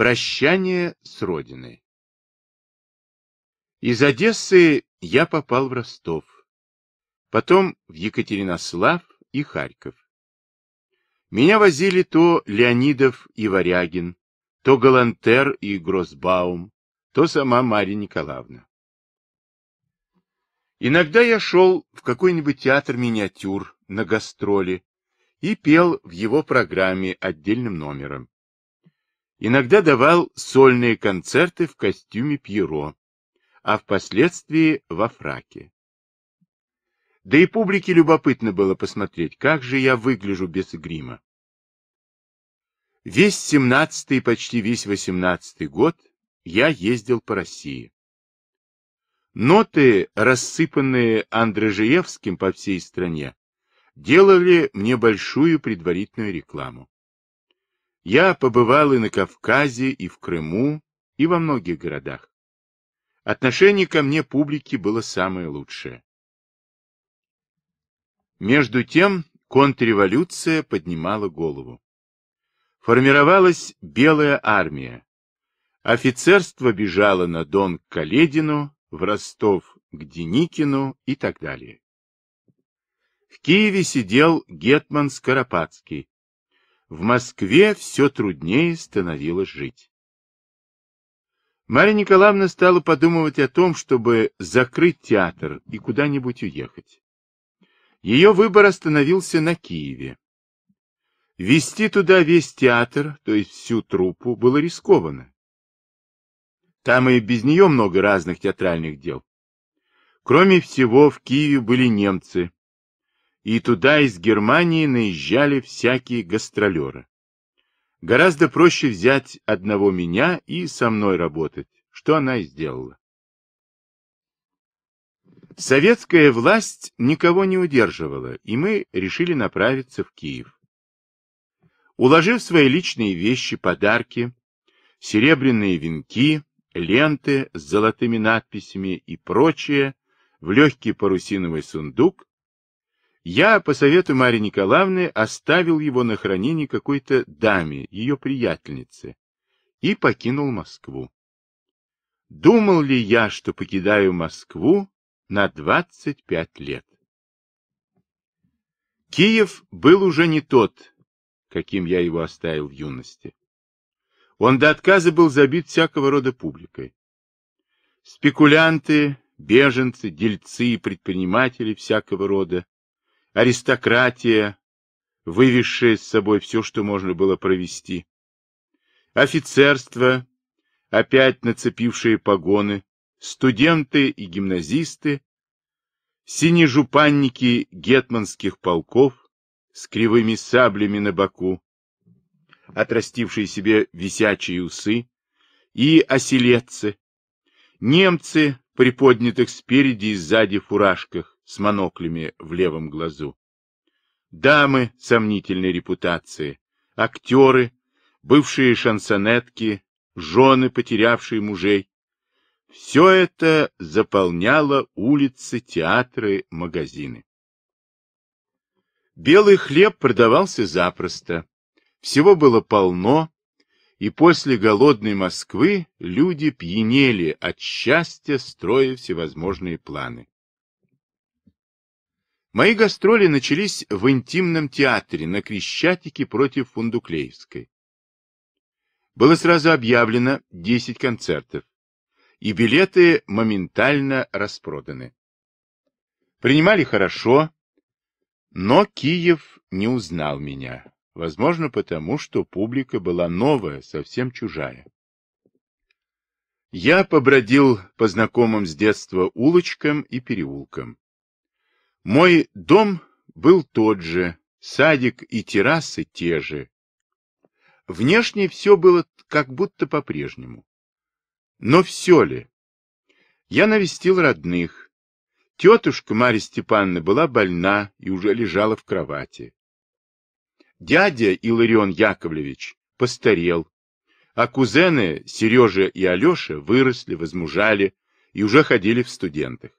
Прощание с Родиной Из Одессы я попал в Ростов, потом в Екатеринослав и Харьков. Меня возили то Леонидов и Варягин, то Галантер и Гросбаум, то сама Марья Николаевна. Иногда я шел в какой-нибудь театр миниатюр на гастроли и пел в его программе отдельным номером. Иногда давал сольные концерты в костюме Пьеро, а впоследствии во фраке. Да и публике любопытно было посмотреть, как же я выгляжу без грима. Весь семнадцатый и почти весь восемнадцатый год я ездил по России. Ноты, рассыпанные Андрожиевским по всей стране, делали мне большую предварительную рекламу. Я побывал и на Кавказе, и в Крыму, и во многих городах. Отношение ко мне публики было самое лучшее. Между тем, контрреволюция поднимала голову. Формировалась Белая армия. Офицерство бежало на Дон к Каледину, в Ростов к Деникину и так далее. В Киеве сидел Гетман Скоропадский, в Москве все труднее становилось жить. Марья Николаевна стала подумывать о том, чтобы закрыть театр и куда-нибудь уехать. Ее выбор остановился на Киеве. Вести туда весь театр, то есть всю труппу, было рискованно. Там и без нее много разных театральных дел. Кроме всего, в Киеве были немцы, и туда из Германии наезжали всякие гастролеры. Гораздо проще взять одного меня и со мной работать, что она и сделала. Советская власть никого не удерживала, и мы решили направиться в Киев. Уложив свои личные вещи, подарки, серебряные венки, ленты с золотыми надписями и прочее в легкий парусиновый сундук, я, по совету Марьи Николаевны, оставил его на хранение какой-то даме, ее приятельнице, и покинул Москву. Думал ли я, что покидаю Москву на 25 лет? Киев был уже не тот, каким я его оставил в юности. Он до отказа был забит всякого рода публикой. Спекулянты, беженцы, дельцы и предприниматели всякого рода аристократия, вывезшая с собой все, что можно было провести, офицерство, опять нацепившие погоны, студенты и гимназисты, синежупанники гетманских полков с кривыми саблями на боку, отрастившие себе висячие усы, и оселедцы, немцы, приподнятых спереди и сзади фуражках, с моноклями в левом глазу. Дамы сомнительной репутации, актеры, бывшие шансонетки, жены, потерявшие мужей. Все это заполняло улицы, театры, магазины. Белый хлеб продавался запросто. Всего было полно, и после голодной Москвы люди пьянели от счастья, строя всевозможные планы. Мои гастроли начались в интимном театре на Крещатике против Фундуклеевской. Было сразу объявлено 10 концертов, и билеты моментально распроданы. Принимали хорошо, но Киев не узнал меня, возможно, потому что публика была новая, совсем чужая. Я побродил по знакомым с детства улочкам и переулкам. Мой дом был тот же, садик и террасы те же. Внешне все было как будто по-прежнему. Но все ли? Я навестил родных. Тетушка Марья Степановна была больна и уже лежала в кровати. Дядя Иларион Яковлевич постарел, а кузены Сережа и Алеша выросли, возмужали и уже ходили в студентах.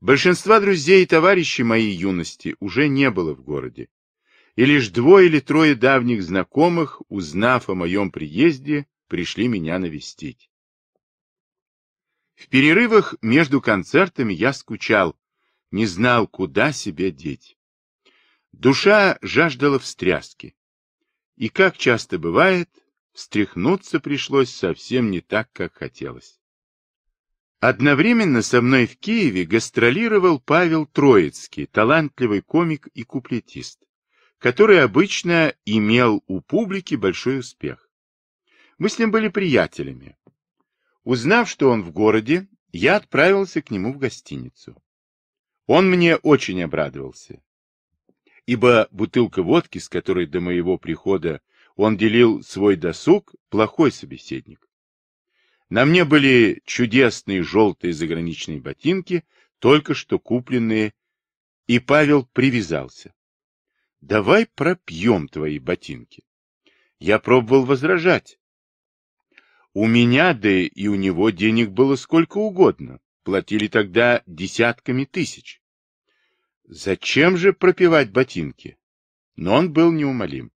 Большинства друзей и товарищей моей юности уже не было в городе. И лишь двое или трое давних знакомых, узнав о моем приезде, пришли меня навестить. В перерывах между концертами я скучал, не знал, куда себя деть. Душа жаждала встряски. И, как часто бывает, встряхнуться пришлось совсем не так, как хотелось. Одновременно со мной в Киеве гастролировал Павел Троицкий, талантливый комик и куплетист, который обычно имел у публики большой успех. Мы с ним были приятелями. Узнав, что он в городе, я отправился к нему в гостиницу. Он мне очень обрадовался, ибо бутылка водки, с которой до моего прихода он делил свой досуг, плохой собеседник. На мне были чудесные желтые заграничные ботинки, только что купленные, и Павел привязался. — Давай пропьем твои ботинки. Я пробовал возражать. У меня, да и у него денег было сколько угодно. Платили тогда десятками тысяч. Зачем же пропивать ботинки? Но он был неумолим.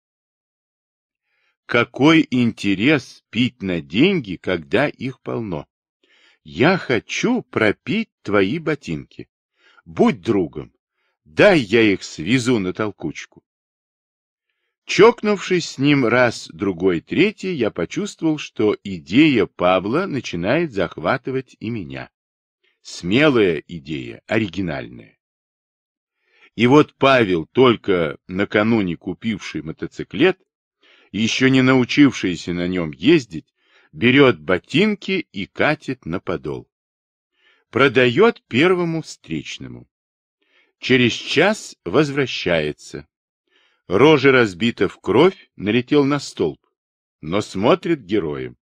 Какой интерес пить на деньги, когда их полно? Я хочу пропить твои ботинки. Будь другом. Дай я их свезу на толкучку. Чокнувшись с ним раз, другой, третий, я почувствовал, что идея Павла начинает захватывать и меня. Смелая идея, оригинальная. И вот Павел, только накануне купивший мотоциклет, еще не научившаяся на нем ездить, берет ботинки и катит на подол. Продает первому встречному. Через час возвращается. Рожа разбита в кровь, налетел на столб, но смотрит героем.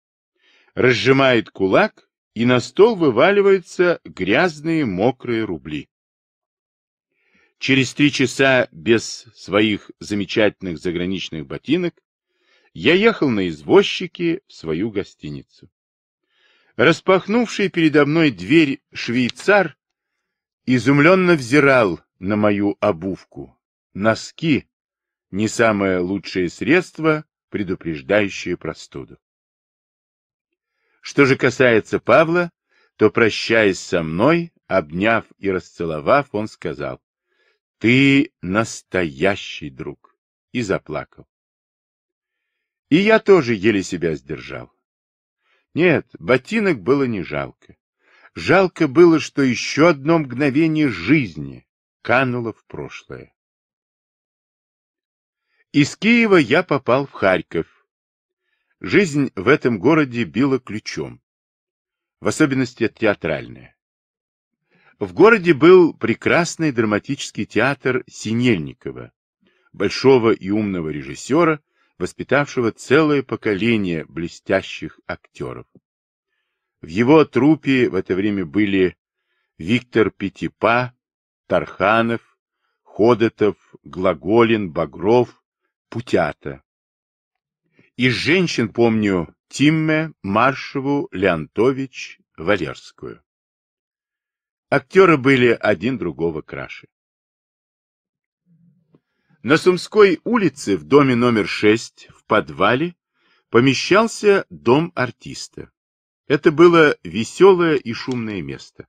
Разжимает кулак, и на стол вываливаются грязные мокрые рубли. Через три часа без своих замечательных заграничных ботинок я ехал на извозчике в свою гостиницу. Распахнувший передо мной дверь швейцар изумленно взирал на мою обувку. Носки — не самое лучшее средство, предупреждающее простуду. Что же касается Павла, то, прощаясь со мной, обняв и расцеловав, он сказал, «Ты настоящий друг!» и заплакал. И я тоже еле себя сдержал. Нет, ботинок было не жалко. Жалко было, что еще одно мгновение жизни кануло в прошлое. Из Киева я попал в Харьков. Жизнь в этом городе била ключом, в особенности театральная. В городе был прекрасный драматический театр Синельникова, большого и умного режиссера, воспитавшего целое поколение блестящих актеров. В его трупе в это время были Виктор Петипа, Тарханов, Ходотов, Глаголин, Багров, Путята. Из женщин помню Тимме, Маршеву, Леонтович, Валерскую. Актеры были один другого краше. На Сумской улице в доме номер 6 в подвале помещался дом артиста. Это было веселое и шумное место.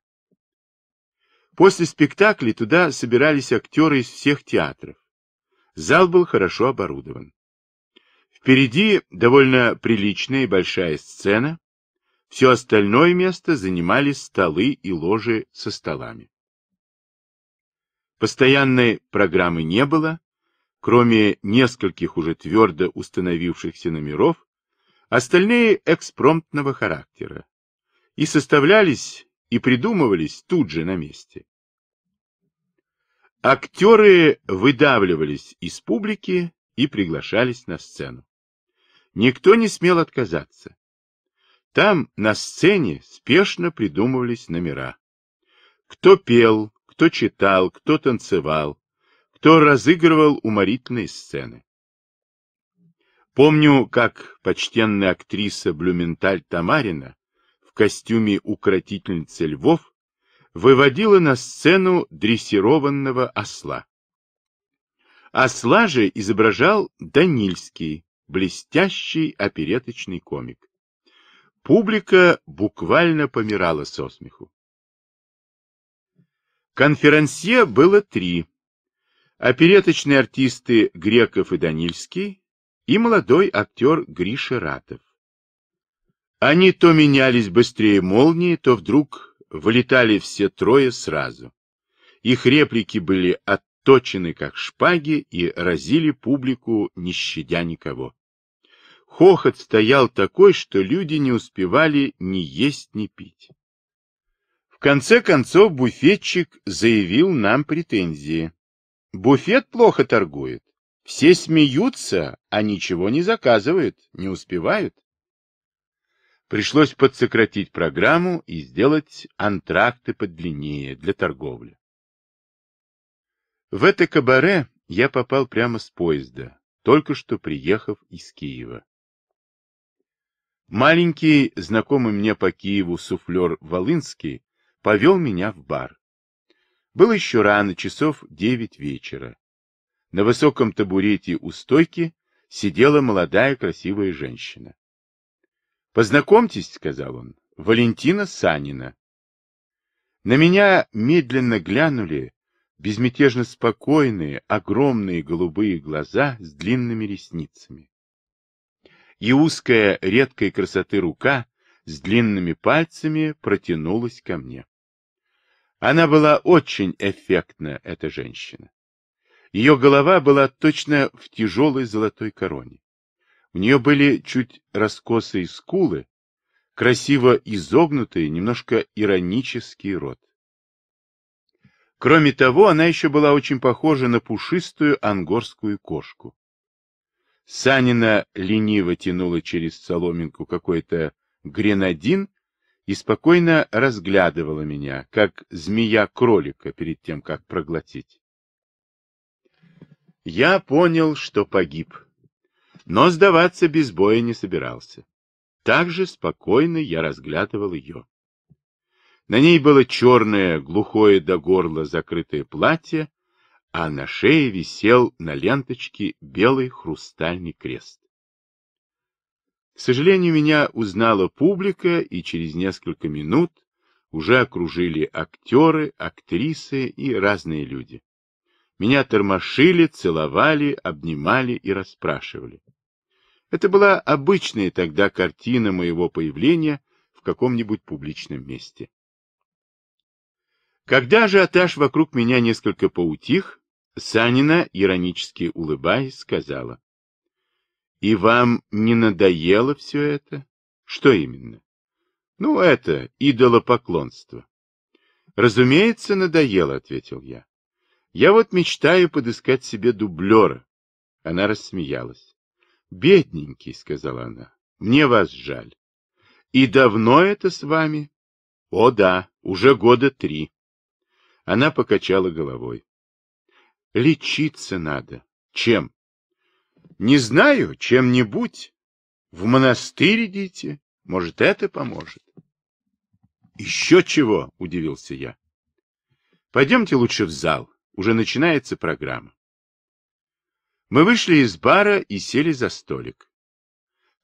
После спектаклей туда собирались актеры из всех театров. Зал был хорошо оборудован. Впереди довольно приличная и большая сцена. Все остальное место занимали столы и ложи со столами. Постоянной программы не было, Кроме нескольких уже твердо установившихся номеров, остальные экспромтного характера и составлялись и придумывались тут же на месте. Актеры выдавливались из публики и приглашались на сцену. Никто не смел отказаться. Там, на сцене, спешно придумывались номера. Кто пел, кто читал, кто танцевал, кто разыгрывал уморительные сцены. Помню, как почтенная актриса Блюменталь Тамарина в костюме укротительницы львов выводила на сцену дрессированного осла. Осла же изображал Данильский, блестящий опереточный комик. Публика буквально помирала со смеху. Конферансье было три опереточные а артисты Греков и Данильский и молодой актер Гриша Ратов. Они то менялись быстрее молнии, то вдруг вылетали все трое сразу. Их реплики были отточены как шпаги и разили публику, не щадя никого. Хохот стоял такой, что люди не успевали ни есть, ни пить. В конце концов буфетчик заявил нам претензии. Буфет плохо торгует. Все смеются, а ничего не заказывают, не успевают. Пришлось подсократить программу и сделать антракты подлиннее для торговли. В это кабаре я попал прямо с поезда, только что приехав из Киева. Маленький, знакомый мне по Киеву суфлер Волынский, повел меня в бар. Было еще рано, часов девять вечера. На высоком табурете у стойки сидела молодая красивая женщина. «Познакомьтесь», — сказал он, — «Валентина Санина». На меня медленно глянули безмятежно спокойные, огромные голубые глаза с длинными ресницами. И узкая, редкой красоты рука с длинными пальцами протянулась ко мне. Она была очень эффектна, эта женщина. Ее голова была точно в тяжелой золотой короне. У нее были чуть раскосые скулы, красиво изогнутый, немножко иронический рот. Кроме того, она еще была очень похожа на пушистую ангорскую кошку. Санина лениво тянула через соломинку какой-то гренадин и спокойно разглядывала меня, как змея-кролика перед тем, как проглотить. Я понял, что погиб, но сдаваться без боя не собирался. Так же спокойно я разглядывал ее. На ней было черное, глухое до горла закрытое платье, а на шее висел на ленточке белый хрустальный крест. К сожалению, меня узнала публика, и через несколько минут уже окружили актеры, актрисы и разные люди. Меня тормошили, целовали, обнимали и расспрашивали. Это была обычная тогда картина моего появления в каком-нибудь публичном месте. Когда же Аташ вокруг меня несколько поутих, Санина, иронически улыбаясь, сказала. И вам не надоело все это? Что именно? Ну, это идолопоклонство. Разумеется, надоело, ответил я. Я вот мечтаю подыскать себе дублера. Она рассмеялась. Бедненький, сказала она, мне вас жаль. И давно это с вами? О да, уже года три. Она покачала головой. Лечиться надо. Чем? Не знаю, чем-нибудь. В монастырь идите, может, это поможет. Еще чего, удивился я. Пойдемте лучше в зал, уже начинается программа. Мы вышли из бара и сели за столик.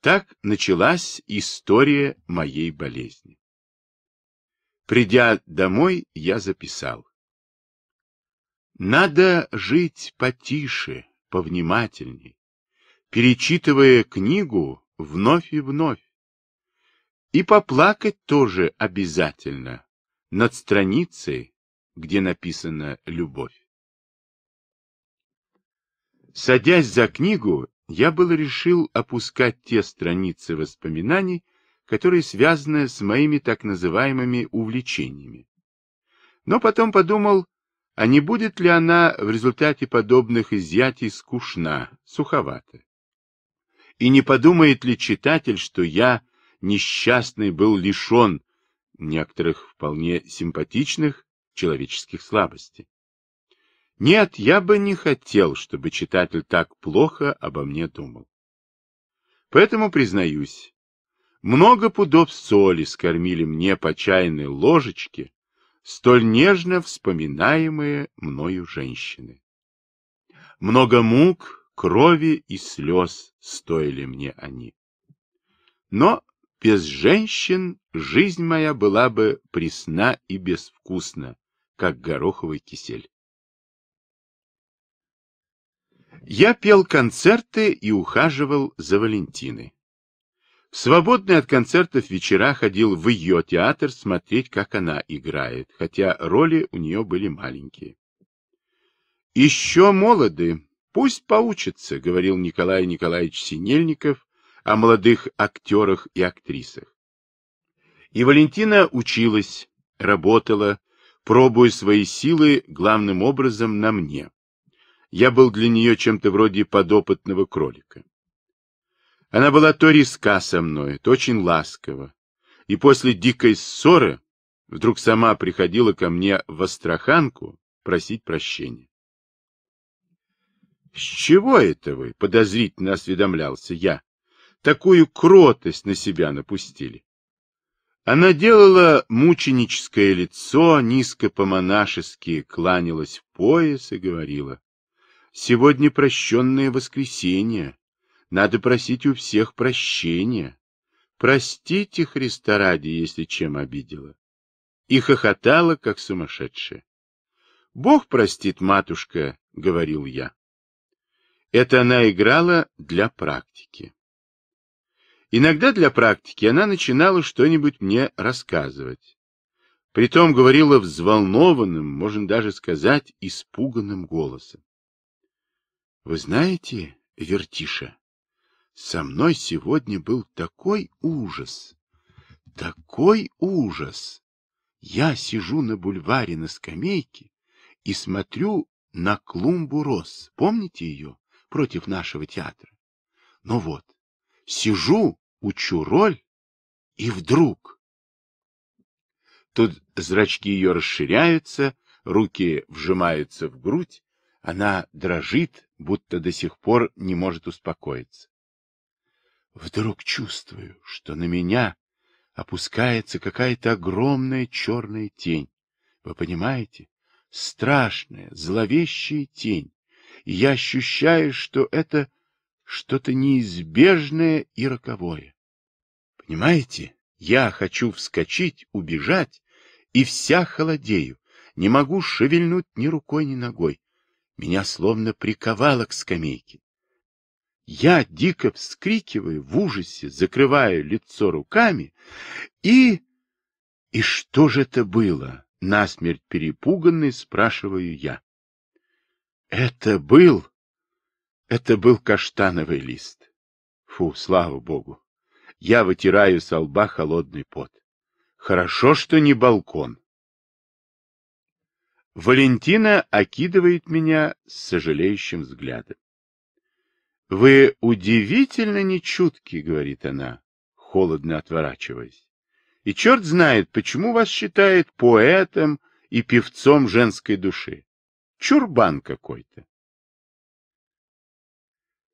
Так началась история моей болезни. Придя домой, я записал. Надо жить потише, повнимательней перечитывая книгу вновь и вновь. И поплакать тоже обязательно над страницей, где написана «любовь». Садясь за книгу, я был решил опускать те страницы воспоминаний, которые связаны с моими так называемыми увлечениями. Но потом подумал, а не будет ли она в результате подобных изъятий скучна, суховата. И не подумает ли читатель, что я, несчастный, был лишен некоторых вполне симпатичных человеческих слабостей? Нет, я бы не хотел, чтобы читатель так плохо обо мне думал. Поэтому признаюсь, много пудов соли скормили мне по чайной ложечке, столь нежно вспоминаемые мною женщины. Много мук Крови и слез стоили мне они. Но без женщин жизнь моя была бы пресна и безвкусна, как гороховый кисель. Я пел концерты и ухаживал за Валентиной. В свободные от концертов вечера ходил в ее театр смотреть, как она играет, хотя роли у нее были маленькие. Еще молоды, Пусть поучится, говорил Николай Николаевич Синельников о молодых актерах и актрисах. И Валентина училась, работала, пробуя свои силы главным образом на мне. Я был для нее чем-то вроде подопытного кролика. Она была то риска со мной, то очень ласкова. И после дикой ссоры вдруг сама приходила ко мне в Астраханку просить прощения. С чего это вы? — подозрительно осведомлялся я. Такую кротость на себя напустили. Она делала мученическое лицо, низко по-монашески кланялась в пояс и говорила. Сегодня прощенное воскресенье. Надо просить у всех прощения. Простите Христа ради, если чем обидела. И хохотала, как сумасшедшая. — Бог простит, матушка, — говорил я. Это она играла для практики. Иногда для практики она начинала что-нибудь мне рассказывать. Притом говорила взволнованным, можно даже сказать, испуганным голосом. Вы знаете, Вертиша, со мной сегодня был такой ужас, такой ужас. Я сижу на бульваре на скамейке и смотрю на клумбу роз. Помните ее? против нашего театра. Но вот, сижу, учу роль, и вдруг... Тут зрачки ее расширяются, руки вжимаются в грудь, она дрожит, будто до сих пор не может успокоиться. Вдруг чувствую, что на меня опускается какая-то огромная черная тень. Вы понимаете? Страшная, зловещая тень я ощущаю, что это что-то неизбежное и роковое. Понимаете, я хочу вскочить, убежать, и вся холодею, не могу шевельнуть ни рукой, ни ногой. Меня словно приковало к скамейке. Я дико вскрикиваю в ужасе, закрываю лицо руками, и... И что же это было? Насмерть перепуганный спрашиваю я. Это был... Это был каштановый лист. Фу, слава богу. Я вытираю со лба холодный пот. Хорошо, что не балкон. Валентина окидывает меня с сожалеющим взглядом. — Вы удивительно нечутки, — говорит она, холодно отворачиваясь. — И черт знает, почему вас считают поэтом и певцом женской души. Чурбан какой-то.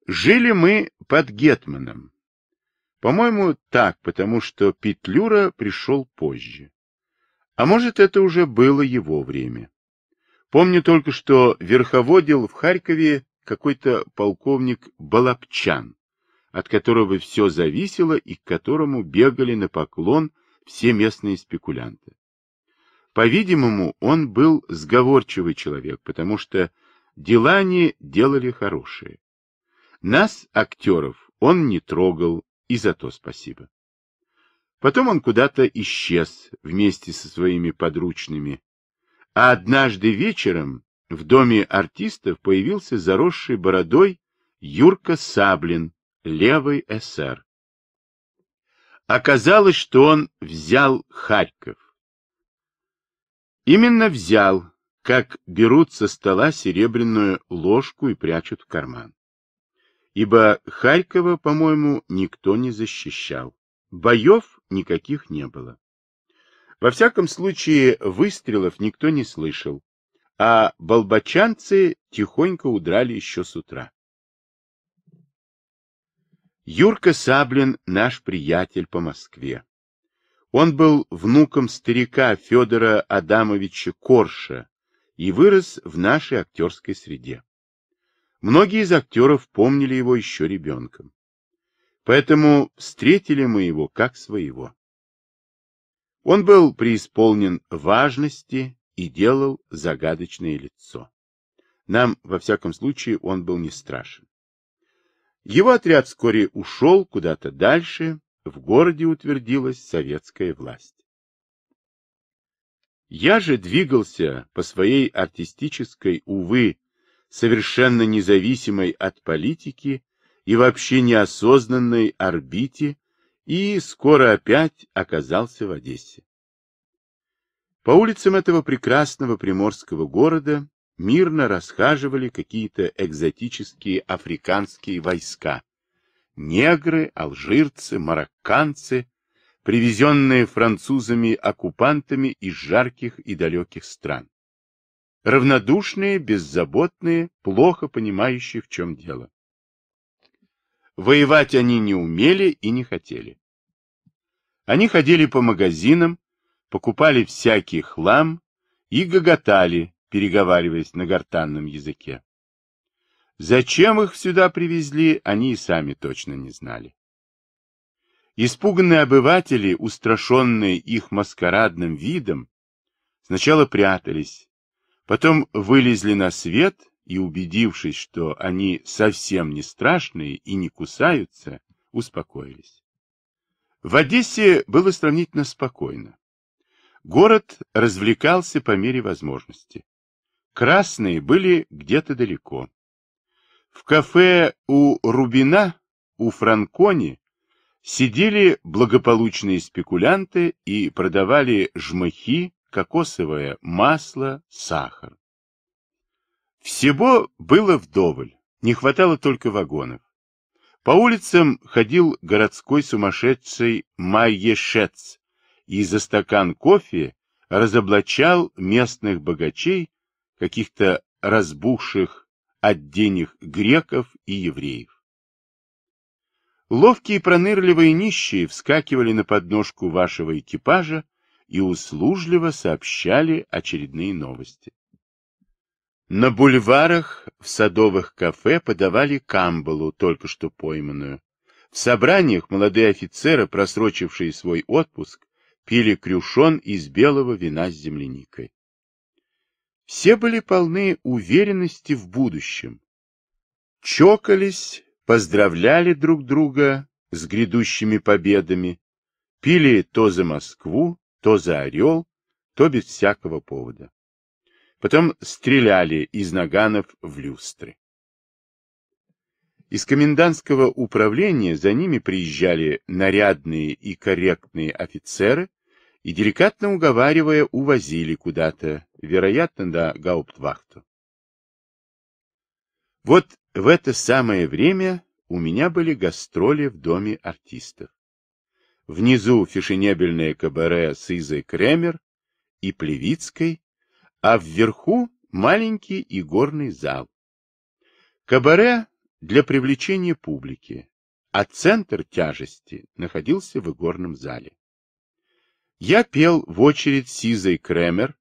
Жили мы под Гетманом. По-моему, так, потому что Петлюра пришел позже. А может, это уже было его время. Помню только, что верховодил в Харькове какой-то полковник Балапчан, от которого все зависело и к которому бегали на поклон все местные спекулянты. По-видимому, он был сговорчивый человек, потому что дела не делали хорошие. Нас, актеров, он не трогал, и за то спасибо. Потом он куда-то исчез вместе со своими подручными, а однажды вечером в доме артистов появился заросший бородой Юрка Саблин, левый эсер. Оказалось, что он взял Харьков. Именно взял, как берут со стола серебряную ложку и прячут в карман. Ибо Харькова, по-моему, никто не защищал. Боев никаких не было. Во всяком случае, выстрелов никто не слышал, а болбачанцы тихонько удрали еще с утра. Юрка Саблин, наш приятель по Москве. Он был внуком старика Федора Адамовича Корша и вырос в нашей актерской среде. Многие из актеров помнили его еще ребенком. Поэтому встретили мы его как своего. Он был преисполнен важности и делал загадочное лицо. Нам, во всяком случае, он был не страшен. Его отряд вскоре ушел куда-то дальше, в городе утвердилась советская власть. Я же двигался по своей артистической, увы, совершенно независимой от политики и вообще неосознанной орбите, и скоро опять оказался в Одессе. По улицам этого прекрасного приморского города мирно расхаживали какие-то экзотические африканские войска, негры, алжирцы, марокканцы, привезенные французами-оккупантами из жарких и далеких стран. Равнодушные, беззаботные, плохо понимающие, в чем дело. Воевать они не умели и не хотели. Они ходили по магазинам, покупали всякий хлам и гоготали, переговариваясь на гортанном языке. Зачем их сюда привезли, они и сами точно не знали. Испуганные обыватели, устрашенные их маскарадным видом, сначала прятались, потом вылезли на свет и, убедившись, что они совсем не страшные и не кусаются, успокоились. В Одессе было сравнительно спокойно. Город развлекался по мере возможности. Красные были где-то далеко. В кафе у Рубина, у Франкони, сидели благополучные спекулянты и продавали жмыхи, кокосовое масло, сахар. Всего было вдоволь, не хватало только вагонов. По улицам ходил городской сумасшедший Майешец и за стакан кофе разоблачал местных богачей, каких-то разбухших от денег греков и евреев. Ловкие пронырливые нищие вскакивали на подножку вашего экипажа и услужливо сообщали очередные новости. На бульварах в садовых кафе подавали камбалу, только что пойманную. В собраниях молодые офицеры, просрочившие свой отпуск, пили крюшон из белого вина с земляникой. Все были полны уверенности в будущем. Чокались, поздравляли друг друга с грядущими победами, пили то за Москву, то за Орел, то без всякого повода. Потом стреляли из наганов в люстры. Из комендантского управления за ними приезжали нарядные и корректные офицеры, и, деликатно уговаривая, увозили куда-то, вероятно, до гауптвахту. Вот в это самое время у меня были гастроли в доме артистов. Внизу фешенебельное кабаре с Изой Кремер и Плевицкой, а вверху маленький и горный зал. Кабаре для привлечения публики, а центр тяжести находился в игорном зале. Я пел в очередь Сизой Кремер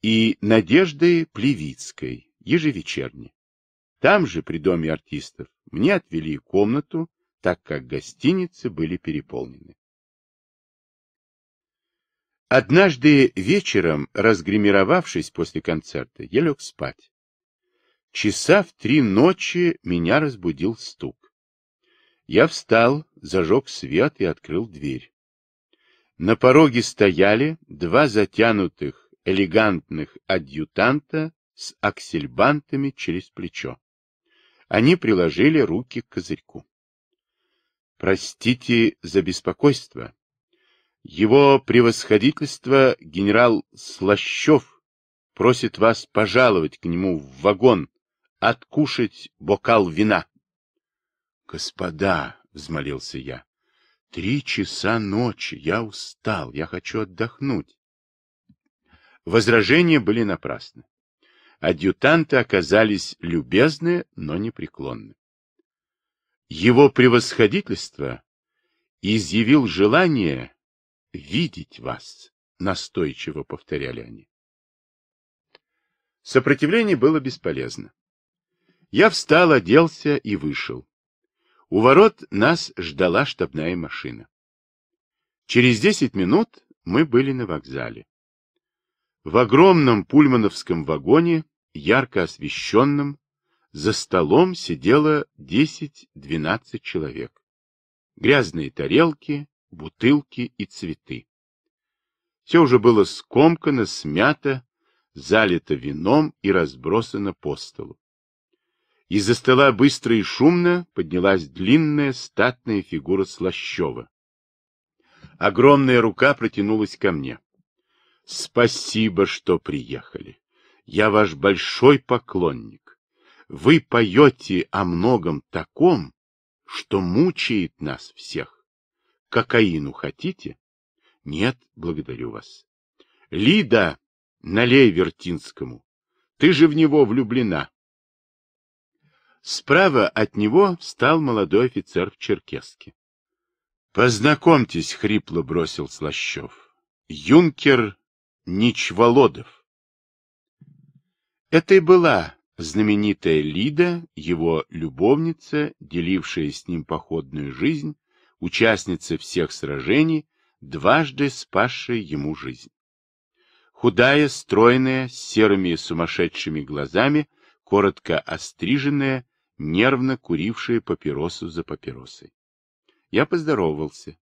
и Надежды Плевицкой ежевечерне. Там же, при доме артистов, мне отвели комнату, так как гостиницы были переполнены. Однажды вечером, разгримировавшись после концерта, я лег спать. Часа в три ночи меня разбудил стук. Я встал, зажег свет и открыл дверь. На пороге стояли два затянутых, элегантных адъютанта с аксельбантами через плечо. Они приложили руки к козырьку. Простите за беспокойство. Его превосходительство генерал Слащев просит вас пожаловать к нему в вагон, откушать бокал вина. — Господа, — взмолился я, Три часа ночи, я устал, я хочу отдохнуть. Возражения были напрасны. Адъютанты оказались любезны, но непреклонны. Его превосходительство изъявил желание видеть вас, настойчиво повторяли они. Сопротивление было бесполезно. Я встал, оделся и вышел. У ворот нас ждала штабная машина. Через десять минут мы были на вокзале. В огромном пульмановском вагоне, ярко освещенном, за столом сидело 10-12 человек. Грязные тарелки, бутылки и цветы. Все уже было скомкано, смято, залито вином и разбросано по столу. Из-за стола быстро и шумно поднялась длинная статная фигура Слащева. Огромная рука протянулась ко мне. — Спасибо, что приехали. Я ваш большой поклонник. Вы поете о многом таком, что мучает нас всех. Кокаину хотите? — Нет, благодарю вас. — Лида, налей Вертинскому. Ты же в него влюблена. Справа от него встал молодой офицер в черкеске. — Познакомьтесь, — хрипло бросил Слащев. — Юнкер Ничволодов. Это и была знаменитая Лида, его любовница, делившая с ним походную жизнь, участница всех сражений, дважды спасшая ему жизнь. Худая, стройная, с серыми сумасшедшими глазами, коротко остриженная, нервно курившая папиросу за папиросой. Я поздоровался.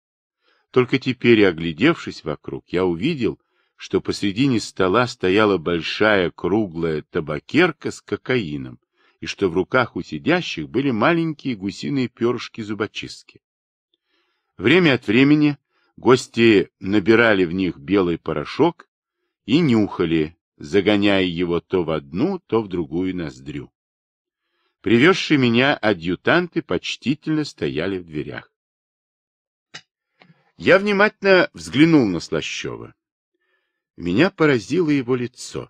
Только теперь, оглядевшись вокруг, я увидел, что посредине стола стояла большая круглая табакерка с кокаином, и что в руках у сидящих были маленькие гусиные перышки-зубочистки. Время от времени гости набирали в них белый порошок и нюхали, загоняя его то в одну, то в другую ноздрю. Привезшие меня адъютанты почтительно стояли в дверях. Я внимательно взглянул на Слащева. Меня поразило его лицо.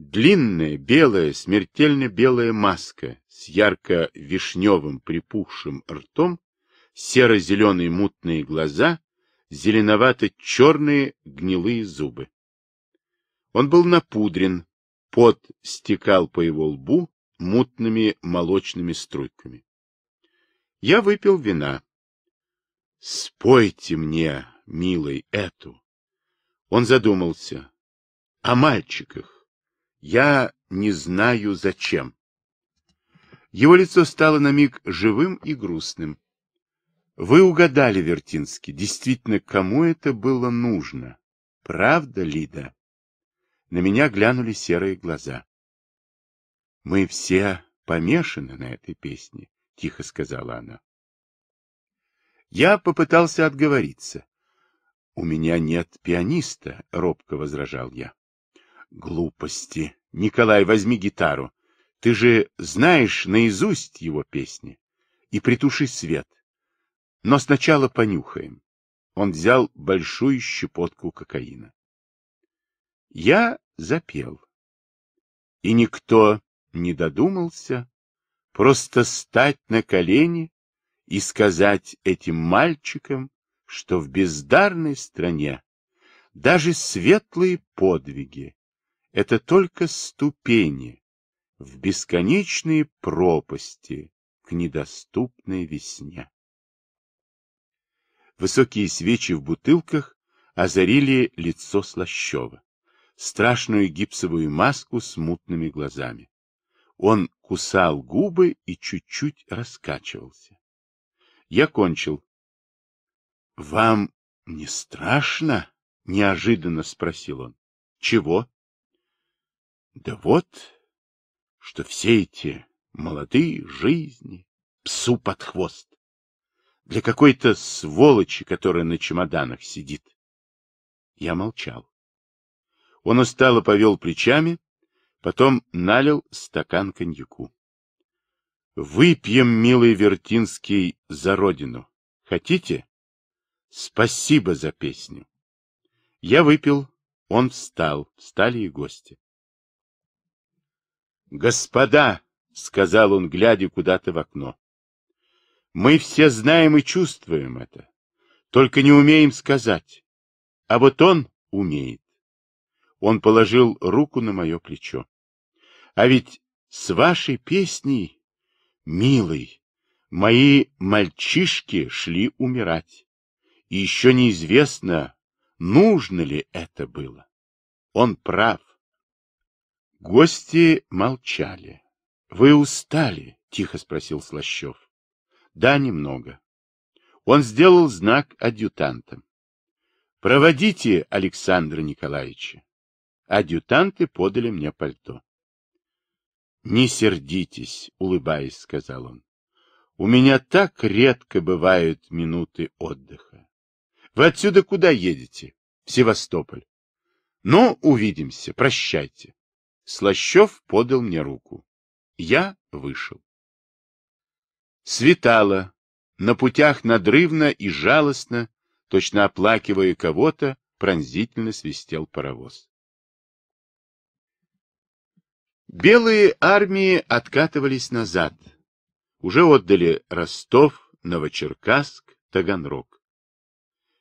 Длинная, белая, смертельно белая маска с ярко-вишневым припухшим ртом, серо-зеленые мутные глаза, зеленовато-черные гнилые зубы. Он был напудрен, пот стекал по его лбу, мутными молочными струйками. Я выпил вина. «Спойте мне, милый, эту!» Он задумался. «О мальчиках. Я не знаю, зачем». Его лицо стало на миг живым и грустным. «Вы угадали, Вертинский, действительно, кому это было нужно? Правда, Лида?» На меня глянули серые глаза. — Мы все помешаны на этой песне, — тихо сказала она. Я попытался отговориться. — У меня нет пианиста, — робко возражал я. — Глупости. Николай, возьми гитару. Ты же знаешь наизусть его песни. И притуши свет. Но сначала понюхаем. Он взял большую щепотку кокаина. Я запел. И никто не додумался просто стать на колени и сказать этим мальчикам, что в бездарной стране даже светлые подвиги — это только ступени в бесконечные пропасти к недоступной весне. Высокие свечи в бутылках озарили лицо Слащева, страшную гипсовую маску с мутными глазами. Он кусал губы и чуть-чуть раскачивался. Я кончил. — Вам не страшно? — неожиданно спросил он. — Чего? — Да вот, что все эти молодые жизни псу под хвост. Для какой-то сволочи, которая на чемоданах сидит. Я молчал. Он устало повел плечами Потом налил стакан коньяку. Выпьем, милый Вертинский, за родину. Хотите? Спасибо за песню. Я выпил, он встал, встали и гости. Господа, — сказал он, глядя куда-то в окно, — мы все знаем и чувствуем это, только не умеем сказать. А вот он умеет. Он положил руку на мое плечо. А ведь с вашей песней, милый, мои мальчишки шли умирать. И еще неизвестно, нужно ли это было. Он прав. Гости молчали. — Вы устали? — тихо спросил Слащев. — Да, немного. Он сделал знак адъютантам. — Проводите Александра Николаевича. Адъютанты подали мне пальто. Не сердитесь, улыбаясь, сказал он. У меня так редко бывают минуты отдыха. Вы отсюда куда едете? В Севастополь. Ну, увидимся, прощайте. Слащев подал мне руку. Я вышел. Светало. На путях надрывно и жалостно, точно оплакивая кого-то, пронзительно свистел паровоз. Белые армии откатывались назад. Уже отдали Ростов, Новочеркасск, Таганрог.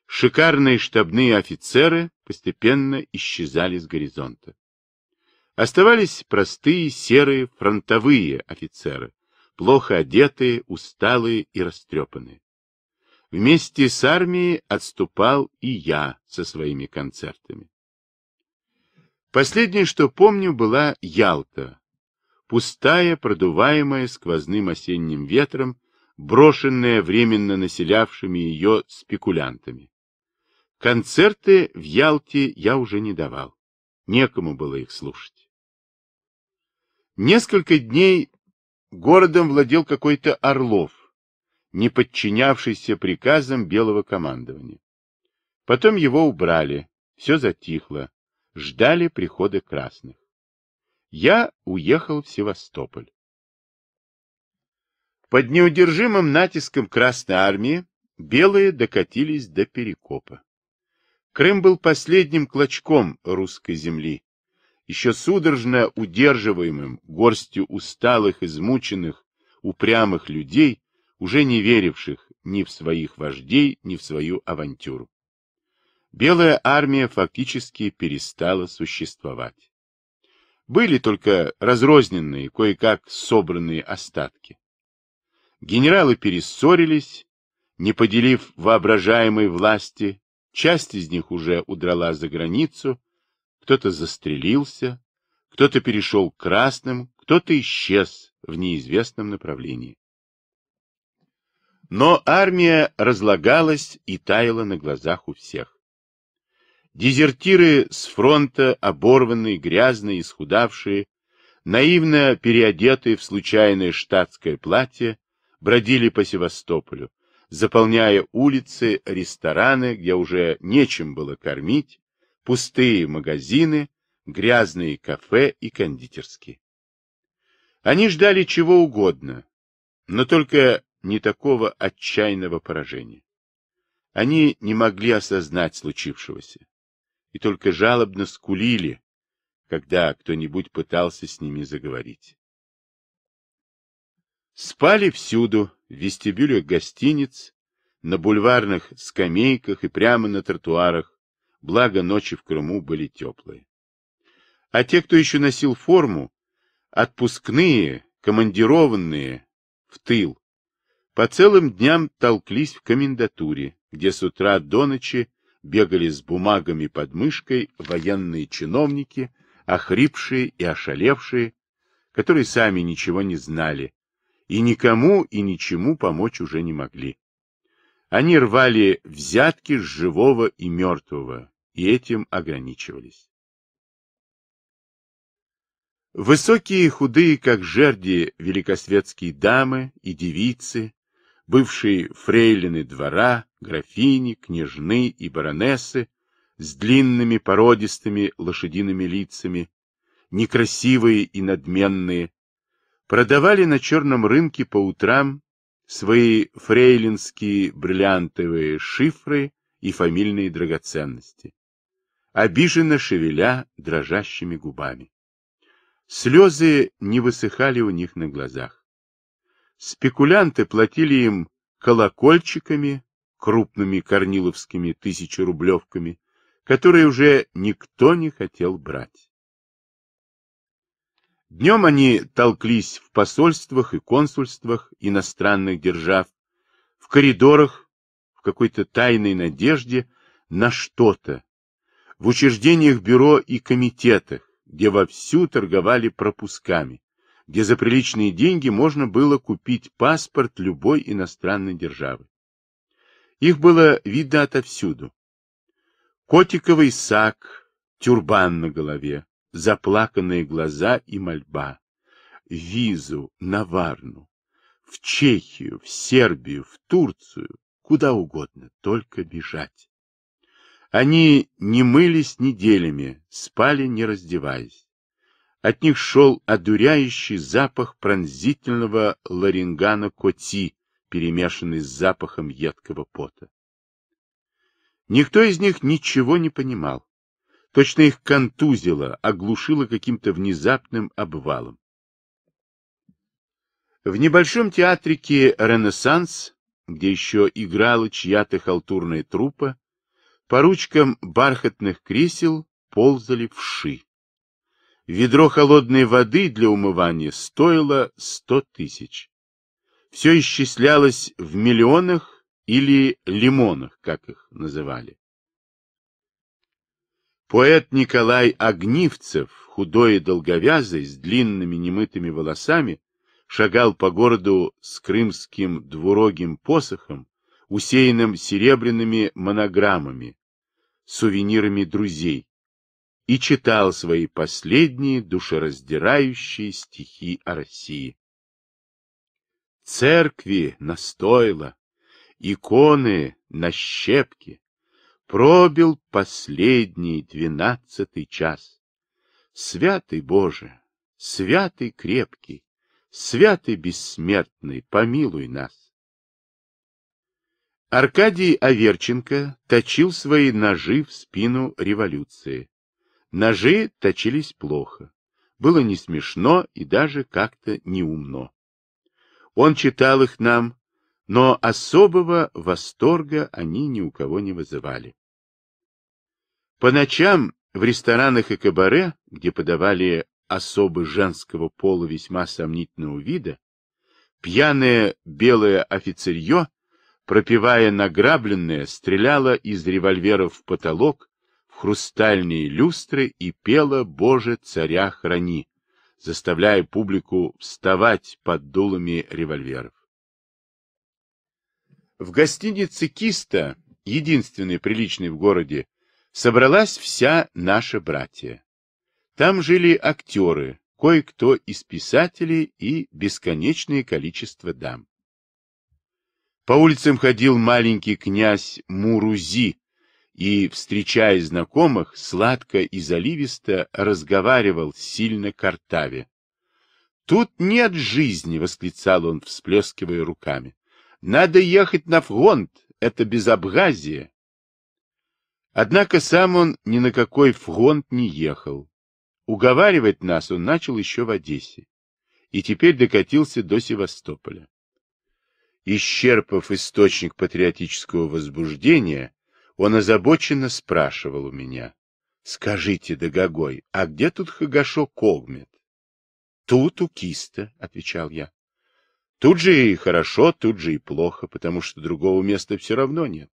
Шикарные штабные офицеры постепенно исчезали с горизонта. Оставались простые серые фронтовые офицеры, плохо одетые, усталые и растрепанные. Вместе с армией отступал и я со своими концертами. Последнее, что помню, была Ялта. Пустая, продуваемая сквозным осенним ветром, брошенная временно населявшими ее спекулянтами. Концерты в Ялте я уже не давал. Некому было их слушать. Несколько дней городом владел какой-то Орлов, не подчинявшийся приказам белого командования. Потом его убрали, все затихло ждали прихода красных. Я уехал в Севастополь. Под неудержимым натиском Красной Армии белые докатились до Перекопа. Крым был последним клочком русской земли, еще судорожно удерживаемым горстью усталых, измученных, упрямых людей, уже не веривших ни в своих вождей, ни в свою авантюру белая армия фактически перестала существовать. Были только разрозненные, кое-как собранные остатки. Генералы перессорились, не поделив воображаемой власти, часть из них уже удрала за границу, кто-то застрелился, кто-то перешел к красным, кто-то исчез в неизвестном направлении. Но армия разлагалась и таяла на глазах у всех. Дезертиры с фронта, оборванные, грязные, исхудавшие, наивно переодетые в случайное штатское платье, бродили по Севастополю, заполняя улицы, рестораны, где уже нечем было кормить, пустые магазины, грязные кафе и кондитерские. Они ждали чего угодно, но только не такого отчаянного поражения. Они не могли осознать случившегося и только жалобно скулили, когда кто-нибудь пытался с ними заговорить. Спали всюду, в вестибюлях гостиниц, на бульварных скамейках и прямо на тротуарах, благо ночи в Крыму были теплые. А те, кто еще носил форму, отпускные, командированные, в тыл, по целым дням толклись в комендатуре, где с утра до ночи бегали с бумагами под мышкой военные чиновники, охрипшие и ошалевшие, которые сами ничего не знали и никому и ничему помочь уже не могли. Они рвали взятки с живого и мертвого, и этим ограничивались. Высокие худые, как жерди, великосветские дамы и девицы, бывшие фрейлины двора, графини, княжны и баронессы с длинными породистыми лошадиными лицами, некрасивые и надменные, продавали на черном рынке по утрам свои фрейлинские бриллиантовые шифры и фамильные драгоценности, обиженно шевеля дрожащими губами. Слезы не высыхали у них на глазах. Спекулянты платили им колокольчиками, крупными корниловскими тысячерублевками, которые уже никто не хотел брать. Днем они толклись в посольствах и консульствах иностранных держав, в коридорах, в какой-то тайной надежде на что-то, в учреждениях бюро и комитетах, где вовсю торговали пропусками, где за приличные деньги можно было купить паспорт любой иностранной державы. Их было видно отовсюду. Котиковый сак, тюрбан на голове, заплаканные глаза и мольба. Визу, на Варну, в Чехию, в Сербию, в Турцию, куда угодно, только бежать. Они не мылись неделями, спали не раздеваясь. От них шел одуряющий запах пронзительного ларингана коти, перемешанный с запахом едкого пота. Никто из них ничего не понимал. Точно их контузило, оглушило каким-то внезапным обвалом. В небольшом театрике «Ренессанс», где еще играла чья-то халтурная труппа, по ручкам бархатных кресел ползали вши. Ведро холодной воды для умывания стоило сто тысяч. Все исчислялось в миллионах или лимонах, как их называли. Поэт Николай Огнивцев, худой и долговязый, с длинными немытыми волосами, шагал по городу с крымским двурогим посохом, усеянным серебряными монограммами, сувенирами друзей, и читал свои последние душераздирающие стихи о России. Церкви настойло, иконы на щепке, пробил последний двенадцатый час. Святый Боже, святый крепкий, святый бессмертный, помилуй нас. Аркадий Аверченко точил свои ножи в спину революции. Ножи точились плохо. Было не смешно и даже как-то неумно. Он читал их нам, но особого восторга они ни у кого не вызывали. По ночам в ресторанах и кабаре, где подавали особы женского пола весьма сомнительного вида, пьяное белое офицерье, пропивая награбленное, стреляло из револьвера в потолок, хрустальные люстры и пела «Боже, царя храни», заставляя публику вставать под дулами револьверов. В гостинице «Киста», единственной приличной в городе, собралась вся наша братья. Там жили актеры, кое-кто из писателей и бесконечное количество дам. По улицам ходил маленький князь Мурузи, и, встречая знакомых, сладко и заливисто разговаривал сильно картаве. «Тут нет жизни!» — восклицал он, всплескивая руками. «Надо ехать на фронт! Это безобразие!» Однако сам он ни на какой фронт не ехал. Уговаривать нас он начал еще в Одессе и теперь докатился до Севастополя. Исчерпав источник патриотического возбуждения, он озабоченно спрашивал у меня. — Скажите, Дагогой, а где тут Хагашо Когмет? — Тут у киста, — отвечал я. — Тут же и хорошо, тут же и плохо, потому что другого места все равно нет.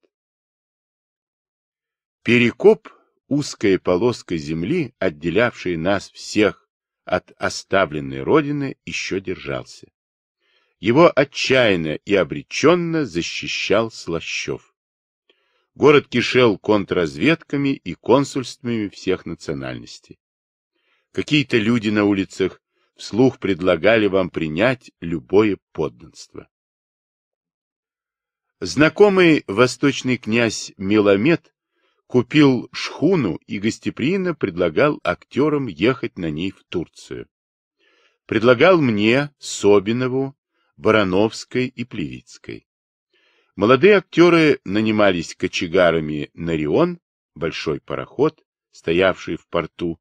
Перекоп — узкая полоска земли, отделявшая нас всех от оставленной родины, еще держался. Его отчаянно и обреченно защищал Слащев. Город кишел контрразведками и консульствами всех национальностей. Какие-то люди на улицах вслух предлагали вам принять любое подданство. Знакомый восточный князь Миломет купил шхуну и гостеприимно предлагал актерам ехать на ней в Турцию. Предлагал мне, Собинову, Барановской и Плевицкой. Молодые актеры нанимались кочегарами на Рион, большой пароход, стоявший в порту.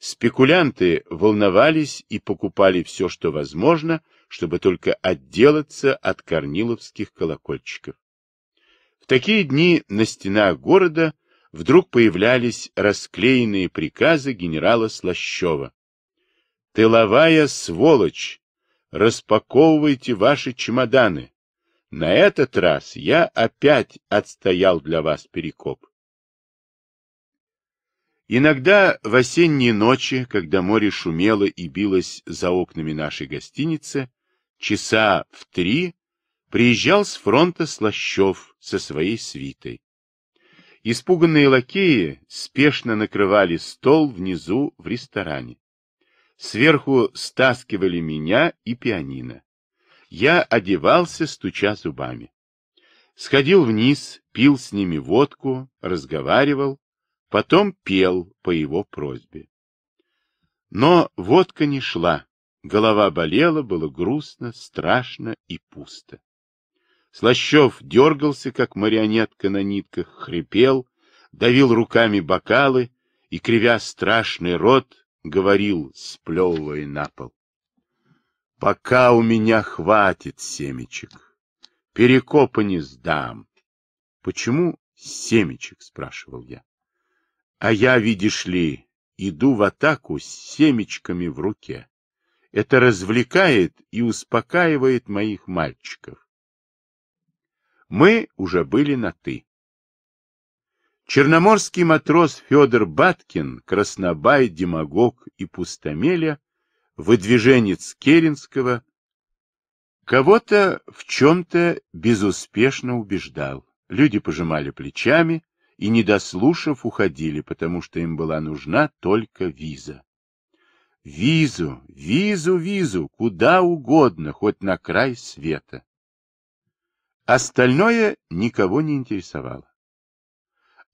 Спекулянты волновались и покупали все, что возможно, чтобы только отделаться от корниловских колокольчиков. В такие дни на стенах города вдруг появлялись расклеенные приказы генерала Слащева. «Тыловая сволочь! Распаковывайте ваши чемоданы! На этот раз я опять отстоял для вас перекоп. Иногда в осенние ночи, когда море шумело и билось за окнами нашей гостиницы, часа в три приезжал с фронта Слащев со своей свитой. Испуганные лакеи спешно накрывали стол внизу в ресторане. Сверху стаскивали меня и пианино я одевался, стуча зубами. Сходил вниз, пил с ними водку, разговаривал, потом пел по его просьбе. Но водка не шла, голова болела, было грустно, страшно и пусто. Слащев дергался, как марионетка на нитках, хрипел, давил руками бокалы и, кривя страшный рот, говорил, сплевывая на пол. Пока у меня хватит семечек. Перекопа не сдам. Почему семечек, спрашивал я. А я, видишь ли, иду в атаку с семечками в руке. Это развлекает и успокаивает моих мальчиков. Мы уже были на «ты». Черноморский матрос Федор Баткин, краснобай, демагог и пустомеля выдвиженец Керенского, кого-то в чем-то безуспешно убеждал. Люди пожимали плечами и, не дослушав, уходили, потому что им была нужна только виза. Визу, визу, визу, куда угодно, хоть на край света. Остальное никого не интересовало.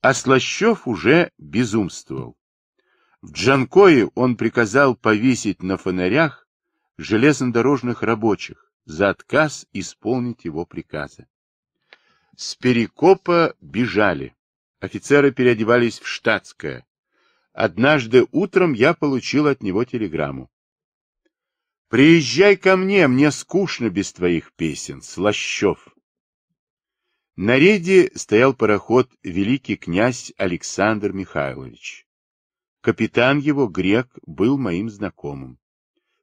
А Слащев уже безумствовал. В Джанкое он приказал повесить на фонарях железнодорожных рабочих за отказ исполнить его приказы. С Перекопа бежали. Офицеры переодевались в штатское. Однажды утром я получил от него телеграмму. «Приезжай ко мне, мне скучно без твоих песен, Слащев». На рейде стоял пароход великий князь Александр Михайлович. Капитан его, грек, был моим знакомым.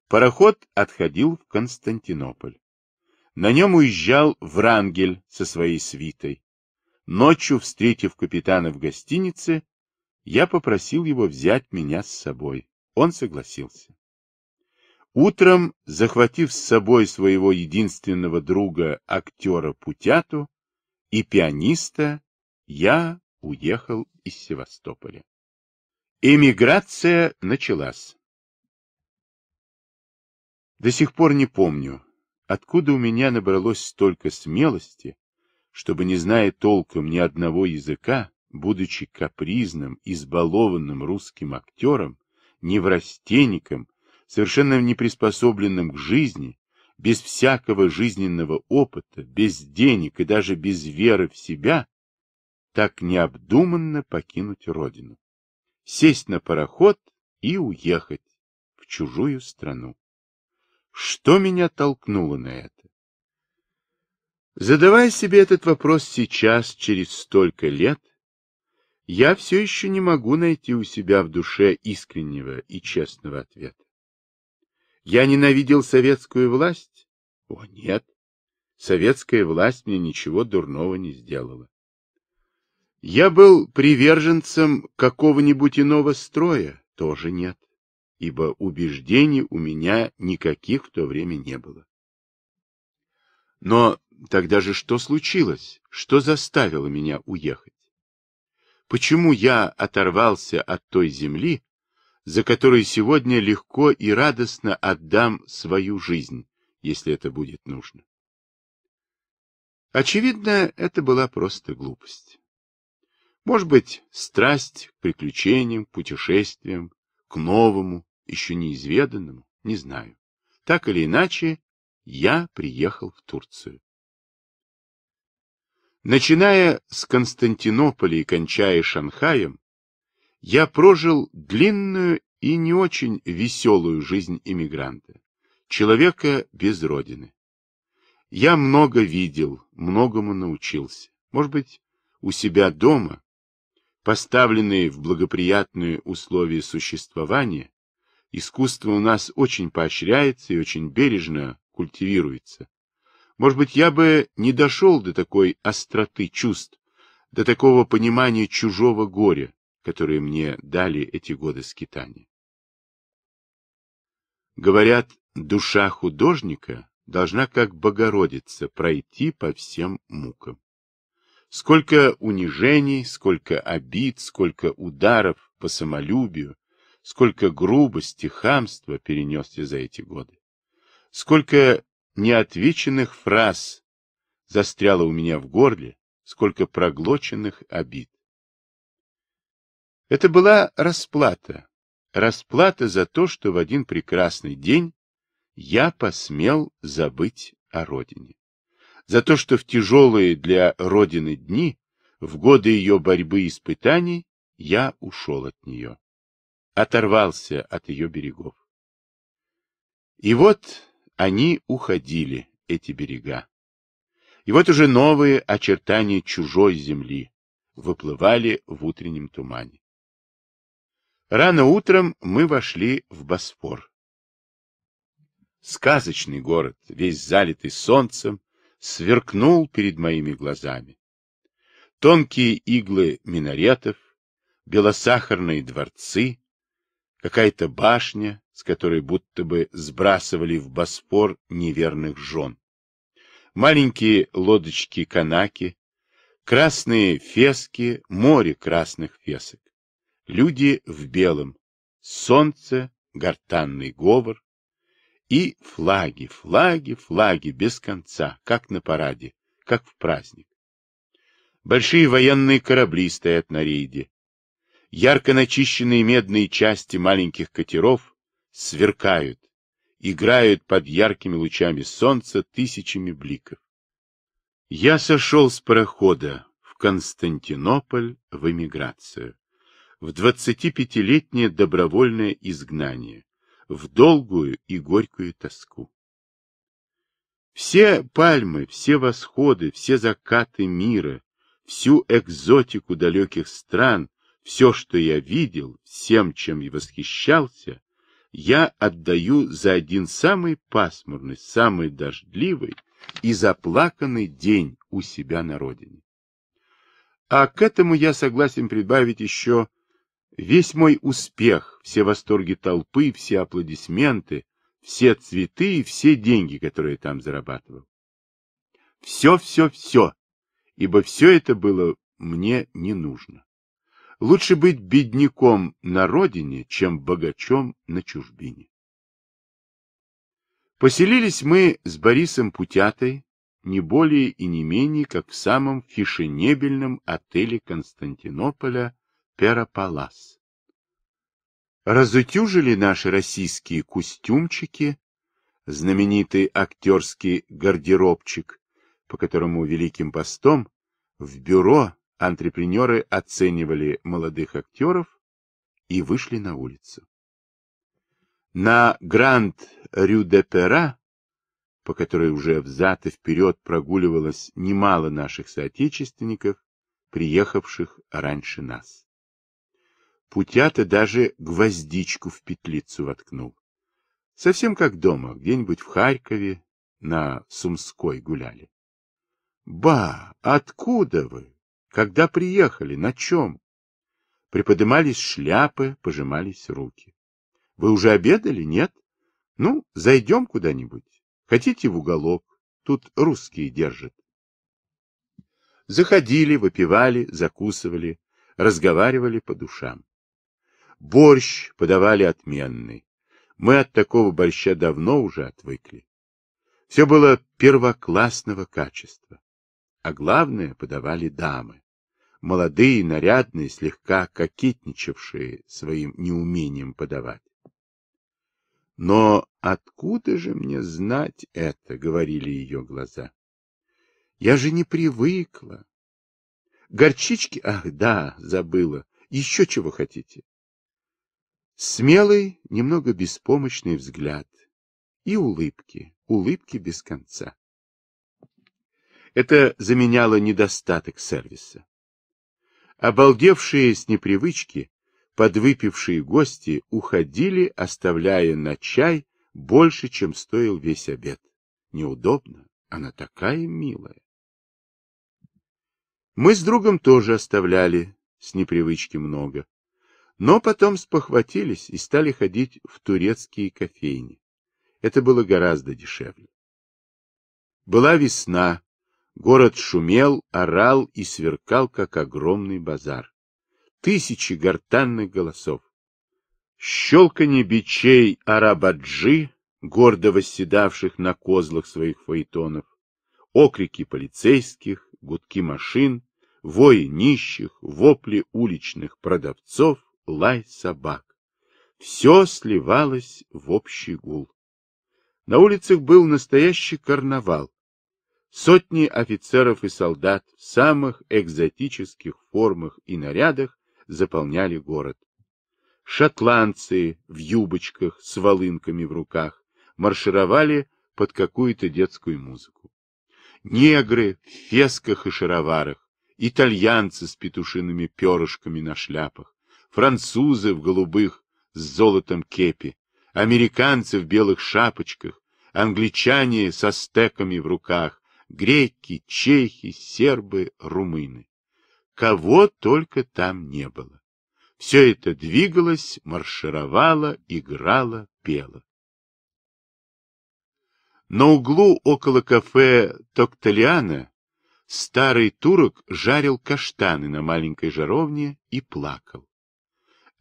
Пароход отходил в Константинополь. На нем уезжал Врангель со своей свитой. Ночью, встретив капитана в гостинице, я попросил его взять меня с собой. Он согласился. Утром, захватив с собой своего единственного друга, актера Путяту и пианиста, я уехал из Севастополя. Эмиграция началась. До сих пор не помню, откуда у меня набралось столько смелости, чтобы, не зная толком ни одного языка, будучи капризным, избалованным русским актером, неврастенником, совершенно неприспособленным к жизни, без всякого жизненного опыта, без денег и даже без веры в себя, так необдуманно покинуть родину сесть на пароход и уехать в чужую страну. Что меня толкнуло на это? Задавая себе этот вопрос сейчас, через столько лет, я все еще не могу найти у себя в душе искреннего и честного ответа. Я ненавидел советскую власть? О, нет. Советская власть мне ничего дурного не сделала. Я был приверженцем какого-нибудь иного строя? Тоже нет, ибо убеждений у меня никаких в то время не было. Но тогда же что случилось? Что заставило меня уехать? Почему я оторвался от той земли, за которую сегодня легко и радостно отдам свою жизнь, если это будет нужно? Очевидно, это была просто глупость. Может быть, страсть к приключениям, путешествиям, к новому, еще неизведанному, не знаю. Так или иначе, я приехал в Турцию. Начиная с Константинополя и кончая Шанхаем, я прожил длинную и не очень веселую жизнь иммигранта, человека без родины. Я много видел, многому научился. Может быть, у себя дома поставленные в благоприятные условия существования, искусство у нас очень поощряется и очень бережно культивируется. Может быть, я бы не дошел до такой остроты чувств, до такого понимания чужого горя, которое мне дали эти годы скитания. Говорят, душа художника должна как Богородица пройти по всем мукам. Сколько унижений, сколько обид, сколько ударов по самолюбию, сколько грубости, хамства перенес ты за эти годы. Сколько неотвеченных фраз застряло у меня в горле, сколько проглоченных обид. Это была расплата, расплата за то, что в один прекрасный день я посмел забыть о родине за то, что в тяжелые для Родины дни, в годы ее борьбы и испытаний, я ушел от нее, оторвался от ее берегов. И вот они уходили, эти берега. И вот уже новые очертания чужой земли выплывали в утреннем тумане. Рано утром мы вошли в Босфор. Сказочный город, весь залитый солнцем, сверкнул перед моими глазами. Тонкие иглы минаретов, белосахарные дворцы, какая-то башня, с которой будто бы сбрасывали в Боспор неверных жен, маленькие лодочки-канаки, красные фески, море красных фесок, люди в белом, солнце, гортанный говор, и флаги, флаги, флаги, без конца, как на параде, как в праздник. Большие военные корабли стоят на рейде. Ярко начищенные медные части маленьких катеров сверкают, играют под яркими лучами солнца тысячами бликов. Я сошел с парохода в Константинополь в эмиграцию, в 25-летнее добровольное изгнание в долгую и горькую тоску. Все пальмы, все восходы, все закаты мира, всю экзотику далеких стран, все, что я видел, всем, чем и восхищался, я отдаю за один самый пасмурный, самый дождливый и заплаканный день у себя на родине. А к этому я согласен прибавить еще Весь мой успех, все восторги толпы, все аплодисменты, все цветы и все деньги, которые я там зарабатывал. Все-все-все, ибо все это было мне не нужно. Лучше быть бедняком на родине, чем богачом на чужбине. Поселились мы с Борисом Путятой не более и не менее, как в самом фешенебельном отеле Константинополя Перополас. Разутюжили наши российские костюмчики, знаменитый актерский гардеробчик, по которому Великим постом в бюро антрепренеры оценивали молодых актеров и вышли на улицу. На Гранд-Рю-де-Пера, по которой уже взад и вперед прогуливалось немало наших соотечественников, приехавших раньше нас. Путята даже гвоздичку в петлицу воткнул. Совсем как дома, где-нибудь в Харькове на Сумской гуляли. — Ба, откуда вы? Когда приехали? На чем? Приподымались шляпы, пожимались руки. — Вы уже обедали, нет? Ну, зайдем куда-нибудь. Хотите в уголок? Тут русские держат. Заходили, выпивали, закусывали, разговаривали по душам. Борщ подавали отменный. Мы от такого борща давно уже отвыкли. Все было первоклассного качества. А главное, подавали дамы. Молодые, нарядные, слегка кокетничавшие своим неумением подавать. Но откуда же мне знать это, говорили ее глаза. Я же не привыкла. Горчички, ах да, забыла. Еще чего хотите? Смелый, немного беспомощный взгляд. И улыбки, улыбки без конца. Это заменяло недостаток сервиса. Обалдевшие с непривычки, подвыпившие гости уходили, оставляя на чай больше, чем стоил весь обед. Неудобно, она такая милая. Мы с другом тоже оставляли, с непривычки много. Но потом спохватились и стали ходить в турецкие кофейни. Это было гораздо дешевле. Была весна. Город шумел, орал и сверкал, как огромный базар. Тысячи гортанных голосов. Щелканье бичей арабаджи, гордо восседавших на козлах своих фаэтонов, окрики полицейских, гудки машин, вои нищих, вопли уличных продавцов лай собак. Все сливалось в общий гул. На улицах был настоящий карнавал. Сотни офицеров и солдат в самых экзотических формах и нарядах заполняли город. Шотландцы в юбочках с волынками в руках маршировали под какую-то детскую музыку. Негры в фесках и шароварах, итальянцы с петушиными перышками на шляпах, французы в голубых с золотом кепи, американцы в белых шапочках, англичане со стеками в руках, греки, чехи, сербы, румыны. Кого только там не было. Все это двигалось, маршировало, играло, пело. На углу около кафе Токталиана старый турок жарил каштаны на маленькой жаровне и плакал.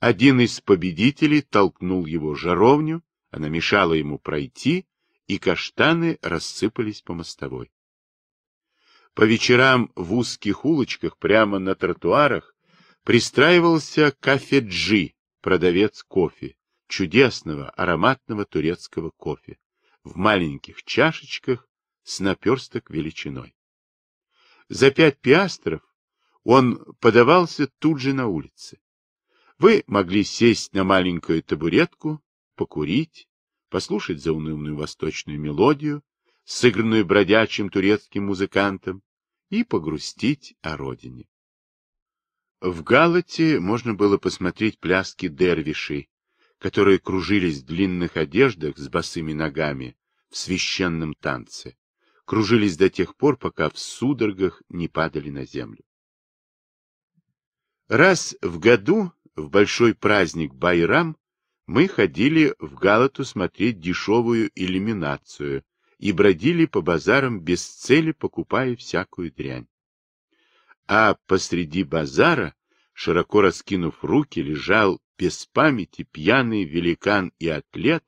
Один из победителей толкнул его жаровню, она мешала ему пройти, и каштаны рассыпались по мостовой. По вечерам в узких улочках, прямо на тротуарах, пристраивался кафеджи, продавец кофе, чудесного ароматного турецкого кофе, в маленьких чашечках с наперсток величиной. За пять пиастров он подавался тут же на улице. Вы могли сесть на маленькую табуретку, покурить, послушать заунывную восточную мелодию, сыгранную бродячим турецким музыкантом, и погрустить о родине. В Галате можно было посмотреть пляски дервишей, которые кружились в длинных одеждах с босыми ногами в священном танце, кружились до тех пор, пока в судорогах не падали на землю. Раз в году в большой праздник Байрам мы ходили в Галату смотреть дешевую иллюминацию и бродили по базарам без цели, покупая всякую дрянь. А посреди базара, широко раскинув руки, лежал без памяти пьяный великан и атлет,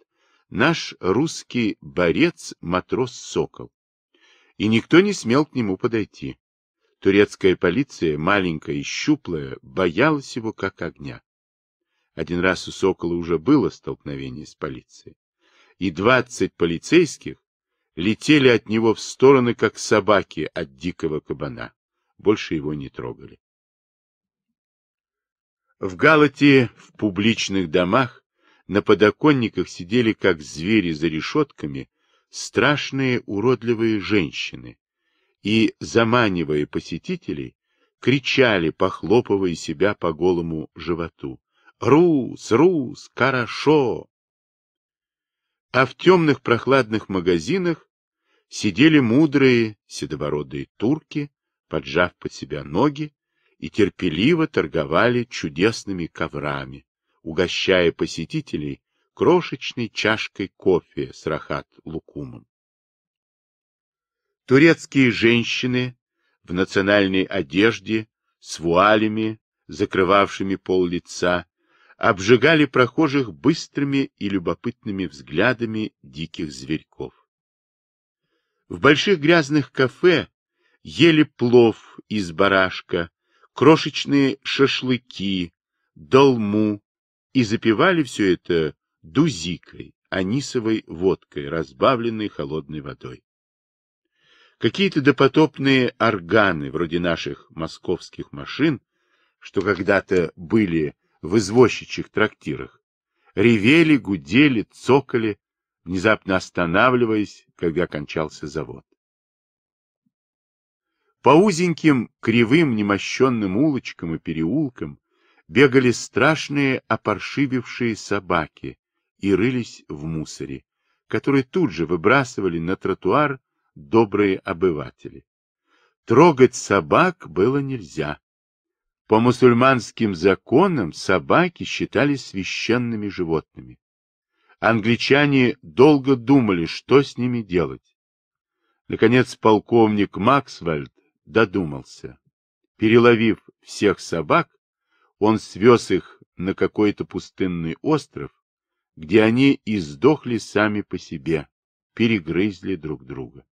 наш русский борец-матрос Сокол. И никто не смел к нему подойти. Турецкая полиция, маленькая и щуплая, боялась его как огня. Один раз у Сокола уже было столкновение с полицией. И двадцать полицейских летели от него в стороны, как собаки от дикого кабана. Больше его не трогали. В Галате, в публичных домах, на подоконниках сидели, как звери за решетками, страшные уродливые женщины, и, заманивая посетителей, кричали, похлопывая себя по голому животу. «Рус! Рус! Хорошо!» А в темных прохладных магазинах сидели мудрые седобородые турки, поджав под себя ноги, и терпеливо торговали чудесными коврами, угощая посетителей крошечной чашкой кофе с рахат-лукумом. Турецкие женщины в национальной одежде, с вуалями, закрывавшими пол лица, обжигали прохожих быстрыми и любопытными взглядами диких зверьков. В больших грязных кафе ели плов из барашка, крошечные шашлыки, долму и запивали все это дузикой, анисовой водкой, разбавленной холодной водой какие-то допотопные органы, вроде наших московских машин, что когда-то были в извозчичьих трактирах, ревели, гудели, цокали, внезапно останавливаясь, когда кончался завод. По узеньким, кривым, немощенным улочкам и переулкам бегали страшные опоршивившие собаки и рылись в мусоре, который тут же выбрасывали на тротуар добрые обыватели. Трогать собак было нельзя. По мусульманским законам собаки считались священными животными. Англичане долго думали, что с ними делать. Наконец полковник Максвальд додумался. Переловив всех собак, он свез их на какой-то пустынный остров, где они издохли сами по себе, перегрызли друг друга.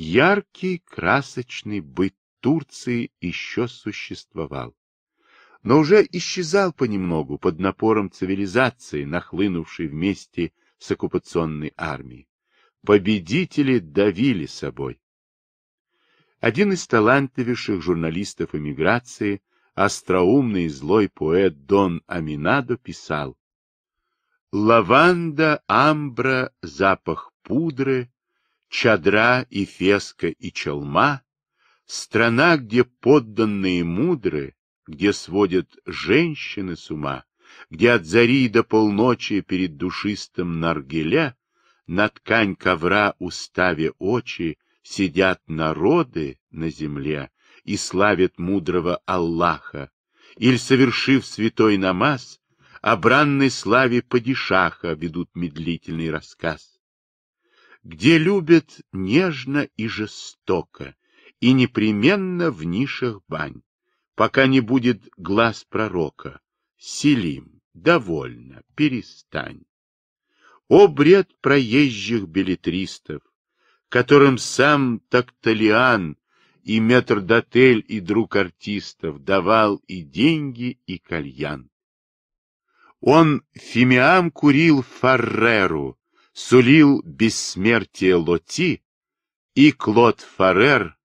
Яркий красочный быт Турции еще существовал, но уже исчезал понемногу под напором цивилизации, нахлынувшей вместе с оккупационной армией. Победители давили собой. Один из талантливейших журналистов эмиграции, остроумный и злой поэт Дон Аминадо писал «Лаванда, амбра, запах пудры, Чадра и Феска и Челма, страна, где подданные мудры, где сводят женщины с ума, где от зари до полночи перед душистым наргиля на ткань ковра уставе очи сидят народы на земле и славят мудрого Аллаха, или, совершив святой намаз, о бранной славе падишаха ведут медлительный рассказ где любят нежно и жестоко, и непременно в нишах бань, пока не будет глаз пророка. Селим, довольно, перестань. О бред проезжих билетристов, которым сам Такталиан и метрдотель и друг артистов давал и деньги, и кальян. Он фимиам курил Фарреру, сулил бессмертие Лоти, и Клод Фарер,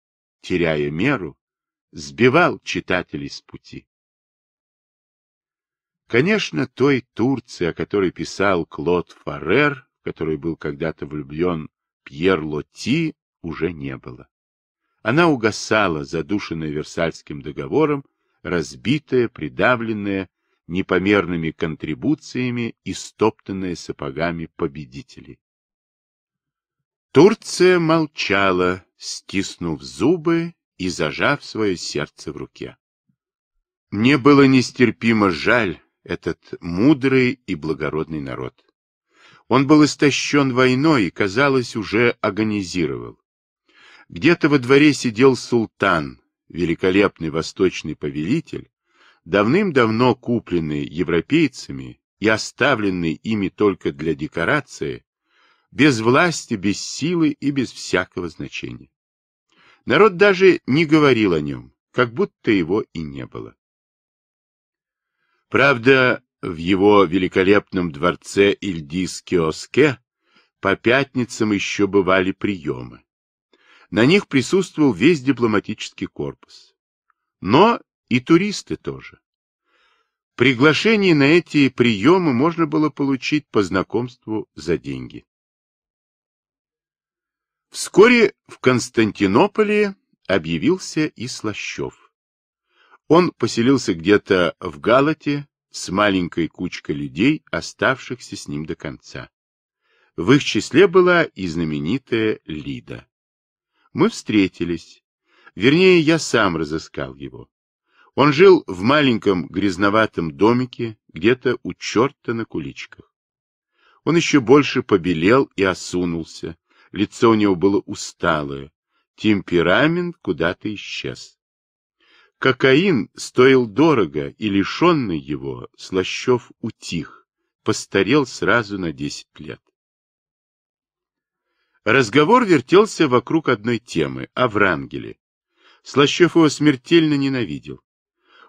теряя меру, сбивал читателей с пути. Конечно, той Турции, о которой писал Клод Фарер, в которой был когда-то влюблен Пьер Лоти, уже не было. Она угасала, задушенная Версальским договором, разбитая, придавленная непомерными контрибуциями и стоптанная сапогами победителей. Турция молчала, стиснув зубы и зажав свое сердце в руке. Мне было нестерпимо жаль этот мудрый и благородный народ. Он был истощен войной и, казалось, уже агонизировал. Где-то во дворе сидел султан, великолепный восточный повелитель, давным-давно купленный европейцами и оставленный ими только для декорации, без власти, без силы и без всякого значения. Народ даже не говорил о нем, как будто его и не было. Правда, в его великолепном дворце Ильдис-Киоске по пятницам еще бывали приемы. На них присутствовал весь дипломатический корпус. Но и туристы тоже. Приглашение на эти приемы можно было получить по знакомству за деньги. Вскоре в Константинополе объявился и Слащев. Он поселился где-то в Галате с маленькой кучкой людей, оставшихся с ним до конца. В их числе была и знаменитая Лида. Мы встретились. Вернее, я сам разыскал его. Он жил в маленьком грязноватом домике, где-то у черта на куличках. Он еще больше побелел и осунулся, лицо у него было усталое, темперамент куда-то исчез. Кокаин стоил дорого, и лишенный его, Слащев утих, постарел сразу на десять лет. Разговор вертелся вокруг одной темы — о Врангеле. Слащев его смертельно ненавидел.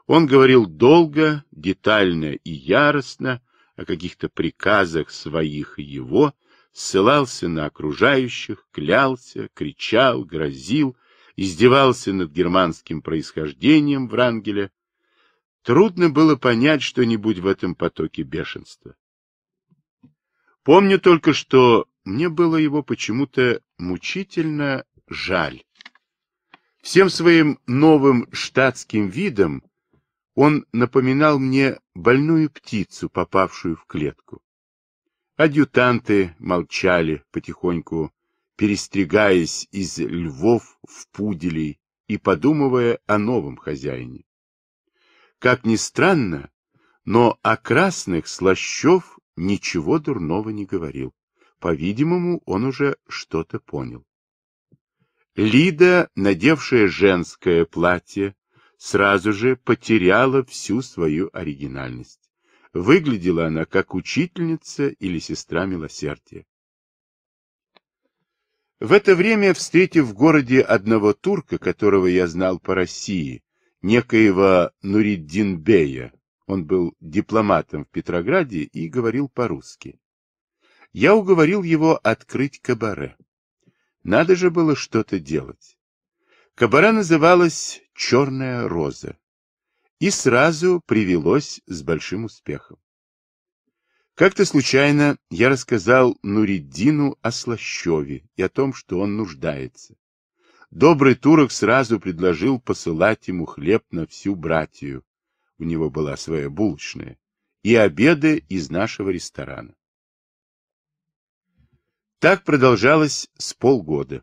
Он говорил долго, детально и яростно о каких-то приказах своих и его, ссылался на окружающих, клялся, кричал, грозил, издевался над германским происхождением Врангеля. Трудно было понять что-нибудь в этом потоке бешенства. Помню только, что мне было его почему-то мучительно жаль. Всем своим новым штатским видом он напоминал мне больную птицу, попавшую в клетку. Адъютанты молчали потихоньку, перестригаясь из львов в пуделей и подумывая о новом хозяине. Как ни странно, но о красных Слащев ничего дурного не говорил. По-видимому, он уже что-то понял. Лида, надевшая женское платье, сразу же потеряла всю свою оригинальность. Выглядела она как учительница или сестра милосердия. В это время, встретив в городе одного турка, которого я знал по России, некоего Нуриддинбея, он был дипломатом в Петрограде и говорил по-русски, я уговорил его открыть кабаре. Надо же было что-то делать. Кабара называлась черная роза, и сразу привелось с большим успехом. Как-то случайно я рассказал Нуриддину о Слащеве и о том, что он нуждается. Добрый турок сразу предложил посылать ему хлеб на всю братью, у него была своя булочная, и обеды из нашего ресторана. Так продолжалось с полгода.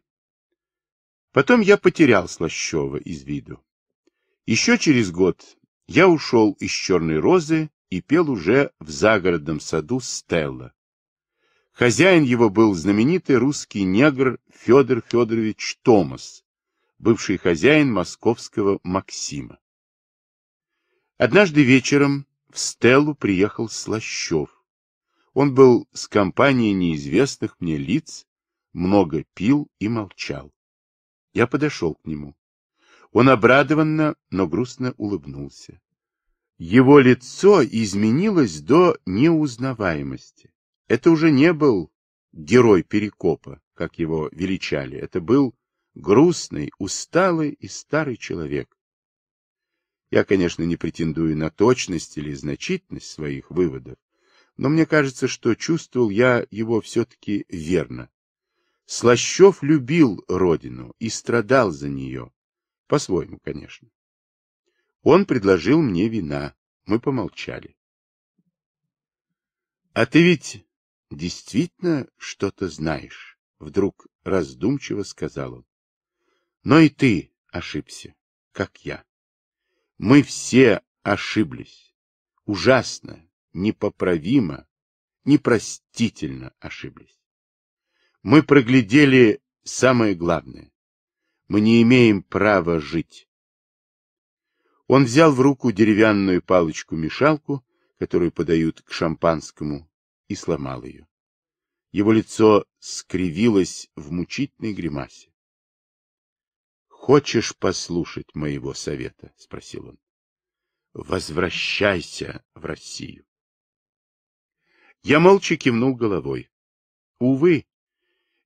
Потом я потерял Слащева из виду. Еще через год я ушел из «Черной розы» и пел уже в загородном саду Стелла. Хозяин его был знаменитый русский негр Федор Федорович Томас, бывший хозяин московского Максима. Однажды вечером в Стеллу приехал Слащев. Он был с компанией неизвестных мне лиц, много пил и молчал. Я подошел к нему. Он обрадованно, но грустно улыбнулся. Его лицо изменилось до неузнаваемости. Это уже не был герой Перекопа, как его величали. Это был грустный, усталый и старый человек. Я, конечно, не претендую на точность или значительность своих выводов, но мне кажется, что чувствовал я его все-таки верно. Слащев любил родину и страдал за нее. По-своему, конечно. Он предложил мне вина. Мы помолчали. — А ты ведь действительно что-то знаешь? — вдруг раздумчиво сказал он. — Но и ты ошибся, как я. Мы все ошиблись. Ужасно, непоправимо, непростительно ошиблись мы проглядели самое главное. Мы не имеем права жить. Он взял в руку деревянную палочку-мешалку, которую подают к шампанскому, и сломал ее. Его лицо скривилось в мучительной гримасе. «Хочешь послушать моего совета?» — спросил он. «Возвращайся в Россию». Я молча кивнул головой. Увы,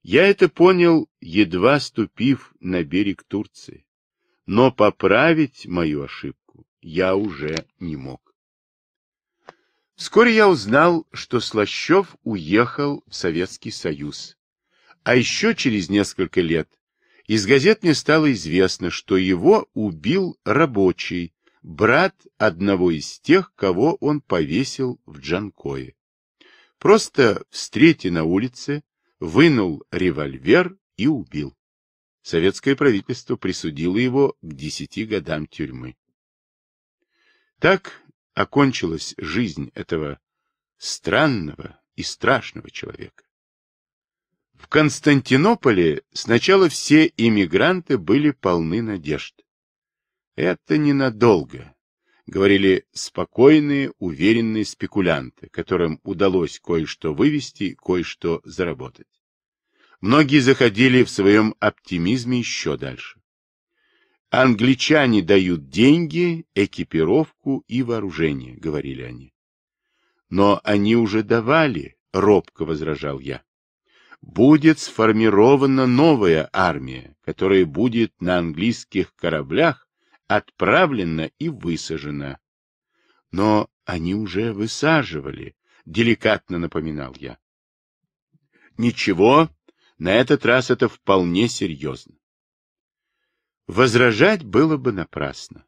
я это понял, едва ступив на берег Турции. Но поправить мою ошибку я уже не мог. Вскоре я узнал, что Слащев уехал в Советский Союз. А еще через несколько лет из газет мне стало известно, что его убил рабочий, брат одного из тех, кого он повесил в Джанкое. Просто в на улице вынул револьвер и убил. Советское правительство присудило его к десяти годам тюрьмы. Так окончилась жизнь этого странного и страшного человека. В Константинополе сначала все иммигранты были полны надежд. Это ненадолго, говорили спокойные, уверенные спекулянты, которым удалось кое-что вывести, кое-что заработать. Многие заходили в своем оптимизме еще дальше. «Англичане дают деньги, экипировку и вооружение», — говорили они. «Но они уже давали», — робко возражал я. «Будет сформирована новая армия, которая будет на английских кораблях отправлена и высажена. Но они уже высаживали, деликатно напоминал я. Ничего, на этот раз это вполне серьезно. Возражать было бы напрасно.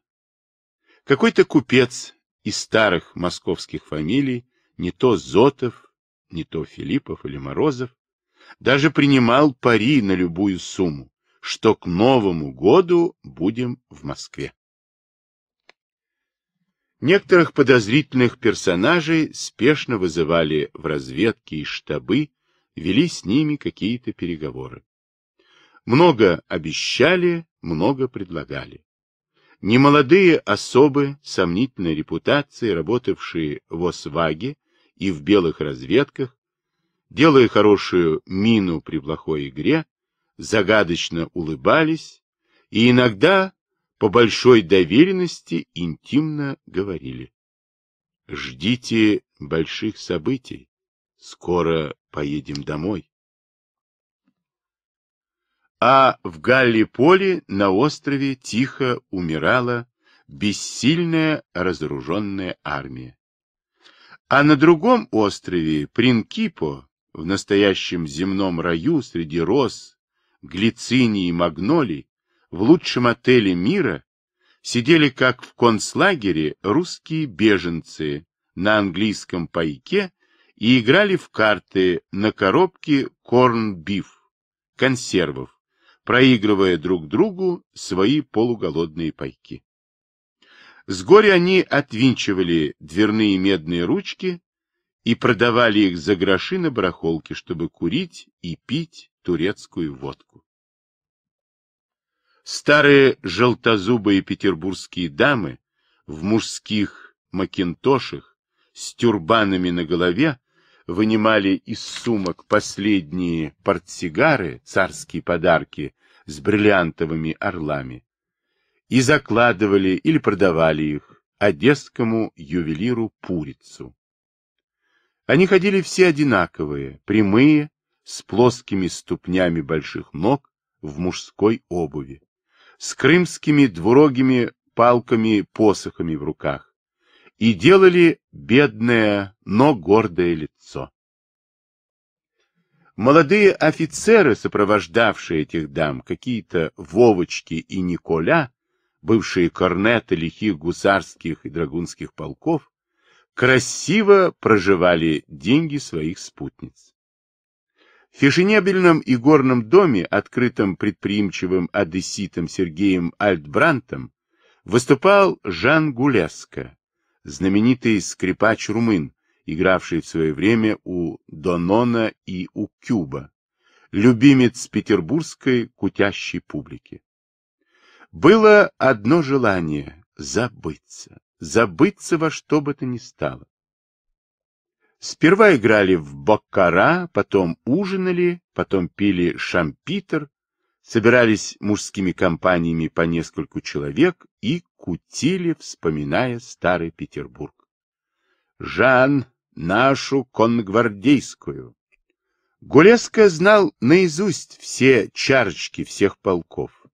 Какой-то купец из старых московских фамилий, не то Зотов, не то Филиппов или Морозов, даже принимал пари на любую сумму что к Новому году будем в Москве. Некоторых подозрительных персонажей спешно вызывали в разведки и штабы, вели с ними какие-то переговоры. Много обещали, много предлагали. Немолодые особы сомнительной репутации, работавшие в Осваге и в белых разведках, делая хорошую мину при плохой игре, загадочно улыбались и иногда по большой доверенности интимно говорили. Ждите больших событий. Скоро поедем домой. А в Галлиполе на острове тихо умирала бессильная разоруженная армия. А на другом острове, Принкипо, в настоящем земном раю среди роз, глицинии и магнолий в лучшем отеле мира сидели, как в концлагере, русские беженцы на английском пайке и играли в карты на коробке корнбиф, консервов, проигрывая друг другу свои полуголодные пайки. С горя они отвинчивали дверные медные ручки, и продавали их за гроши на барахолке, чтобы курить и пить турецкую водку. Старые желтозубые петербургские дамы в мужских макинтошах с тюрбанами на голове вынимали из сумок последние портсигары, царские подарки, с бриллиантовыми орлами, и закладывали или продавали их одесскому ювелиру Пурицу. Они ходили все одинаковые, прямые, с плоскими ступнями больших ног в мужской обуви, с крымскими двурогими палками-посохами в руках, и делали бедное, но гордое лицо. Молодые офицеры, сопровождавшие этих дам, какие-то Вовочки и Николя, бывшие корнеты лихих гусарских и драгунских полков, красиво проживали деньги своих спутниц. В фешенебельном и горном доме, открытом предприимчивым одесситом Сергеем Альтбрантом, выступал Жан Гуляско, знаменитый скрипач-румын, игравший в свое время у Донона и у Кюба, любимец петербургской кутящей публики. Было одно желание — забыться забыться во что бы то ни стало. Сперва играли в баккара, потом ужинали, потом пили шампитер, собирались мужскими компаниями по нескольку человек и кутили, вспоминая старый Петербург. Жан, нашу конгвардейскую. Гулеско знал наизусть все чарочки всех полков.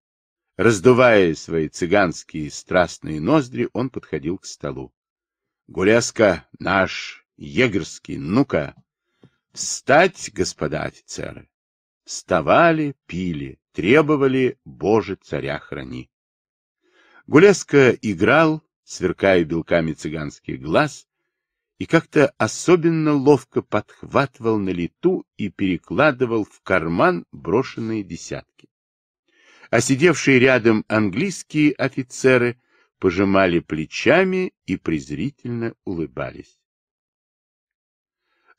Раздувая свои цыганские страстные ноздри, он подходил к столу. — Гуляска наш, егерский, ну-ка! Встать, господа офицеры! Вставали, пили, требовали «Боже, царя храни!». Гуляска играл, сверкая белками цыганских глаз, и как-то особенно ловко подхватывал на лету и перекладывал в карман брошенные десятки а сидевшие рядом английские офицеры пожимали плечами и презрительно улыбались.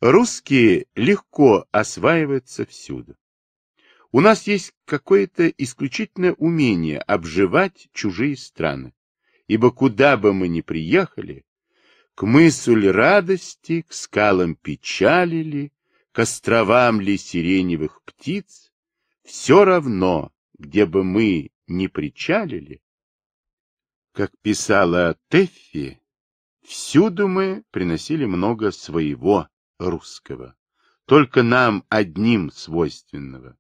Русские легко осваиваются всюду. У нас есть какое-то исключительное умение обживать чужие страны, ибо куда бы мы ни приехали, к мысу ли радости, к скалам печали ли, к островам ли сиреневых птиц, все равно где бы мы ни причалили, как писала Теффи, всюду мы приносили много своего русского, только нам одним свойственного.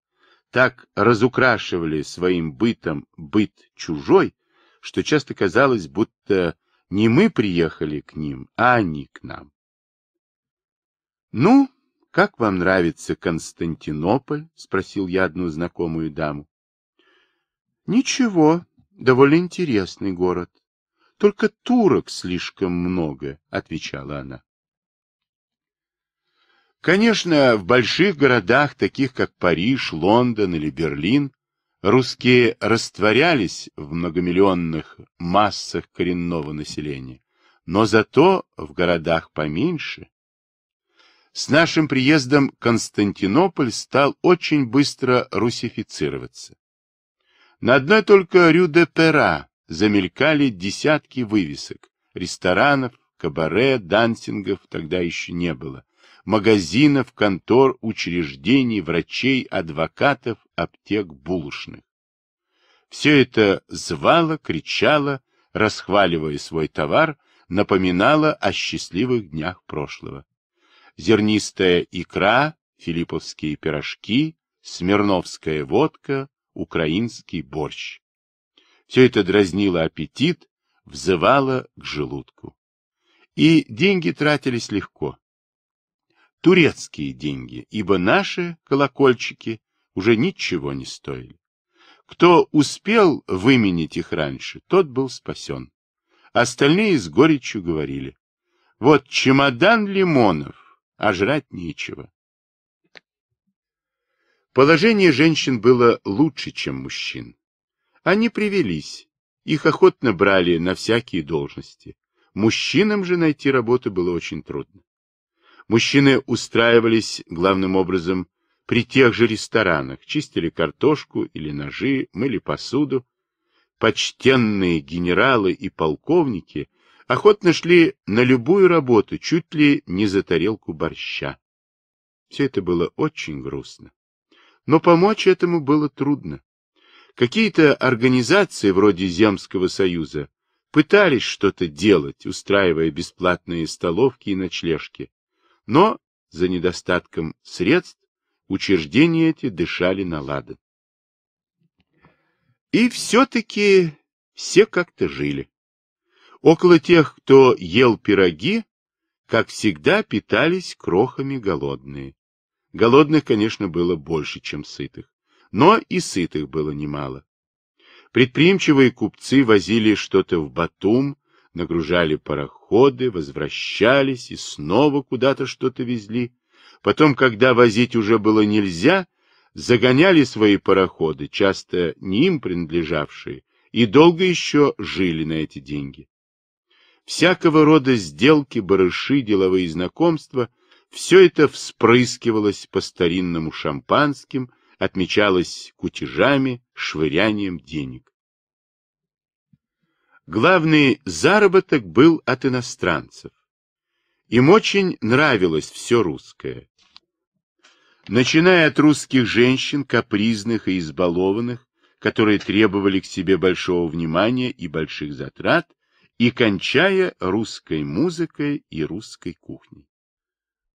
Так разукрашивали своим бытом быт чужой, что часто казалось, будто не мы приехали к ним, а они к нам. Ну, как вам нравится Константинополь? спросил я одну знакомую даму. Ничего, довольно интересный город. Только турок слишком много, отвечала она. Конечно, в больших городах, таких как Париж, Лондон или Берлин, русские растворялись в многомиллионных массах коренного населения, но зато в городах поменьше. С нашим приездом Константинополь стал очень быстро русифицироваться. На одной только Рю-де-Пера замелькали десятки вывесок. Ресторанов, кабаре, дансингов тогда еще не было. Магазинов, контор, учреждений, врачей, адвокатов, аптек, булочных. Все это звало, кричало, расхваливая свой товар, напоминало о счастливых днях прошлого. Зернистая икра, филипповские пирожки, смирновская водка, украинский борщ. Все это дразнило аппетит, взывало к желудку. И деньги тратились легко. Турецкие деньги, ибо наши колокольчики уже ничего не стоили. Кто успел выменить их раньше, тот был спасен. Остальные с горечью говорили. Вот чемодан лимонов, а жрать нечего. Положение женщин было лучше, чем мужчин. Они привелись, их охотно брали на всякие должности. Мужчинам же найти работу было очень трудно. Мужчины устраивались, главным образом, при тех же ресторанах, чистили картошку или ножи, мыли посуду. Почтенные генералы и полковники охотно шли на любую работу, чуть ли не за тарелку борща. Все это было очень грустно. Но помочь этому было трудно. Какие-то организации вроде Земского союза пытались что-то делать, устраивая бесплатные столовки и ночлежки. Но за недостатком средств учреждения эти дышали на ладан. И все-таки все как-то жили. Около тех, кто ел пироги, как всегда питались крохами голодные. Голодных, конечно, было больше, чем сытых. Но и сытых было немало. Предприимчивые купцы возили что-то в Батум, нагружали пароходы, возвращались и снова куда-то что-то везли. Потом, когда возить уже было нельзя, загоняли свои пароходы, часто не им принадлежавшие, и долго еще жили на эти деньги. Всякого рода сделки, барыши, деловые знакомства – все это вспрыскивалось по-старинному шампанским, отмечалось кутежами, швырянием денег. Главный заработок был от иностранцев. Им очень нравилось все русское. Начиная от русских женщин, капризных и избалованных, которые требовали к себе большого внимания и больших затрат, и кончая русской музыкой и русской кухней.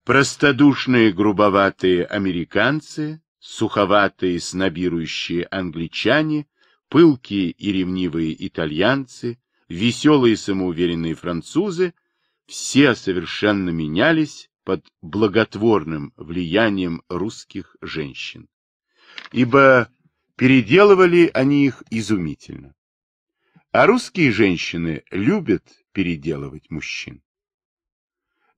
Простодушные грубоватые американцы, суховатые снобирующие англичане, пылкие и ревнивые итальянцы, веселые самоуверенные французы – все совершенно менялись под благотворным влиянием русских женщин. Ибо переделывали они их изумительно. А русские женщины любят переделывать мужчин.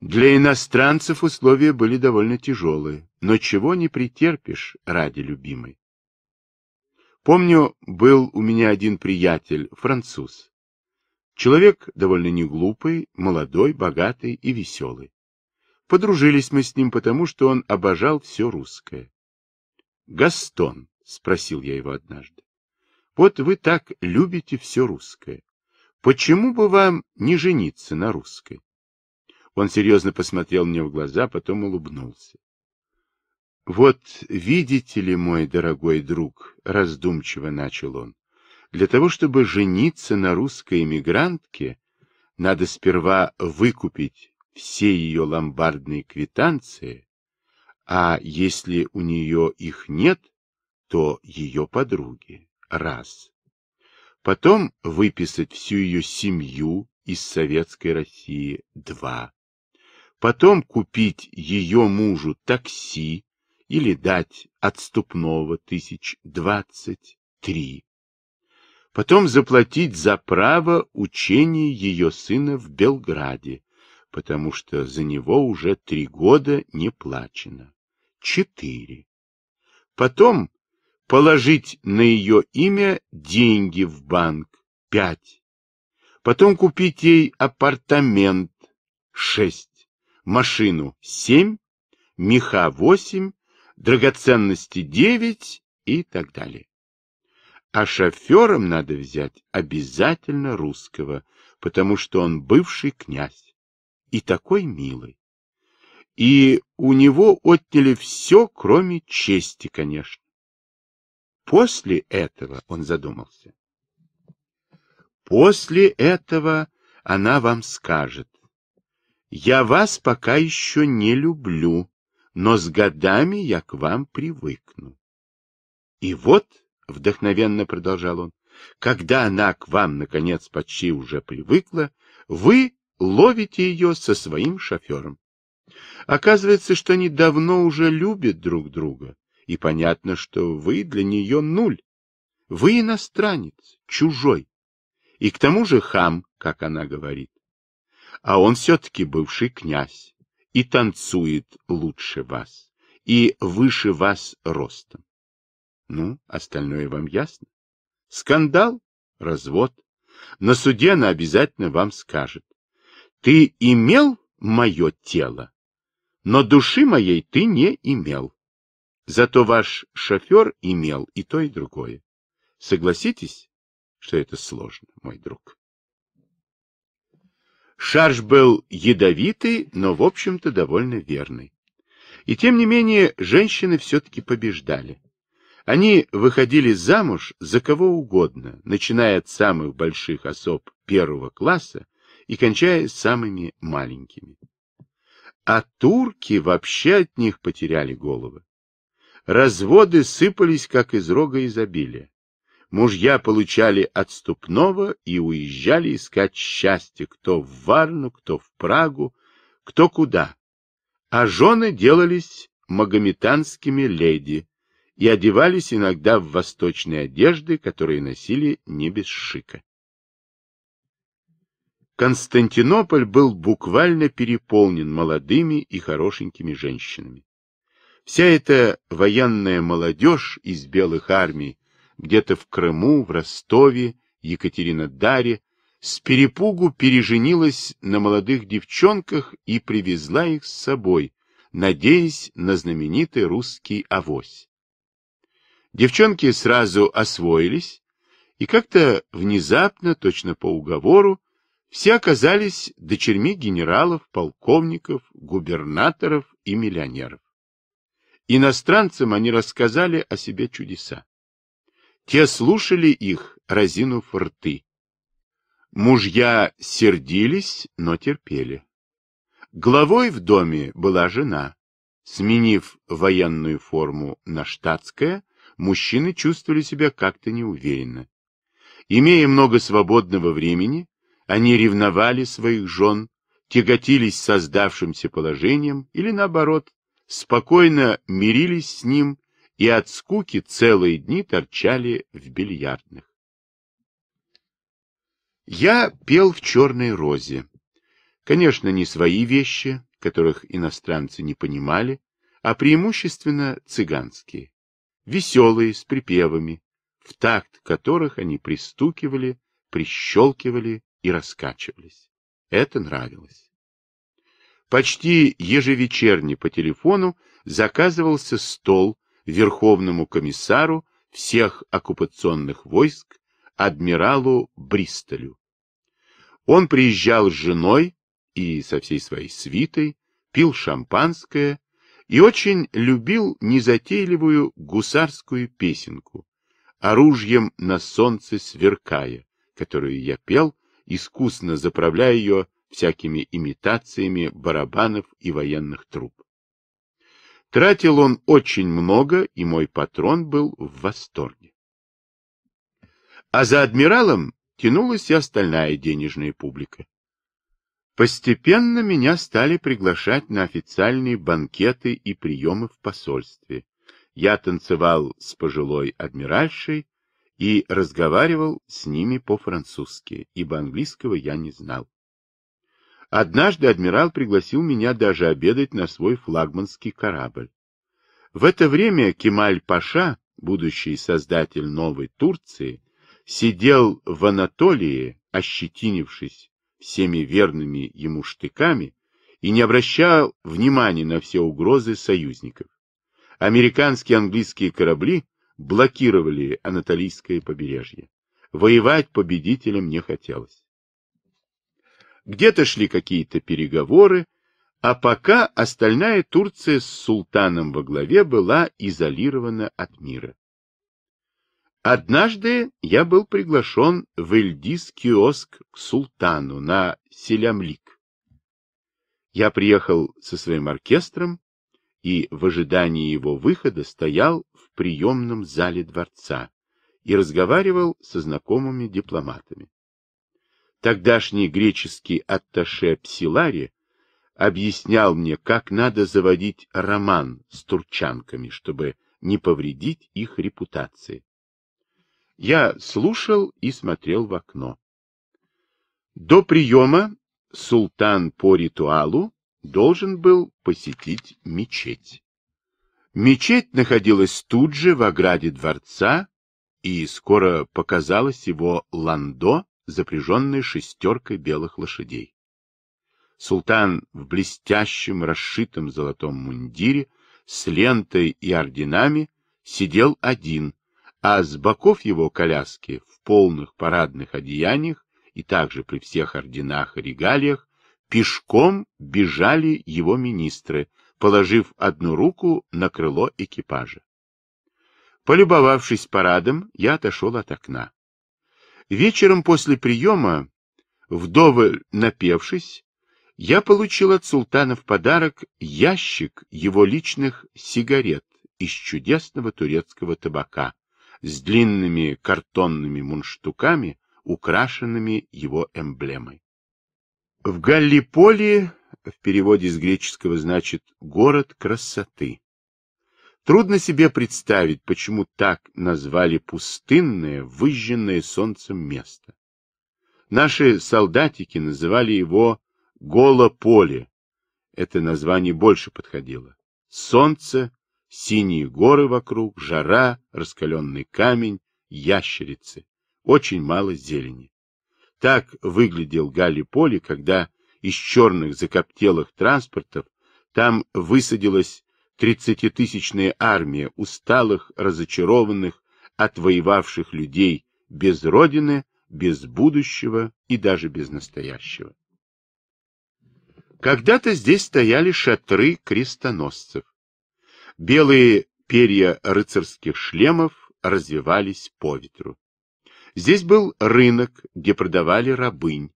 Для иностранцев условия были довольно тяжелые, но чего не претерпишь ради любимой. Помню, был у меня один приятель, француз. Человек довольно неглупый, молодой, богатый и веселый. Подружились мы с ним потому, что он обожал все русское. «Гастон», — спросил я его однажды, — «вот вы так любите все русское. Почему бы вам не жениться на русской?» Он серьезно посмотрел мне в глаза, потом улыбнулся. — Вот видите ли, мой дорогой друг, — раздумчиво начал он, — для того, чтобы жениться на русской эмигрантке, надо сперва выкупить все ее ломбардные квитанции, а если у нее их нет, то ее подруги. Раз. Потом выписать всю ее семью из Советской России. Два потом купить ее мужу такси или дать отступного тысяч двадцать три, потом заплатить за право учения ее сына в Белграде, потому что за него уже три года не плачено, четыре, потом положить на ее имя деньги в банк, пять, потом купить ей апартамент, шесть, машину 7, меха 8, драгоценности 9 и так далее. А шофером надо взять обязательно русского, потому что он бывший князь и такой милый. И у него отняли все, кроме чести, конечно. После этого он задумался. После этого она вам скажет, я вас пока еще не люблю, но с годами я к вам привыкну. И вот, — вдохновенно продолжал он, — когда она к вам, наконец, почти уже привыкла, вы ловите ее со своим шофером. Оказывается, что они давно уже любят друг друга, и понятно, что вы для нее нуль. Вы иностранец, чужой, и к тому же хам, как она говорит а он все-таки бывший князь и танцует лучше вас, и выше вас ростом. Ну, остальное вам ясно? Скандал, развод. На суде она обязательно вам скажет. Ты имел мое тело, но души моей ты не имел. Зато ваш шофер имел и то, и другое. Согласитесь, что это сложно, мой друг? Шарж был ядовитый, но, в общем-то, довольно верный. И тем не менее, женщины все-таки побеждали. Они выходили замуж за кого угодно, начиная от самых больших особ первого класса и кончая самыми маленькими. А турки вообще от них потеряли головы. Разводы сыпались, как из рога изобилия мужья получали отступного и уезжали искать счастье кто в Варну, кто в Прагу, кто куда. А жены делались магометанскими леди и одевались иногда в восточные одежды, которые носили не без шика. Константинополь был буквально переполнен молодыми и хорошенькими женщинами. Вся эта военная молодежь из белых армий где-то в Крыму, в Ростове, Екатеринодаре, с перепугу переженилась на молодых девчонках и привезла их с собой, надеясь на знаменитый русский авось. Девчонки сразу освоились, и как-то внезапно, точно по уговору, все оказались дочерьми генералов, полковников, губернаторов и миллионеров. Иностранцам они рассказали о себе чудеса. Те слушали их, разинув рты. Мужья сердились, но терпели. Главой в доме была жена. Сменив военную форму на штатское, мужчины чувствовали себя как-то неуверенно. Имея много свободного времени, они ревновали своих жен, тяготились создавшимся положением или, наоборот, спокойно мирились с ним и от скуки целые дни торчали в бильярдных. Я пел в «Черной розе». Конечно, не свои вещи, которых иностранцы не понимали, а преимущественно цыганские, веселые, с припевами, в такт которых они пристукивали, прищелкивали и раскачивались. Это нравилось. Почти ежевечерне по телефону заказывался стол верховному комиссару всех оккупационных войск адмиралу Бристолю. Он приезжал с женой и со всей своей свитой, пил шампанское и очень любил незатейливую гусарскую песенку «Оружием на солнце сверкая», которую я пел, искусно заправляя ее всякими имитациями барабанов и военных труб. Тратил он очень много, и мой патрон был в восторге. А за адмиралом тянулась и остальная денежная публика. Постепенно меня стали приглашать на официальные банкеты и приемы в посольстве. Я танцевал с пожилой адмиральшей и разговаривал с ними по-французски, ибо английского я не знал. Однажды адмирал пригласил меня даже обедать на свой флагманский корабль. В это время Кемаль-Паша, будущий создатель новой Турции, сидел в Анатолии, ощетинившись всеми верными ему штыками, и не обращал внимания на все угрозы союзников. Американские и английские корабли блокировали Анатолийское побережье. Воевать победителям не хотелось где-то шли какие-то переговоры, а пока остальная Турция с султаном во главе была изолирована от мира. Однажды я был приглашен в Эльдис-киоск к султану на Селямлик. Я приехал со своим оркестром и в ожидании его выхода стоял в приемном зале дворца и разговаривал со знакомыми дипломатами. Тогдашний греческий атташе Псилари объяснял мне, как надо заводить роман с турчанками, чтобы не повредить их репутации. Я слушал и смотрел в окно. До приема султан по ритуалу должен был посетить мечеть. Мечеть находилась тут же в ограде дворца, и скоро показалось его ландо, запряженной шестеркой белых лошадей. Султан в блестящем расшитом золотом мундире с лентой и орденами сидел один, а с боков его коляски в полных парадных одеяниях и также при всех орденах и регалиях пешком бежали его министры, положив одну руку на крыло экипажа. Полюбовавшись парадом, я отошел от окна. Вечером после приема, вдоволь напевшись, я получил от султана в подарок ящик его личных сигарет из чудесного турецкого табака с длинными картонными мунштуками, украшенными его эмблемой. В Галлиполе, в переводе с греческого значит «город красоты», Трудно себе представить, почему так назвали пустынное, выжженное солнцем место. Наши солдатики называли его Голо Поле. Это название больше подходило. Солнце, синие горы вокруг, жара, раскаленный камень, ящерицы. Очень мало зелени. Так выглядел Галли-Поле, когда из черных закоптелых транспортов там высадилось тридцатитысячная армия усталых, разочарованных, отвоевавших людей без родины, без будущего и даже без настоящего. Когда-то здесь стояли шатры крестоносцев. Белые перья рыцарских шлемов развивались по ветру. Здесь был рынок, где продавали рабынь.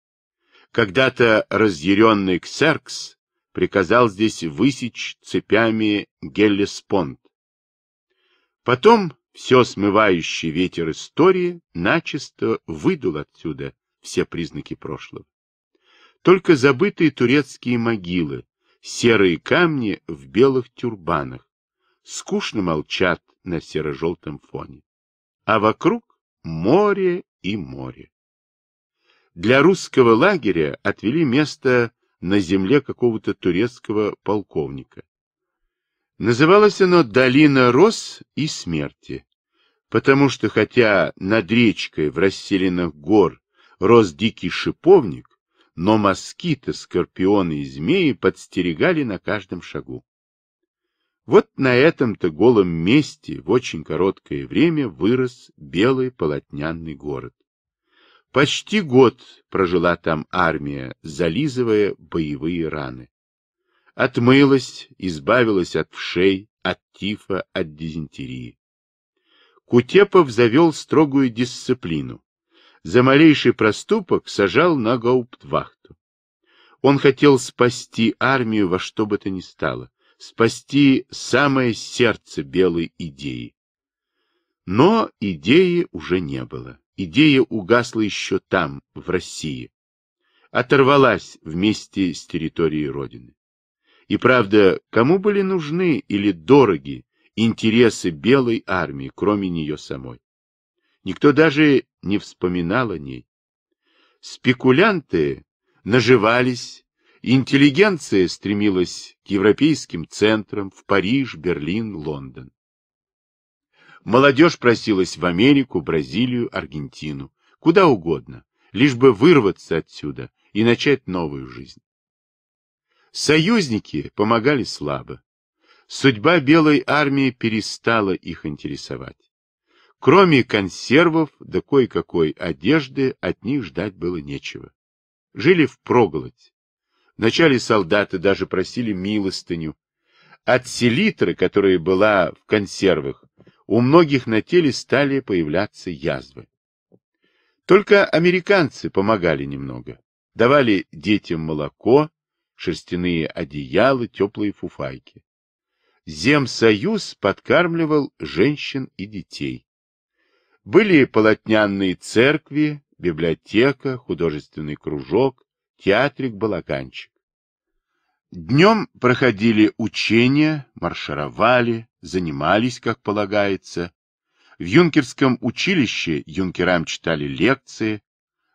Когда-то разъяренный Ксеркс приказал здесь высечь цепями Геллеспонд. Потом все смывающий ветер истории начисто выдул отсюда все признаки прошлого. Только забытые турецкие могилы, серые камни в белых тюрбанах, скучно молчат на серо-желтом фоне. А вокруг море и море. Для русского лагеря отвели место на земле какого-то турецкого полковника. Называлось оно «Долина роз и смерти», потому что хотя над речкой в расселенных гор рос дикий шиповник, но москиты, скорпионы и змеи подстерегали на каждом шагу. Вот на этом-то голом месте в очень короткое время вырос белый полотнянный город. Почти год прожила там армия, зализывая боевые раны. Отмылась, избавилась от вшей, от тифа, от дизентерии. Кутепов завел строгую дисциплину. За малейший проступок сажал на гауптвахту. Он хотел спасти армию во что бы то ни стало, спасти самое сердце белой идеи. Но идеи уже не было идея угасла еще там, в России, оторвалась вместе с территорией Родины. И правда, кому были нужны или дороги интересы белой армии, кроме нее самой? Никто даже не вспоминал о ней. Спекулянты наживались, интеллигенция стремилась к европейским центрам в Париж, Берлин, Лондон. Молодежь просилась в Америку, Бразилию, Аргентину, куда угодно, лишь бы вырваться отсюда и начать новую жизнь. Союзники помогали слабо. Судьба Белой армии перестала их интересовать. Кроме консервов да кое-какой одежды от них ждать было нечего. Жили впроголодь. Вначале солдаты даже просили милостыню. От селитры, которая была в консервах, у многих на теле стали появляться язвы. Только американцы помогали немного. Давали детям молоко, шерстяные одеяла, теплые фуфайки. Земсоюз подкармливал женщин и детей. Были полотнянные церкви, библиотека, художественный кружок, театрик-балаганчик. Днем проходили учения, маршировали, занимались, как полагается. В юнкерском училище юнкерам читали лекции.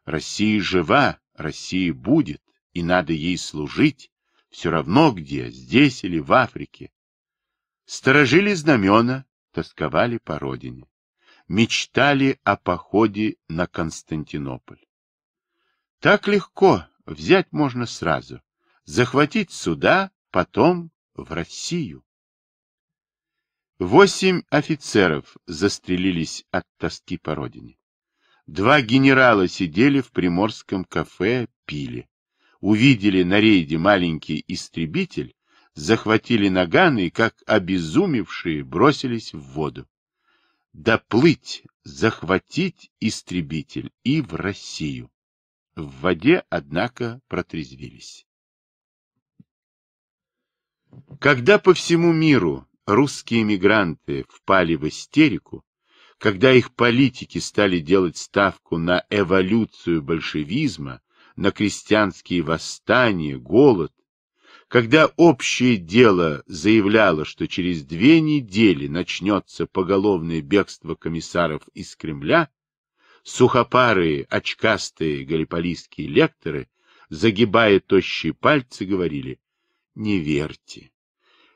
«Россия жива, Россия будет, и надо ей служить, все равно где, здесь или в Африке». Сторожили знамена, тосковали по родине. Мечтали о походе на Константинополь. Так легко, взять можно сразу захватить суда, потом в Россию. Восемь офицеров застрелились от тоски по родине. Два генерала сидели в приморском кафе, пили. Увидели на рейде маленький истребитель, захватили наганы и, как обезумевшие, бросились в воду. Доплыть, захватить истребитель и в Россию. В воде, однако, протрезвились. Когда по всему миру русские мигранты впали в истерику, когда их политики стали делать ставку на эволюцию большевизма, на крестьянские восстания, голод, когда общее дело заявляло, что через две недели начнется поголовное бегство комиссаров из Кремля, сухопарые, очкастые галиполийские лекторы, загибая тощие пальцы, говорили не верьте.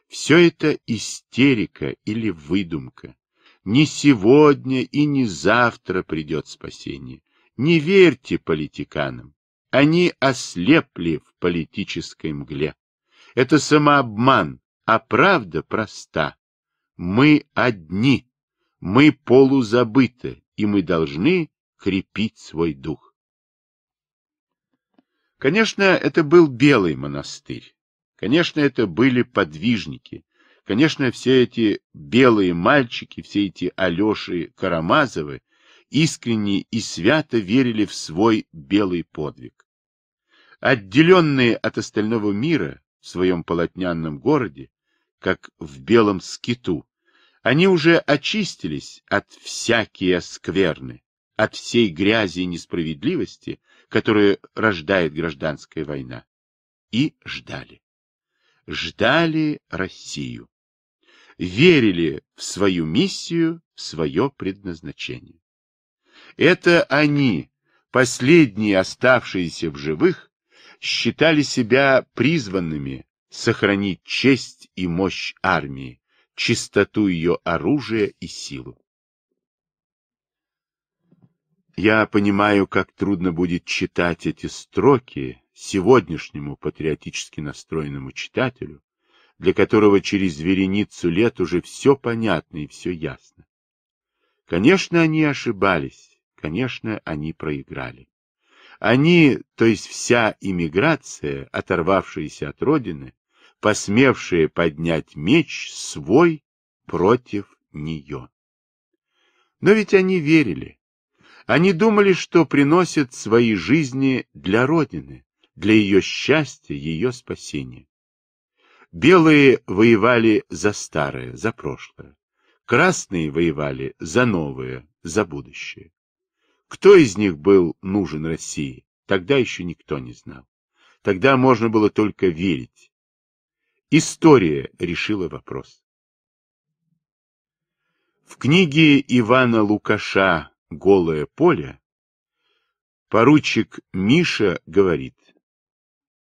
Все это истерика или выдумка. Не сегодня и не завтра придет спасение. Не верьте политиканам. Они ослепли в политической мгле. Это самообман, а правда проста. Мы одни, мы полузабыты, и мы должны крепить свой дух. Конечно, это был Белый монастырь, Конечно, это были подвижники. Конечно, все эти белые мальчики, все эти Алеши Карамазовы искренне и свято верили в свой белый подвиг. Отделенные от остального мира в своем полотнянном городе, как в белом скиту, они уже очистились от всякие скверны, от всей грязи и несправедливости, которую рождает гражданская война, и ждали ждали Россию, верили в свою миссию, в свое предназначение. Это они, последние оставшиеся в живых, считали себя призванными сохранить честь и мощь армии, чистоту ее оружия и силу. Я понимаю, как трудно будет читать эти строки сегодняшнему патриотически настроенному читателю, для которого через вереницу лет уже все понятно и все ясно. Конечно, они ошибались, конечно, они проиграли. Они, то есть вся иммиграция, оторвавшаяся от родины, посмевшая поднять меч свой против нее. Но ведь они верили. Они думали, что приносят свои жизни для Родины, для ее счастья, ее спасения. Белые воевали за старое, за прошлое. Красные воевали за новое, за будущее. Кто из них был нужен России, тогда еще никто не знал. Тогда можно было только верить. История решила вопрос. В книге Ивана Лукаша «Голое поле» поручик Миша говорит,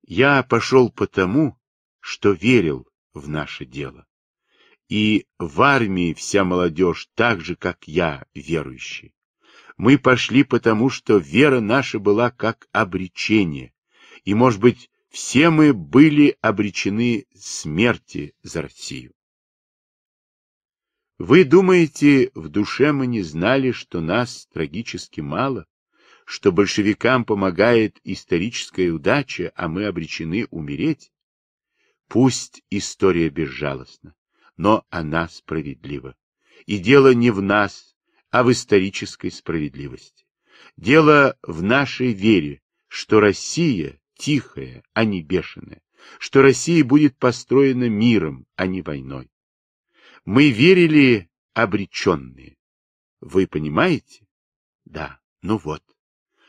я пошел потому, что верил в наше дело. И в армии вся молодежь так же, как я, верующий. Мы пошли потому, что вера наша была как обречение. И, может быть, все мы были обречены смерти за Россию. Вы думаете, в душе мы не знали, что нас трагически мало? что большевикам помогает историческая удача, а мы обречены умереть? Пусть история безжалостна, но она справедлива. И дело не в нас, а в исторической справедливости. Дело в нашей вере, что Россия тихая, а не бешеная, что Россия будет построена миром, а не войной. Мы верили обреченные. Вы понимаете? Да, ну вот.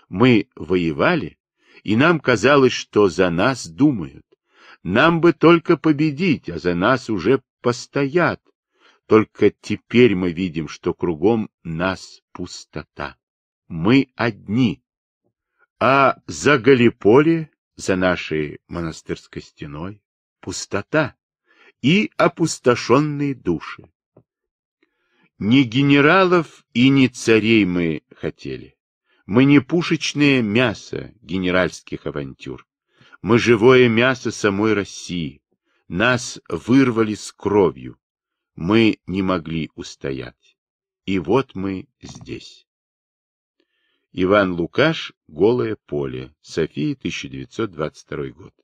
Мы воевали, и нам казалось, что за нас думают. Нам бы только победить, а за нас уже постоят. Только теперь мы видим, что кругом нас пустота. Мы одни. А за Галиполе, за нашей монастырской стеной, пустота и опустошенные души. Ни генералов и ни царей мы хотели. Мы не пушечное мясо генеральских авантюр. Мы живое мясо самой России. Нас вырвали с кровью. Мы не могли устоять. И вот мы здесь. Иван Лукаш, «Голое поле», София, 1922 год.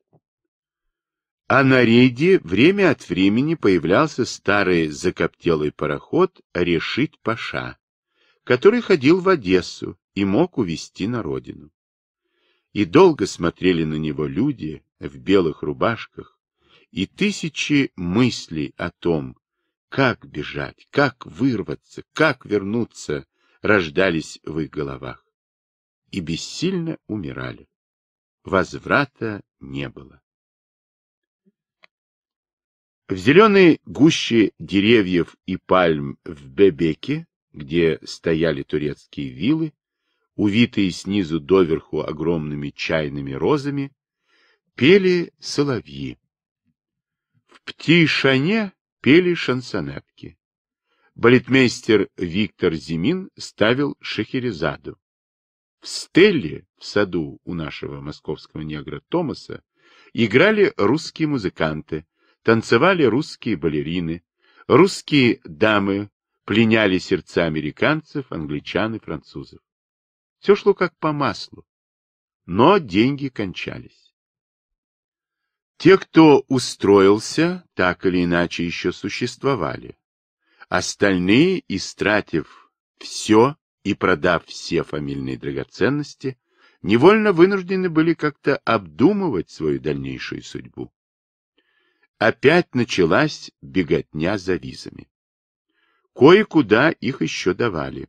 А на рейде время от времени появлялся старый закоптелый пароход «Решит Паша», который ходил в Одессу и мог увезти на родину. И долго смотрели на него люди в белых рубашках, и тысячи мыслей о том, как бежать, как вырваться, как вернуться, рождались в их головах. И бессильно умирали. Возврата не было. В зеленой гуще деревьев и пальм в Бебеке, где стояли турецкие виллы, увитые снизу доверху огромными чайными розами, пели соловьи. В птишане пели шансонетки. Балетмейстер Виктор Зимин ставил Шахерезаду. В стелле в саду у нашего московского негра Томаса играли русские музыканты, танцевали русские балерины, русские дамы пленяли сердца американцев, англичан и французов. Все шло как по маслу. Но деньги кончались. Те, кто устроился, так или иначе еще существовали. Остальные, истратив все и продав все фамильные драгоценности, невольно вынуждены были как-то обдумывать свою дальнейшую судьбу. Опять началась беготня за визами. Кое-куда их еще давали.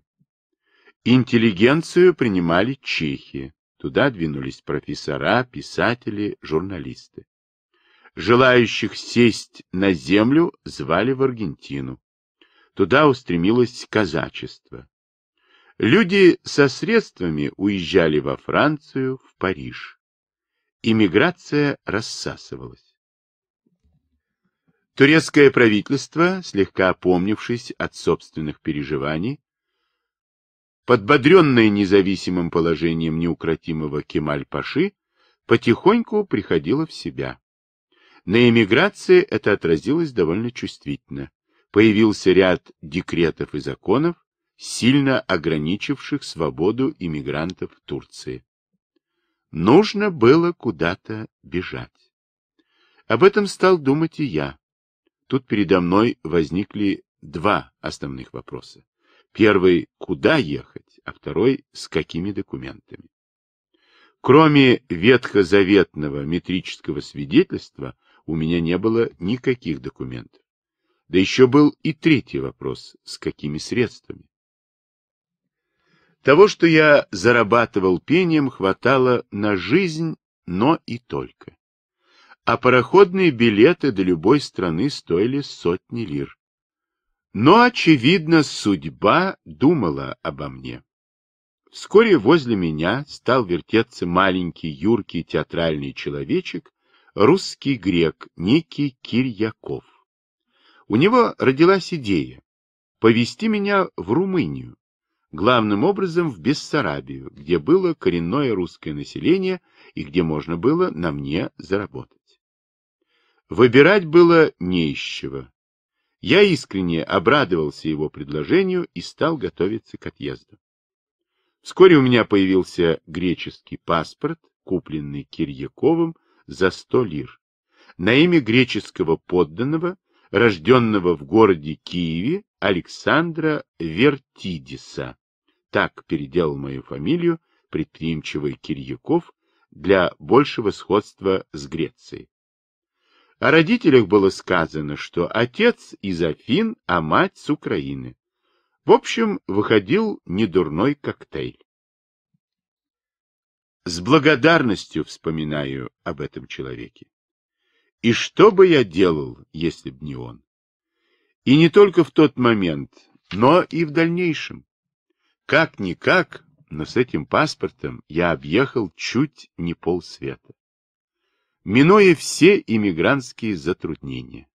Интеллигенцию принимали чехи. Туда двинулись профессора, писатели, журналисты. Желающих сесть на землю звали в Аргентину. Туда устремилось казачество. Люди со средствами уезжали во Францию, в Париж. Иммиграция рассасывалась. Турецкое правительство, слегка опомнившись от собственных переживаний, подбодренные независимым положением неукротимого Кемаль-Паши, потихоньку приходила в себя. На эмиграции это отразилось довольно чувствительно. Появился ряд декретов и законов, сильно ограничивших свободу иммигрантов в Турции. Нужно было куда-то бежать. Об этом стал думать и я. Тут передо мной возникли два основных вопроса. Первый – куда ехать, а второй – с какими документами. Кроме ветхозаветного метрического свидетельства у меня не было никаких документов. Да еще был и третий вопрос – с какими средствами? Того, что я зарабатывал пением, хватало на жизнь, но и только. А пароходные билеты до любой страны стоили сотни лир. Но, очевидно, судьба думала обо мне. Вскоре возле меня стал вертеться маленький юркий театральный человечек, русский грек некий Кирьяков. У него родилась идея повести меня в Румынию, главным образом в Бессарабию, где было коренное русское население и где можно было на мне заработать. Выбирать было не из чего. Я искренне обрадовался его предложению и стал готовиться к отъезду. Вскоре у меня появился греческий паспорт, купленный Кирьяковым за сто лир, на имя греческого подданного, рожденного в городе Киеве Александра Вертидиса. Так переделал мою фамилию предприимчивый Кирьяков для большего сходства с Грецией. О родителях было сказано, что отец из Афин, а мать с Украины. В общем, выходил недурной коктейль. С благодарностью вспоминаю об этом человеке. И что бы я делал, если б не он? И не только в тот момент, но и в дальнейшем. Как-никак, но с этим паспортом я объехал чуть не полсвета минуя все иммигрантские затруднения.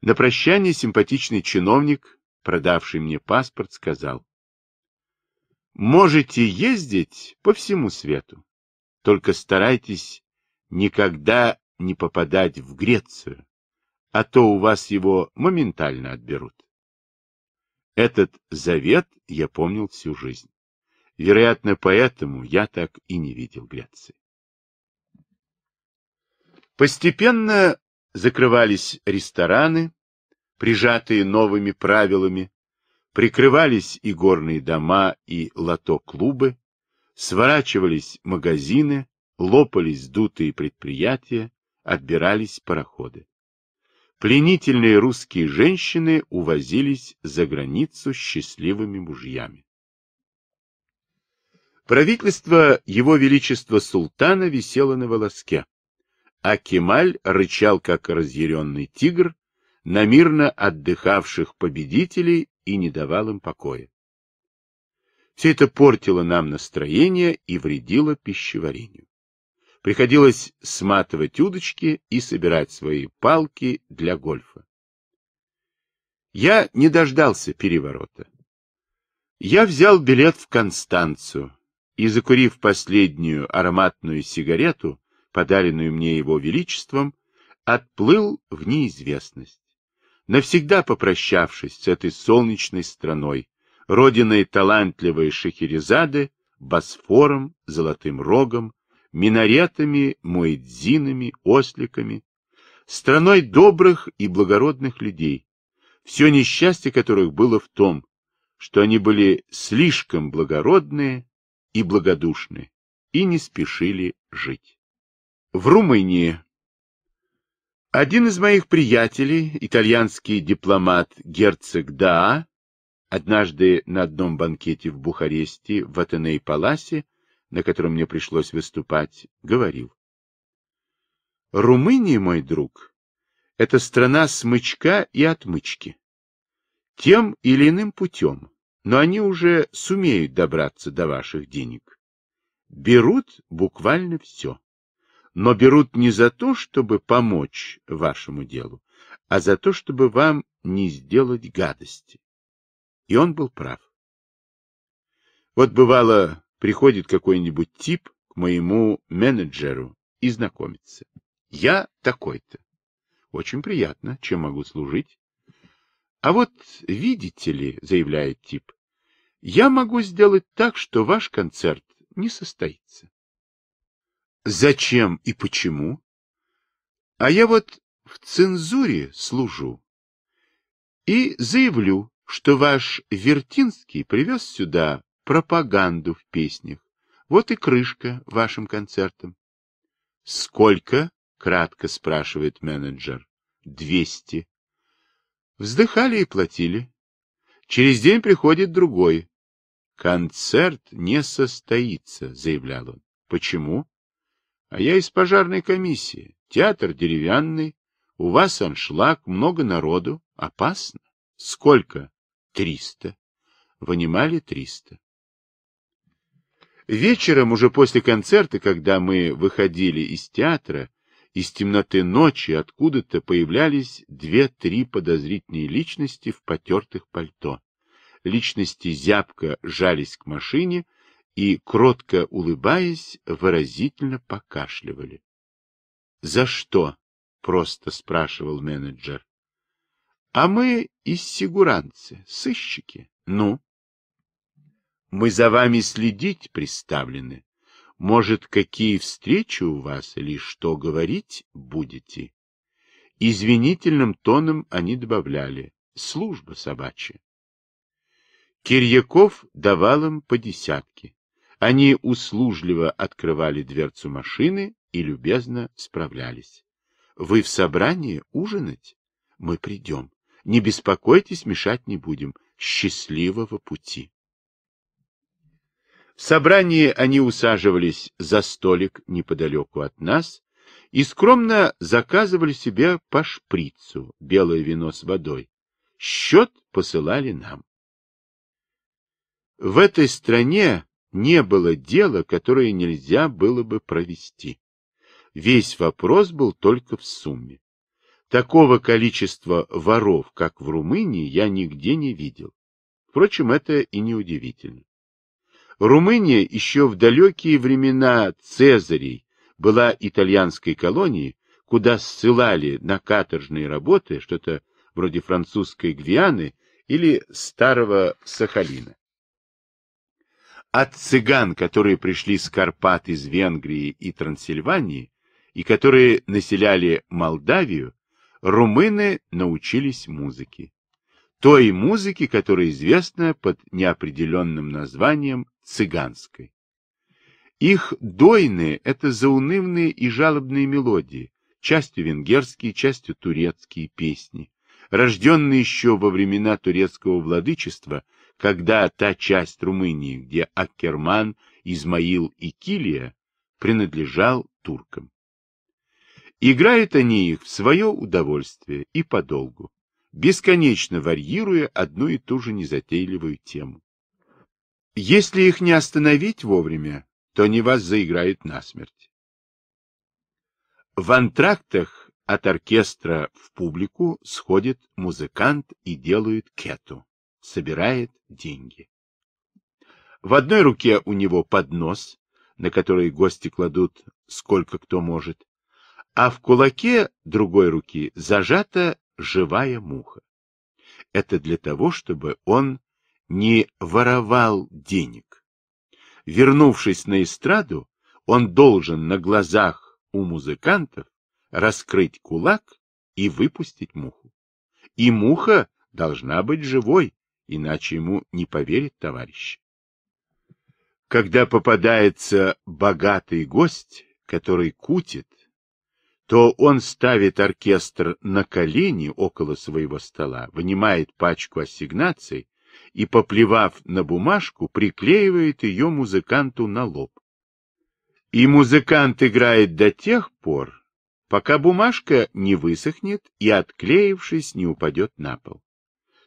На прощание симпатичный чиновник, продавший мне паспорт, сказал, «Можете ездить по всему свету, только старайтесь никогда не попадать в Грецию, а то у вас его моментально отберут». Этот завет я помнил всю жизнь. Вероятно, поэтому я так и не видел Греции. Постепенно закрывались рестораны, прижатые новыми правилами, прикрывались и горные дома, и лото-клубы, сворачивались магазины, лопались дутые предприятия, отбирались пароходы. Пленительные русские женщины увозились за границу с счастливыми мужьями. Правительство Его Величества Султана висело на волоске а Кемаль рычал, как разъяренный тигр, на мирно отдыхавших победителей и не давал им покоя. Все это портило нам настроение и вредило пищеварению. Приходилось сматывать удочки и собирать свои палки для гольфа. Я не дождался переворота. Я взял билет в Констанцию и, закурив последнюю ароматную сигарету, подаренную мне его величеством, отплыл в неизвестность, навсегда попрощавшись с этой солнечной страной, родиной талантливой Шахерезады, Босфором, Золотым Рогом, минаретами, муэдзинами, осликами, страной добрых и благородных людей, все несчастье которых было в том, что они были слишком благородные и благодушные и не спешили жить. В Румынии. Один из моих приятелей, итальянский дипломат герцог Даа, однажды на одном банкете в Бухаресте в Атеней Паласе, на котором мне пришлось выступать, говорил. Румыния, мой друг, это страна смычка и отмычки. Тем или иным путем, но они уже сумеют добраться до ваших денег. Берут буквально все но берут не за то, чтобы помочь вашему делу, а за то, чтобы вам не сделать гадости. И он был прав. Вот бывало, приходит какой-нибудь тип к моему менеджеру и знакомится. Я такой-то. Очень приятно, чем могу служить. А вот, видите ли, заявляет тип, я могу сделать так, что ваш концерт не состоится. Зачем и почему? А я вот в цензуре служу и заявлю, что ваш Вертинский привез сюда пропаганду в песнях. Вот и крышка вашим концертам. — Сколько? — кратко спрашивает менеджер. — Двести. Вздыхали и платили. Через день приходит другой. — Концерт не состоится, — заявлял он. — Почему? А я из пожарной комиссии. Театр деревянный. У вас аншлаг, много народу. Опасно. Сколько? Триста. Вынимали триста. Вечером, уже после концерта, когда мы выходили из театра, из темноты ночи откуда-то появлялись две-три подозрительные личности в потертых пальто. Личности зябко жались к машине, и, кротко улыбаясь, выразительно покашливали. — За что? — просто спрашивал менеджер. — А мы из сигуранцы, сыщики. Ну? — Мы за вами следить приставлены. Может, какие встречи у вас или что говорить будете? Извинительным тоном они добавляли. Служба собачья. Кирьяков давал им по десятке. Они услужливо открывали дверцу машины и любезно справлялись. — Вы в собрании ужинать? — Мы придем. Не беспокойтесь, мешать не будем. Счастливого пути! В собрании они усаживались за столик неподалеку от нас и скромно заказывали себе по шприцу белое вино с водой. Счет посылали нам. В этой стране не было дела, которое нельзя было бы провести. Весь вопрос был только в сумме. Такого количества воров, как в Румынии, я нигде не видел. Впрочем, это и не удивительно. Румыния еще в далекие времена Цезарей была итальянской колонией, куда ссылали на каторжные работы что-то вроде французской Гвианы или старого Сахалина. От цыган, которые пришли с Карпат из Венгрии и Трансильвании, и которые населяли Молдавию, румыны научились музыке. Той музыке, которая известна под неопределенным названием цыганской. Их дойны — это заунывные и жалобные мелодии, частью венгерские, частью турецкие песни, рожденные еще во времена турецкого владычества когда та часть Румынии, где Аккерман, Измаил и Килия, принадлежал туркам. Играют они их в свое удовольствие и подолгу, бесконечно варьируя одну и ту же незатейливую тему. Если их не остановить вовремя, то они вас заиграют насмерть. В антрактах от оркестра в публику сходит музыкант и делает кету собирает деньги. В одной руке у него поднос, на который гости кладут сколько кто может, а в кулаке другой руки зажата живая муха. Это для того, чтобы он не воровал денег. Вернувшись на эстраду, он должен на глазах у музыкантов раскрыть кулак и выпустить муху. И муха должна быть живой, иначе ему не поверит товарищ. Когда попадается богатый гость, который кутит, то он ставит оркестр на колени около своего стола, вынимает пачку ассигнаций и, поплевав на бумажку, приклеивает ее музыканту на лоб. И музыкант играет до тех пор, пока бумажка не высохнет и, отклеившись, не упадет на пол.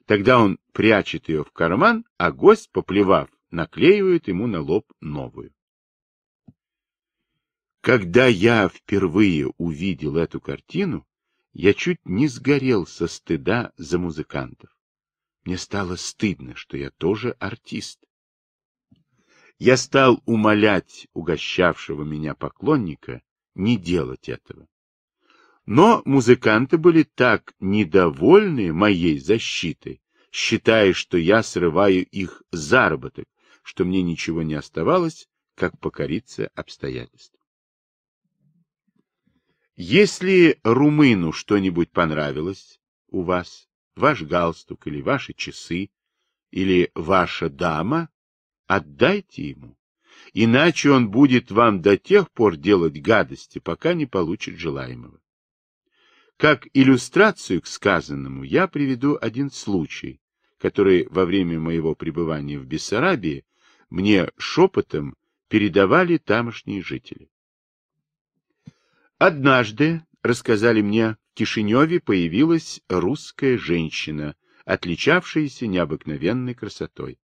Тогда он прячет ее в карман, а гость, поплевав, наклеивает ему на лоб новую. Когда я впервые увидел эту картину, я чуть не сгорел со стыда за музыкантов. Мне стало стыдно, что я тоже артист. Я стал умолять угощавшего меня поклонника не делать этого. Но музыканты были так недовольны моей защитой, считая, что я срываю их заработок, что мне ничего не оставалось, как покориться обстоятельствам. Если румыну что-нибудь понравилось у вас, ваш галстук или ваши часы, или ваша дама, отдайте ему, иначе он будет вам до тех пор делать гадости, пока не получит желаемого. Как иллюстрацию к сказанному я приведу один случай, который во время моего пребывания в Бессарабии мне шепотом передавали тамошние жители. Однажды, рассказали мне, в Кишиневе появилась русская женщина, отличавшаяся необыкновенной красотой.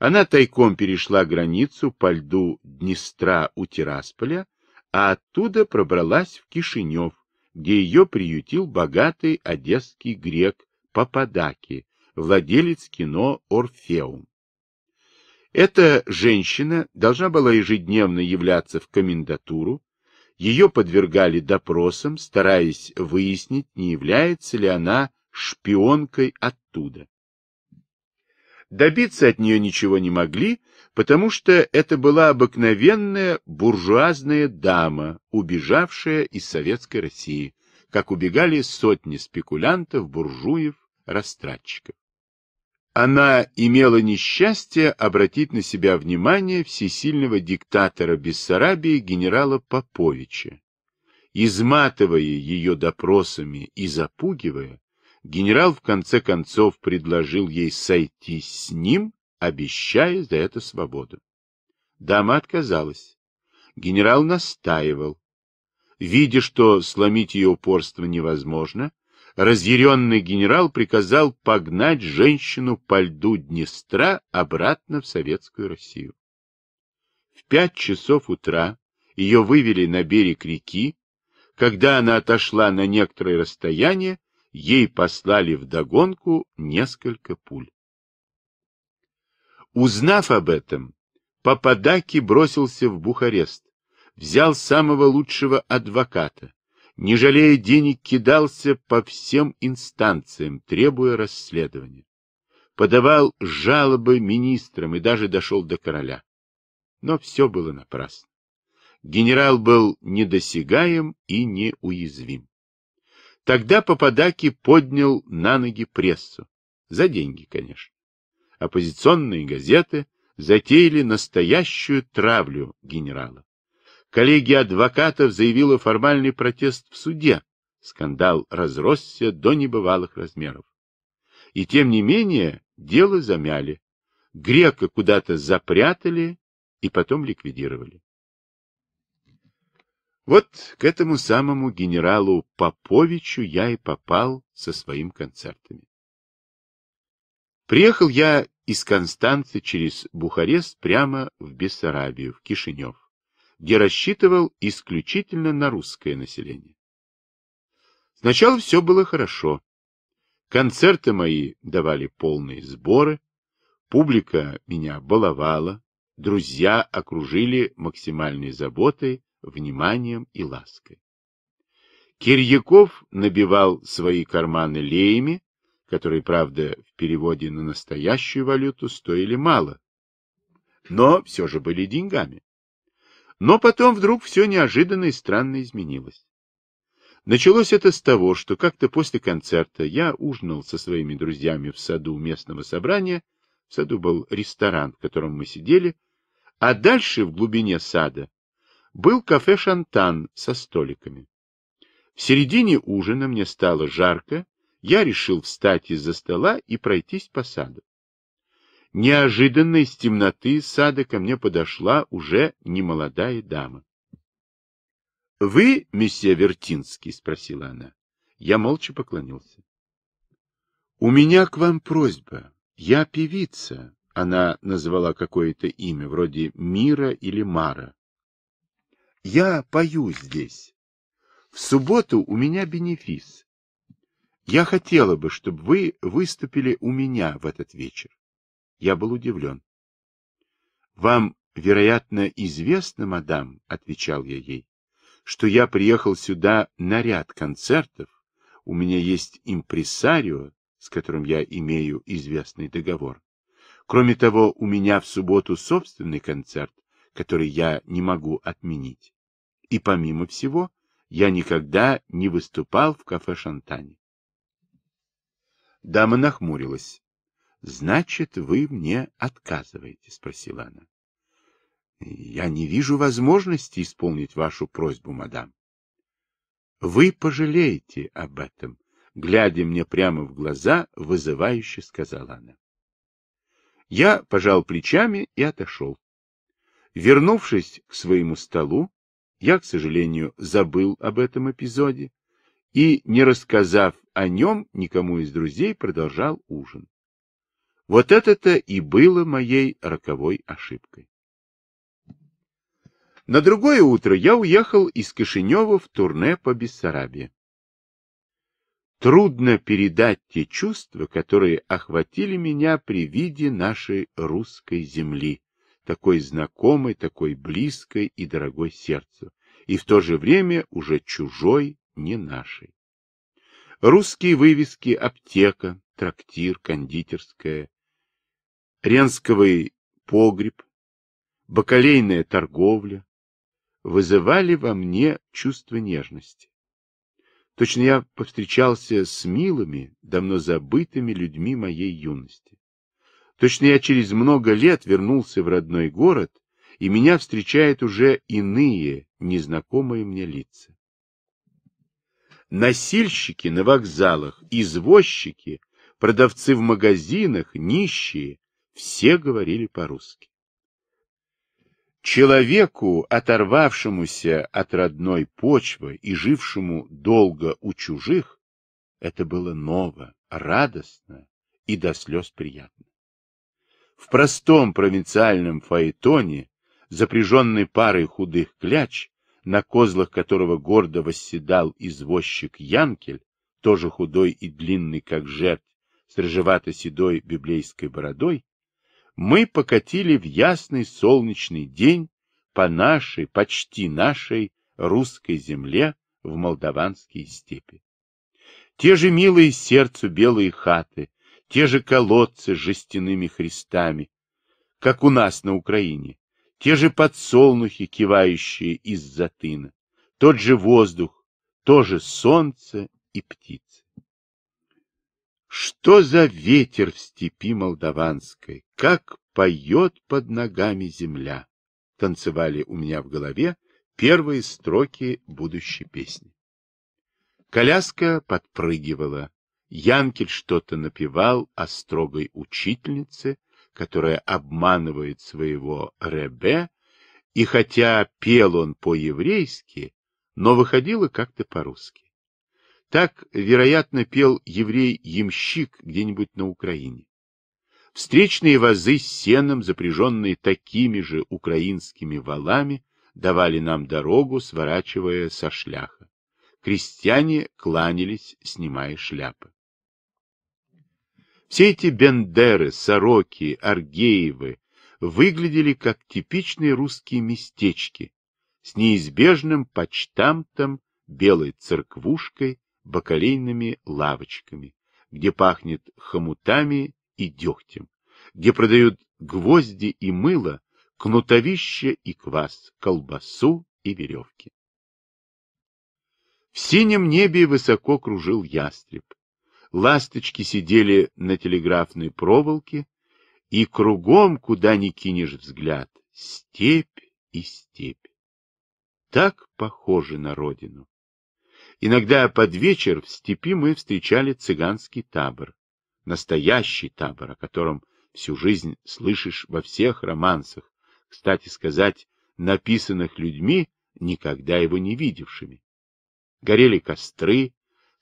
Она тайком перешла границу по льду Днестра у Тирасполя, а оттуда пробралась в Кишинев, где ее приютил богатый одесский грек Пападаки, владелец кино «Орфеум». Эта женщина должна была ежедневно являться в комендатуру, ее подвергали допросам, стараясь выяснить, не является ли она шпионкой оттуда. Добиться от нее ничего не могли, потому что это была обыкновенная буржуазная дама, убежавшая из Советской России, как убегали сотни спекулянтов, буржуев, растратчиков. Она имела несчастье обратить на себя внимание всесильного диктатора Бессарабии генерала Поповича. Изматывая ее допросами и запугивая, генерал в конце концов предложил ей сойти с ним обещая за это свободу. Дама отказалась. Генерал настаивал. Видя, что сломить ее упорство невозможно, разъяренный генерал приказал погнать женщину по льду Днестра обратно в Советскую Россию. В пять часов утра ее вывели на берег реки. Когда она отошла на некоторое расстояние, ей послали вдогонку несколько пуль. Узнав об этом, Пападаки бросился в Бухарест, взял самого лучшего адвоката, не жалея денег, кидался по всем инстанциям, требуя расследования. Подавал жалобы министрам и даже дошел до короля. Но все было напрасно. Генерал был недосягаем и неуязвим. Тогда Пападаки поднял на ноги прессу. За деньги, конечно оппозиционные газеты затеяли настоящую травлю генерала. Коллегия адвокатов заявила формальный протест в суде. Скандал разросся до небывалых размеров. И тем не менее дело замяли. Грека куда-то запрятали и потом ликвидировали. Вот к этому самому генералу Поповичу я и попал со своим концертами. Приехал я из Констанцы через Бухарест прямо в Бессарабию, в Кишинев, где рассчитывал исключительно на русское население. Сначала все было хорошо. Концерты мои давали полные сборы, публика меня баловала, друзья окружили максимальной заботой, вниманием и лаской. Кирьяков набивал свои карманы леями, которые, правда, в переводе на настоящую валюту стоили мало, но все же были деньгами. Но потом вдруг все неожиданно и странно изменилось. Началось это с того, что как-то после концерта я ужинал со своими друзьями в саду местного собрания, в саду был ресторан, в котором мы сидели, а дальше, в глубине сада, был кафе «Шантан» со столиками. В середине ужина мне стало жарко, я решил встать из-за стола и пройтись по саду. Неожиданно из темноты сада ко мне подошла уже немолодая дама. — Вы, месье Вертинский? — спросила она. Я молча поклонился. — У меня к вам просьба. Я певица. Она назвала какое-то имя, вроде Мира или Мара. — Я пою здесь. В субботу у меня бенефис. Я хотела бы, чтобы вы выступили у меня в этот вечер. Я был удивлен. Вам, вероятно, известно, мадам, отвечал я ей, что я приехал сюда на ряд концертов. У меня есть импресарио, с которым я имею известный договор. Кроме того, у меня в субботу собственный концерт, который я не могу отменить. И помимо всего, я никогда не выступал в кафе Шантане. Дама нахмурилась. — Значит, вы мне отказываете? — спросила она. — Я не вижу возможности исполнить вашу просьбу, мадам. — Вы пожалеете об этом, — глядя мне прямо в глаза, вызывающе сказала она. Я пожал плечами и отошел. Вернувшись к своему столу, я, к сожалению, забыл об этом эпизоде, и, не рассказав о нем никому из друзей, продолжал ужин. Вот это-то и было моей роковой ошибкой. На другое утро я уехал из Кишинева в турне по Бессарабии. Трудно передать те чувства, которые охватили меня при виде нашей русской земли, такой знакомой, такой близкой и дорогой сердцу, и в то же время уже чужой не нашей. Русские вывески аптека, трактир, кондитерская, ренсковый погреб, бакалейная торговля вызывали во мне чувство нежности. Точно я повстречался с милыми, давно забытыми людьми моей юности. Точно я через много лет вернулся в родной город, и меня встречают уже иные, незнакомые мне лица. Насильщики на вокзалах, извозчики, продавцы в магазинах, нищие — все говорили по-русски. Человеку, оторвавшемуся от родной почвы и жившему долго у чужих, это было ново, радостно и до слез приятно. В простом провинциальном фаэтоне, запряженной парой худых кляч, на козлах которого гордо восседал извозчик Янкель, тоже худой и длинный, как жертв, с рыжевато-седой библейской бородой, мы покатили в ясный солнечный день по нашей, почти нашей, русской земле в молдаванские степи. Те же милые сердцу белые хаты, те же колодцы с жестяными хрестами, как у нас на Украине, те же подсолнухи, кивающие из за затына, тот же воздух, тоже солнце и птицы. Что за ветер в степи молдаванской, как поет под ногами земля, танцевали у меня в голове первые строки будущей песни. Коляска подпрыгивала, Янкель что-то напевал о строгой учительнице, которая обманывает своего Ребе, и хотя пел он по-еврейски, но выходило как-то по-русски. Так, вероятно, пел еврей-ямщик где-нибудь на Украине. Встречные вазы с сеном, запряженные такими же украинскими валами, давали нам дорогу, сворачивая со шляха. Крестьяне кланялись, снимая шляпы. Все эти бендеры, сороки, аргеевы выглядели как типичные русские местечки с неизбежным почтамтом, белой церквушкой, бакалейными лавочками, где пахнет хомутами и дегтем, где продают гвозди и мыло, кнутовище и квас, колбасу и веревки. В синем небе высоко кружил ястреб ласточки сидели на телеграфной проволоке, и кругом, куда ни кинешь взгляд, степь и степь. Так похоже на родину. Иногда под вечер в степи мы встречали цыганский табор, настоящий табор, о котором всю жизнь слышишь во всех романсах, кстати сказать, написанных людьми, никогда его не видевшими. Горели костры,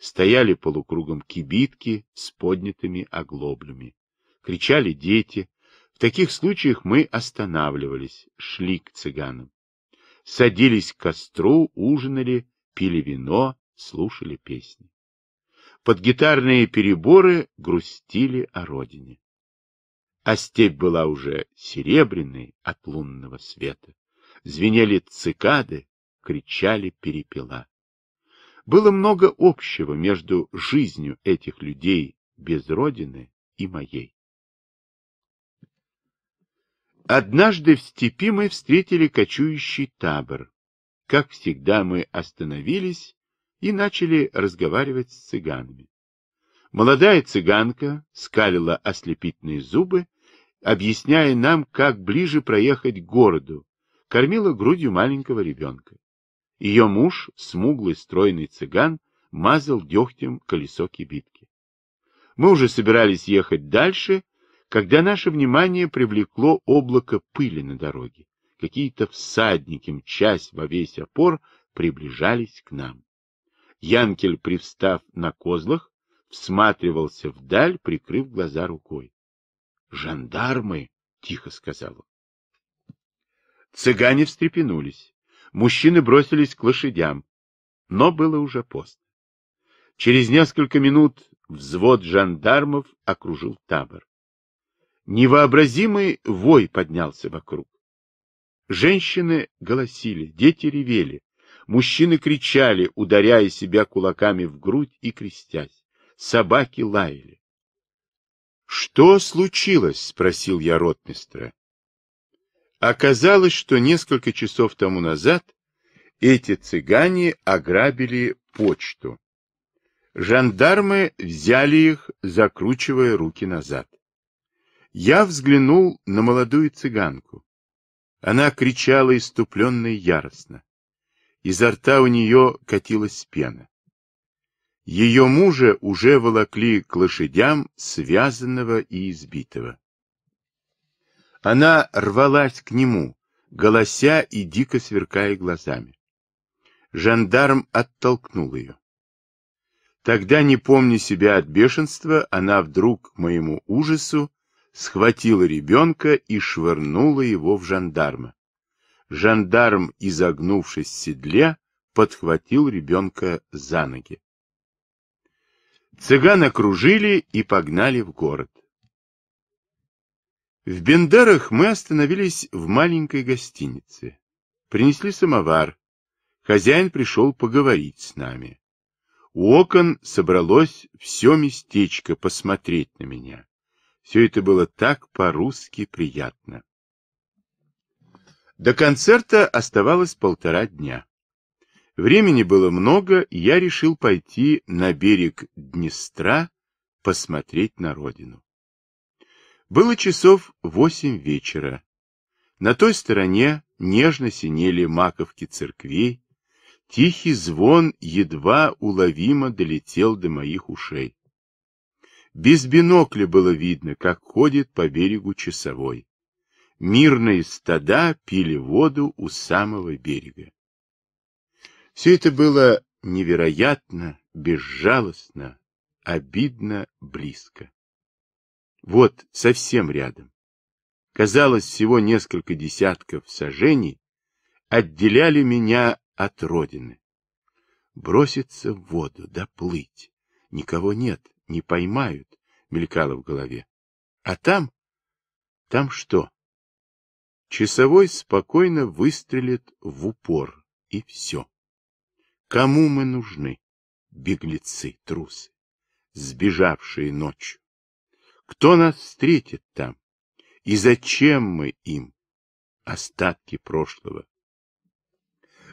стояли полукругом кибитки с поднятыми оглоблями. Кричали дети. В таких случаях мы останавливались, шли к цыганам. Садились к костру, ужинали, пили вино, слушали песни. Под гитарные переборы грустили о родине. А степь была уже серебряной от лунного света. Звенели цикады, кричали перепела. Было много общего между жизнью этих людей без родины и моей. Однажды в степи мы встретили кочующий табор. Как всегда мы остановились и начали разговаривать с цыганами. Молодая цыганка скалила ослепительные зубы, объясняя нам, как ближе проехать к городу, кормила грудью маленького ребенка. Ее муж, смуглый стройный цыган, мазал дегтем колесо кибитки. Мы уже собирались ехать дальше, когда наше внимание привлекло облако пыли на дороге. Какие-то всадники, часть во весь опор, приближались к нам. Янкель, привстав на козлах, всматривался вдаль, прикрыв глаза рукой. — Жандармы! — тихо сказал он. Цыгане встрепенулись мужчины бросились к лошадям, но было уже поздно. Через несколько минут взвод жандармов окружил табор. Невообразимый вой поднялся вокруг. Женщины голосили, дети ревели, мужчины кричали, ударяя себя кулаками в грудь и крестясь. Собаки лаяли. — Что случилось? — спросил я ротмистра. Оказалось, что несколько часов тому назад эти цыгане ограбили почту. Жандармы взяли их, закручивая руки назад. Я взглянул на молодую цыганку. Она кричала иступленно и яростно. Изо рта у нее катилась пена. Ее мужа уже волокли к лошадям, связанного и избитого. Она рвалась к нему, голося и дико сверкая глазами. Жандарм оттолкнул ее. Тогда, не помня себя от бешенства, она вдруг, к моему ужасу, схватила ребенка и швырнула его в жандарма. Жандарм, изогнувшись в седле, подхватил ребенка за ноги. Цыган окружили и погнали в город. В Бендерах мы остановились в маленькой гостинице. Принесли самовар. Хозяин пришел поговорить с нами. У окон собралось все местечко посмотреть на меня. Все это было так по-русски приятно. До концерта оставалось полтора дня. Времени было много, и я решил пойти на берег Днестра посмотреть на родину. Было часов восемь вечера. На той стороне нежно синели маковки церквей. Тихий звон едва уловимо долетел до моих ушей. Без бинокля было видно, как ходит по берегу часовой. Мирные стада пили воду у самого берега. Все это было невероятно, безжалостно, обидно, близко. Вот, совсем рядом. Казалось, всего несколько десятков сажений отделяли меня от родины. Броситься в воду, доплыть. Да Никого нет, не поймают, мелькало в голове. А там? Там что? Часовой спокойно выстрелит в упор, и все. Кому мы нужны? Беглецы, трусы, сбежавшие ночью. Кто нас встретит там? И зачем мы им? Остатки прошлого.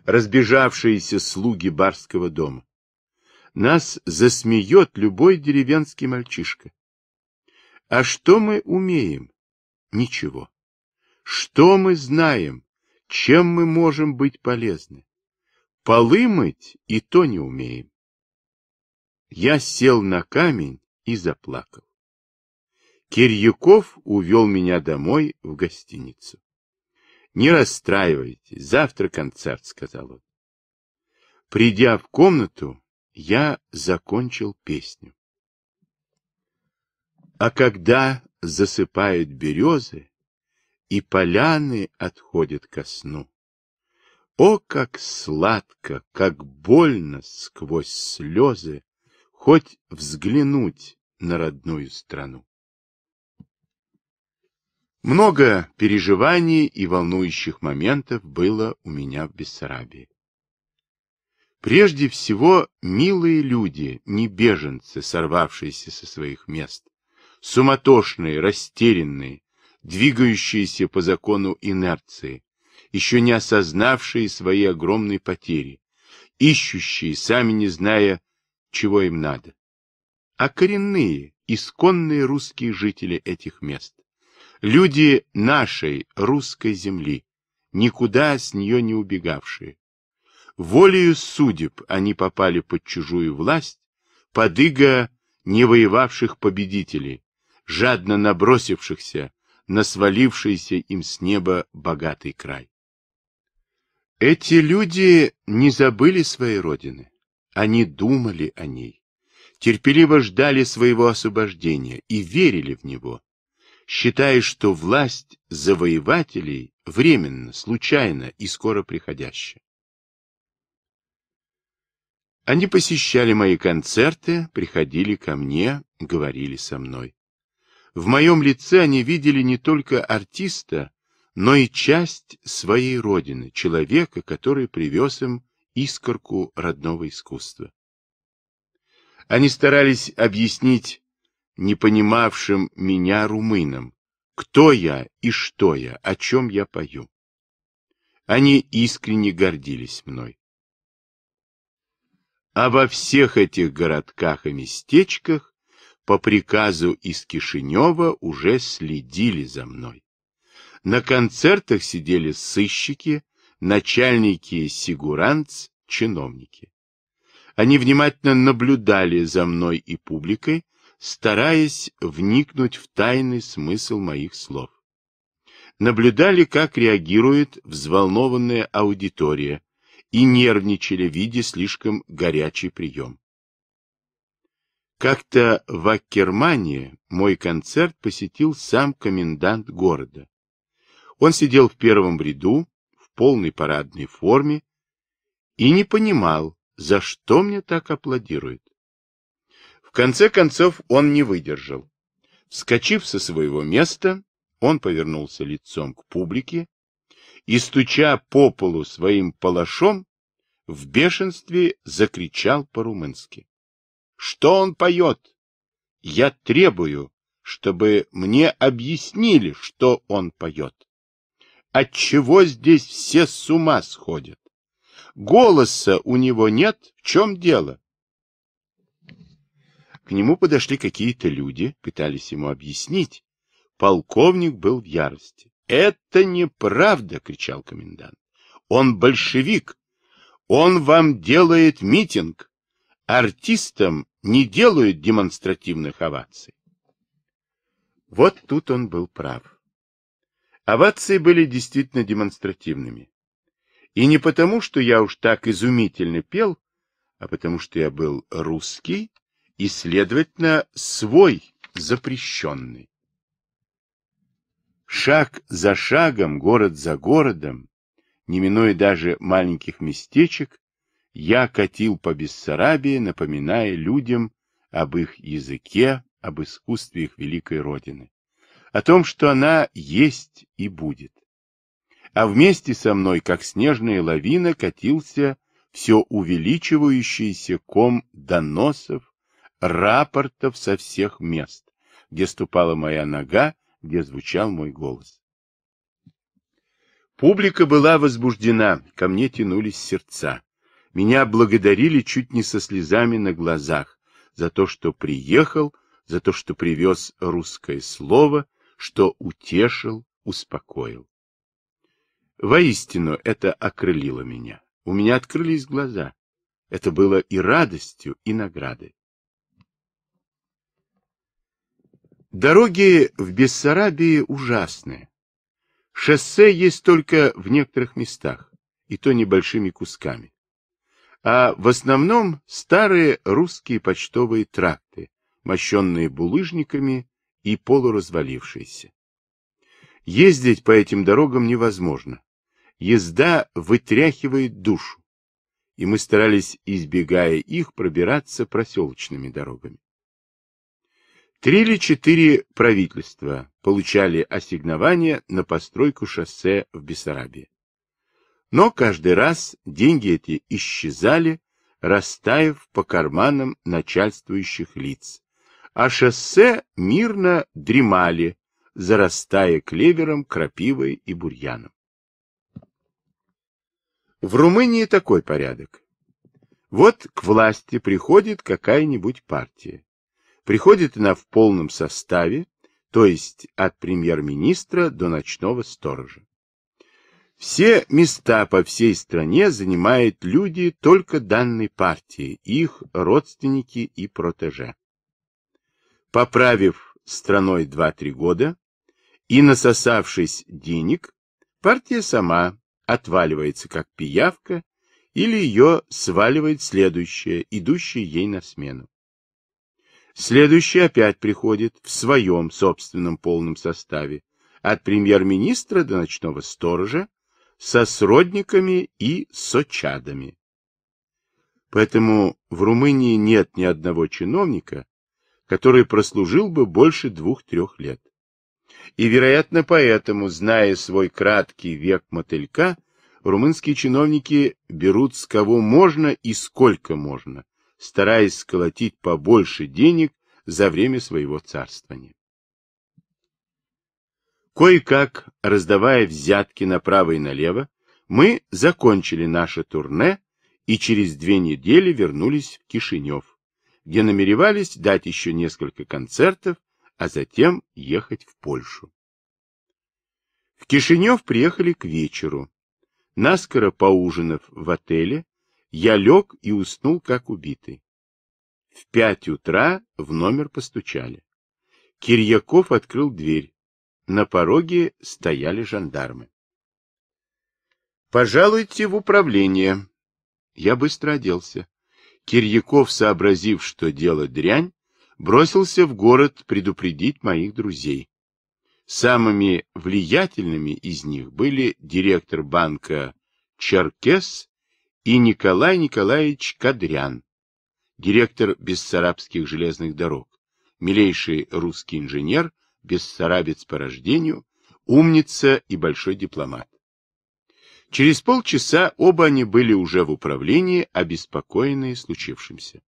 Разбежавшиеся слуги барского дома. Нас засмеет любой деревенский мальчишка. А что мы умеем? Ничего. Что мы знаем? Чем мы можем быть полезны? Полы мыть и то не умеем. Я сел на камень и заплакал. Кирьюков увел меня домой в гостиницу. — Не расстраивайтесь, завтра концерт, — сказал он. Придя в комнату, я закончил песню. А когда засыпают березы, и поляны отходят ко сну, о, как сладко, как больно сквозь слезы хоть взглянуть на родную страну! Много переживаний и волнующих моментов было у меня в Бессарабии. Прежде всего, милые люди, не беженцы, сорвавшиеся со своих мест, суматошные, растерянные, двигающиеся по закону инерции, еще не осознавшие свои огромные потери, ищущие, сами не зная, чего им надо, а коренные, исконные русские жители этих мест, люди нашей русской земли, никуда с нее не убегавшие. Волею судеб они попали под чужую власть, под иго невоевавших победителей, жадно набросившихся на свалившийся им с неба богатый край. Эти люди не забыли своей родины, они думали о ней, терпеливо ждали своего освобождения и верили в него, считая, что власть завоевателей временно, случайно и скоро приходящая. Они посещали мои концерты, приходили ко мне, говорили со мной. В моем лице они видели не только артиста, но и часть своей родины, человека, который привез им искорку родного искусства. Они старались объяснить не понимавшим меня румынам, кто я и что я, о чем я пою. Они искренне гордились мной. А во всех этих городках и местечках по приказу из Кишинева уже следили за мной. На концертах сидели сыщики, начальники сигуранц, чиновники. Они внимательно наблюдали за мной и публикой, стараясь вникнуть в тайный смысл моих слов. Наблюдали, как реагирует взволнованная аудитория, и нервничали, в виде слишком горячий прием. Как-то в Аккермании мой концерт посетил сам комендант города. Он сидел в первом ряду, в полной парадной форме, и не понимал, за что мне так аплодируют конце концов он не выдержал. Вскочив со своего места, он повернулся лицом к публике и, стуча по полу своим палашом, в бешенстве закричал по-румынски. «Что он поет? Я требую, чтобы мне объяснили, что он поет. Отчего здесь все с ума сходят? Голоса у него нет, в чем дело? К нему подошли какие-то люди, пытались ему объяснить. Полковник был в ярости. «Это неправда!» — кричал комендант. «Он большевик! Он вам делает митинг! Артистам не делают демонстративных оваций!» Вот тут он был прав. Овации были действительно демонстративными. И не потому, что я уж так изумительно пел, а потому что я был русский и, следовательно, свой запрещенный. Шаг за шагом, город за городом, не минуя даже маленьких местечек, я катил по Бессарабии, напоминая людям об их языке, об искусстве их великой родины, о том, что она есть и будет. А вместе со мной, как снежная лавина, катился все увеличивающийся ком доносов, рапортов со всех мест, где ступала моя нога, где звучал мой голос. Публика была возбуждена, ко мне тянулись сердца. Меня благодарили чуть не со слезами на глазах за то, что приехал, за то, что привез русское слово, что утешил, успокоил. Воистину, это окрылило меня. У меня открылись глаза. Это было и радостью, и наградой. Дороги в Бессарабии ужасные. Шоссе есть только в некоторых местах, и то небольшими кусками. А в основном старые русские почтовые тракты, мощенные булыжниками и полуразвалившиеся. Ездить по этим дорогам невозможно. Езда вытряхивает душу, и мы старались, избегая их, пробираться проселочными дорогами. Три или четыре правительства получали ассигнования на постройку шоссе в Бессарабии. Но каждый раз деньги эти исчезали, растаяв по карманам начальствующих лиц, а шоссе мирно дремали, зарастая клевером, крапивой и бурьяном. В Румынии такой порядок. Вот к власти приходит какая-нибудь партия Приходит она в полном составе, то есть от премьер-министра до ночного сторожа. Все места по всей стране занимают люди только данной партии, их родственники и протеже. Поправив страной 2-3 года и насосавшись денег, партия сама отваливается как пиявка или ее сваливает следующее, идущее ей на смену. Следующий опять приходит в своем собственном полном составе, от премьер-министра до ночного сторожа, со сродниками и сочадами. Поэтому в Румынии нет ни одного чиновника, который прослужил бы больше двух-трех лет. И, вероятно, поэтому, зная свой краткий век мотылька, румынские чиновники берут с кого можно и сколько можно, стараясь сколотить побольше денег за время своего царствования. Кое-как, раздавая взятки направо и налево, мы закончили наше турне и через две недели вернулись в Кишинев, где намеревались дать еще несколько концертов, а затем ехать в Польшу. В Кишинев приехали к вечеру. Наскоро поужинав в отеле, я лег и уснул, как убитый. В пять утра в номер постучали. Кирьяков открыл дверь. На пороге стояли жандармы. «Пожалуйте в управление». Я быстро оделся. Кирьяков, сообразив, что дело дрянь, бросился в город предупредить моих друзей. Самыми влиятельными из них были директор банка Черкес и Николай Николаевич Кадрян, директор Бессарабских железных дорог, милейший русский инженер, бессарабец по рождению, умница и большой дипломат. Через полчаса оба они были уже в управлении, обеспокоенные случившимся.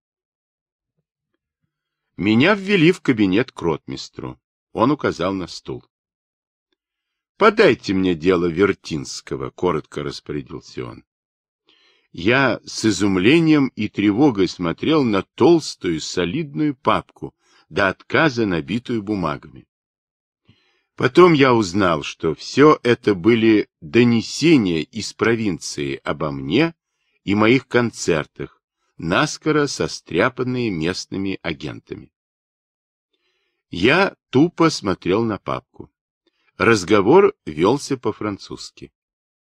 Меня ввели в кабинет к ротмистру. Он указал на стул. «Подайте мне дело Вертинского», — коротко распорядился он я с изумлением и тревогой смотрел на толстую солидную папку, до отказа набитую бумагами. Потом я узнал, что все это были донесения из провинции обо мне и моих концертах, наскоро состряпанные местными агентами. Я тупо смотрел на папку. Разговор велся по-французски.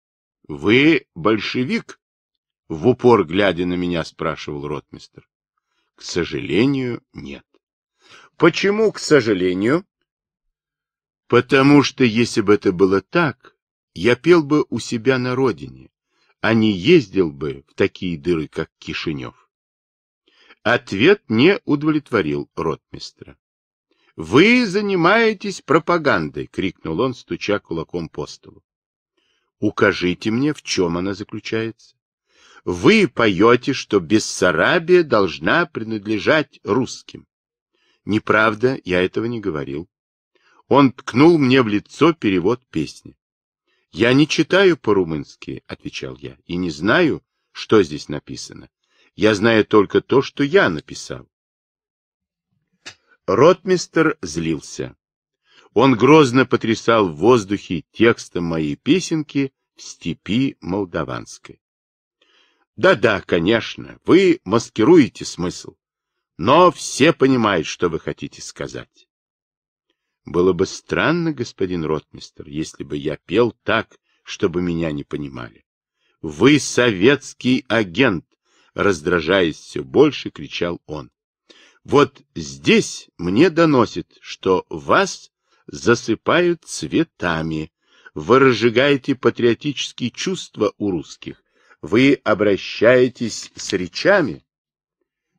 — Вы большевик? В упор, глядя на меня, спрашивал ротмистр. К сожалению, нет. Почему, к сожалению? Потому что, если бы это было так, я пел бы у себя на родине, а не ездил бы в такие дыры, как Кишинев. Ответ не удовлетворил ротмистра. «Вы занимаетесь пропагандой!» — крикнул он, стуча кулаком по столу. «Укажите мне, в чем она заключается. Вы поете, что Бессарабия должна принадлежать русским. Неправда, я этого не говорил. Он ткнул мне в лицо перевод песни. Я не читаю по-румынски, отвечал я, и не знаю, что здесь написано. Я знаю только то, что я написал. Ротмистер злился. Он грозно потрясал в воздухе текстом моей песенки в степи молдаванской. Да-да, конечно, вы маскируете смысл, но все понимают, что вы хотите сказать. Было бы странно, господин ротмистер, если бы я пел так, чтобы меня не понимали. Вы советский агент, раздражаясь все больше, кричал он. Вот здесь мне доносит, что вас засыпают цветами, вы разжигаете патриотические чувства у русских, вы обращаетесь с речами?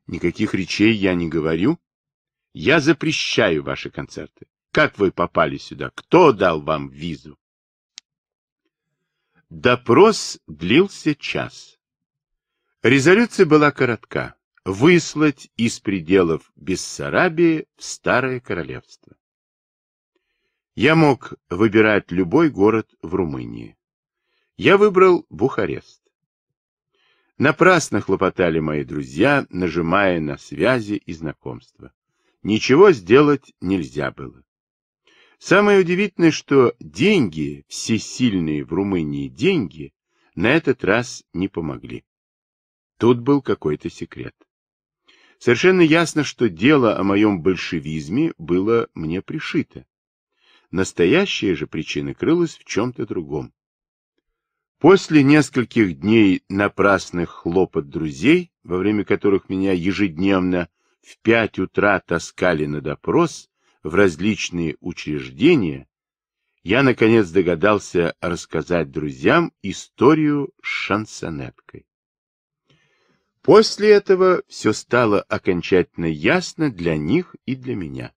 Никаких речей я не говорю. Я запрещаю ваши концерты. Как вы попали сюда? Кто дал вам визу? Допрос длился час. Резолюция была коротка. Выслать из пределов Бессарабии в Старое Королевство. Я мог выбирать любой город в Румынии. Я выбрал Бухарест. Напрасно хлопотали мои друзья, нажимая на связи и знакомства. Ничего сделать нельзя было. Самое удивительное, что деньги, все сильные в Румынии деньги, на этот раз не помогли. Тут был какой-то секрет. Совершенно ясно, что дело о моем большевизме было мне пришито. Настоящая же причина крылась в чем-то другом. После нескольких дней напрасных хлопот друзей, во время которых меня ежедневно в пять утра таскали на допрос в различные учреждения, я, наконец, догадался рассказать друзьям историю с шансонеткой. После этого все стало окончательно ясно для них и для меня.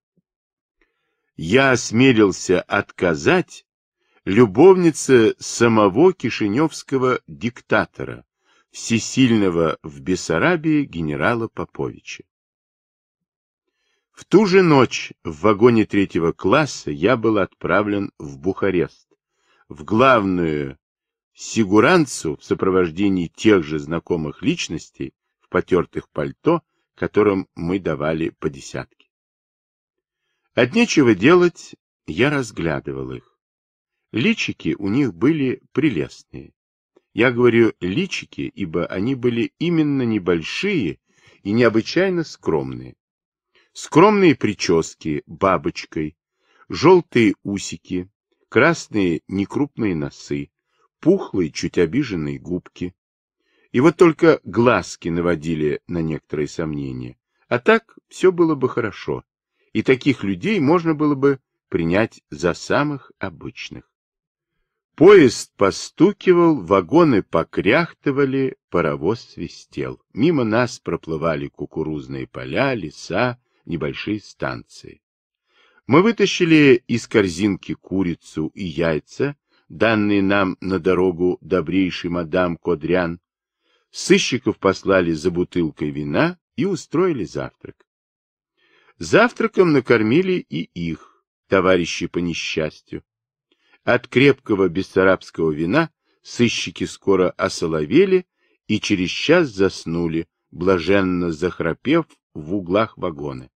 Я осмелился отказать любовница самого кишиневского диктатора, всесильного в Бессарабии генерала Поповича. В ту же ночь в вагоне третьего класса я был отправлен в Бухарест, в главную сигуранцу в сопровождении тех же знакомых личностей в потертых пальто, которым мы давали по десятке. От нечего делать, я разглядывал их. Личики у них были прелестные. Я говорю личики, ибо они были именно небольшие и необычайно скромные. Скромные прически бабочкой, желтые усики, красные некрупные носы, пухлые, чуть обиженные губки. И вот только глазки наводили на некоторые сомнения. А так все было бы хорошо, и таких людей можно было бы принять за самых обычных. Поезд постукивал, вагоны покряхтывали, паровоз свистел. Мимо нас проплывали кукурузные поля, леса, небольшие станции. Мы вытащили из корзинки курицу и яйца, данные нам на дорогу добрейший мадам Кодрян. Сыщиков послали за бутылкой вина и устроили завтрак. Завтраком накормили и их, товарищи по несчастью. От крепкого бессарабского вина сыщики скоро осоловели и через час заснули, блаженно захрапев в углах вагона.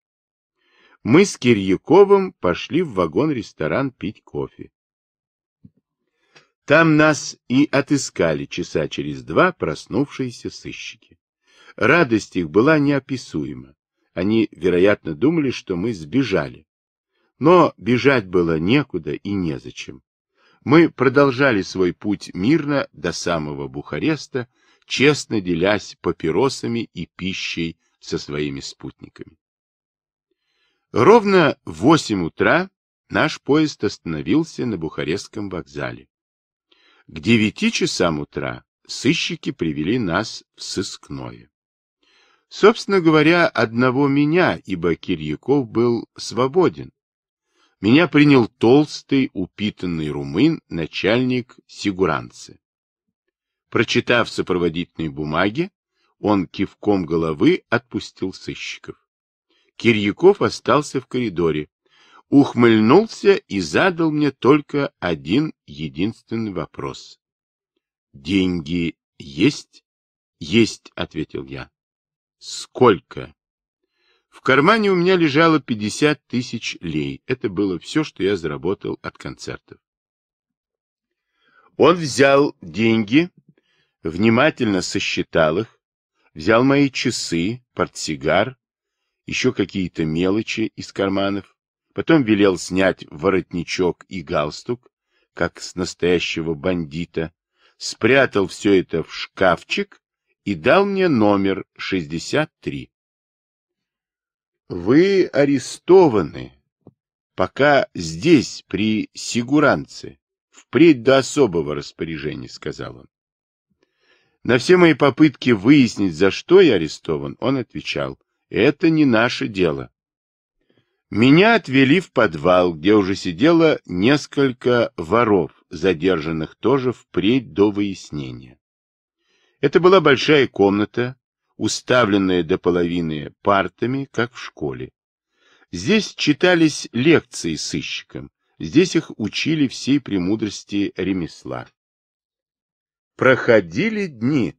Мы с Кирьяковым пошли в вагон-ресторан пить кофе. Там нас и отыскали часа через два проснувшиеся сыщики. Радость их была неописуема. Они, вероятно, думали, что мы сбежали. Но бежать было некуда и незачем мы продолжали свой путь мирно до самого Бухареста, честно делясь папиросами и пищей со своими спутниками. Ровно в 8 утра наш поезд остановился на Бухарестском вокзале. К 9 часам утра сыщики привели нас в сыскное. Собственно говоря, одного меня, ибо Кирьяков был свободен, меня принял толстый, упитанный румын, начальник сигуранцы. Прочитав сопроводительные бумаги, он кивком головы отпустил сыщиков. Кирьяков остался в коридоре, ухмыльнулся и задал мне только один единственный вопрос. — Деньги есть? — Есть, — ответил я. — Сколько? В кармане у меня лежало 50 тысяч лей. Это было все, что я заработал от концертов. Он взял деньги, внимательно сосчитал их, взял мои часы, портсигар, еще какие-то мелочи из карманов, потом велел снять воротничок и галстук, как с настоящего бандита, спрятал все это в шкафчик и дал мне номер 63. Вы арестованы, пока здесь, при Сигуранце. Впредь до особого распоряжения, сказал он. На все мои попытки выяснить, за что я арестован, он отвечал, это не наше дело. Меня отвели в подвал, где уже сидело несколько воров, задержанных тоже впредь до выяснения. Это была большая комната, Уставленные до половины партами, как в школе. Здесь читались лекции сыщикам, здесь их учили всей премудрости ремесла. Проходили дни.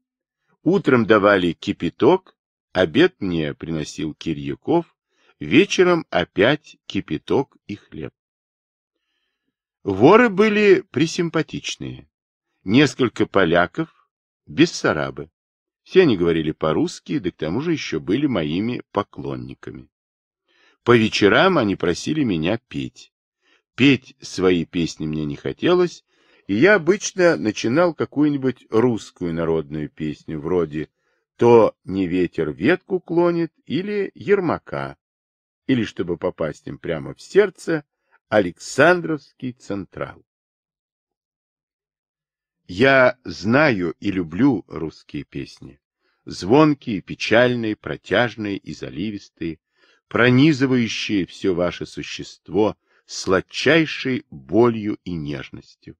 Утром давали кипяток, обед мне приносил Кирьяков, вечером опять кипяток и хлеб. Воры были присимпатичные. Несколько поляков, без бессарабы. Все они говорили по-русски, да к тому же еще были моими поклонниками. По вечерам они просили меня петь. Петь свои песни мне не хотелось, и я обычно начинал какую-нибудь русскую народную песню, вроде «То не ветер ветку клонит» или «Ермака», или, чтобы попасть им прямо в сердце, «Александровский централ». Я знаю и люблю русские песни. Звонкие, печальные, протяжные и заливистые, пронизывающие все ваше существо сладчайшей болью и нежностью,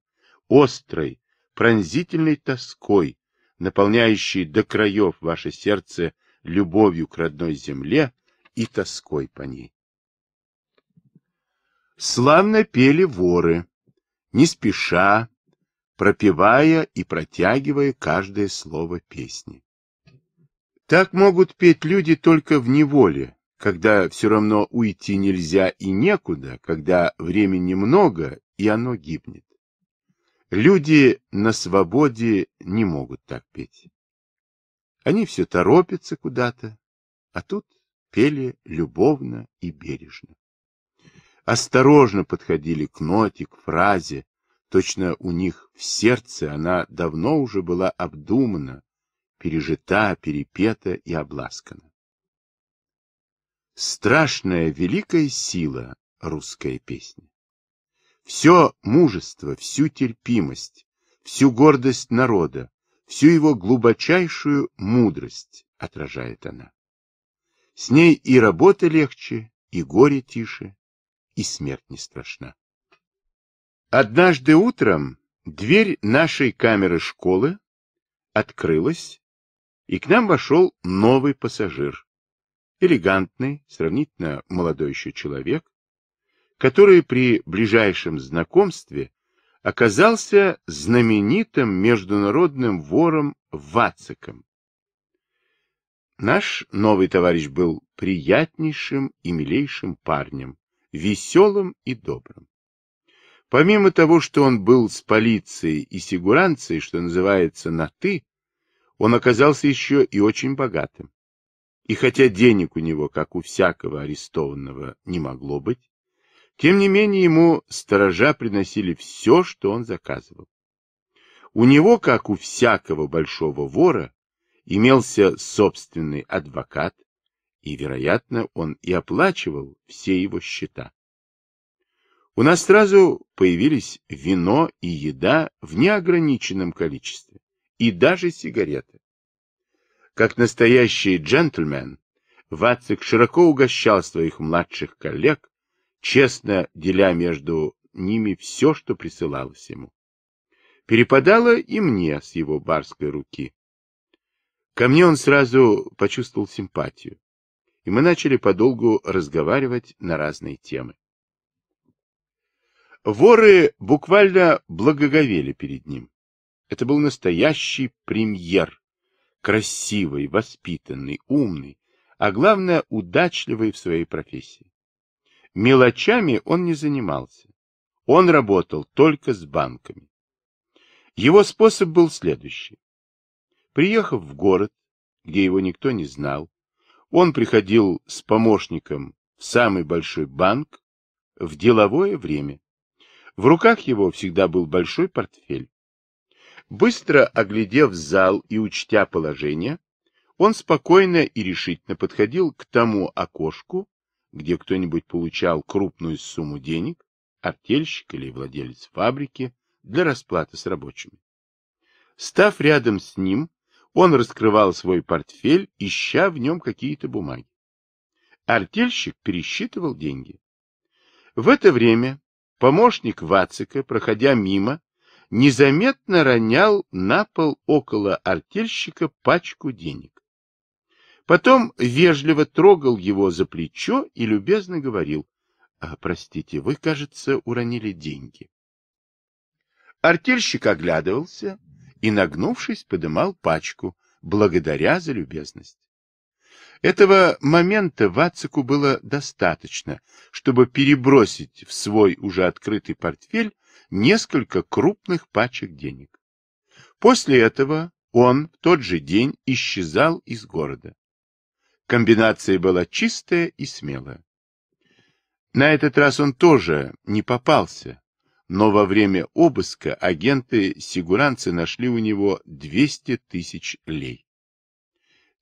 острой, пронзительной тоской, наполняющей до краев ваше сердце любовью к родной земле и тоской по ней. Славно пели воры, не спеша, пропевая и протягивая каждое слово песни. Так могут петь люди только в неволе, когда все равно уйти нельзя и некуда, когда времени много и оно гибнет. Люди на свободе не могут так петь. Они все торопятся куда-то, а тут пели любовно и бережно. Осторожно подходили к ноте, к фразе, Точно у них в сердце она давно уже была обдумана, пережита, перепета и обласкана. Страшная великая сила русская песня. Все мужество, всю терпимость, всю гордость народа, всю его глубочайшую мудрость отражает она. С ней и работа легче, и горе тише, и смерть не страшна. Однажды утром дверь нашей камеры школы открылась, и к нам вошел новый пассажир. Элегантный, сравнительно молодой еще человек, который при ближайшем знакомстве оказался знаменитым международным вором Вациком. Наш новый товарищ был приятнейшим и милейшим парнем, веселым и добрым. Помимо того, что он был с полицией и сигуранцией, что называется, на «ты», он оказался еще и очень богатым. И хотя денег у него, как у всякого арестованного, не могло быть, тем не менее ему сторожа приносили все, что он заказывал. У него, как у всякого большого вора, имелся собственный адвокат, и, вероятно, он и оплачивал все его счета. У нас сразу появились вино и еда в неограниченном количестве, и даже сигареты. Как настоящий джентльмен, Вацик широко угощал своих младших коллег, честно деля между ними все, что присылалось ему. Перепадало и мне с его барской руки. Ко мне он сразу почувствовал симпатию, и мы начали подолгу разговаривать на разные темы. Воры буквально благоговели перед ним. Это был настоящий премьер. Красивый, воспитанный, умный, а главное, удачливый в своей профессии. Мелочами он не занимался. Он работал только с банками. Его способ был следующий. Приехав в город, где его никто не знал, он приходил с помощником в самый большой банк в деловое время в руках его всегда был большой портфель. Быстро оглядев зал и учтя положение, он спокойно и решительно подходил к тому окошку, где кто-нибудь получал крупную сумму денег, артельщик или владелец фабрики, для расплаты с рабочими. Став рядом с ним, он раскрывал свой портфель, ища в нем какие-то бумаги. Артельщик пересчитывал деньги. В это время Помощник Вацика, проходя мимо, незаметно ронял на пол около артельщика пачку денег. Потом вежливо трогал его за плечо и любезно говорил, «А, простите, вы, кажется, уронили деньги». Артельщик оглядывался и, нагнувшись, подымал пачку, благодаря за любезность. Этого момента Вацику было достаточно, чтобы перебросить в свой уже открытый портфель несколько крупных пачек денег. После этого он в тот же день исчезал из города. Комбинация была чистая и смелая. На этот раз он тоже не попался, но во время обыска агенты сигуранцы нашли у него 200 тысяч лей.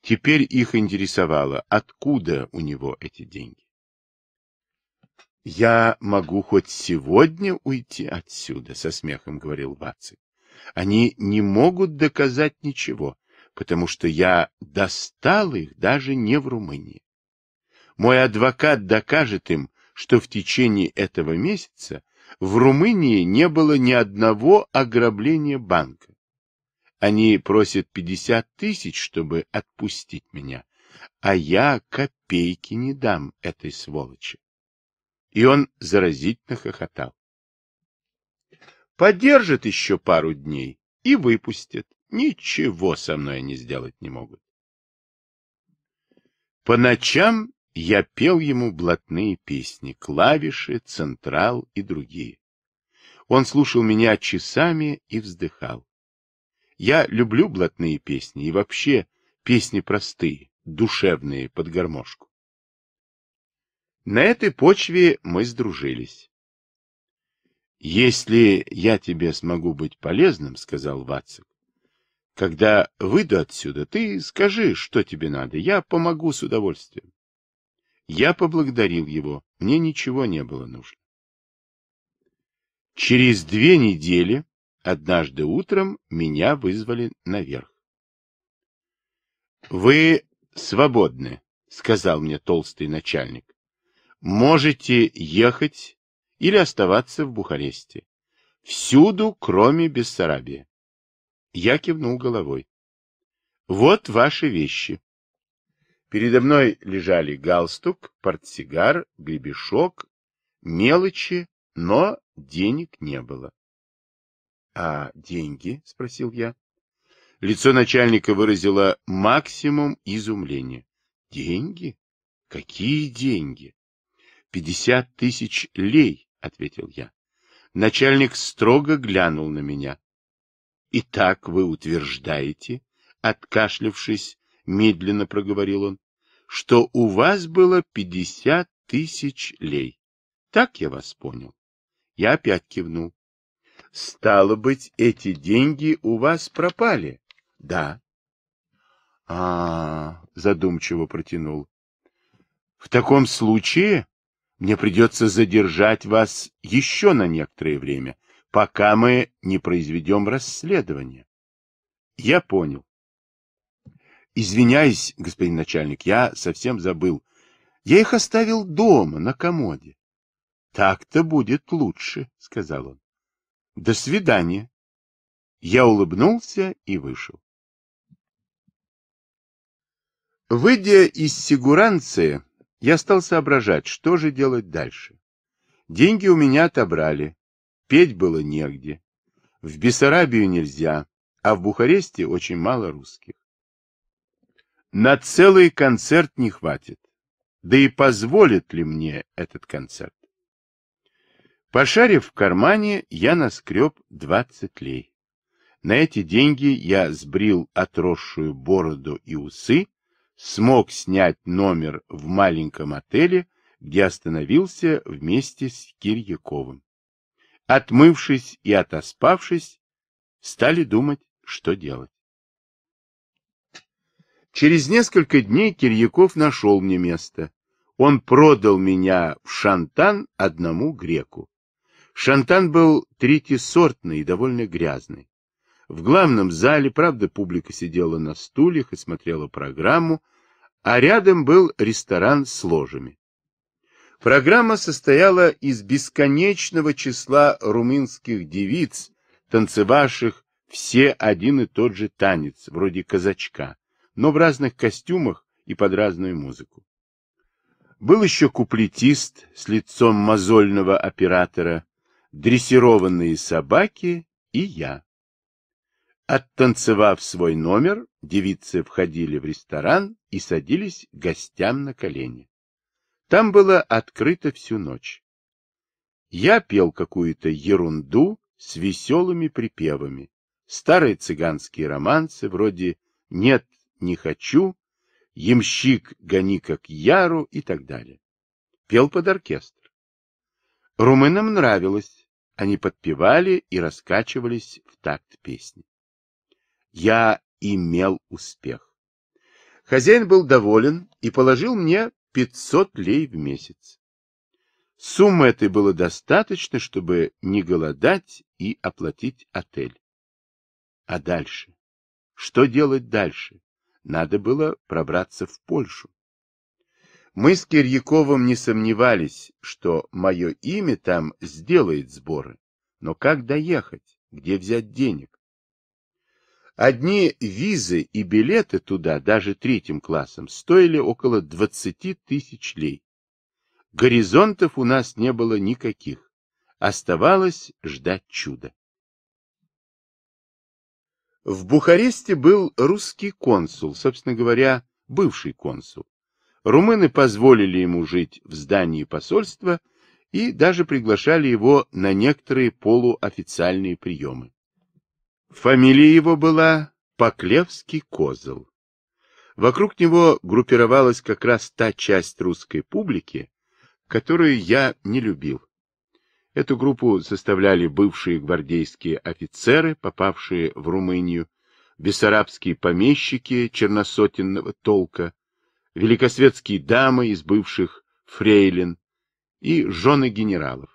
Теперь их интересовало, откуда у него эти деньги. «Я могу хоть сегодня уйти отсюда», — со смехом говорил Бацик. «Они не могут доказать ничего, потому что я достал их даже не в Румынии. Мой адвокат докажет им, что в течение этого месяца в Румынии не было ни одного ограбления банка, они просят пятьдесят тысяч, чтобы отпустить меня, а я копейки не дам этой сволочи. И он заразительно хохотал. Подержит еще пару дней и выпустит. Ничего со мной они сделать не могут. По ночам я пел ему блатные песни, клавиши, централ и другие. Он слушал меня часами и вздыхал. Я люблю блатные песни и вообще песни простые, душевные, под гармошку. На этой почве мы сдружились. «Если я тебе смогу быть полезным, — сказал Вацик, — когда выйду отсюда, ты скажи, что тебе надо, я помогу с удовольствием». Я поблагодарил его, мне ничего не было нужно. Через две недели Однажды утром меня вызвали наверх. — Вы свободны, — сказал мне толстый начальник. — Можете ехать или оставаться в Бухаресте. Всюду, кроме Бессарабии. Я кивнул головой. — Вот ваши вещи. Передо мной лежали галстук, портсигар, гребешок, мелочи, но денег не было. А деньги? Спросил я. Лицо начальника выразило максимум изумления. Деньги? Какие деньги? Пятьдесят тысяч лей, ответил я. Начальник строго глянул на меня. И так вы утверждаете, откашлявшись, медленно проговорил он, что у вас было пятьдесят тысяч лей. Так я вас понял. Я опять кивнул. Стало быть, эти деньги у вас пропали? Да. А, -а, -а задумчиво протянул. В таком случае мне придется задержать вас еще на некоторое время, пока мы не произведем расследование. Я понял. Извиняюсь, господин начальник, я совсем забыл. Я их оставил дома, на комоде. Так-то будет лучше, сказал он. До свидания. Я улыбнулся и вышел. Выйдя из сигуранции, я стал соображать, что же делать дальше. Деньги у меня отобрали, петь было негде. В Бессарабию нельзя, а в Бухаресте очень мало русских. На целый концерт не хватит. Да и позволит ли мне этот концерт? Пошарив в кармане, я наскреб двадцать лей. На эти деньги я сбрил отросшую бороду и усы, смог снять номер в маленьком отеле, где остановился вместе с Кирьяковым. Отмывшись и отоспавшись, стали думать, что делать. Через несколько дней Кирьяков нашел мне место. Он продал меня в Шантан одному греку. Шантан был третисортный и довольно грязный. В главном зале, правда, публика сидела на стульях и смотрела программу, а рядом был ресторан с ложами. Программа состояла из бесконечного числа румынских девиц, танцевавших все один и тот же танец, вроде казачка, но в разных костюмах и под разную музыку. Был еще куплетист с лицом мозольного оператора, дрессированные собаки и я. Оттанцевав свой номер, девицы входили в ресторан и садились гостям на колени. Там было открыто всю ночь. Я пел какую-то ерунду с веселыми припевами, старые цыганские романсы вроде «Нет, не хочу», «Ямщик, гони как яру» и так далее. Пел под оркестр. Румынам нравилось. Они подпевали и раскачивались в такт песни. Я имел успех. Хозяин был доволен и положил мне 500 лей в месяц. Суммы этой было достаточно, чтобы не голодать и оплатить отель. А дальше? Что делать дальше? Надо было пробраться в Польшу. Мы с Кирьяковым не сомневались, что мое имя там сделает сборы. Но как доехать? Где взять денег? Одни визы и билеты туда, даже третьим классом, стоили около 20 тысяч лей. Горизонтов у нас не было никаких. Оставалось ждать чуда. В Бухаресте был русский консул, собственно говоря, бывший консул. Румыны позволили ему жить в здании посольства и даже приглашали его на некоторые полуофициальные приемы. Фамилия его была Поклевский Козел. Вокруг него группировалась как раз та часть русской публики, которую я не любил. Эту группу составляли бывшие гвардейские офицеры, попавшие в Румынию, бессарабские помещики черносотенного толка, великосветские дамы из бывших фрейлин и жены генералов.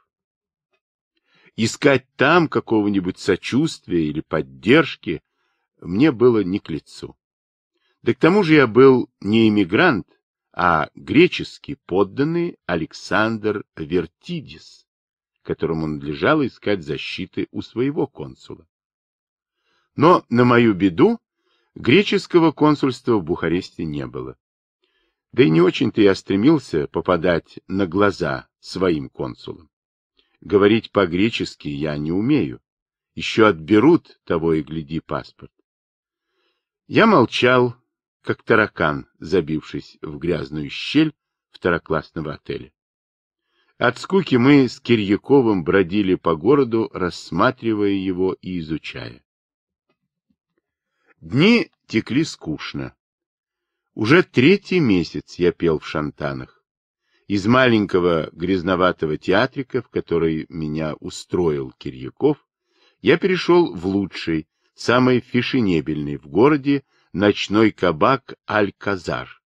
Искать там какого-нибудь сочувствия или поддержки мне было не к лицу. Да к тому же я был не иммигрант, а греческий подданный Александр Вертидис, которому надлежало искать защиты у своего консула. Но, на мою беду, греческого консульства в Бухаресте не было. Да и не очень-то я стремился попадать на глаза своим консулам. Говорить по-гречески я не умею. Еще отберут того и гляди паспорт. Я молчал, как таракан, забившись в грязную щель второклассного отеля. От скуки мы с Кирьяковым бродили по городу, рассматривая его и изучая. Дни текли скучно. Уже третий месяц я пел в шантанах. Из маленького грязноватого театрика, в который меня устроил Кирьяков, я перешел в лучший, самый фешенебельный в городе, ночной кабак «Аль-Казар»,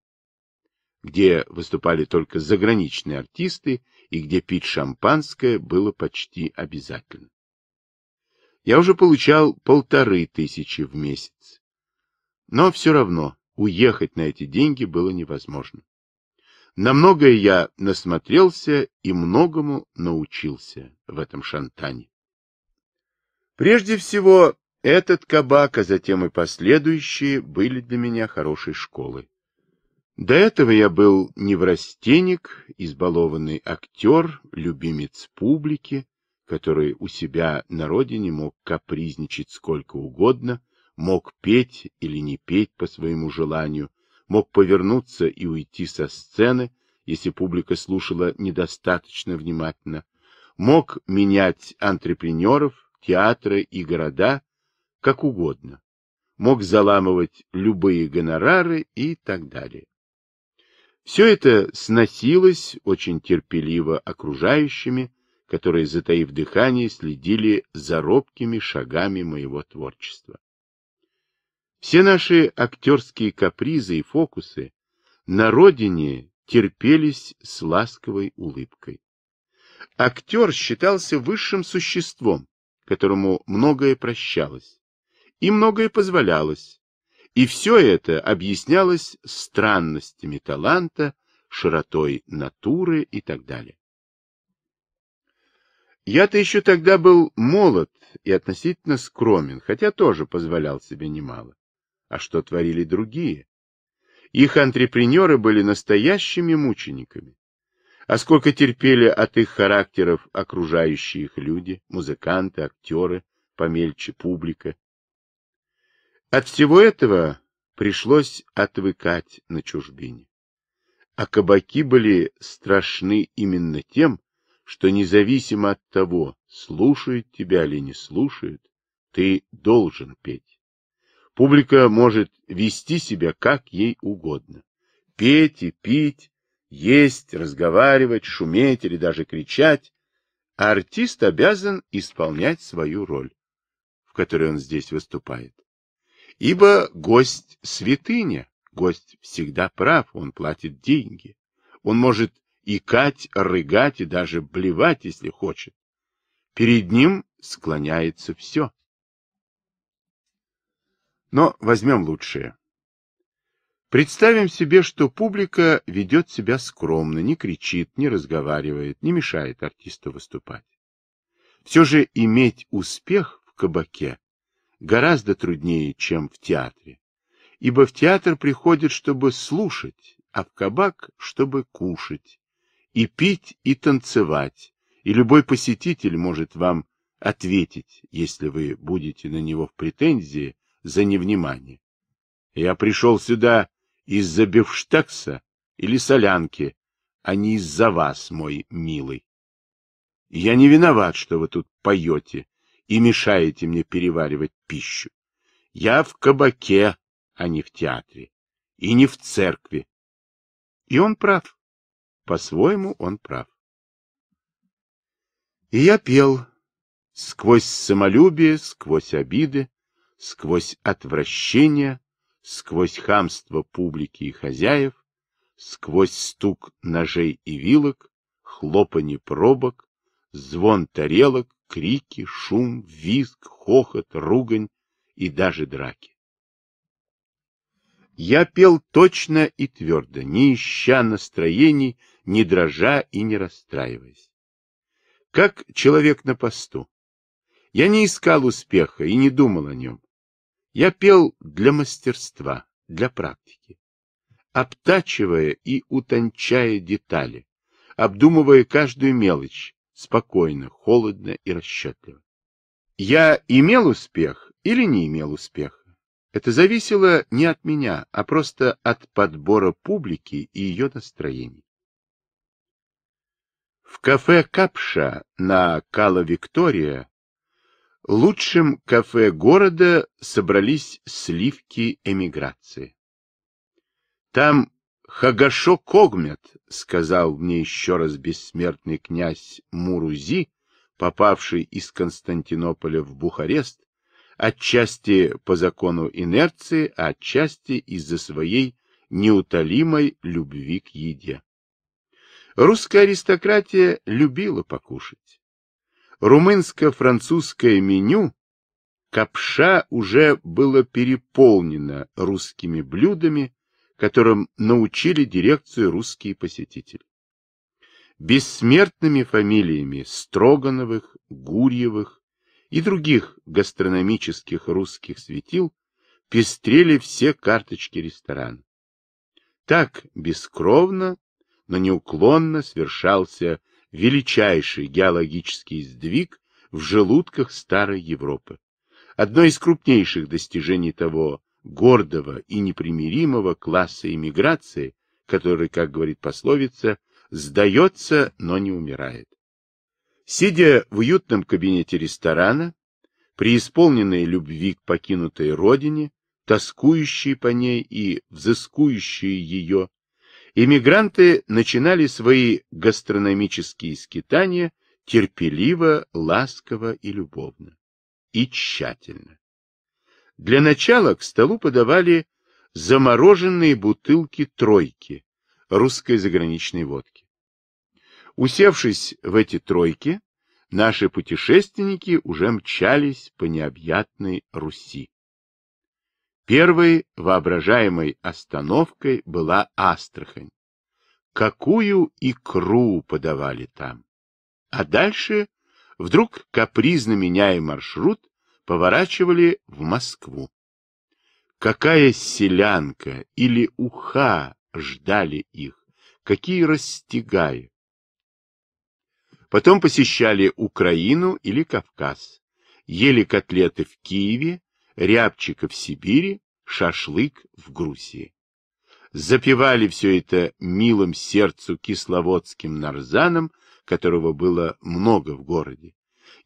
где выступали только заграничные артисты и где пить шампанское было почти обязательно. Я уже получал полторы тысячи в месяц. Но все равно уехать на эти деньги было невозможно. На многое я насмотрелся и многому научился в этом шантане. Прежде всего, этот кабак, а затем и последующие, были для меня хорошей школой. До этого я был неврастенник, избалованный актер, любимец публики, который у себя на родине мог капризничать сколько угодно, мог петь или не петь по своему желанию, мог повернуться и уйти со сцены, если публика слушала недостаточно внимательно, мог менять антрепренеров, театры и города, как угодно, мог заламывать любые гонорары и так далее. Все это сносилось очень терпеливо окружающими, которые, затаив дыхание, следили за робкими шагами моего творчества. Все наши актерские капризы и фокусы на родине терпелись с ласковой улыбкой. Актер считался высшим существом, которому многое прощалось, и многое позволялось, и все это объяснялось странностями таланта, широтой натуры и так далее. Я-то еще тогда был молод и относительно скромен, хотя тоже позволял себе немало. А что творили другие? Их антрепренеры были настоящими мучениками. А сколько терпели от их характеров окружающие их люди, музыканты, актеры, помельче публика. От всего этого пришлось отвыкать на чужбине. А кабаки были страшны именно тем, что независимо от того, слушают тебя или не слушают, ты должен петь. Публика может вести себя как ей угодно. Петь и пить, есть, разговаривать, шуметь или даже кричать. А артист обязан исполнять свою роль, в которой он здесь выступает. Ибо гость святыня, гость всегда прав, он платит деньги. Он может икать, рыгать и даже блевать, если хочет. Перед ним склоняется все. Но возьмем лучшее. Представим себе, что публика ведет себя скромно, не кричит, не разговаривает, не мешает артисту выступать. Все же иметь успех в кабаке гораздо труднее, чем в театре, ибо в театр приходят, чтобы слушать, а в кабак, чтобы кушать, и пить, и танцевать, и любой посетитель может вам ответить, если вы будете на него в претензии, за невнимание. Я пришел сюда из-за бифштекса или солянки, а не из-за вас, мой милый. Я не виноват, что вы тут поете и мешаете мне переваривать пищу. Я в кабаке, а не в театре, и не в церкви. И он прав. По-своему он прав. И я пел сквозь самолюбие, сквозь обиды, сквозь отвращение, сквозь хамство публики и хозяев, сквозь стук ножей и вилок, хлопанье пробок, звон тарелок, крики, шум, визг, хохот, ругань и даже драки. Я пел точно и твердо, не ища настроений, не дрожа и не расстраиваясь. Как человек на посту. Я не искал успеха и не думал о нем. Я пел для мастерства, для практики, обтачивая и утончая детали, обдумывая каждую мелочь, спокойно, холодно и расчетливо. Я имел успех или не имел успеха? Это зависело не от меня, а просто от подбора публики и ее настроений. В кафе «Капша» на Кала-Виктория лучшем кафе города собрались сливки эмиграции. Там Хагашо когмят, сказал мне еще раз бессмертный князь Мурузи, попавший из Константинополя в Бухарест, отчасти по закону инерции, а отчасти из-за своей неутолимой любви к еде. Русская аристократия любила покушать румынско-французское меню Капша уже было переполнено русскими блюдами, которым научили дирекцию русские посетители. Бессмертными фамилиями Строгановых, Гурьевых и других гастрономических русских светил пестрели все карточки ресторана. Так бескровно, но неуклонно свершался величайший геологический сдвиг в желудках старой Европы. Одно из крупнейших достижений того гордого и непримиримого класса эмиграции, который, как говорит пословица, сдается, но не умирает. Сидя в уютном кабинете ресторана, преисполненные любви к покинутой родине, тоскующие по ней и взыскующие ее, иммигранты начинали свои гастрономические скитания терпеливо, ласково и любовно. И тщательно. Для начала к столу подавали замороженные бутылки тройки русской заграничной водки. Усевшись в эти тройки, наши путешественники уже мчались по необъятной Руси. Первой воображаемой остановкой была Астрахань. Какую икру подавали там? А дальше, вдруг капризно меняя маршрут, поворачивали в Москву. Какая селянка или уха ждали их, какие растягаи. Потом посещали Украину или Кавказ, ели котлеты в Киеве, рябчика в Сибири, шашлык в Грузии. Запивали все это милым сердцу кисловодским нарзаном, которого было много в городе,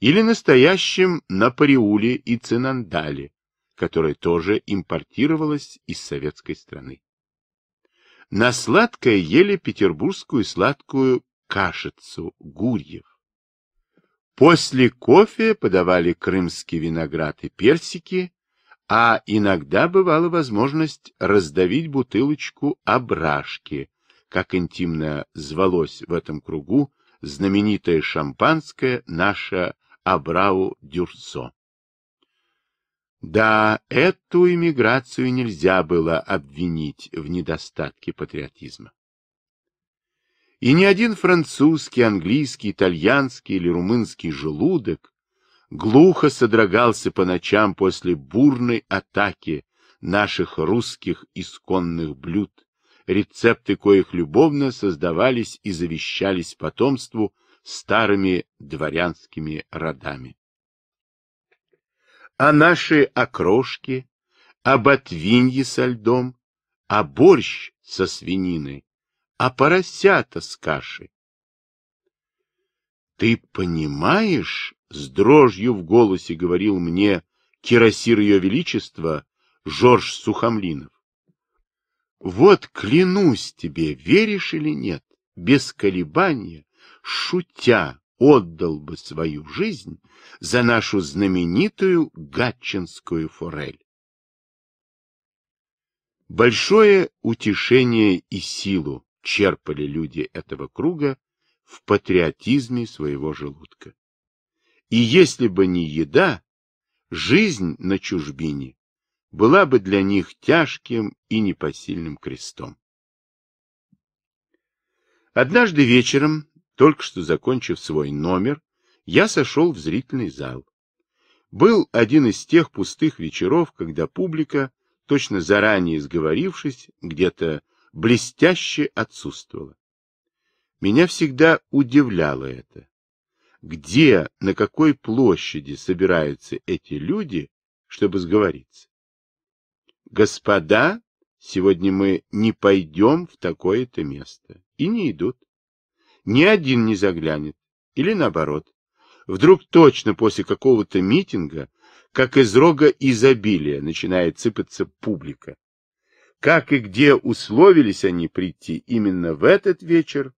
или настоящим на париуле и цинандале, которое тоже импортировалось из советской страны. На сладкое ели петербургскую сладкую кашицу, гурьев. После кофе подавали крымский виноград и персики, а иногда бывала возможность раздавить бутылочку ображки, как интимно звалось в этом кругу знаменитое шампанское наше Абрау Дюрсо. Да, эту иммиграцию нельзя было обвинить в недостатке патриотизма. И ни один французский, английский, итальянский или румынский желудок глухо содрогался по ночам после бурной атаки наших русских исконных блюд, рецепты коих любовно создавались и завещались потомству старыми дворянскими родами. А наши окрошки, а ботвиньи со льдом, а борщ со свининой, а поросята с кашей. Ты понимаешь, с дрожью в голосе говорил мне кирасир ее величества Жорж Сухомлинов. Вот клянусь тебе, веришь или нет, без колебания, шутя, отдал бы свою жизнь за нашу знаменитую гатчинскую форель. Большое утешение и силу черпали люди этого круга в патриотизме своего желудка. И если бы не еда, жизнь на чужбине была бы для них тяжким и непосильным крестом. Однажды вечером, только что закончив свой номер, я сошел в зрительный зал. Был один из тех пустых вечеров, когда публика, точно заранее сговорившись, где-то блестяще отсутствовала. Меня всегда удивляло это где, на какой площади собираются эти люди, чтобы сговориться. Господа, сегодня мы не пойдем в такое-то место. И не идут. Ни один не заглянет. Или наоборот. Вдруг точно после какого-то митинга, как из рога изобилия, начинает сыпаться публика. Как и где условились они прийти именно в этот вечер,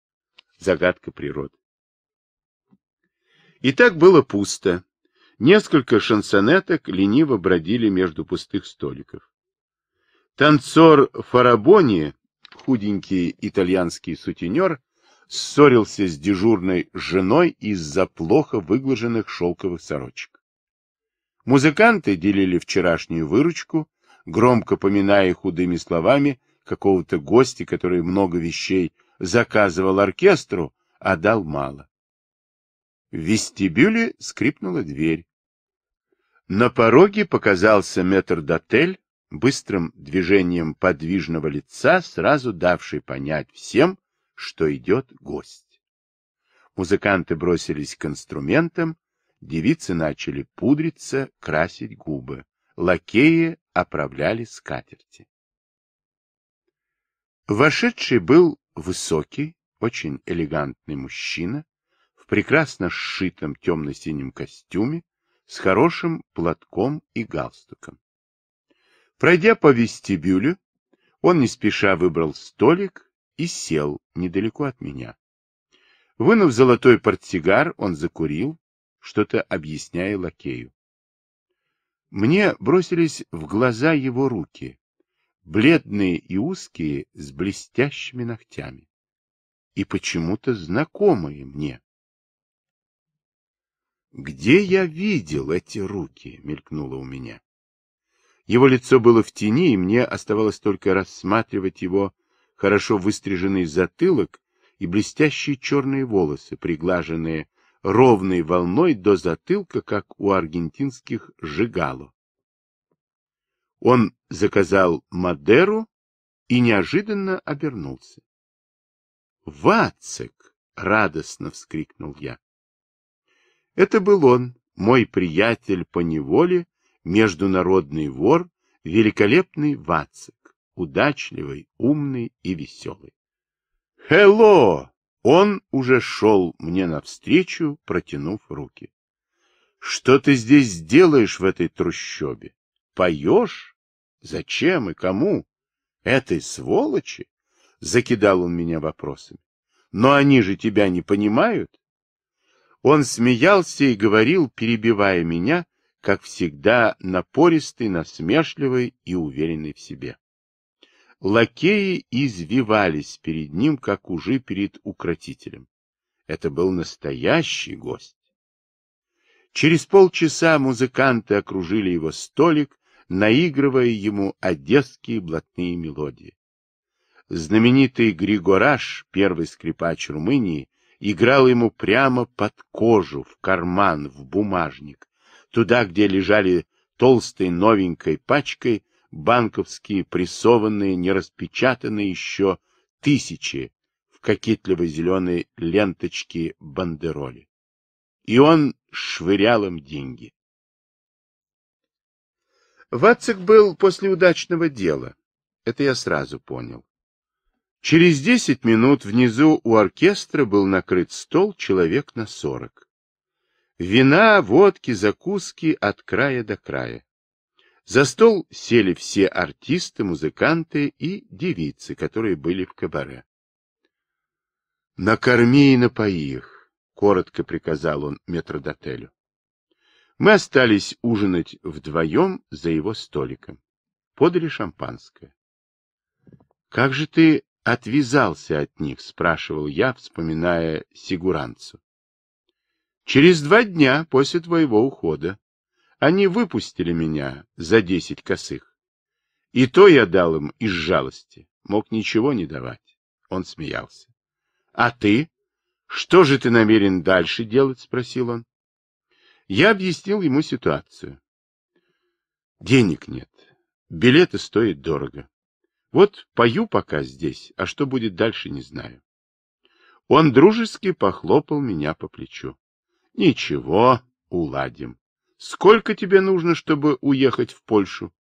загадка природы. И так было пусто. Несколько шансонеток лениво бродили между пустых столиков. Танцор Фарабони, худенький итальянский сутенер, ссорился с дежурной женой из-за плохо выглаженных шелковых сорочек. Музыканты делили вчерашнюю выручку, громко поминая худыми словами какого-то гостя, который много вещей заказывал оркестру, а дал мало. В вестибюле скрипнула дверь. На пороге показался метрдотель, быстрым движением подвижного лица, сразу давший понять всем, что идет гость. Музыканты бросились к инструментам, девицы начали пудриться, красить губы, лакеи оправляли скатерти. Вошедший был высокий, очень элегантный мужчина, прекрасно сшитом темно-синем костюме, с хорошим платком и галстуком. Пройдя по вестибюлю, он не спеша выбрал столик и сел недалеко от меня. Вынув золотой портсигар, он закурил, что-то объясняя лакею. Мне бросились в глаза его руки, бледные и узкие, с блестящими ногтями, и почему-то знакомые мне. Где я видел эти руки? мелькнуло у меня. Его лицо было в тени, и мне оставалось только рассматривать его хорошо выстриженный затылок и блестящие черные волосы, приглаженные ровной волной до затылка, как у аргентинских жигало. Он заказал Мадеру и неожиданно обернулся. «Вацик!» — радостно вскрикнул я. Это был он, мой приятель по неволе, международный вор, великолепный Вацик, удачливый, умный и веселый. «Хелло!» Он уже шел мне навстречу, протянув руки. «Что ты здесь делаешь в этой трущобе? Поешь? Зачем и кому? Этой сволочи?» Закидал он меня вопросами. «Но они же тебя не понимают. Он смеялся и говорил, перебивая меня, как всегда напористый, насмешливый и уверенный в себе. Лакеи извивались перед ним, как ужи перед укротителем. Это был настоящий гость. Через полчаса музыканты окружили его столик, наигрывая ему одесские блатные мелодии. Знаменитый Григораш, первый скрипач Румынии, играл ему прямо под кожу, в карман, в бумажник, туда, где лежали толстой новенькой пачкой банковские прессованные, не распечатанные еще тысячи в кокетливой зеленой ленточке бандероли. И он швырял им деньги. Вацик был после удачного дела. Это я сразу понял. Через десять минут внизу у оркестра был накрыт стол человек на сорок. Вина, водки, закуски от края до края. За стол сели все артисты, музыканты и девицы, которые были в кабаре. «Накорми и напои их», — коротко приказал он метродотелю. Мы остались ужинать вдвоем за его столиком. Подали шампанское. — Как же ты отвязался от них, спрашивал я, вспоминая сигуранцу. Через два дня после твоего ухода они выпустили меня за десять косых. И то я дал им из жалости, мог ничего не давать. Он смеялся. — А ты? Что же ты намерен дальше делать? — спросил он. Я объяснил ему ситуацию. Денег нет, билеты стоят дорого. Вот пою пока здесь, а что будет дальше, не знаю. Он дружески похлопал меня по плечу. — Ничего, уладим. Сколько тебе нужно, чтобы уехать в Польшу?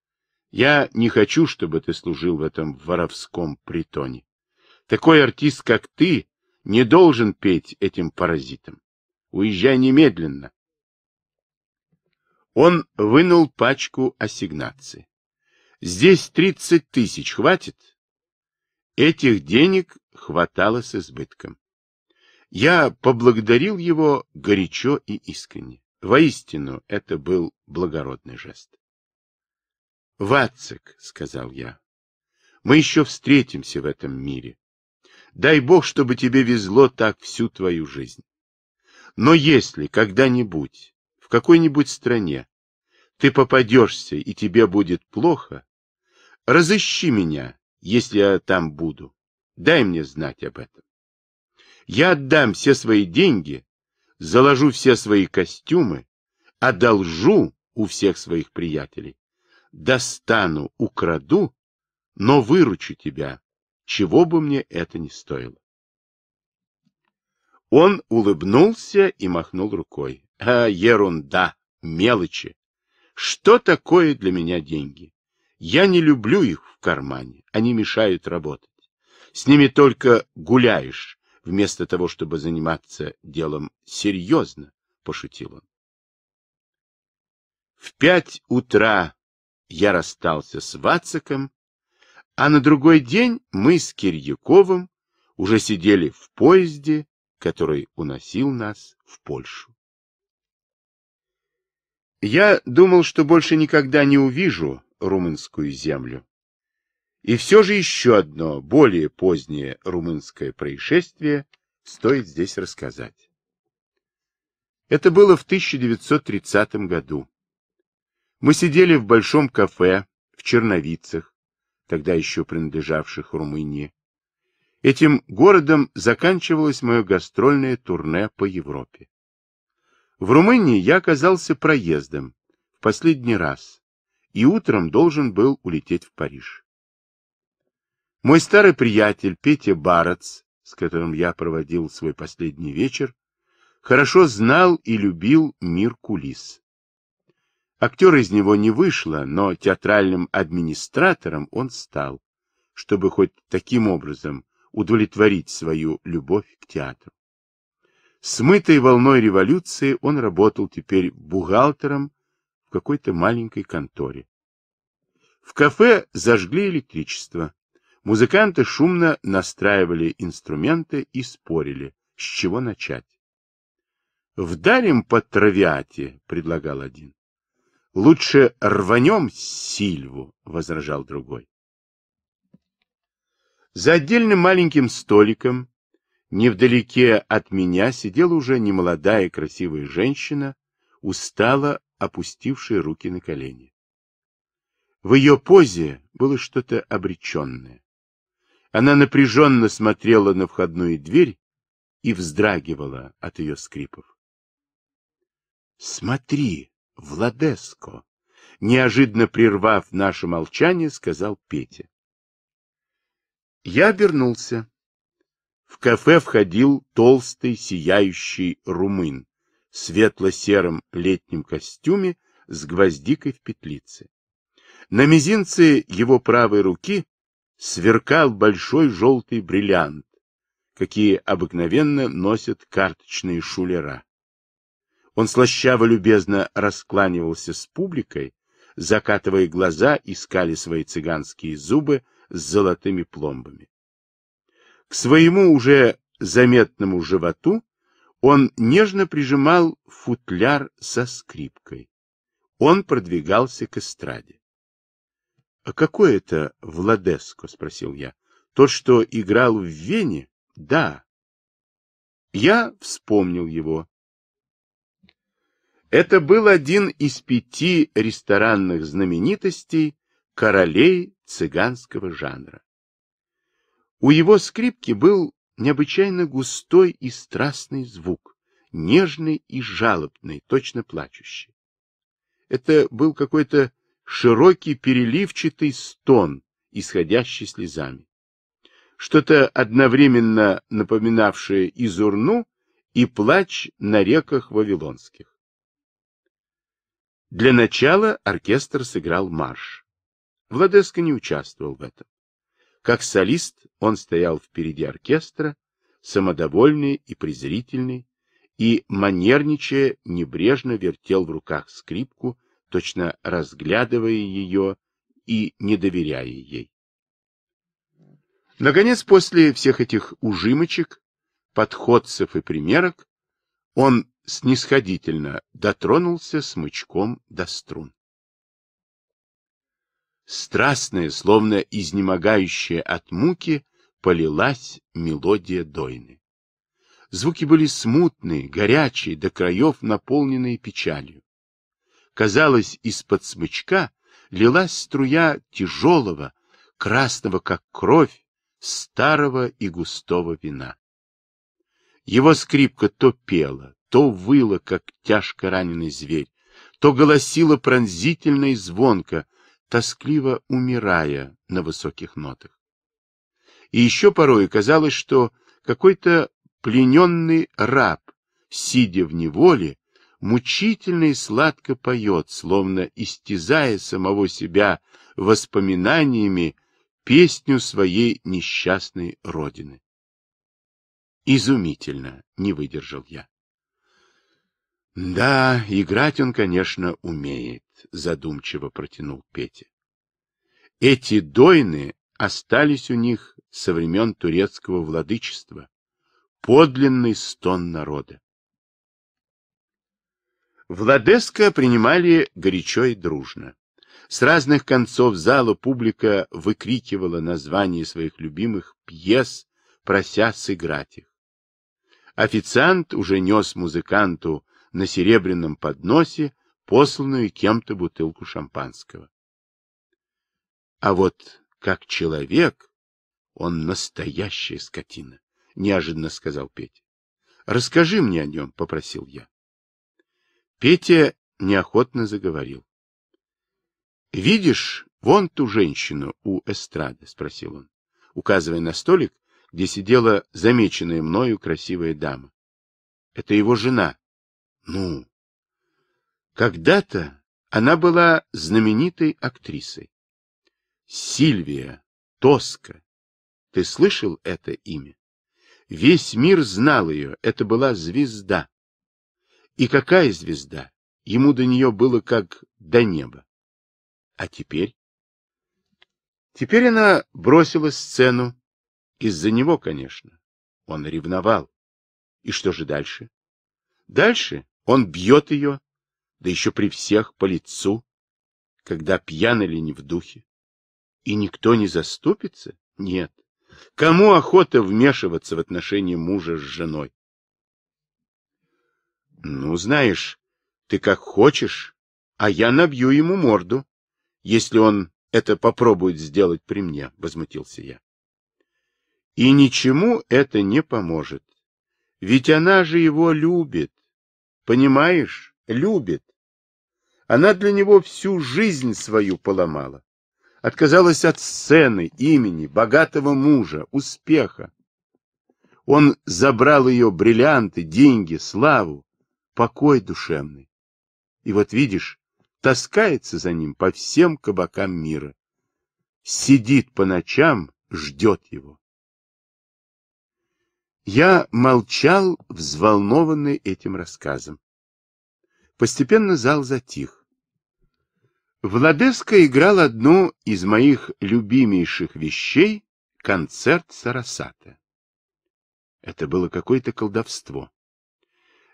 — Я не хочу, чтобы ты служил в этом воровском притоне. Такой артист, как ты, не должен петь этим паразитам. Уезжай немедленно. Он вынул пачку ассигнаций. Здесь тридцать тысяч хватит? Этих денег хватало с избытком. Я поблагодарил его горячо и искренне. Воистину, это был благородный жест. — Вацик, — сказал я, — мы еще встретимся в этом мире. Дай Бог, чтобы тебе везло так всю твою жизнь. Но если когда-нибудь в какой-нибудь стране ты попадешься, и тебе будет плохо, разыщи меня, если я там буду. Дай мне знать об этом. Я отдам все свои деньги, заложу все свои костюмы, одолжу у всех своих приятелей, достану, украду, но выручу тебя, чего бы мне это ни стоило. Он улыбнулся и махнул рукой. А, ерунда, мелочи. Что такое для меня деньги? Я не люблю их в кармане, они мешают работать. С ними только гуляешь, вместо того, чтобы заниматься делом серьезно, — пошутил он. В пять утра я расстался с Вацаком, а на другой день мы с Кирьяковым уже сидели в поезде, который уносил нас в Польшу. Я думал, что больше никогда не увижу румынскую землю. И все же еще одно, более позднее румынское происшествие стоит здесь рассказать. Это было в 1930 году. Мы сидели в большом кафе в Черновицах, тогда еще принадлежавших Румынии. Этим городом заканчивалось мое гастрольное турне по Европе. В Румынии я оказался проездом в последний раз и утром должен был улететь в Париж. Мой старый приятель Петя Барац, с которым я проводил свой последний вечер, хорошо знал и любил мир кулис. Актер из него не вышло, но театральным администратором он стал, чтобы хоть таким образом удовлетворить свою любовь к театру. Смытой волной революции он работал теперь бухгалтером в какой-то маленькой конторе. В кафе зажгли электричество. Музыканты шумно настраивали инструменты и спорили, с чего начать. «Вдарим по травиате», — предлагал один. «Лучше рванем Сильву», — возражал другой. За отдельным маленьким столиком Невдалеке от меня сидела уже немолодая красивая женщина, устала, опустившая руки на колени. В ее позе было что-то обреченное. Она напряженно смотрела на входную дверь и вздрагивала от ее скрипов. — Смотри, Владеско! — неожиданно прервав наше молчание, сказал Петя. Я вернулся. В кафе входил толстый, сияющий румын в светло-сером летнем костюме с гвоздикой в петлице. На мизинце его правой руки сверкал большой желтый бриллиант, какие обыкновенно носят карточные шулера. Он слащаво любезно раскланивался с публикой, закатывая глаза, искали свои цыганские зубы с золотыми пломбами. К своему уже заметному животу он нежно прижимал футляр со скрипкой. Он продвигался к эстраде. — А какой это Владеско? — спросил я. — Тот, что играл в Вене? — Да. Я вспомнил его. Это был один из пяти ресторанных знаменитостей королей цыганского жанра. У его скрипки был необычайно густой и страстный звук, нежный и жалобный, точно плачущий. Это был какой-то широкий переливчатый стон, исходящий слезами. Что-то одновременно напоминавшее и зурну, и плач на реках Вавилонских. Для начала оркестр сыграл марш. Владеска не участвовал в этом. Как солист он стоял впереди оркестра, самодовольный и презрительный, и, манерничая, небрежно вертел в руках скрипку, точно разглядывая ее и не доверяя ей. Наконец, после всех этих ужимочек, подходцев и примерок, он снисходительно дотронулся смычком до струн страстная, словно изнемогающая от муки, полилась мелодия дойны. Звуки были смутные, горячие, до краев наполненные печалью. Казалось, из-под смычка лилась струя тяжелого, красного, как кровь, старого и густого вина. Его скрипка то пела, то выла, как тяжко раненый зверь, то голосила пронзительно и звонко, тоскливо умирая на высоких нотах. И еще порой казалось, что какой-то плененный раб, сидя в неволе, мучительно и сладко поет, словно истязая самого себя воспоминаниями песню своей несчастной родины. Изумительно, не выдержал я. — Да, играть он, конечно, умеет, — задумчиво протянул Петя. Эти дойны остались у них со времен турецкого владычества. Подлинный стон народа. Владеска принимали горячо и дружно. С разных концов зала публика выкрикивала названия своих любимых пьес, прося сыграть их. Официант уже нес музыканту на серебряном подносе посланную кем-то бутылку шампанского. А вот как человек он настоящая скотина, — неожиданно сказал Петя. — Расскажи мне о нем, — попросил я. Петя неохотно заговорил. — Видишь вон ту женщину у эстрады? — спросил он, указывая на столик, где сидела замеченная мною красивая дама. — Это его жена, ну, когда-то она была знаменитой актрисой. Сильвия Тоска. Ты слышал это имя? Весь мир знал ее, это была звезда. И какая звезда? Ему до нее было как до неба. А теперь? Теперь она бросила сцену. Из-за него, конечно. Он ревновал. И что же дальше? Дальше он бьет ее, да еще при всех по лицу, когда пьян или не в духе. И никто не заступится? Нет. Кому охота вмешиваться в отношения мужа с женой? Ну, знаешь, ты как хочешь, а я набью ему морду, если он это попробует сделать при мне, — возмутился я. И ничему это не поможет. Ведь она же его любит, Понимаешь, любит. Она для него всю жизнь свою поломала. Отказалась от сцены, имени, богатого мужа, успеха. Он забрал ее бриллианты, деньги, славу, покой душевный. И вот видишь, таскается за ним по всем кабакам мира. Сидит по ночам, ждет его. Я молчал, взволнованный этим рассказом. Постепенно зал затих. Владеска играл одну из моих любимейших вещей — концерт Сарасата. Это было какое-то колдовство.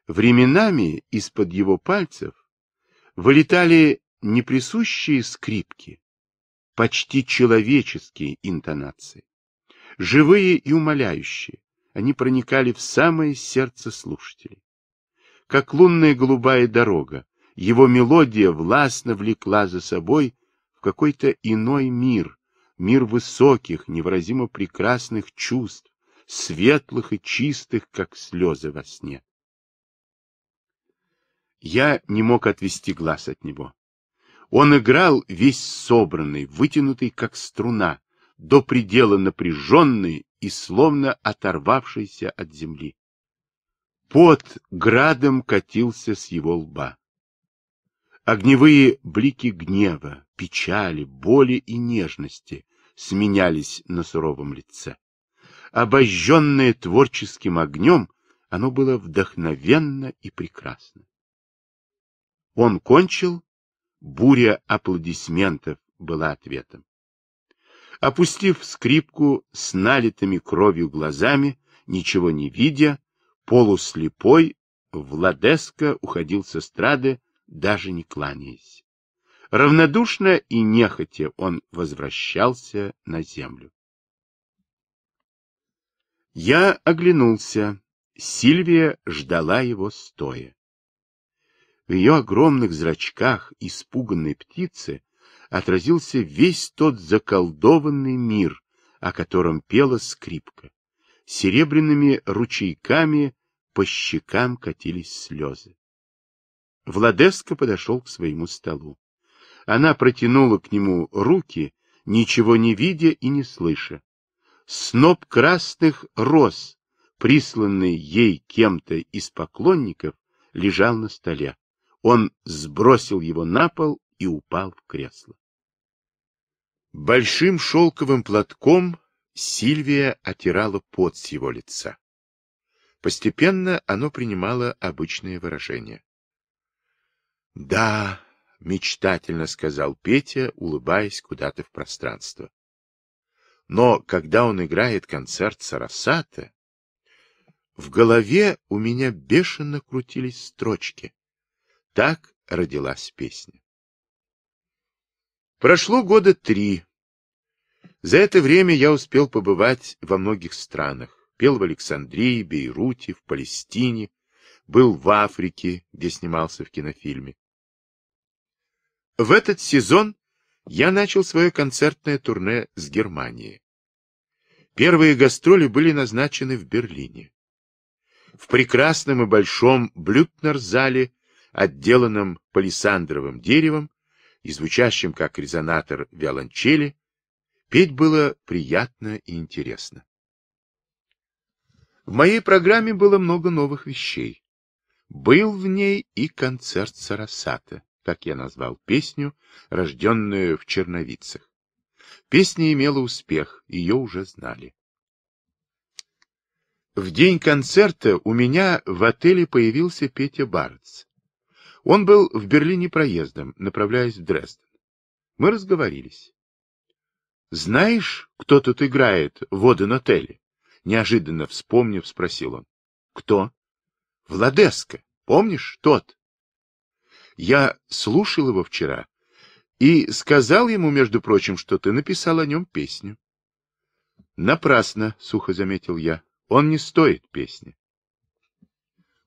Временами из-под его пальцев вылетали неприсущие скрипки, почти человеческие интонации, живые и умоляющие, они проникали в самое сердце слушателей. Как лунная голубая дорога, его мелодия властно влекла за собой в какой-то иной мир, мир высоких, невыразимо прекрасных чувств, светлых и чистых, как слезы во сне. Я не мог отвести глаз от него. Он играл весь собранный, вытянутый, как струна, до предела напряженный и словно оторвавшийся от земли. Пот градом катился с его лба. Огневые блики гнева, печали, боли и нежности сменялись на суровом лице. Обожженное творческим огнем, оно было вдохновенно и прекрасно. Он кончил, буря аплодисментов была ответом. Опустив скрипку с налитыми кровью глазами, ничего не видя, полуслепой, Владеско уходил с эстрады, даже не кланяясь. Равнодушно и нехотя он возвращался на землю. Я оглянулся. Сильвия ждала его стоя. В ее огромных зрачках испуганной птицы отразился весь тот заколдованный мир, о котором пела скрипка. Серебряными ручейками по щекам катились слезы. Владеска подошел к своему столу. Она протянула к нему руки, ничего не видя и не слыша. Сноп красных роз, присланный ей кем-то из поклонников, лежал на столе. Он сбросил его на пол и упал в кресло. Большим шелковым платком Сильвия отирала пот с его лица. Постепенно оно принимало обычное выражение. — Да, — мечтательно сказал Петя, улыбаясь куда-то в пространство. Но когда он играет концерт Сарасата, в голове у меня бешено крутились строчки. Так родилась песня. Прошло года три. За это время я успел побывать во многих странах. Пел в Александрии, Бейруте, в Палестине, был в Африке, где снимался в кинофильме. В этот сезон я начал свое концертное турне с Германии. Первые гастроли были назначены в Берлине. В прекрасном и большом Блютнер-зале, отделанном палисандровым деревом, и звучащим как резонатор виолончели, петь было приятно и интересно. В моей программе было много новых вещей. Был в ней и концерт Сарасата, как я назвал песню, рожденную в Черновицах. Песня имела успех, ее уже знали. В день концерта у меня в отеле появился Петя Барц. Он был в Берлине проездом, направляясь в Дрезден. Мы разговорились. — Знаешь, кто тут играет в Оден-отеле? — неожиданно вспомнив, спросил он. — Кто? — Владеско. Помнишь, тот? Я слушал его вчера и сказал ему, между прочим, что ты написал о нем песню. — Напрасно, — сухо заметил я. — Он не стоит песни.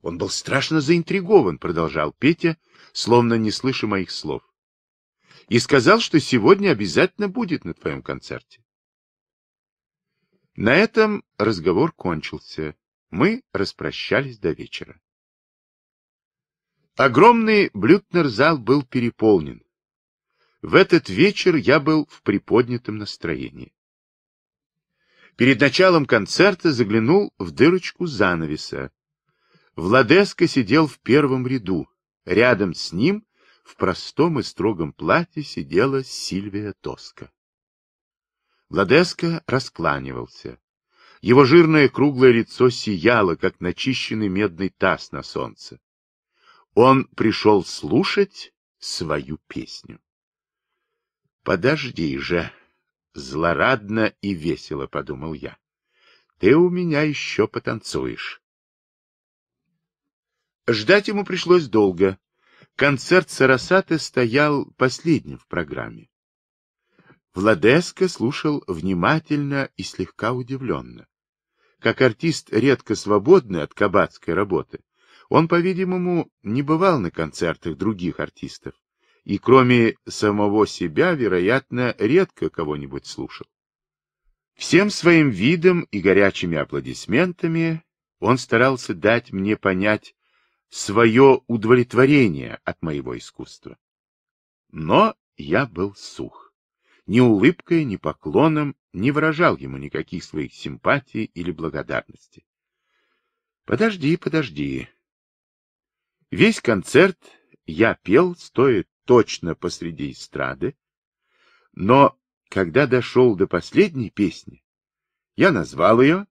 Он был страшно заинтригован, продолжал Петя, словно не слыша моих слов. И сказал, что сегодня обязательно будет на твоем концерте. На этом разговор кончился. Мы распрощались до вечера. Огромный блютнер-зал был переполнен. В этот вечер я был в приподнятом настроении. Перед началом концерта заглянул в дырочку занавеса, Владеско сидел в первом ряду. Рядом с ним в простом и строгом платье сидела Сильвия Тоска. Владеско раскланивался. Его жирное круглое лицо сияло, как начищенный медный таз на солнце. Он пришел слушать свою песню. «Подожди же!» — злорадно и весело подумал я. «Ты у меня еще потанцуешь». Ждать ему пришлось долго. Концерт Сарасаты стоял последним в программе. Владеско слушал внимательно и слегка удивленно. Как артист редко свободный от кабацкой работы, он, по-видимому, не бывал на концертах других артистов и кроме самого себя, вероятно, редко кого-нибудь слушал. Всем своим видом и горячими аплодисментами он старался дать мне понять, свое удовлетворение от моего искусства. Но я был сух. Ни улыбкой, ни поклоном не выражал ему никаких своих симпатий или благодарности. Подожди, подожди. Весь концерт я пел, стоя точно посреди эстрады, но когда дошел до последней песни, я назвал ее,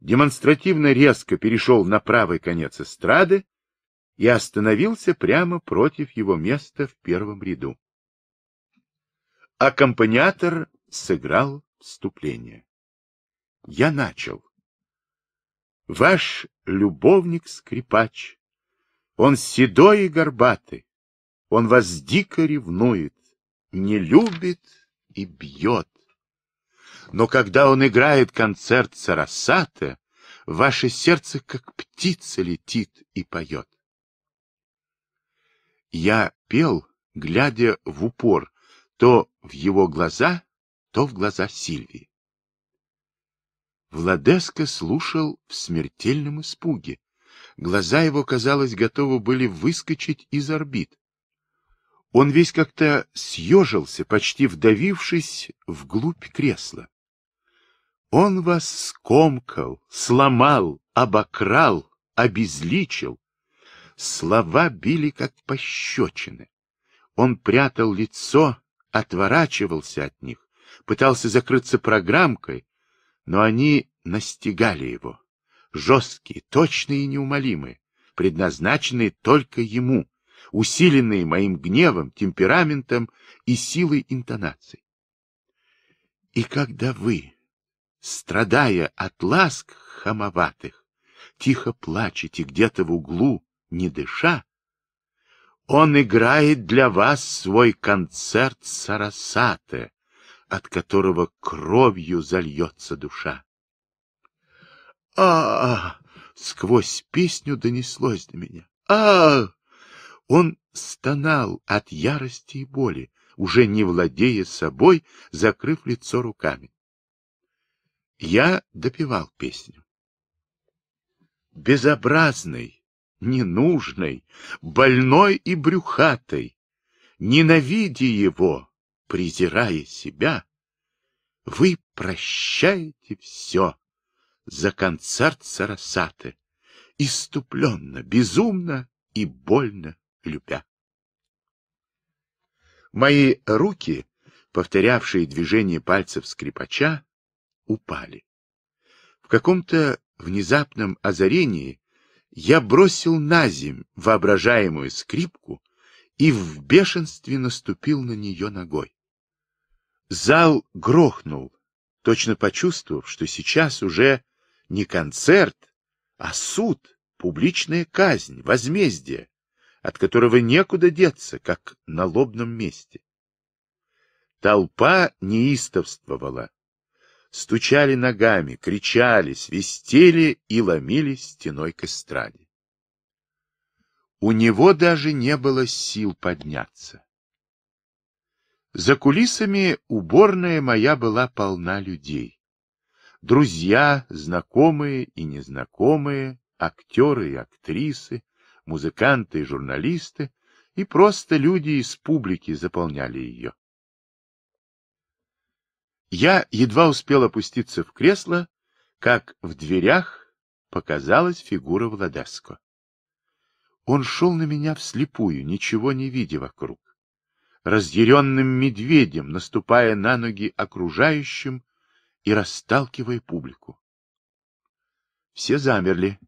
демонстративно резко перешел на правый конец эстрады и остановился прямо против его места в первом ряду. Аккомпаниатор сыграл вступление. Я начал. Ваш любовник-скрипач, он седой и горбатый, он вас дико ревнует, не любит и бьет. Но когда он играет концерт Сарасата, ваше сердце как птица летит и поет я пел, глядя в упор, то в его глаза, то в глаза Сильвии. Владеско слушал в смертельном испуге. Глаза его, казалось, готовы были выскочить из орбит. Он весь как-то съежился, почти вдавившись вглубь кресла. Он вас скомкал, сломал, обокрал, обезличил, Слова били, как пощечины. Он прятал лицо, отворачивался от них, пытался закрыться программкой, но они настигали его. Жесткие, точные и неумолимые, предназначенные только ему, усиленные моим гневом, темпераментом и силой интонаций. И когда вы, страдая от ласк хамоватых, тихо плачете где-то в углу, не дыша, он играет для вас свой концерт Сарасате, от которого кровью зальется душа. а, -а, -а Сквозь песню донеслось до меня. а, -а, -а Он стонал от ярости и боли, уже не владея собой, закрыв лицо руками. Я допевал песню. Безобразный, ненужной, больной и брюхатой, ненавидя его, презирая себя, вы прощаете все за концерт Сарасаты, иступленно, безумно и больно любя. Мои руки, повторявшие движение пальцев скрипача, упали. В каком-то внезапном озарении я бросил на земь воображаемую скрипку и в бешенстве наступил на нее ногой. Зал грохнул, точно почувствовав, что сейчас уже не концерт, а суд, публичная казнь, возмездие, от которого некуда деться, как на лобном месте. Толпа неистовствовала, стучали ногами, кричали, свистели и ломили стеной к эстраде. У него даже не было сил подняться. За кулисами уборная моя была полна людей. Друзья, знакомые и незнакомые, актеры и актрисы, музыканты и журналисты, и просто люди из публики заполняли ее. Я едва успел опуститься в кресло, как в дверях показалась фигура Владаско. Он шел на меня вслепую, ничего не видя вокруг. Разъяренным медведем, наступая на ноги окружающим и расталкивая публику. Все замерли.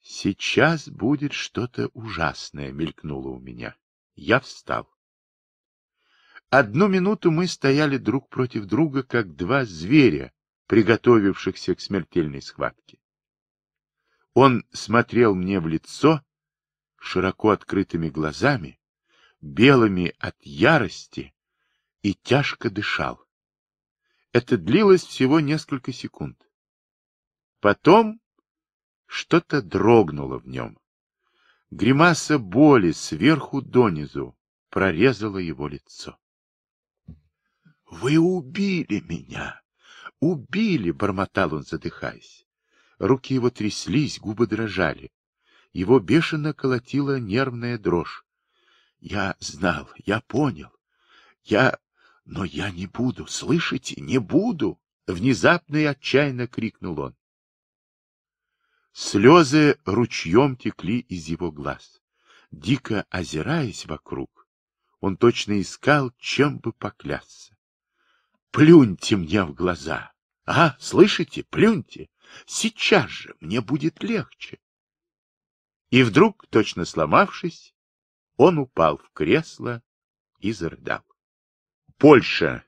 «Сейчас будет что-то ужасное», — мелькнуло у меня. Я встал. Одну минуту мы стояли друг против друга, как два зверя, приготовившихся к смертельной схватке. Он смотрел мне в лицо широко открытыми глазами, белыми от ярости, и тяжко дышал. Это длилось всего несколько секунд. Потом что-то дрогнуло в нем. Гримаса боли сверху донизу прорезала его лицо. — Вы убили меня! Убили! — бормотал он, задыхаясь. Руки его тряслись, губы дрожали. Его бешено колотила нервная дрожь. — Я знал, я понял. Я... Но я не буду, слышите, не буду! — внезапно и отчаянно крикнул он. Слезы ручьем текли из его глаз. Дико озираясь вокруг, он точно искал, чем бы поклясться. Плюньте мне в глаза. А, слышите, плюньте. Сейчас же мне будет легче. И вдруг, точно сломавшись, он упал в кресло и зарыдал. Польша.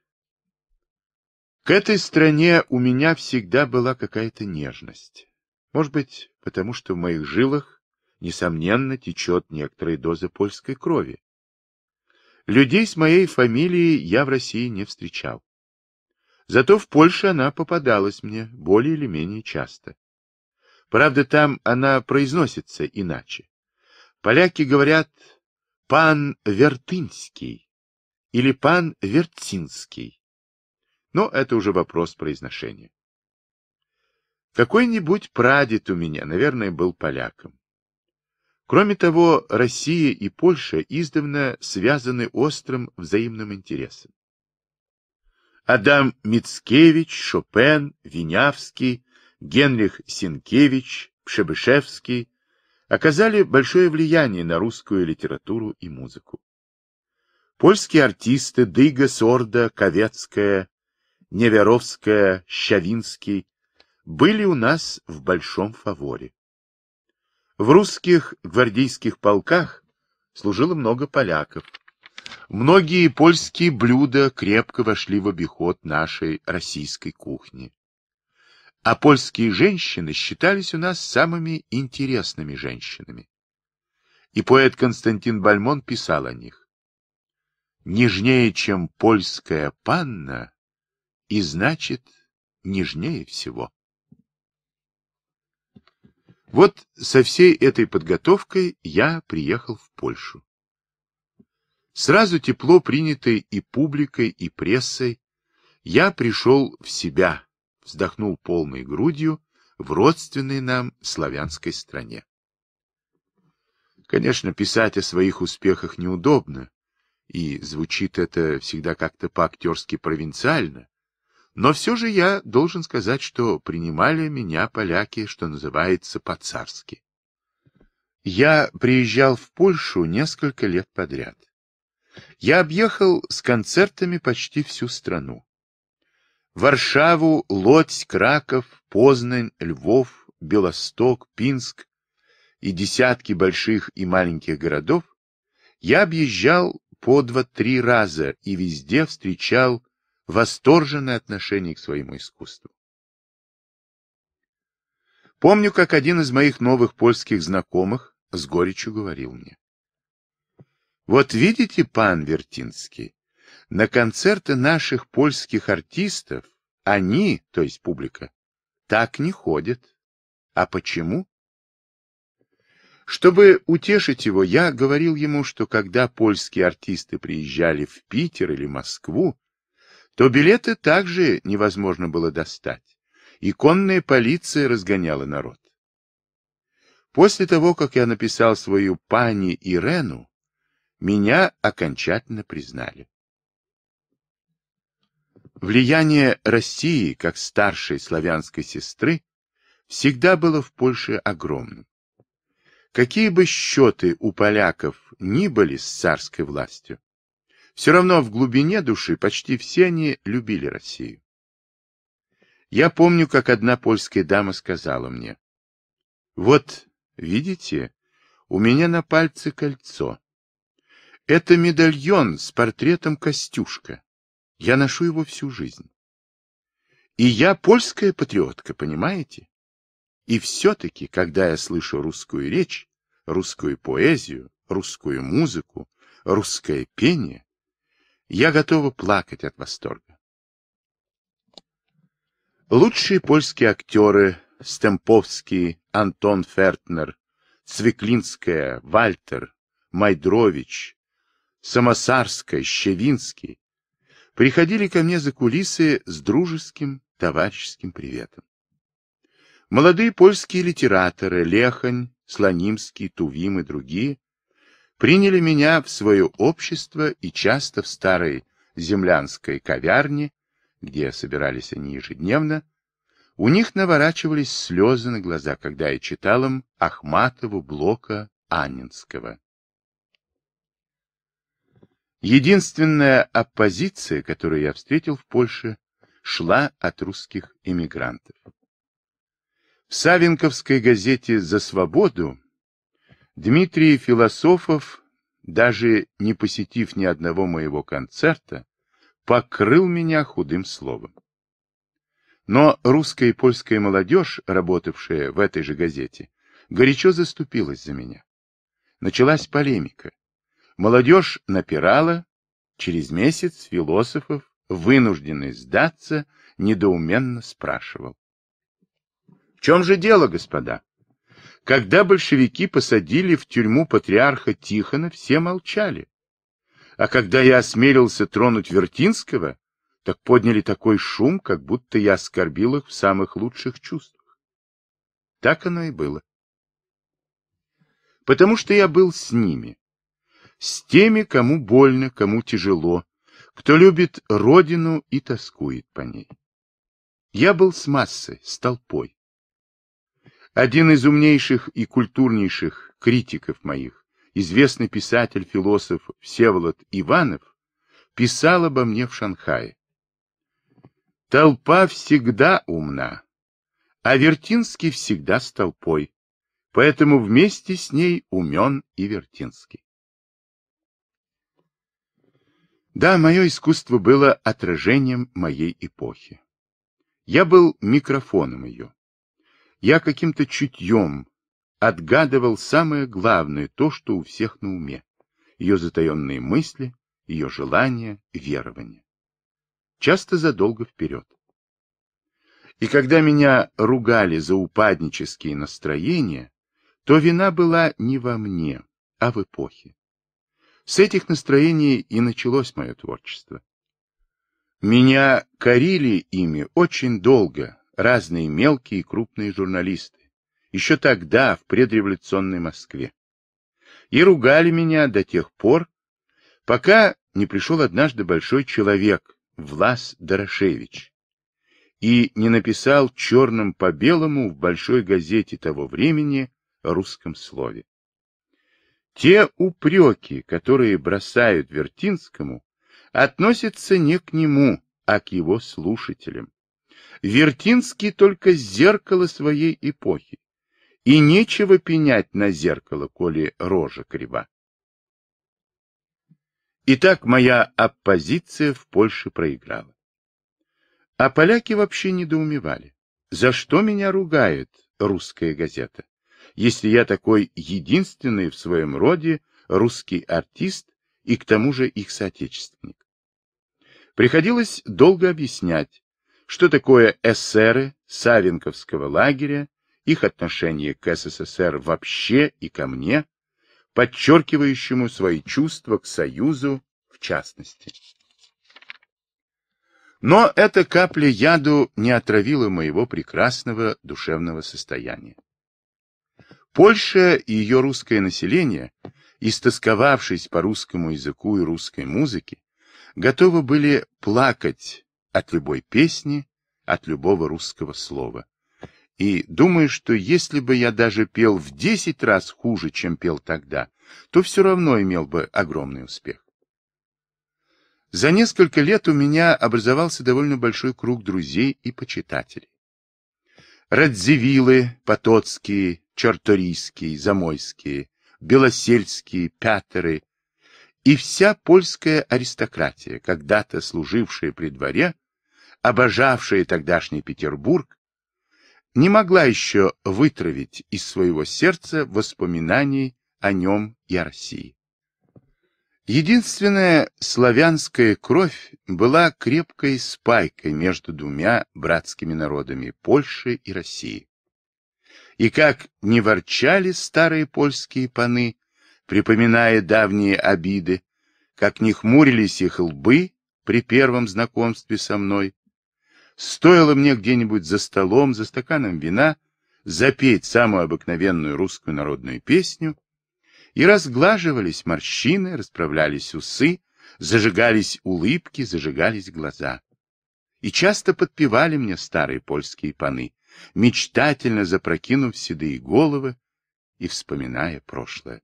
К этой стране у меня всегда была какая-то нежность. Может быть, потому что в моих жилах, несомненно, течет некоторая доза польской крови. Людей с моей фамилией я в России не встречал. Зато в Польше она попадалась мне более или менее часто. Правда, там она произносится иначе. Поляки говорят «пан Вертынский» или «пан Вертинский». Но это уже вопрос произношения. Какой-нибудь прадед у меня, наверное, был поляком. Кроме того, Россия и Польша издавна связаны острым взаимным интересом. Адам Мицкевич, Шопен, Винявский, Генрих Синкевич, Пшебышевский оказали большое влияние на русскую литературу и музыку. Польские артисты Дыга, Сорда, Ковецкая, Неверовская, Щавинский были у нас в большом фаворе. В русских гвардейских полках служило много поляков. Многие польские блюда крепко вошли в обиход нашей российской кухни. А польские женщины считались у нас самыми интересными женщинами. И поэт Константин Бальмон писал о них. «Нежнее, чем польская панна, и значит, нежнее всего». Вот со всей этой подготовкой я приехал в Польшу. Сразу тепло принятое и публикой, и прессой, я пришел в себя, вздохнул полной грудью в родственной нам славянской стране. Конечно, писать о своих успехах неудобно, и звучит это всегда как-то по-актерски провинциально, но все же я должен сказать, что принимали меня поляки, что называется, по-царски. Я приезжал в Польшу несколько лет подряд. Я объехал с концертами почти всю страну. Варшаву, Лодь, Краков, Познань, Львов, Белосток, Пинск и десятки больших и маленьких городов я объезжал по два-три раза и везде встречал восторженное отношение к своему искусству. Помню, как один из моих новых польских знакомых с горечью говорил мне. Вот видите, пан Вертинский, на концерты наших польских артистов они, то есть публика, так не ходят. А почему? Чтобы утешить его, я говорил ему, что когда польские артисты приезжали в Питер или Москву, то билеты также невозможно было достать, и конная полиция разгоняла народ. После того, как я написал свою пани Ирену, меня окончательно признали. Влияние России как старшей славянской сестры всегда было в Польше огромным. Какие бы счеты у поляков ни были с царской властью, все равно в глубине души почти все они любили Россию. Я помню, как одна польская дама сказала мне, «Вот, видите, у меня на пальце кольцо. Это медальон с портретом Костюшка. Я ношу его всю жизнь. И я польская патриотка, понимаете? И все-таки, когда я слышу русскую речь, русскую поэзию, русскую музыку, русское пение, я готова плакать от восторга. Лучшие польские актеры Стемповский, Антон Фертнер, Свеклинская, Вальтер, Майдрович, Самосарская, Щевинский приходили ко мне за кулисы с дружеским товарищеским приветом. Молодые польские литераторы Лехань, Слонимский, Тувим и другие приняли меня в свое общество и часто в старой землянской ковярне, где собирались они ежедневно, у них наворачивались слезы на глаза, когда я читал им Ахматову, Блока, Анинского. Единственная оппозиция, которую я встретил в Польше, шла от русских эмигрантов. В Савенковской газете «За свободу» Дмитрий Философов, даже не посетив ни одного моего концерта, покрыл меня худым словом. Но русская и польская молодежь, работавшая в этой же газете, горячо заступилась за меня. Началась полемика. Молодежь напирала, через месяц философов, вынужденный сдаться, недоуменно спрашивал. В чем же дело, господа? Когда большевики посадили в тюрьму патриарха Тихона, все молчали. А когда я осмелился тронуть Вертинского, так подняли такой шум, как будто я оскорбил их в самых лучших чувствах. Так оно и было. Потому что я был с ними с теми, кому больно, кому тяжело, кто любит родину и тоскует по ней. Я был с массой, с толпой. Один из умнейших и культурнейших критиков моих, известный писатель-философ Всеволод Иванов, писал обо мне в Шанхае. Толпа всегда умна, а Вертинский всегда с толпой, поэтому вместе с ней умен и Вертинский. Да, мое искусство было отражением моей эпохи. Я был микрофоном ее. Я каким-то чутьем отгадывал самое главное, то, что у всех на уме. Ее затаенные мысли, ее желания, верования. Часто задолго вперед. И когда меня ругали за упаднические настроения, то вина была не во мне, а в эпохе. С этих настроений и началось мое творчество. Меня корили ими очень долго разные мелкие и крупные журналисты, еще тогда, в предреволюционной Москве. И ругали меня до тех пор, пока не пришел однажды большой человек, Влас Дорошевич, и не написал черным по белому в большой газете того времени русском слове. Те упреки, которые бросают Вертинскому, относятся не к нему, а к его слушателям. Вертинский только зеркало своей эпохи, и нечего пенять на зеркало, коли рожа крива. Итак, моя оппозиция в Польше проиграла. А поляки вообще недоумевали. За что меня ругает русская газета? если я такой единственный в своем роде русский артист и к тому же их соотечественник? Приходилось долго объяснять, что такое эсеры Савенковского лагеря, их отношение к СССР вообще и ко мне, подчеркивающему свои чувства к Союзу в частности. Но эта капля яду не отравила моего прекрасного душевного состояния. Польша и ее русское население, истосковавшись по русскому языку и русской музыке, готовы были плакать от любой песни, от любого русского слова. И думаю, что если бы я даже пел в десять раз хуже, чем пел тогда, то все равно имел бы огромный успех. За несколько лет у меня образовался довольно большой круг друзей и почитателей. Радзивиллы, Потоцкие, Чарторийские, Замойские, Белосельские, Пятеры и вся польская аристократия, когда-то служившая при дворе, обожавшая тогдашний Петербург, не могла еще вытравить из своего сердца воспоминаний о нем и о России. Единственная славянская кровь была крепкой спайкой между двумя братскими народами – Польши и России. И как не ворчали старые польские паны, припоминая давние обиды, как не хмурились их лбы при первом знакомстве со мной, стоило мне где-нибудь за столом, за стаканом вина, запеть самую обыкновенную русскую народную песню – и разглаживались морщины, расправлялись усы, зажигались улыбки, зажигались глаза. И часто подпевали мне старые польские паны, мечтательно запрокинув седые головы и вспоминая прошлое.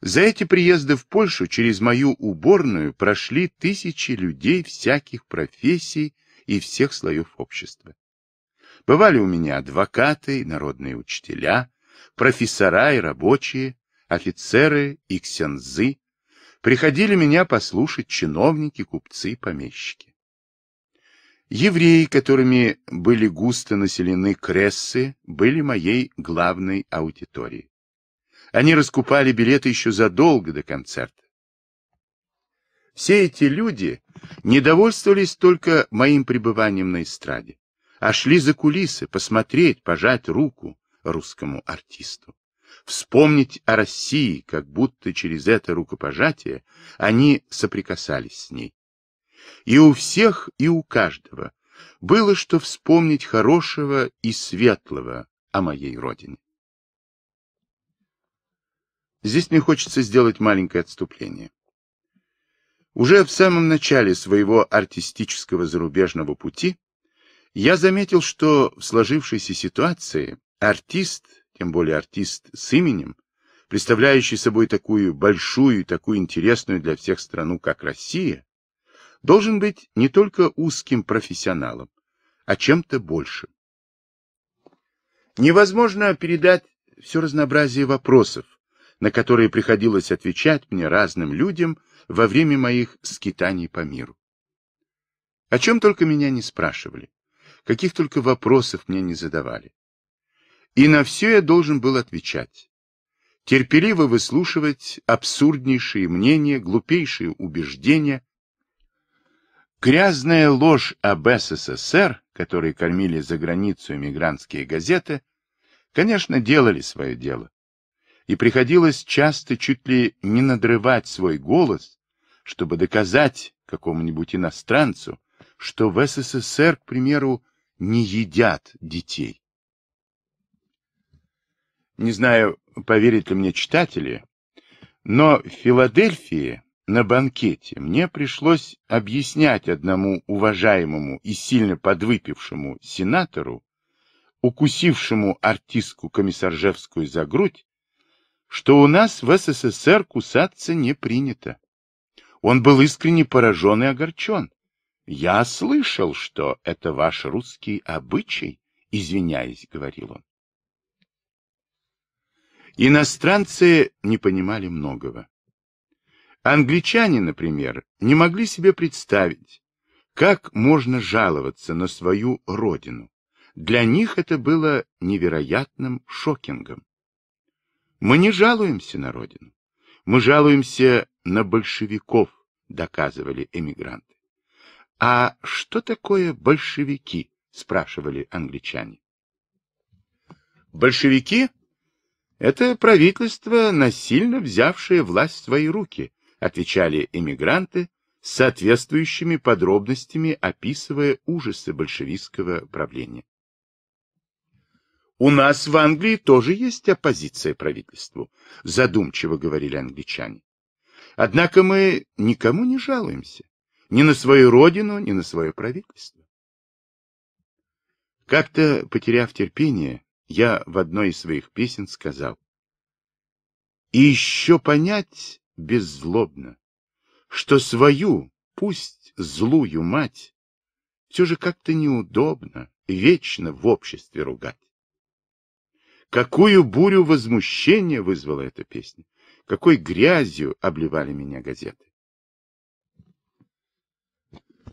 За эти приезды в Польшу через мою уборную прошли тысячи людей всяких профессий и всех слоев общества. Бывали у меня адвокаты, народные учителя, профессора и рабочие, офицеры и ксензы, приходили меня послушать чиновники, купцы, и помещики. Евреи, которыми были густо населены крессы, были моей главной аудиторией. Они раскупали билеты еще задолго до концерта. Все эти люди недовольствовались только моим пребыванием на эстраде, а шли за кулисы посмотреть, пожать руку, русскому артисту. Вспомнить о России, как будто через это рукопожатие они соприкасались с ней. И у всех, и у каждого было что вспомнить хорошего и светлого о моей родине. Здесь мне хочется сделать маленькое отступление. Уже в самом начале своего артистического зарубежного пути я заметил, что в сложившейся ситуации Артист, тем более артист с именем, представляющий собой такую большую и такую интересную для всех страну, как Россия, должен быть не только узким профессионалом, а чем-то большим. Невозможно передать все разнообразие вопросов, на которые приходилось отвечать мне разным людям во время моих скитаний по миру. О чем только меня не спрашивали, каких только вопросов мне не задавали. И на все я должен был отвечать. Терпеливо выслушивать абсурднейшие мнения, глупейшие убеждения. Грязная ложь об СССР, которой кормили за границу эмигрантские газеты, конечно, делали свое дело. И приходилось часто чуть ли не надрывать свой голос, чтобы доказать какому-нибудь иностранцу, что в СССР, к примеру, не едят детей. Не знаю, поверят ли мне читатели, но в Филадельфии на банкете мне пришлось объяснять одному уважаемому и сильно подвыпившему сенатору, укусившему артистку комиссаржевскую за грудь, что у нас в СССР кусаться не принято. Он был искренне поражен и огорчен. «Я слышал, что это ваш русский обычай», — извиняясь, — говорил он. Иностранцы не понимали многого. Англичане, например, не могли себе представить, как можно жаловаться на свою родину. Для них это было невероятным шокингом. Мы не жалуемся на родину. Мы жалуемся на большевиков, доказывали эмигранты. А что такое большевики? спрашивали англичане. Большевики это правительство, насильно взявшее власть в свои руки, отвечали эмигранты с соответствующими подробностями, описывая ужасы большевистского правления. У нас в Англии тоже есть оппозиция правительству, задумчиво говорили англичане. Однако мы никому не жалуемся, ни на свою родину, ни на свое правительство. Как-то, потеряв терпение, я в одной из своих песен сказал. И еще понять беззлобно, что свою, пусть злую мать, все же как-то неудобно вечно в обществе ругать. Какую бурю возмущения вызвала эта песня, какой грязью обливали меня газеты.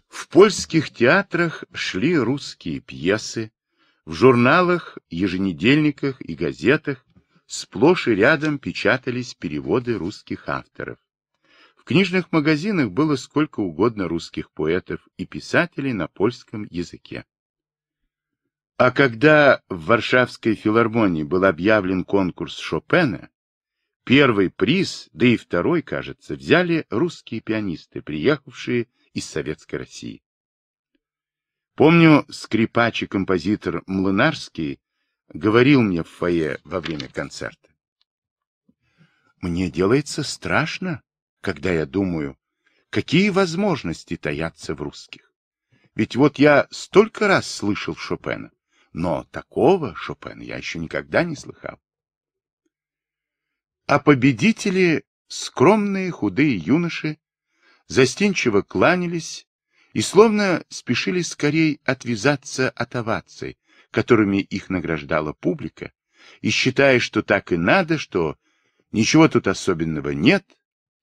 В польских театрах шли русские пьесы, в журналах, еженедельниках и газетах сплошь и рядом печатались переводы русских авторов. В книжных магазинах было сколько угодно русских поэтов и писателей на польском языке. А когда в Варшавской филармонии был объявлен конкурс Шопена, первый приз, да и второй, кажется, взяли русские пианисты, приехавшие из Советской России. Помню, скрипач и композитор Млынарский говорил мне в фойе во время концерта. Мне делается страшно, когда я думаю, какие возможности таятся в русских. Ведь вот я столько раз слышал Шопена, но такого Шопена я еще никогда не слыхал. А победители, скромные худые юноши, застенчиво кланялись и словно спешили скорее отвязаться от оваций, которыми их награждала публика, и считая, что так и надо, что ничего тут особенного нет,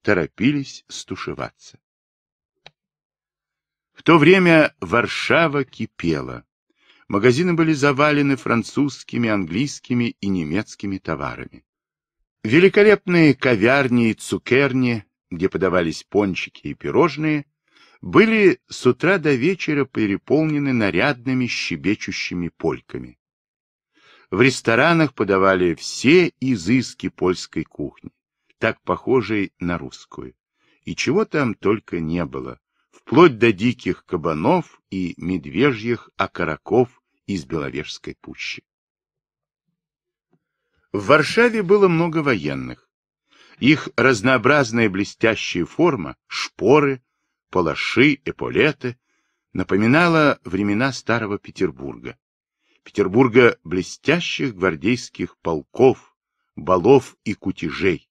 торопились стушеваться. В то время Варшава кипела. Магазины были завалены французскими, английскими и немецкими товарами. Великолепные ковярни и цукерни, где подавались пончики и пирожные – были с утра до вечера переполнены нарядными щебечущими польками. В ресторанах подавали все изыски польской кухни, так похожей на русскую. И чего там только не было, вплоть до диких кабанов и медвежьих окороков из Беловежской пущи. В Варшаве было много военных. Их разнообразная блестящая форма, шпоры, палаши, эполеты, напоминала времена старого Петербурга. Петербурга блестящих гвардейских полков, балов и кутежей.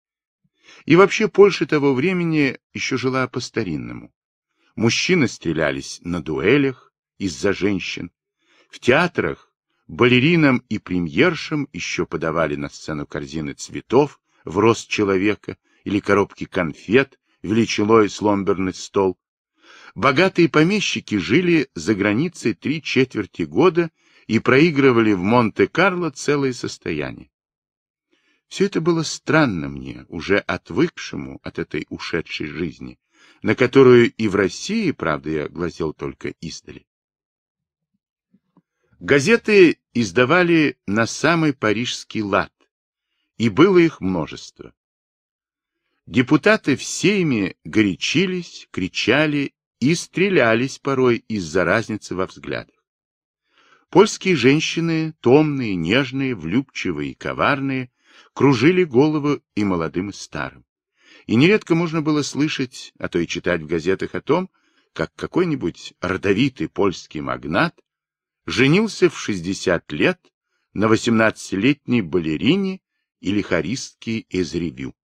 И вообще Польша того времени еще жила по-старинному. Мужчины стрелялись на дуэлях из-за женщин. В театрах балеринам и премьершам еще подавали на сцену корзины цветов в рост человека или коробки конфет величиной с ломберный стол. Богатые помещики жили за границей три четверти года и проигрывали в Монте-Карло целое состояние. Все это было странно мне, уже отвыкшему от этой ушедшей жизни, на которую и в России, правда, я глазел только издали. Газеты издавали на самый парижский лад, и было их множество. Депутаты всеми горячились, кричали и стрелялись порой из-за разницы во взглядах. Польские женщины, томные, нежные, влюбчивые и коварные, кружили голову и молодым, и старым. И нередко можно было слышать, а то и читать в газетах о том, как какой-нибудь родовитый польский магнат женился в 60 лет на 18-летней балерине или хористке из ревю.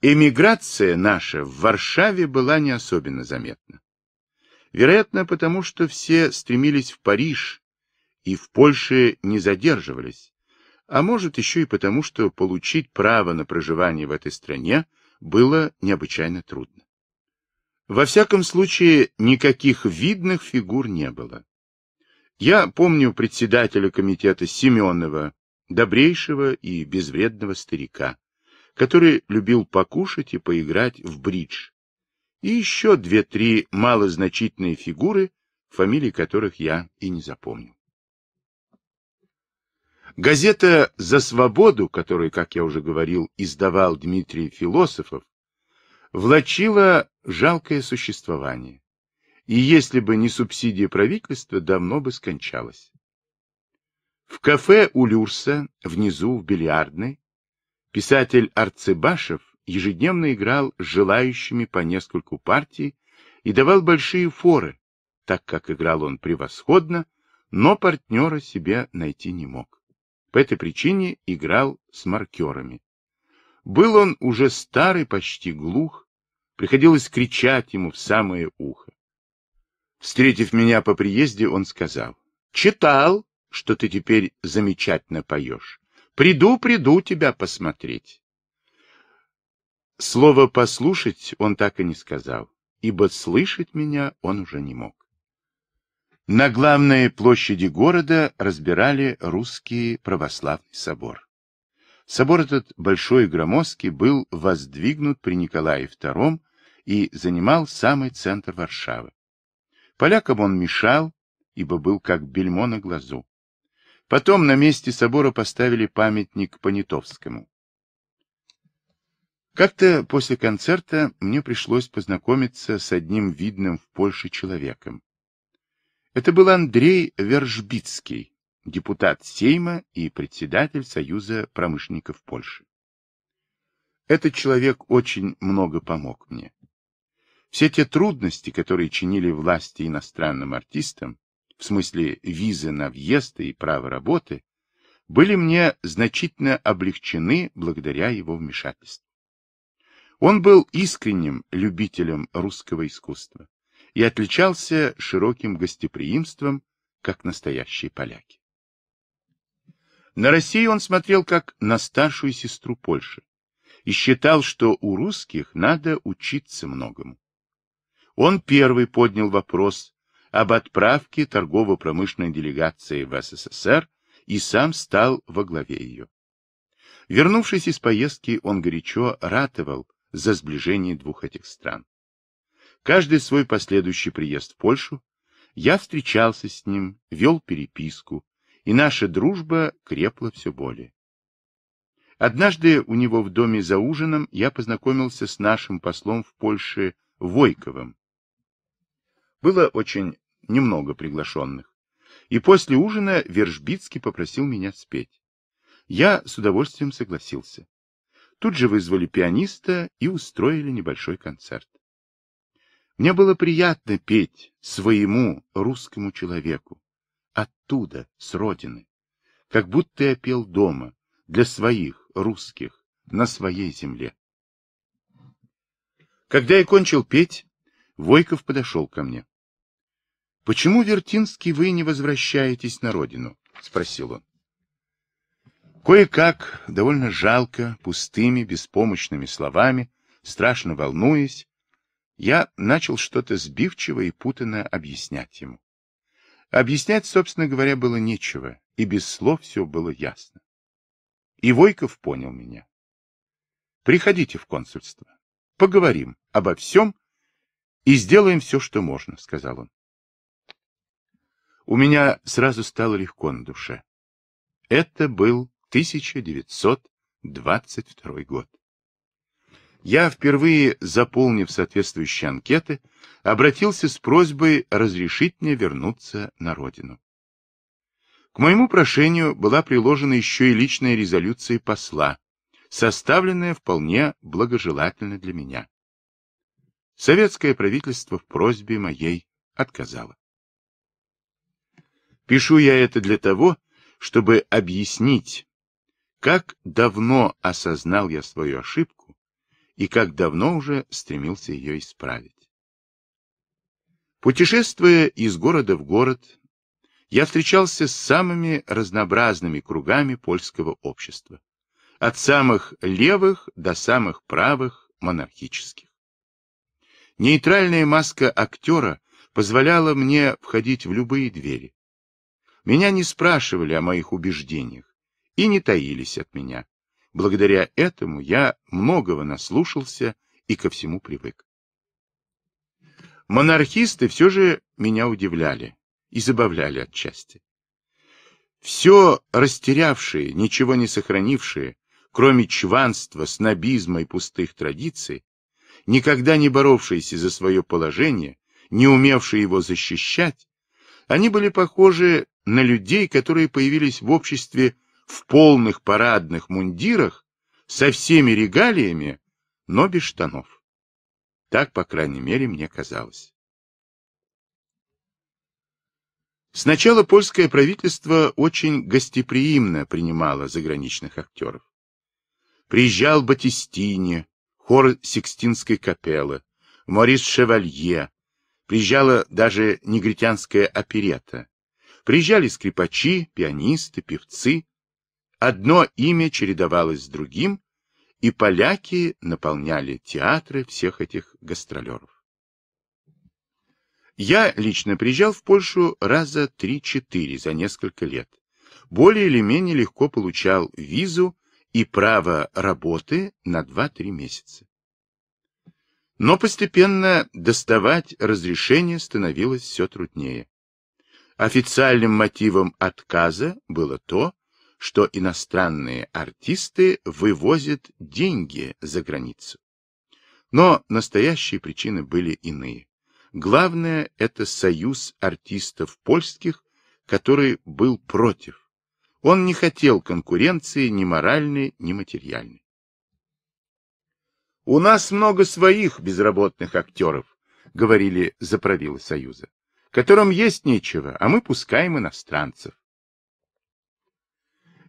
Эмиграция наша в Варшаве была не особенно заметна. Вероятно, потому что все стремились в Париж и в Польше не задерживались, а может еще и потому, что получить право на проживание в этой стране было необычайно трудно. Во всяком случае, никаких видных фигур не было. Я помню председателя комитета Семенова, добрейшего и безвредного старика, который любил покушать и поиграть в бридж, и еще две-три малозначительные фигуры, фамилии которых я и не запомнил. Газета «За свободу», которую, как я уже говорил, издавал Дмитрий Философов, влачила жалкое существование, и если бы не субсидия правительства, давно бы скончалась. В кафе у Люрса, внизу в бильярдной, Писатель Арцебашев ежедневно играл с желающими по нескольку партий и давал большие форы, так как играл он превосходно, но партнера себе найти не мог. По этой причине играл с маркерами. Был он уже старый, почти глух, приходилось кричать ему в самое ухо. Встретив меня по приезде, он сказал, «Читал, что ты теперь замечательно поешь. Приду, приду тебя посмотреть. Слово «послушать» он так и не сказал, ибо слышать меня он уже не мог. На главной площади города разбирали русский православный собор. Собор этот большой и громоздкий был воздвигнут при Николае II и занимал самый центр Варшавы. Полякам он мешал, ибо был как бельмо на глазу. Потом на месте собора поставили памятник Понятовскому. Как-то после концерта мне пришлось познакомиться с одним видным в Польше человеком. Это был Андрей Вержбицкий, депутат Сейма и председатель Союза промышленников Польши. Этот человек очень много помог мне. Все те трудности, которые чинили власти иностранным артистам, в смысле визы на въезд и право работы, были мне значительно облегчены благодаря его вмешательству. Он был искренним любителем русского искусства и отличался широким гостеприимством, как настоящие поляки. На Россию он смотрел как на старшую сестру Польши и считал, что у русских надо учиться многому. Он первый поднял вопрос об отправке торгово-промышленной делегации в СССР и сам стал во главе ее. Вернувшись из поездки, он горячо ратовал за сближение двух этих стран. Каждый свой последующий приезд в Польшу я встречался с ним, вел переписку, и наша дружба крепла все более. Однажды у него в доме за ужином я познакомился с нашим послом в Польше Войковым, было очень немного приглашенных. И после ужина Вержбицкий попросил меня спеть. Я с удовольствием согласился. Тут же вызвали пианиста и устроили небольшой концерт. Мне было приятно петь своему русскому человеку. Оттуда, с родины. Как будто я пел дома, для своих, русских, на своей земле. Когда я кончил петь, Войков подошел ко мне. «Почему, Вертинский, вы не возвращаетесь на родину?» — спросил он. Кое-как, довольно жалко, пустыми, беспомощными словами, страшно волнуясь, я начал что-то сбивчиво и путанно объяснять ему. Объяснять, собственно говоря, было нечего, и без слов все было ясно. И Войков понял меня. «Приходите в консульство, поговорим обо всем и сделаем все, что можно», — сказал он. У меня сразу стало легко на душе. Это был 1922 год. Я, впервые заполнив соответствующие анкеты, обратился с просьбой разрешить мне вернуться на родину. К моему прошению была приложена еще и личная резолюция посла, составленная вполне благожелательно для меня. Советское правительство в просьбе моей отказало. Пишу я это для того, чтобы объяснить, как давно осознал я свою ошибку и как давно уже стремился ее исправить. Путешествуя из города в город, я встречался с самыми разнообразными кругами польского общества, от самых левых до самых правых монархических. Нейтральная маска актера позволяла мне входить в любые двери, меня не спрашивали о моих убеждениях и не таились от меня. Благодаря этому я многого наслушался и ко всему привык. Монархисты все же меня удивляли и забавляли отчасти. Все растерявшие, ничего не сохранившие, кроме чванства, снобизма и пустых традиций, никогда не боровшиеся за свое положение, не умевшие его защищать, они были похожи на людей, которые появились в обществе в полных парадных мундирах, со всеми регалиями, но без штанов. Так, по крайней мере, мне казалось. Сначала польское правительство очень гостеприимно принимало заграничных актеров. Приезжал Батистини, хор Сикстинской капеллы, Морис Шевалье, приезжала даже негритянская оперета, Приезжали скрипачи, пианисты, певцы. Одно имя чередовалось с другим, и поляки наполняли театры всех этих гастролеров. Я лично приезжал в Польшу раза 3-4 за несколько лет. Более или менее легко получал визу и право работы на 2-3 месяца. Но постепенно доставать разрешение становилось все труднее. Официальным мотивом отказа было то, что иностранные артисты вывозят деньги за границу. Но настоящие причины были иные. Главное – это союз артистов польских, который был против. Он не хотел конкуренции ни моральной, ни материальной. «У нас много своих безработных актеров», — говорили за заправилы Союза которым есть нечего, а мы пускаем иностранцев.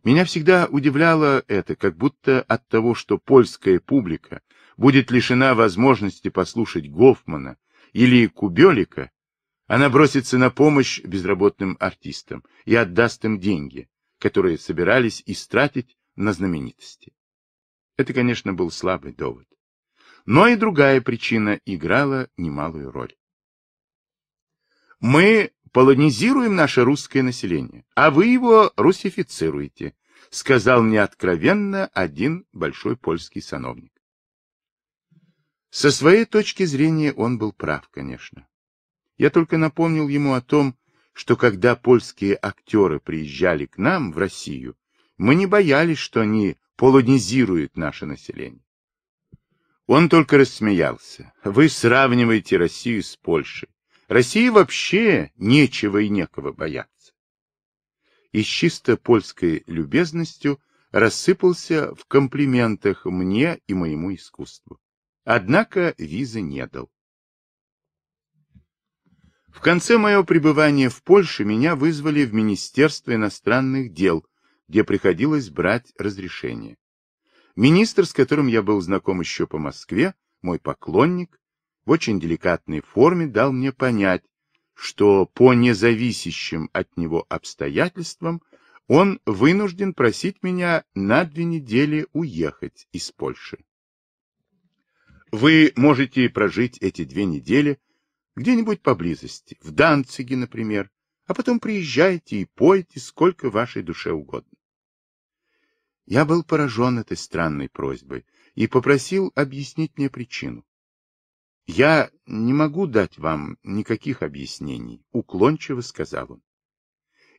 Меня всегда удивляло это, как будто от того, что польская публика будет лишена возможности послушать Гофмана или Кубелика, она бросится на помощь безработным артистам и отдаст им деньги, которые собирались истратить на знаменитости. Это, конечно, был слабый довод. Но и другая причина играла немалую роль. Мы полонизируем наше русское население, а вы его русифицируете, сказал мне откровенно один большой польский сановник. Со своей точки зрения он был прав, конечно. Я только напомнил ему о том, что когда польские актеры приезжали к нам в Россию, мы не боялись, что они полонизируют наше население. Он только рассмеялся. Вы сравниваете Россию с Польшей. России вообще нечего и некого бояться. И с чисто польской любезностью рассыпался в комплиментах мне и моему искусству. Однако визы не дал. В конце моего пребывания в Польше меня вызвали в Министерство иностранных дел, где приходилось брать разрешение. Министр, с которым я был знаком еще по Москве, мой поклонник, в очень деликатной форме дал мне понять, что по независящим от него обстоятельствам он вынужден просить меня на две недели уехать из Польши. Вы можете прожить эти две недели где-нибудь поблизости, в Данциге, например, а потом приезжайте и пойте сколько вашей душе угодно. Я был поражен этой странной просьбой и попросил объяснить мне причину. Я не могу дать вам никаких объяснений, уклончиво сказал он.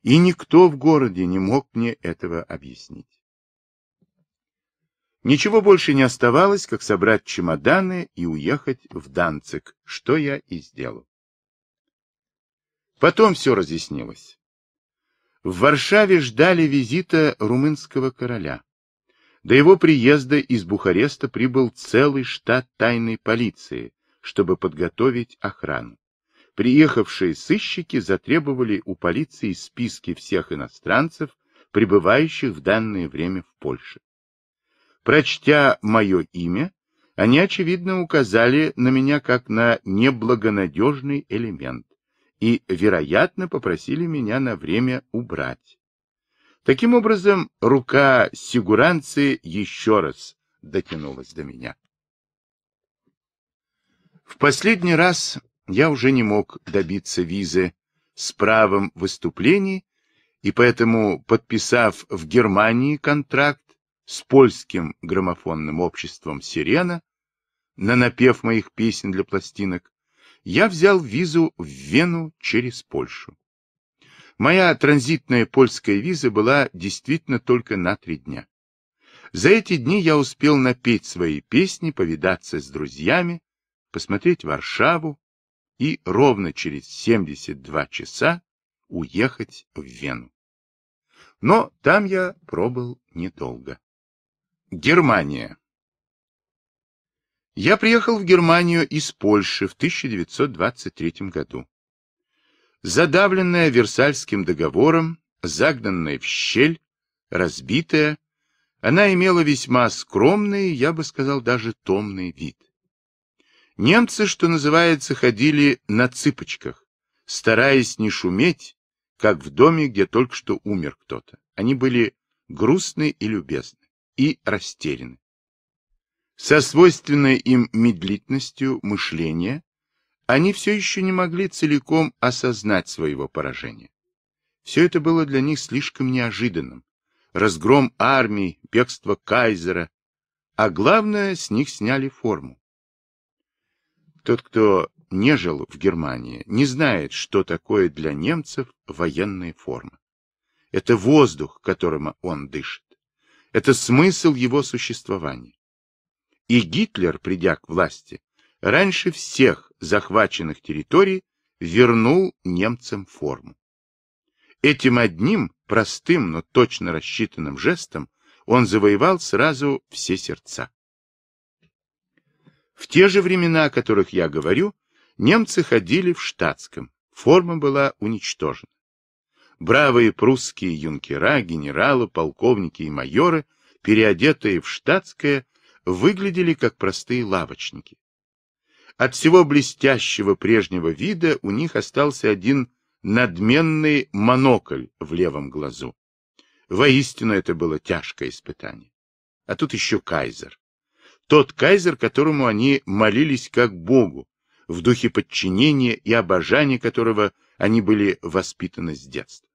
И никто в городе не мог мне этого объяснить. Ничего больше не оставалось, как собрать чемоданы и уехать в Данцик, что я и сделал. Потом все разъяснилось. В Варшаве ждали визита румынского короля. До его приезда из Бухареста прибыл целый штат тайной полиции, чтобы подготовить охрану. Приехавшие сыщики затребовали у полиции списки всех иностранцев, пребывающих в данное время в Польше. Прочтя мое имя, они, очевидно, указали на меня как на неблагонадежный элемент и, вероятно, попросили меня на время убрать. Таким образом, рука сигуранцы еще раз дотянулась до меня. В последний раз я уже не мог добиться визы с правом выступлений, и поэтому, подписав в Германии контракт с польским граммофонным обществом «Сирена» на напев моих песен для пластинок, я взял визу в Вену через Польшу. Моя транзитная польская виза была действительно только на три дня. За эти дни я успел напеть свои песни, повидаться с друзьями, посмотреть Варшаву и ровно через 72 часа уехать в Вену. Но там я пробыл недолго. Германия. Я приехал в Германию из Польши в 1923 году. Задавленная Версальским договором, загнанная в щель, разбитая, она имела весьма скромный, я бы сказал, даже томный вид. Немцы, что называется, ходили на цыпочках, стараясь не шуметь, как в доме, где только что умер кто-то. Они были грустны и любезны, и растеряны. Со свойственной им медлительностью мышления они все еще не могли целиком осознать своего поражения. Все это было для них слишком неожиданным. Разгром армии, бегство кайзера. А главное, с них сняли форму. Тот, кто не жил в Германии, не знает, что такое для немцев военная форма. Это воздух, которым он дышит. Это смысл его существования. И Гитлер, придя к власти, раньше всех захваченных территорий вернул немцам форму. Этим одним простым, но точно рассчитанным жестом он завоевал сразу все сердца. В те же времена, о которых я говорю, немцы ходили в штатском, форма была уничтожена. Бравые прусские юнкера, генералы, полковники и майоры, переодетые в штатское, выглядели как простые лавочники. От всего блестящего прежнего вида у них остался один надменный монокль в левом глазу. Воистину это было тяжкое испытание. А тут еще кайзер тот кайзер, которому они молились как Богу, в духе подчинения и обожания которого они были воспитаны с детства.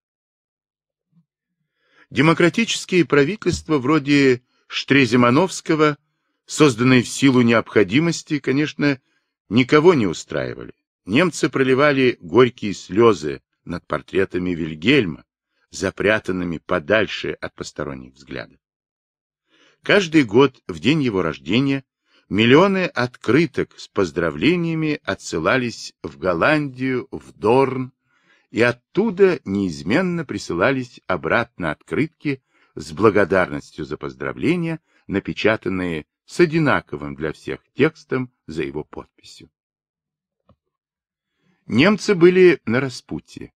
Демократические правительства вроде Штреземановского, созданные в силу необходимости, конечно, никого не устраивали. Немцы проливали горькие слезы над портретами Вильгельма, запрятанными подальше от посторонних взглядов. Каждый год в день его рождения миллионы открыток с поздравлениями отсылались в Голландию, в Дорн, и оттуда неизменно присылались обратно открытки с благодарностью за поздравления, напечатанные с одинаковым для всех текстом за его подписью. Немцы были на распутье.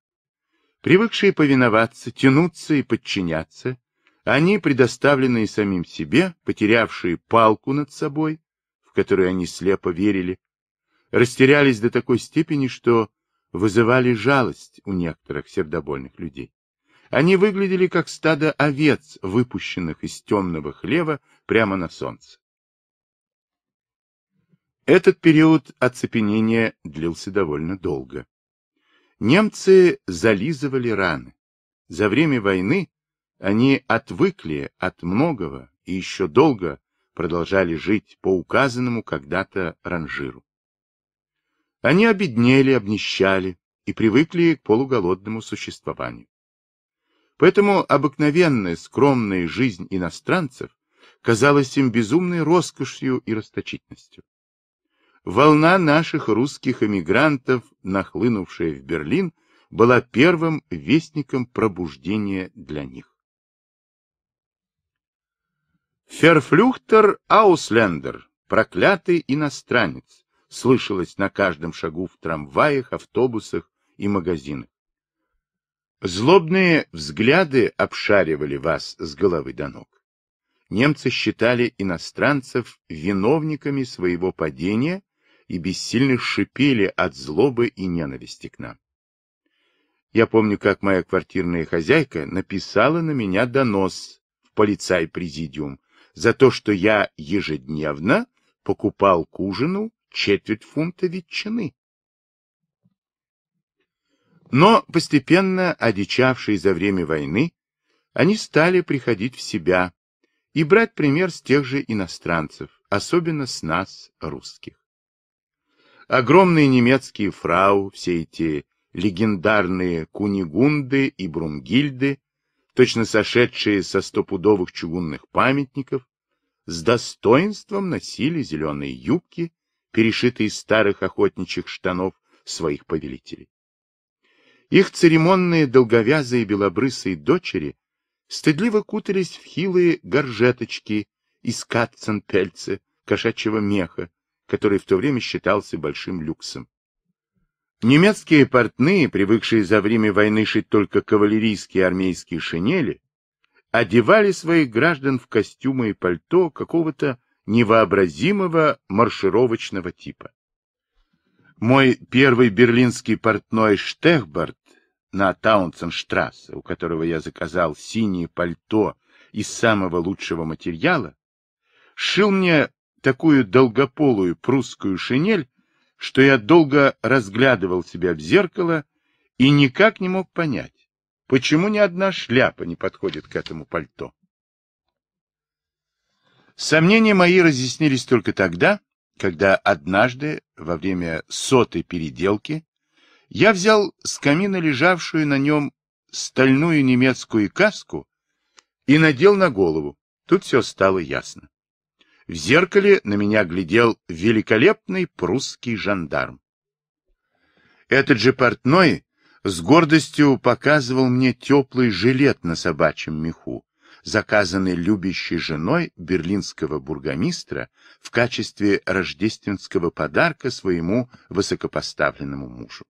Привыкшие повиноваться, тянуться и подчиняться, они, предоставленные самим себе, потерявшие палку над собой, в которую они слепо верили, растерялись до такой степени, что вызывали жалость у некоторых сердобольных людей. Они выглядели как стадо овец, выпущенных из темного хлева прямо на солнце. Этот период оцепенения длился довольно долго. Немцы зализывали раны. За время войны они отвыкли от многого и еще долго продолжали жить по указанному когда-то ранжиру. Они обеднели, обнищали и привыкли к полуголодному существованию. Поэтому обыкновенная скромная жизнь иностранцев казалась им безумной роскошью и расточительностью. Волна наших русских эмигрантов, нахлынувшая в Берлин, была первым вестником пробуждения для них. Ферфлюхтер Ауслендер, проклятый иностранец, слышалось на каждом шагу в трамваях, автобусах и магазинах. Злобные взгляды обшаривали вас с головы до ног. Немцы считали иностранцев виновниками своего падения и бессильно шипели от злобы и ненависти к нам. Я помню, как моя квартирная хозяйка написала на меня донос в полицай-президиум за то, что я ежедневно покупал к ужину четверть фунта ветчины. Но постепенно, одичавшие за время войны, они стали приходить в себя и брать пример с тех же иностранцев, особенно с нас, русских. Огромные немецкие фрау, все эти легендарные кунигунды и брунгильды, точно сошедшие со стопудовых чугунных памятников, с достоинством носили зеленые юбки, перешитые из старых охотничьих штанов своих повелителей. Их церемонные долговязые белобрысые дочери стыдливо кутались в хилые горжеточки из катценпельца, кошачьего меха, который в то время считался большим люксом. Немецкие портные, привыкшие за время войны шить только кавалерийские армейские шинели, одевали своих граждан в костюмы и пальто какого-то невообразимого маршировочного типа. Мой первый берлинский портной Штехбард на Таунсенштрассе, у которого я заказал синее пальто из самого лучшего материала, шил мне такую долгополую прусскую шинель что я долго разглядывал себя в зеркало и никак не мог понять, почему ни одна шляпа не подходит к этому пальто. Сомнения мои разъяснились только тогда, когда однажды, во время сотой переделки, я взял с камина лежавшую на нем стальную немецкую каску и надел на голову. Тут все стало ясно. В зеркале на меня глядел великолепный прусский жандарм. Этот же портной с гордостью показывал мне теплый жилет на собачьем меху, заказанный любящей женой берлинского бургомистра в качестве рождественского подарка своему высокопоставленному мужу.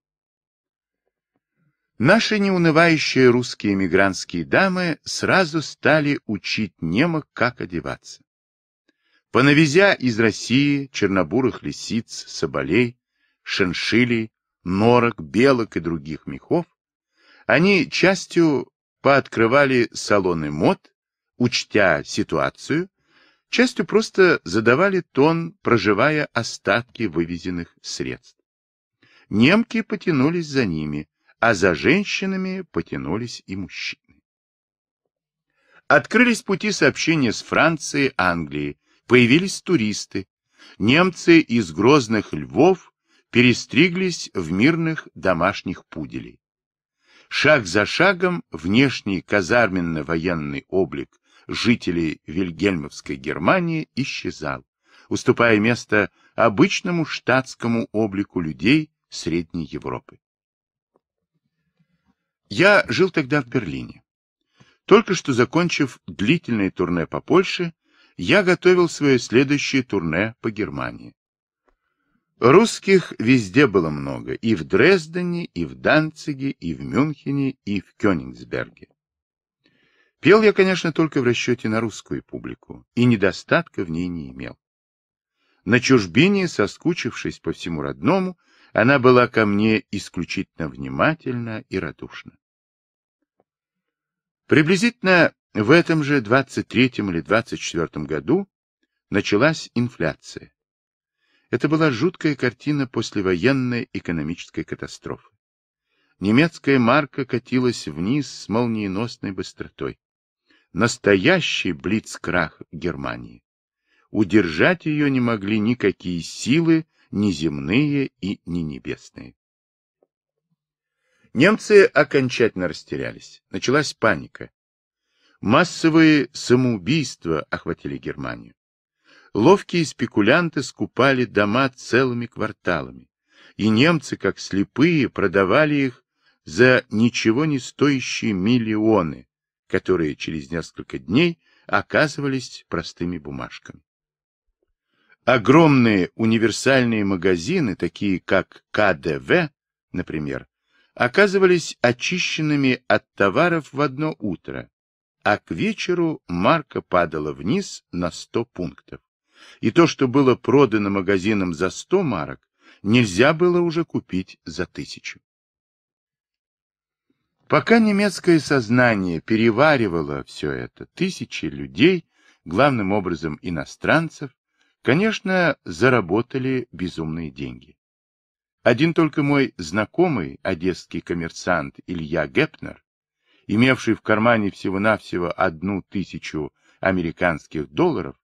Наши неунывающие русские эмигрантские дамы сразу стали учить немок, как одеваться. Поновизя из России, чернобурых лисиц, соболей, шиншилей, норок, белок и других мехов, они частью пооткрывали салоны мод, учтя ситуацию, частью просто задавали тон, проживая остатки вывезенных средств. Немки потянулись за ними, а за женщинами потянулись и мужчины. Открылись пути сообщения с Францией, Англией, Появились туристы. Немцы из грозных львов перестриглись в мирных домашних пуделей. Шаг за шагом внешний казарменно-военный облик жителей Вильгельмовской Германии исчезал, уступая место обычному штатскому облику людей Средней Европы. Я жил тогда в Берлине. Только что закончив длительное турне по Польше, я готовил свое следующее турне по Германии. Русских везде было много, и в Дрездене, и в Данциге, и в Мюнхене, и в Кёнигсберге. Пел я, конечно, только в расчете на русскую публику, и недостатка в ней не имел. На чужбине, соскучившись по всему родному, она была ко мне исключительно внимательна и радушна. Приблизительно в этом же 23 или 24 году началась инфляция. Это была жуткая картина послевоенной экономической катастрофы. Немецкая марка катилась вниз с молниеносной быстротой. Настоящий блицкрах Германии. Удержать ее не могли никакие силы, ни земные и ни небесные. Немцы окончательно растерялись. Началась паника. Массовые самоубийства охватили Германию. Ловкие спекулянты скупали дома целыми кварталами, и немцы, как слепые, продавали их за ничего не стоящие миллионы, которые через несколько дней оказывались простыми бумажками. Огромные универсальные магазины, такие как КДВ, например, оказывались очищенными от товаров в одно утро, а к вечеру марка падала вниз на 100 пунктов. И то, что было продано магазинам за 100 марок, нельзя было уже купить за тысячу. Пока немецкое сознание переваривало все это, тысячи людей, главным образом иностранцев, конечно, заработали безумные деньги. Один только мой знакомый, одесский коммерсант Илья Гепнер, имевший в кармане всего-навсего одну тысячу американских долларов,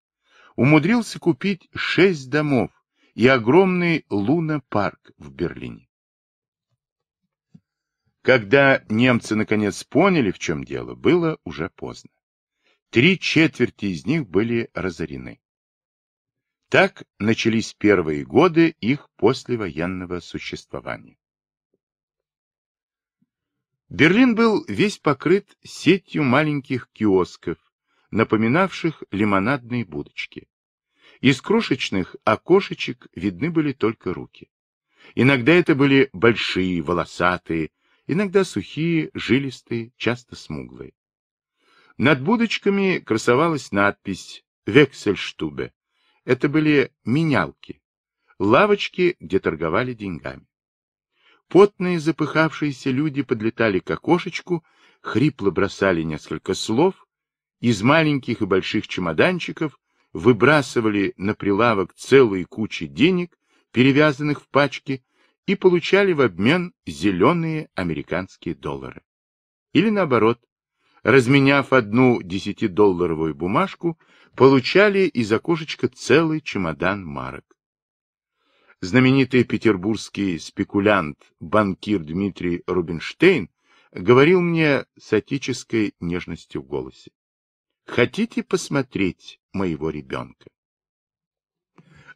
умудрился купить шесть домов и огромный луна-парк в Берлине. Когда немцы наконец поняли, в чем дело, было уже поздно. Три четверти из них были разорены. Так начались первые годы их послевоенного существования. Берлин был весь покрыт сетью маленьких киосков, напоминавших лимонадные будочки. Из крошечных окошечек видны были только руки. Иногда это были большие, волосатые, иногда сухие, жилистые, часто смуглые. Над будочками красовалась надпись «Вексельштубе». Это были менялки, лавочки, где торговали деньгами. Потные запыхавшиеся люди подлетали к окошечку, хрипло бросали несколько слов, из маленьких и больших чемоданчиков выбрасывали на прилавок целые кучи денег, перевязанных в пачки, и получали в обмен зеленые американские доллары. Или наоборот, разменяв одну десятидолларовую бумажку, получали из окошечка целый чемодан марок знаменитый петербургский спекулянт, банкир Дмитрий Рубинштейн, говорил мне с отеческой нежностью в голосе. «Хотите посмотреть моего ребенка?»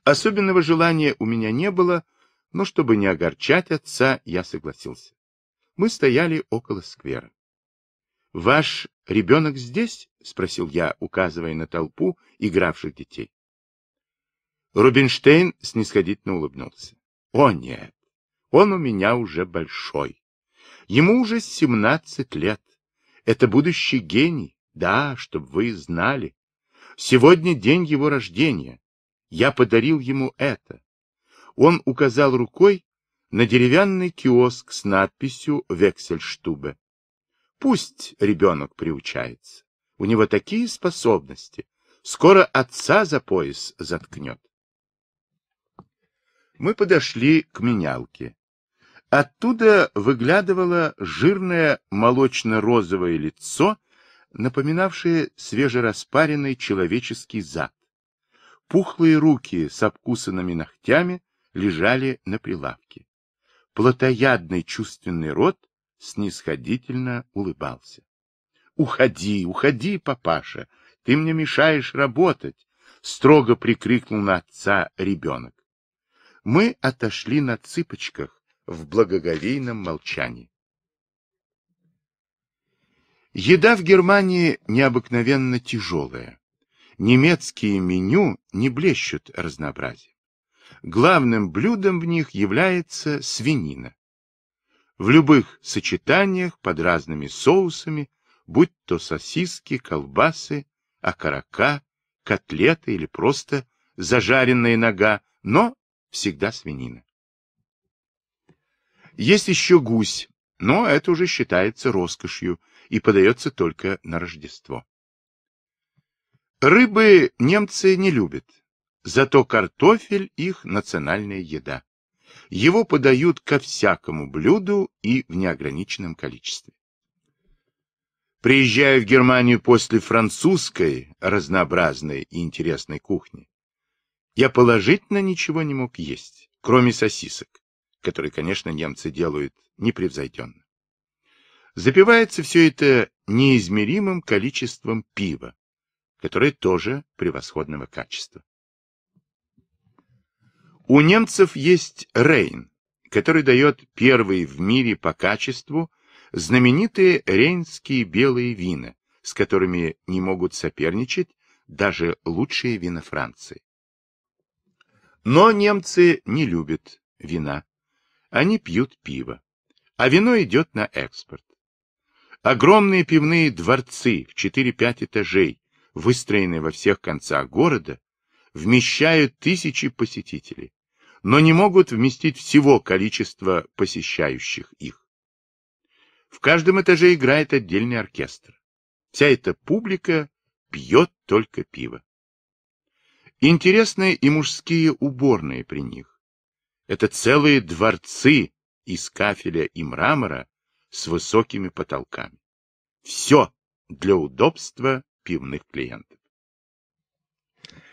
Особенного желания у меня не было, но чтобы не огорчать отца, я согласился. Мы стояли около сквера. «Ваш ребенок здесь?» — спросил я, указывая на толпу игравших детей. Рубинштейн снисходительно улыбнулся. О нет, он у меня уже большой. Ему уже 17 лет. Это будущий гений, да, чтобы вы знали. Сегодня день его рождения. Я подарил ему это. Он указал рукой на деревянный киоск с надписью «Вексельштубе». Пусть ребенок приучается. У него такие способности. Скоро отца за пояс заткнет мы подошли к менялке. Оттуда выглядывало жирное молочно-розовое лицо, напоминавшее свежераспаренный человеческий зад. Пухлые руки с обкусанными ногтями лежали на прилавке. Плотоядный чувственный рот снисходительно улыбался. — Уходи, уходи, папаша, ты мне мешаешь работать! — строго прикрикнул на отца ребенок. Мы отошли на цыпочках в благоговейном молчании. Еда в Германии необыкновенно тяжелая. Немецкие меню не блещут разнообразием. Главным блюдом в них является свинина. В любых сочетаниях, под разными соусами, будь то сосиски, колбасы, окорока, котлеты или просто зажаренная нога, но всегда свинина. Есть еще гусь, но это уже считается роскошью и подается только на Рождество. Рыбы немцы не любят, зато картофель их национальная еда. Его подают ко всякому блюду и в неограниченном количестве. Приезжая в Германию после французской разнообразной и интересной кухни, я положительно ничего не мог есть, кроме сосисок, которые, конечно, немцы делают непревзойденно. Запивается все это неизмеримым количеством пива, которое тоже превосходного качества. У немцев есть Рейн, который дает первые в мире по качеству знаменитые рейнские белые вина, с которыми не могут соперничать даже лучшие вина Франции. Но немцы не любят вина. Они пьют пиво. А вино идет на экспорт. Огромные пивные дворцы в 4-5 этажей, выстроенные во всех концах города, вмещают тысячи посетителей, но не могут вместить всего количества посещающих их. В каждом этаже играет отдельный оркестр. Вся эта публика пьет только пиво. Интересные и мужские уборные при них. Это целые дворцы из кафеля и мрамора с высокими потолками. Все для удобства пивных клиентов.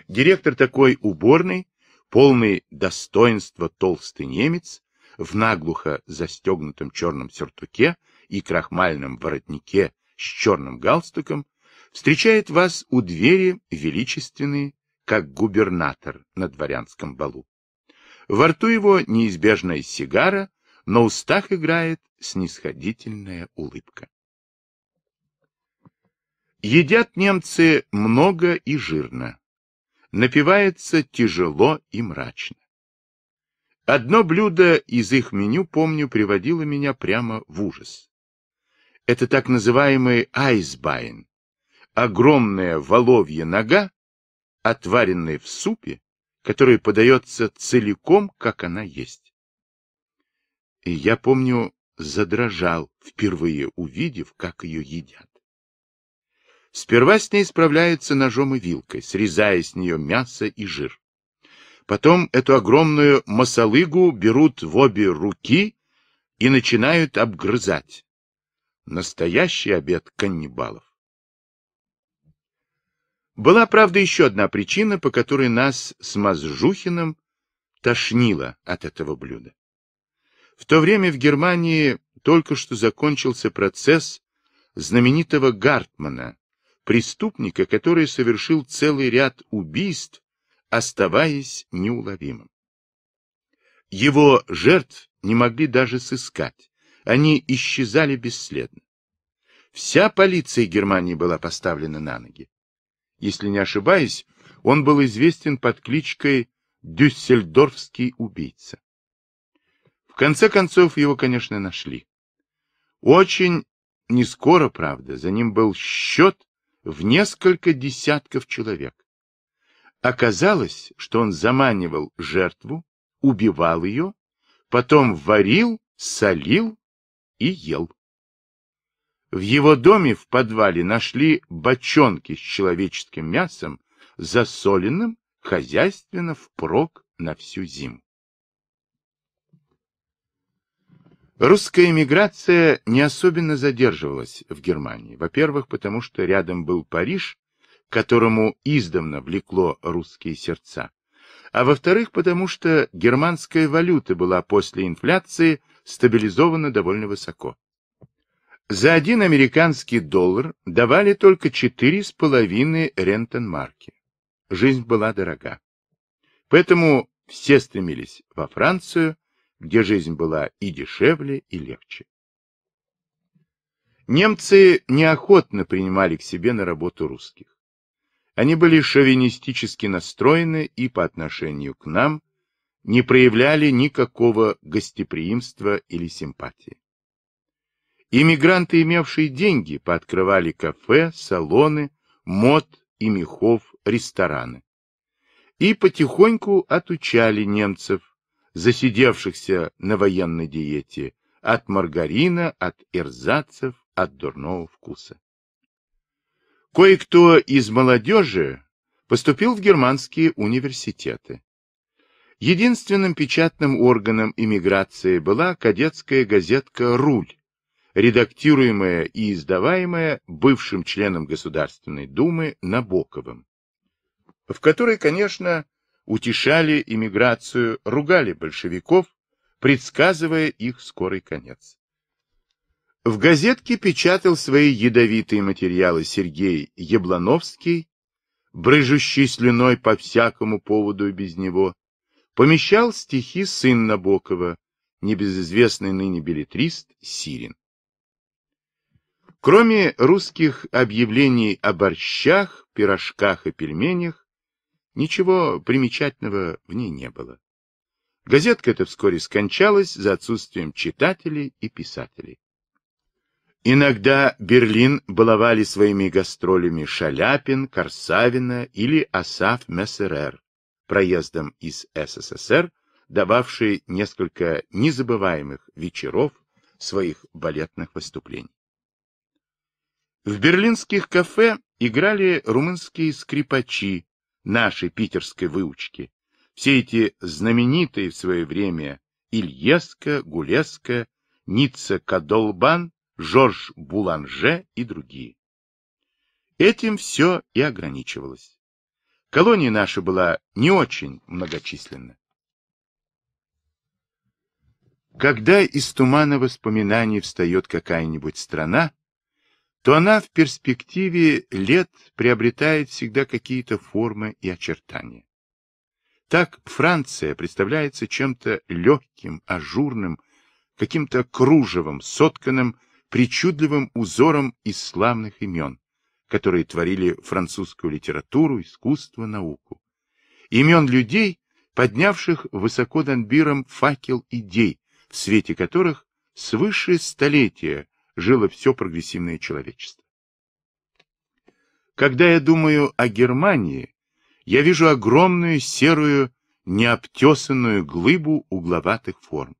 Директор такой уборный, полный достоинства толстый немец, в наглухо застегнутом черном сюртуке и крахмальном воротнике с черным галстуком, встречает вас у двери величественный как губернатор на дворянском балу. Во рту его неизбежная сигара, но устах играет снисходительная улыбка. Едят немцы много и жирно. Напивается тяжело и мрачно. Одно блюдо из их меню, помню, приводило меня прямо в ужас. Это так называемый айсбайн. Огромная воловья нога отваренной в супе, который подается целиком, как она есть. И я помню, задрожал, впервые увидев, как ее едят. Сперва с ней справляются ножом и вилкой, срезая с нее мясо и жир. Потом эту огромную масолыгу берут в обе руки и начинают обгрызать. Настоящий обед каннибалов. Была, правда, еще одна причина, по которой нас с Мазжухиным тошнило от этого блюда. В то время в Германии только что закончился процесс знаменитого Гартмана, преступника, который совершил целый ряд убийств, оставаясь неуловимым. Его жертв не могли даже сыскать, они исчезали бесследно. Вся полиция Германии была поставлена на ноги. Если не ошибаюсь, он был известен под кличкой Дюссельдорфский убийца. В конце концов, его, конечно, нашли. Очень не скоро, правда, за ним был счет в несколько десятков человек. Оказалось, что он заманивал жертву, убивал ее, потом варил, солил и ел. В его доме в подвале нашли бочонки с человеческим мясом, засоленным хозяйственно впрок на всю зиму. Русская эмиграция не особенно задерживалась в Германии. Во-первых, потому что рядом был Париж, которому издавна влекло русские сердца. А во-вторых, потому что германская валюта была после инфляции стабилизована довольно высоко. За один американский доллар давали только четыре с 4,5 рентенмарки. Жизнь была дорога. Поэтому все стремились во Францию, где жизнь была и дешевле, и легче. Немцы неохотно принимали к себе на работу русских. Они были шовинистически настроены и по отношению к нам не проявляли никакого гостеприимства или симпатии. Иммигранты, имевшие деньги, пооткрывали кафе, салоны, мод и мехов, рестораны. И потихоньку отучали немцев, засидевшихся на военной диете, от маргарина, от эрзацев, от дурного вкуса. Кое-кто из молодежи поступил в германские университеты. Единственным печатным органом иммиграции была кадетская газетка «Руль», редактируемая и издаваемая бывшим членом Государственной Думы Набоковым, в которой, конечно, утешали эмиграцию, ругали большевиков, предсказывая их скорый конец. В газетке печатал свои ядовитые материалы Сергей Яблановский, брыжущий слюной по всякому поводу и без него, помещал стихи сын Набокова, небезызвестный ныне билетрист Сирин. Кроме русских объявлений о борщах, пирожках и пельменях, ничего примечательного в ней не было. Газетка эта вскоре скончалась за отсутствием читателей и писателей. Иногда Берлин баловали своими гастролями Шаляпин, Корсавина или Асаф Мессерер, проездом из СССР, дававший несколько незабываемых вечеров своих балетных выступлений. В берлинских кафе играли румынские скрипачи нашей питерской выучки. Все эти знаменитые в свое время Ильеска, Гулеска, Ницца Кадолбан, Жорж Буланже и другие. Этим все и ограничивалось. Колония наша была не очень многочисленна. Когда из тумана воспоминаний встает какая-нибудь страна, то она в перспективе лет приобретает всегда какие-то формы и очертания. Так Франция представляется чем-то легким, ажурным, каким-то кружевом, сотканным, причудливым узором из славных имен, которые творили французскую литературу, искусство, науку. Имен людей, поднявших высоко Донбиром факел идей, в свете которых свыше столетия жило все прогрессивное человечество. Когда я думаю о Германии, я вижу огромную серую, необтесанную глыбу угловатых форм.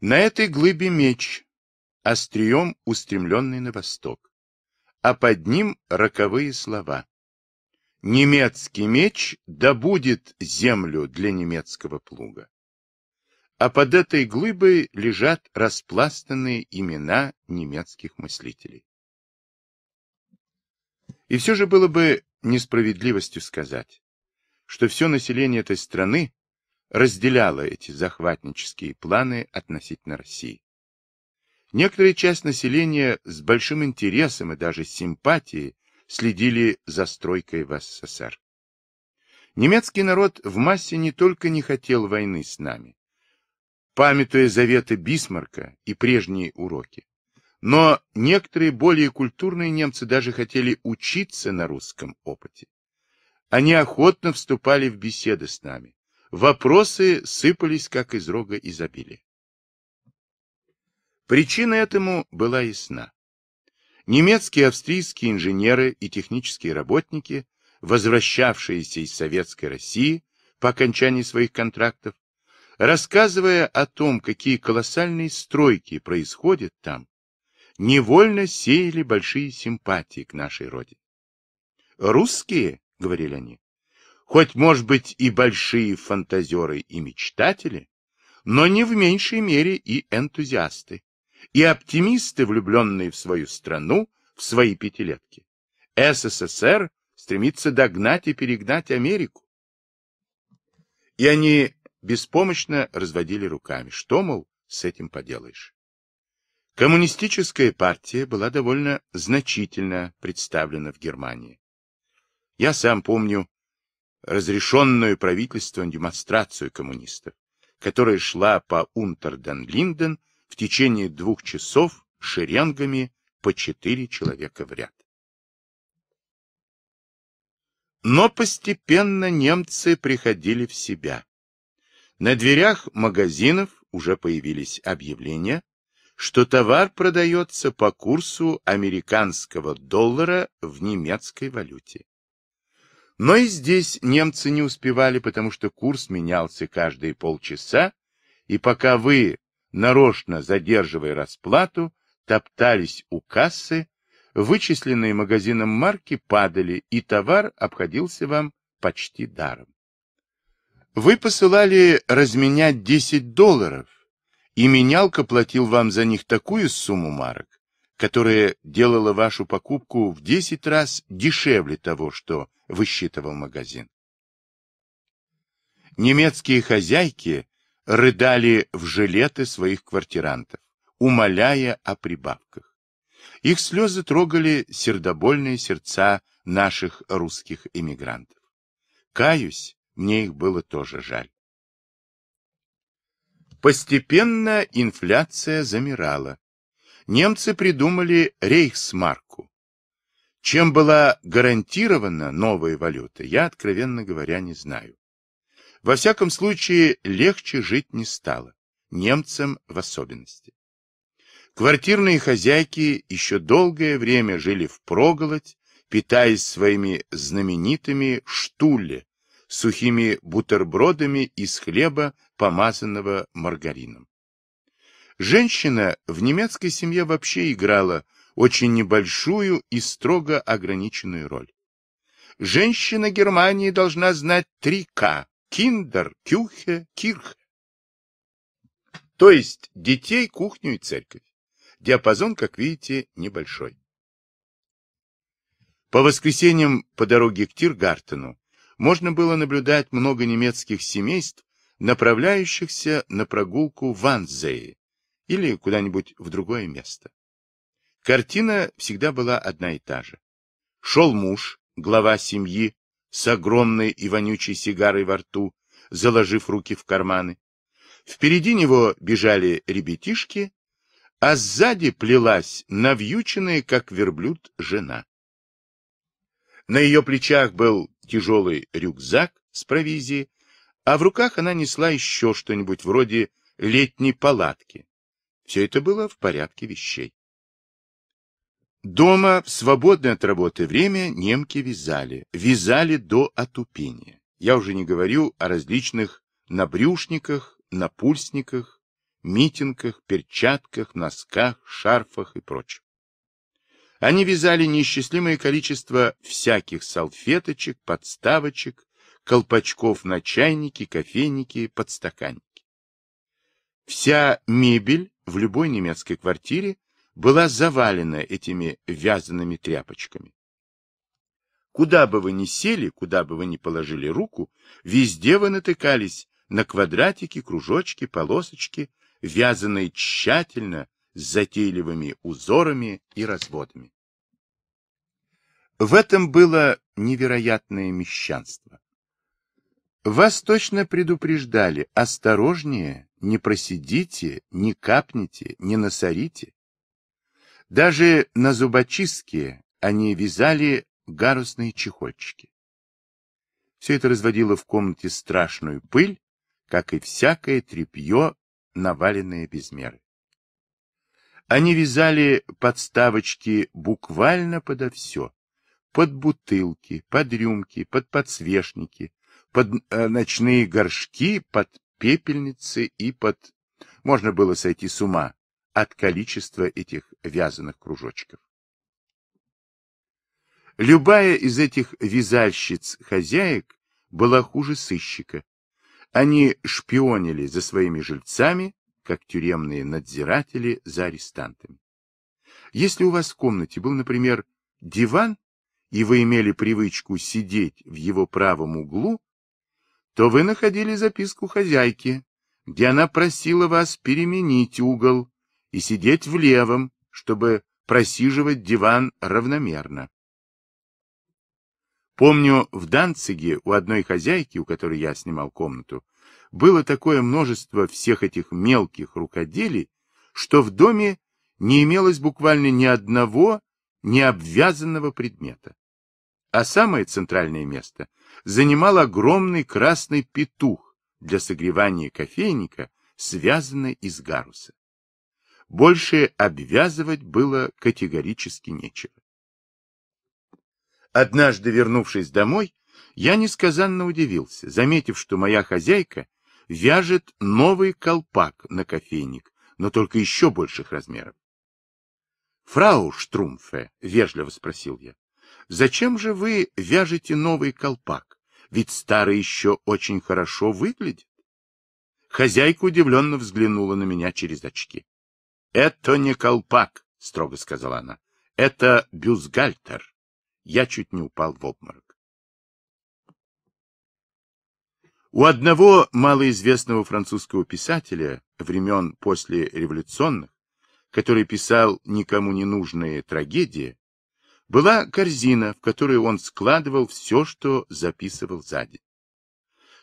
На этой глыбе меч, острием устремленный на восток, а под ним роковые слова. Немецкий меч добудет землю для немецкого плуга а под этой глыбой лежат распластанные имена немецких мыслителей. И все же было бы несправедливостью сказать, что все население этой страны разделяло эти захватнические планы относительно России. Некоторая часть населения с большим интересом и даже симпатией следили за стройкой в СССР. Немецкий народ в массе не только не хотел войны с нами, памятуя заветы Бисмарка и прежние уроки. Но некоторые более культурные немцы даже хотели учиться на русском опыте. Они охотно вступали в беседы с нами. Вопросы сыпались, как из рога изобилия. Причина этому была ясна. Немецкие австрийские инженеры и технические работники, возвращавшиеся из Советской России по окончании своих контрактов, Рассказывая о том, какие колоссальные стройки происходят там, невольно сеяли большие симпатии к нашей родине. «Русские», — говорили они, — «хоть, может быть, и большие фантазеры и мечтатели, но не в меньшей мере и энтузиасты, и оптимисты, влюбленные в свою страну, в свои пятилетки. СССР стремится догнать и перегнать Америку. И они беспомощно разводили руками. Что, мол, с этим поделаешь? Коммунистическая партия была довольно значительно представлена в Германии. Я сам помню разрешенную правительством демонстрацию коммунистов, которая шла по Унтерден-Линден в течение двух часов шеренгами по четыре человека в ряд. Но постепенно немцы приходили в себя. На дверях магазинов уже появились объявления, что товар продается по курсу американского доллара в немецкой валюте. Но и здесь немцы не успевали, потому что курс менялся каждые полчаса, и пока вы, нарочно задерживая расплату, топтались у кассы, вычисленные магазином марки падали, и товар обходился вам почти даром. Вы посылали разменять 10 долларов, и менялка платил вам за них такую сумму марок, которая делала вашу покупку в 10 раз дешевле того, что высчитывал магазин. Немецкие хозяйки рыдали в жилеты своих квартирантов, умоляя о прибавках. Их слезы трогали сердобольные сердца наших русских эмигрантов. Каюсь, мне их было тоже жаль. Постепенно инфляция замирала. Немцы придумали рейхсмарку. Чем была гарантирована новая валюта, я, откровенно говоря, не знаю. Во всяком случае, легче жить не стало, немцам в особенности. Квартирные хозяйки еще долгое время жили в проголодь, питаясь своими знаменитыми штуле, сухими бутербродами из хлеба, помазанного маргарином. Женщина в немецкой семье вообще играла очень небольшую и строго ограниченную роль. Женщина Германии должна знать три К – киндер, кюхе, кирхе. То есть детей, кухню и церковь. Диапазон, как видите, небольшой. По воскресеньям по дороге к Тиргартену можно было наблюдать много немецких семейств, направляющихся на прогулку в Анзее или куда-нибудь в другое место. Картина всегда была одна и та же. Шел муж, глава семьи, с огромной и вонючей сигарой во рту, заложив руки в карманы. Впереди него бежали ребятишки, а сзади плелась навьюченная, как верблюд, жена. На ее плечах был тяжелый рюкзак с провизией, а в руках она несла еще что-нибудь вроде летней палатки. Все это было в порядке вещей. Дома в свободное от работы время немки вязали, вязали до отупения. Я уже не говорю о различных набрюшниках, напульсниках, митингах, перчатках, носках, шарфах и прочем. Они вязали неисчислимое количество всяких салфеточек, подставочек, колпачков на чайники, кофейники, подстаканники. Вся мебель в любой немецкой квартире была завалена этими вязаными тряпочками. Куда бы вы ни сели, куда бы вы ни положили руку, везде вы натыкались на квадратики, кружочки, полосочки, вязанные тщательно, с затейливыми узорами и разводами. В этом было невероятное мещанство. Вас точно предупреждали, осторожнее, не просидите, не капните, не насорите. Даже на зубочистке они вязали гарусные чехольчики. Все это разводило в комнате страшную пыль, как и всякое тряпье, наваленное без меры. Они вязали подставочки буквально подо все. Под бутылки, под рюмки, под подсвечники, под э, ночные горшки, под пепельницы и под... Можно было сойти с ума от количества этих вязаных кружочков. Любая из этих вязальщиц-хозяек была хуже сыщика. Они шпионили за своими жильцами, как тюремные надзиратели за арестантами. Если у вас в комнате был, например, диван, и вы имели привычку сидеть в его правом углу, то вы находили записку хозяйки, где она просила вас переменить угол и сидеть в левом, чтобы просиживать диван равномерно. Помню, в Данциге у одной хозяйки, у которой я снимал комнату, было такое множество всех этих мелких рукоделий, что в доме не имелось буквально ни одного необвязанного предмета. А самое центральное место занимал огромный красный петух для согревания кофейника, связанный из гаруса. Больше обвязывать было категорически нечего. Однажды, вернувшись домой, я несказанно удивился, заметив, что моя хозяйка вяжет новый колпак на кофейник, но только еще больших размеров. «Фрау Штрумфе», — вежливо спросил я, — «зачем же вы вяжете новый колпак? Ведь старый еще очень хорошо выглядит». Хозяйка удивленно взглянула на меня через очки. «Это не колпак», — строго сказала она. «Это бюстгальтер». Я чуть не упал в обморок. У одного малоизвестного французского писателя времен послереволюционных, который писал никому не нужные трагедии, была корзина, в которую он складывал все, что записывал за день.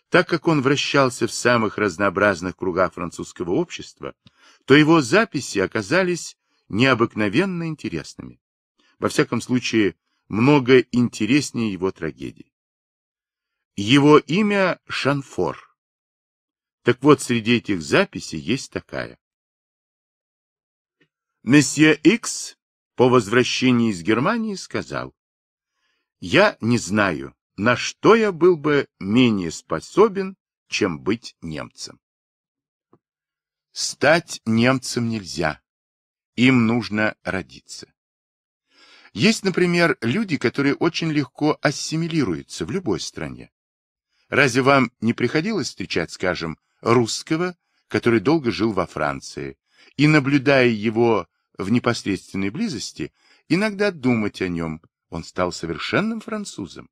Так как он вращался в самых разнообразных кругах французского общества, то его записи оказались необыкновенно интересными. Во всяком случае, много интереснее его трагедии. Его имя Шанфор. Так вот, среди этих записей есть такая. Месье Икс по возвращении из Германии сказал, «Я не знаю, на что я был бы менее способен, чем быть немцем». Стать немцем нельзя. Им нужно родиться. Есть, например, люди, которые очень легко ассимилируются в любой стране. Разве вам не приходилось встречать, скажем, русского, который долго жил во Франции, и, наблюдая его в непосредственной близости, иногда думать о нем, он стал совершенным французом?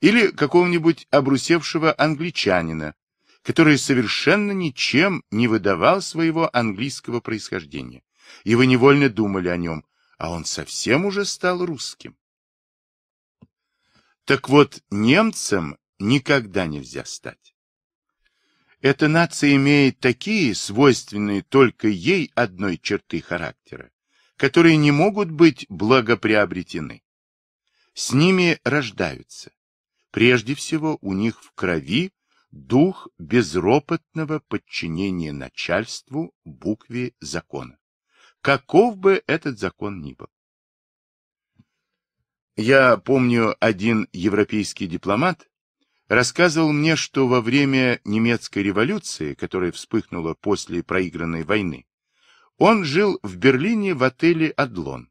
Или какого-нибудь обрусевшего англичанина, который совершенно ничем не выдавал своего английского происхождения, и вы невольно думали о нем, а он совсем уже стал русским? Так вот, немцам никогда нельзя стать. Эта нация имеет такие свойственные только ей одной черты характера, которые не могут быть благоприобретены. С ними рождаются. Прежде всего у них в крови дух безропотного подчинения начальству букве закона. Каков бы этот закон ни был. Я помню один европейский дипломат, рассказывал мне, что во время немецкой революции, которая вспыхнула после проигранной войны, он жил в Берлине в отеле «Адлон».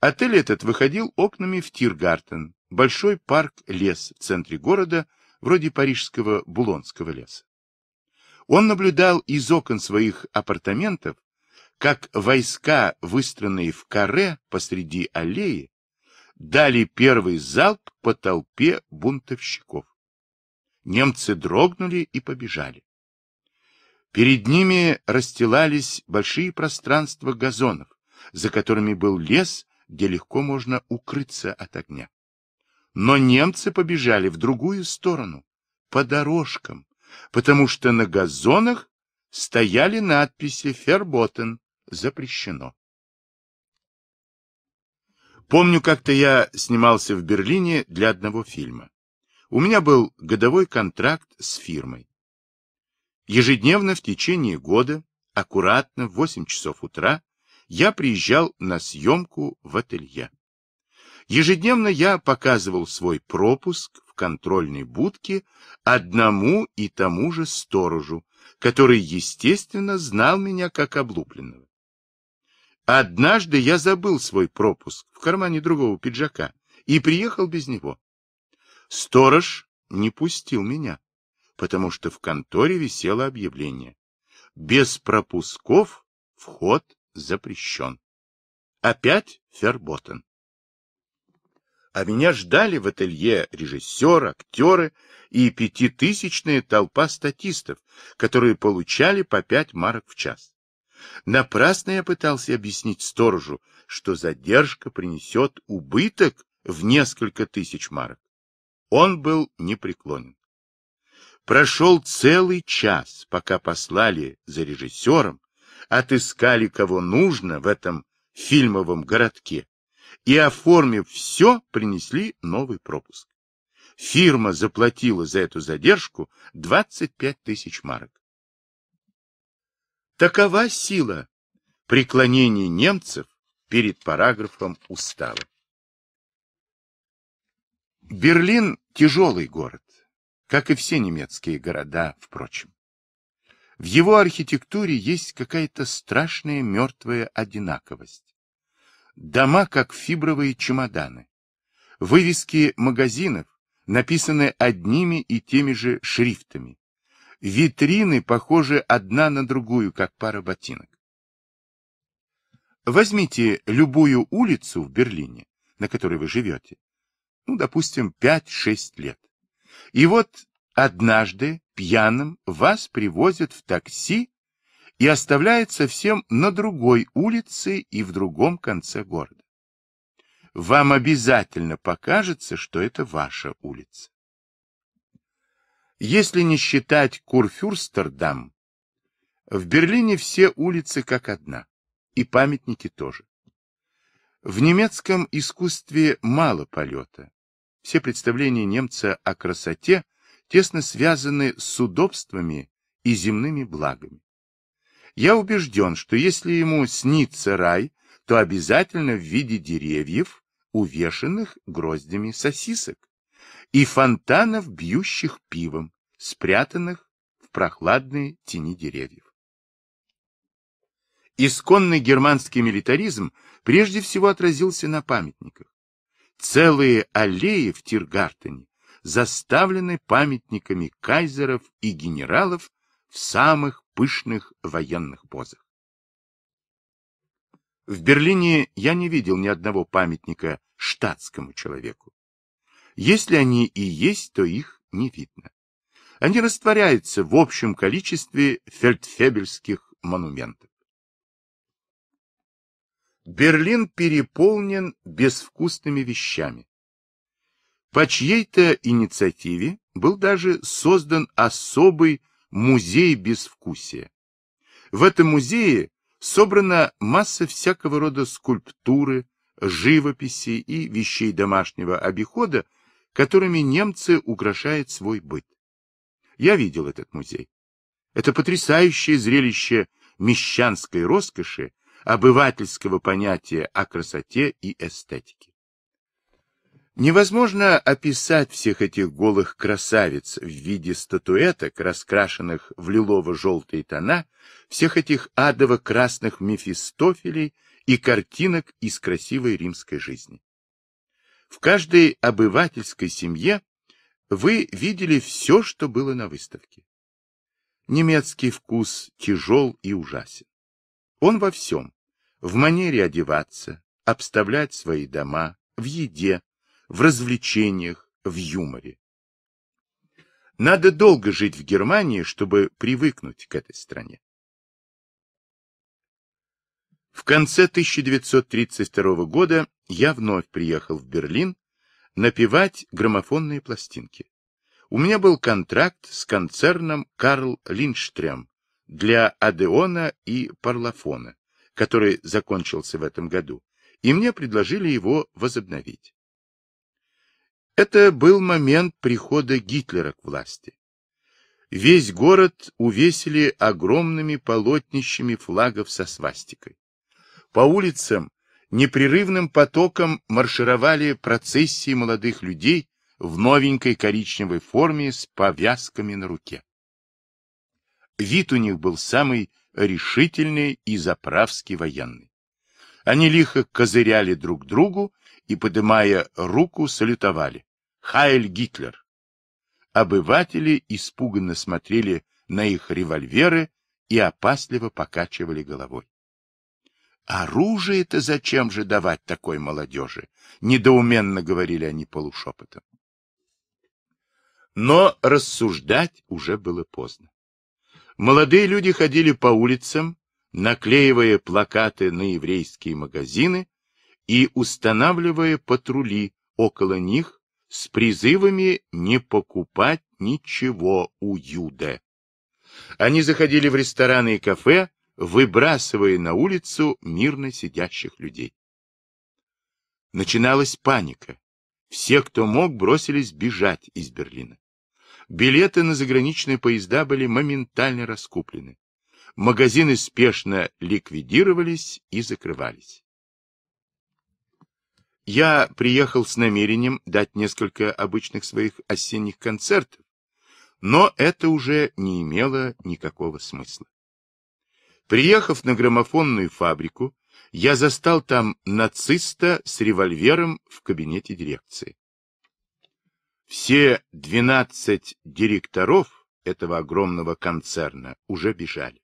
Отель этот выходил окнами в Тиргартен, большой парк-лес в центре города, вроде парижского Булонского леса. Он наблюдал из окон своих апартаментов, как войска, выстроенные в каре посреди аллеи, дали первый залп по толпе бунтовщиков. Немцы дрогнули и побежали. Перед ними расстилались большие пространства газонов, за которыми был лес, где легко можно укрыться от огня. Но немцы побежали в другую сторону, по дорожкам, потому что на газонах стояли надписи «Ферботен» запрещено. Помню, как-то я снимался в Берлине для одного фильма. У меня был годовой контракт с фирмой. Ежедневно в течение года, аккуратно в 8 часов утра, я приезжал на съемку в ателье. Ежедневно я показывал свой пропуск в контрольной будке одному и тому же сторожу, который, естественно, знал меня как облупленного. Однажды я забыл свой пропуск в кармане другого пиджака и приехал без него. Сторож не пустил меня, потому что в конторе висело объявление. Без пропусков вход запрещен. Опять Ферботтен. А меня ждали в ателье режиссер, актеры и пятитысячная толпа статистов, которые получали по пять марок в час. Напрасно я пытался объяснить сторожу, что задержка принесет убыток в несколько тысяч марок. Он был непреклонен. Прошел целый час, пока послали за режиссером, отыскали кого нужно в этом фильмовом городке и, оформив все, принесли новый пропуск. Фирма заплатила за эту задержку 25 тысяч марок. Такова сила преклонения немцев перед параграфом устава. Берлин – тяжелый город, как и все немецкие города, впрочем. В его архитектуре есть какая-то страшная мертвая одинаковость. Дома, как фибровые чемоданы. Вывески магазинов написаны одними и теми же шрифтами. Витрины похожи одна на другую, как пара ботинок. Возьмите любую улицу в Берлине, на которой вы живете, ну, допустим, 5-6 лет. И вот однажды пьяным вас привозят в такси и оставляют совсем на другой улице и в другом конце города. Вам обязательно покажется, что это ваша улица. Если не считать Курфюрстердам, в Берлине все улицы как одна, и памятники тоже. В немецком искусстве мало полета, все представления немца о красоте тесно связаны с удобствами и земными благами. Я убежден, что если ему снится рай, то обязательно в виде деревьев, увешанных гроздями сосисок, и фонтанов, бьющих пивом, спрятанных в прохладные тени деревьев. Исконный германский милитаризм прежде всего отразился на памятниках. Целые аллеи в Тиргартене заставлены памятниками кайзеров и генералов в самых пышных военных позах. В Берлине я не видел ни одного памятника штатскому человеку. Если они и есть, то их не видно. Они растворяются в общем количестве фельдфебельских монументов. Берлин переполнен безвкусными вещами. По чьей-то инициативе был даже создан особый музей безвкусия. В этом музее собрана масса всякого рода скульптуры, живописи и вещей домашнего обихода, которыми немцы украшают свой быт. Я видел этот музей. Это потрясающее зрелище мещанской роскоши, обывательского понятия о красоте и эстетике. Невозможно описать всех этих голых красавиц в виде статуэток, раскрашенных в лилово-желтые тона, всех этих адово-красных мефистофелей и картинок из красивой римской жизни. В каждой обывательской семье вы видели все, что было на выставке. Немецкий вкус тяжел и ужасен. Он во всем. В манере одеваться, обставлять свои дома, в еде, в развлечениях, в юморе. Надо долго жить в Германии, чтобы привыкнуть к этой стране. В конце 1932 года я вновь приехал в Берлин напевать граммофонные пластинки. У меня был контракт с концерном Карл Линдштрем, для Адеона и Парлафона, который закончился в этом году, и мне предложили его возобновить. Это был момент прихода Гитлера к власти. Весь город увесили огромными полотнищами флагов со свастикой. По улицам непрерывным потоком маршировали процессии молодых людей в новенькой коричневой форме с повязками на руке. Вид у них был самый решительный и заправский военный. Они лихо козыряли друг другу и, поднимая руку, салютовали. «Хайль Гитлер!» Обыватели испуганно смотрели на их револьверы и опасливо покачивали головой. «Оружие-то зачем же давать такой молодежи?» — недоуменно говорили они полушепотом. Но рассуждать уже было поздно. Молодые люди ходили по улицам, наклеивая плакаты на еврейские магазины и устанавливая патрули около них с призывами не покупать ничего у Юда. Они заходили в рестораны и кафе, выбрасывая на улицу мирно сидящих людей. Начиналась паника. Все, кто мог, бросились бежать из Берлина. Билеты на заграничные поезда были моментально раскуплены. Магазины спешно ликвидировались и закрывались. Я приехал с намерением дать несколько обычных своих осенних концертов, но это уже не имело никакого смысла. Приехав на граммофонную фабрику, я застал там нациста с револьвером в кабинете дирекции. Все 12 директоров этого огромного концерна уже бежали.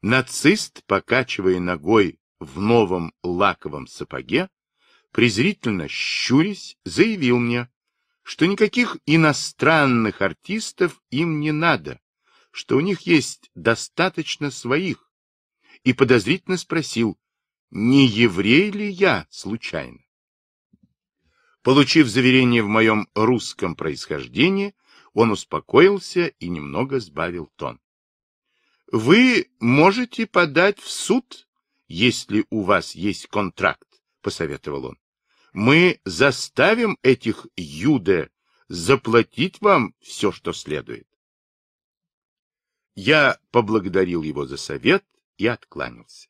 Нацист, покачивая ногой в новом лаковом сапоге, презрительно щурясь, заявил мне, что никаких иностранных артистов им не надо, что у них есть достаточно своих, и подозрительно спросил, не еврей ли я случайно. Получив заверение в моем русском происхождении, он успокоился и немного сбавил тон. «Вы можете подать в суд, если у вас есть контракт», — посоветовал он. «Мы заставим этих юде заплатить вам все, что следует». Я поблагодарил его за совет и откланялся.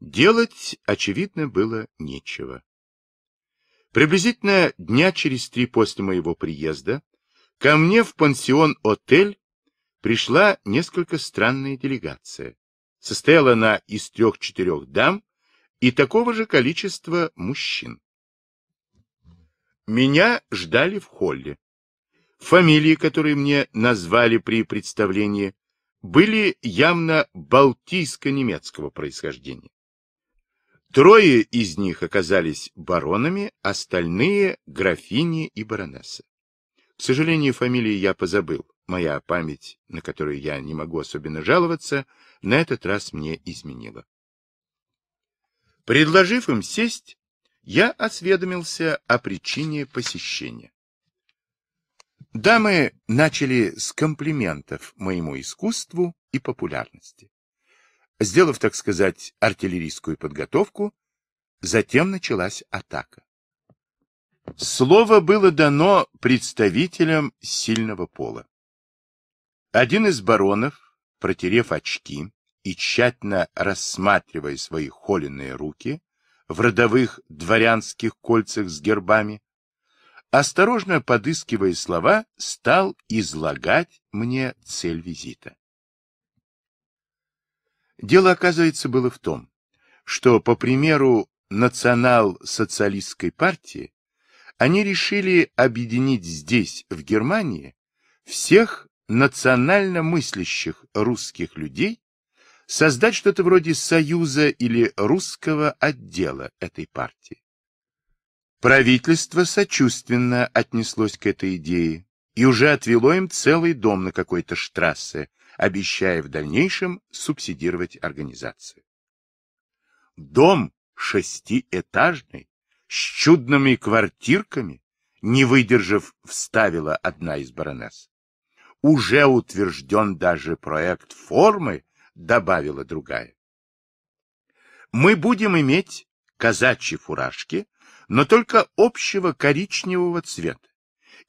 Делать, очевидно, было нечего. Приблизительно дня через три после моего приезда ко мне в пансион-отель пришла несколько странная делегация. Состояла она из трех-четырех дам и такого же количества мужчин. Меня ждали в холле. Фамилии, которые мне назвали при представлении, были явно балтийско-немецкого происхождения. Трое из них оказались баронами, остальные — графини и баронессы. К сожалению, фамилии я позабыл. Моя память, на которую я не могу особенно жаловаться, на этот раз мне изменила. Предложив им сесть, я осведомился о причине посещения. Дамы начали с комплиментов моему искусству и популярности. Сделав, так сказать, артиллерийскую подготовку, затем началась атака. Слово было дано представителям сильного пола. Один из баронов, протерев очки и тщательно рассматривая свои холеные руки в родовых дворянских кольцах с гербами, осторожно подыскивая слова, стал излагать мне цель визита. Дело, оказывается, было в том, что, по примеру национал-социалистской партии, они решили объединить здесь, в Германии, всех национально мыслящих русских людей, создать что-то вроде союза или русского отдела этой партии. Правительство сочувственно отнеслось к этой идее и уже отвело им целый дом на какой-то штрассе, обещая в дальнейшем субсидировать организацию. Дом шестиэтажный, с чудными квартирками, не выдержав, вставила одна из баронесс. Уже утвержден даже проект формы, добавила другая. Мы будем иметь казачьи фуражки, но только общего коричневого цвета,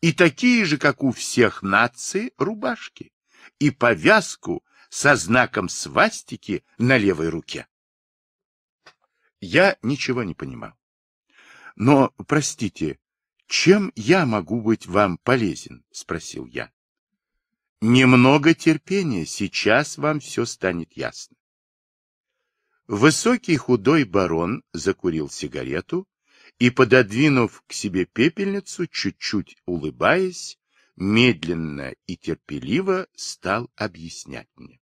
и такие же, как у всех наций, рубашки и повязку со знаком свастики на левой руке. Я ничего не понимал. Но, простите, чем я могу быть вам полезен? — спросил я. Немного терпения, сейчас вам все станет ясно. Высокий худой барон закурил сигарету и, пододвинув к себе пепельницу, чуть-чуть улыбаясь, медленно и терпеливо стал объяснять мне.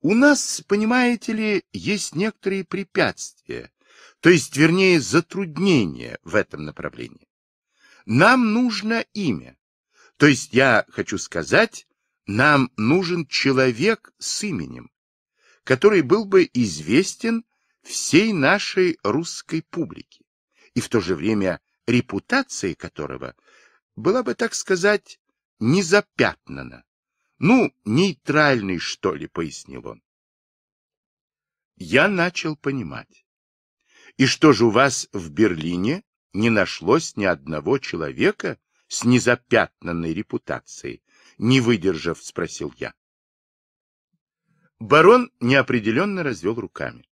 У нас, понимаете ли, есть некоторые препятствия, то есть, вернее, затруднения в этом направлении. Нам нужно имя. То есть, я хочу сказать, нам нужен человек с именем, который был бы известен всей нашей русской публике, и в то же время репутация которого была бы, так сказать, не Ну, нейтральный, что ли, пояснил он. Я начал понимать. И что же у вас в Берлине не нашлось ни одного человека с незапятнанной репутацией? Не выдержав, спросил я. Барон неопределенно развел руками.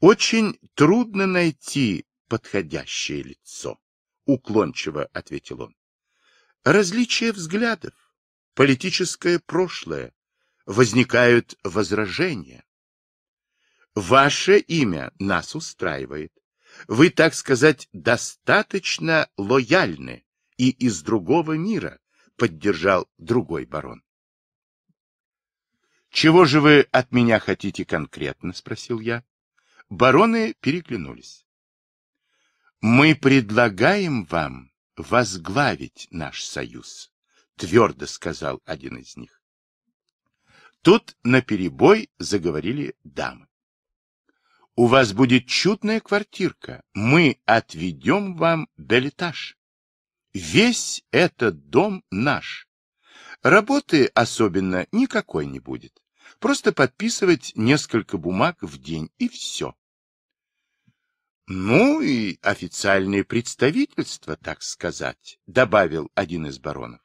Очень трудно найти подходящее лицо уклончиво ответил он. Различие взглядов, политическое прошлое, возникают возражения. Ваше имя нас устраивает. Вы, так сказать, достаточно лояльны и из другого мира, поддержал другой барон. Чего же вы от меня хотите конкретно, спросил я. Бароны переглянулись. Мы предлагаем вам возглавить наш союз, твердо сказал один из них. Тут наперебой заговорили дамы. У вас будет чудная квартирка. Мы отведем вам белетаж. Весь этот дом наш. Работы особенно никакой не будет. Просто подписывать несколько бумаг в день и все. Ну и официальное представительство, так сказать, добавил один из баронов.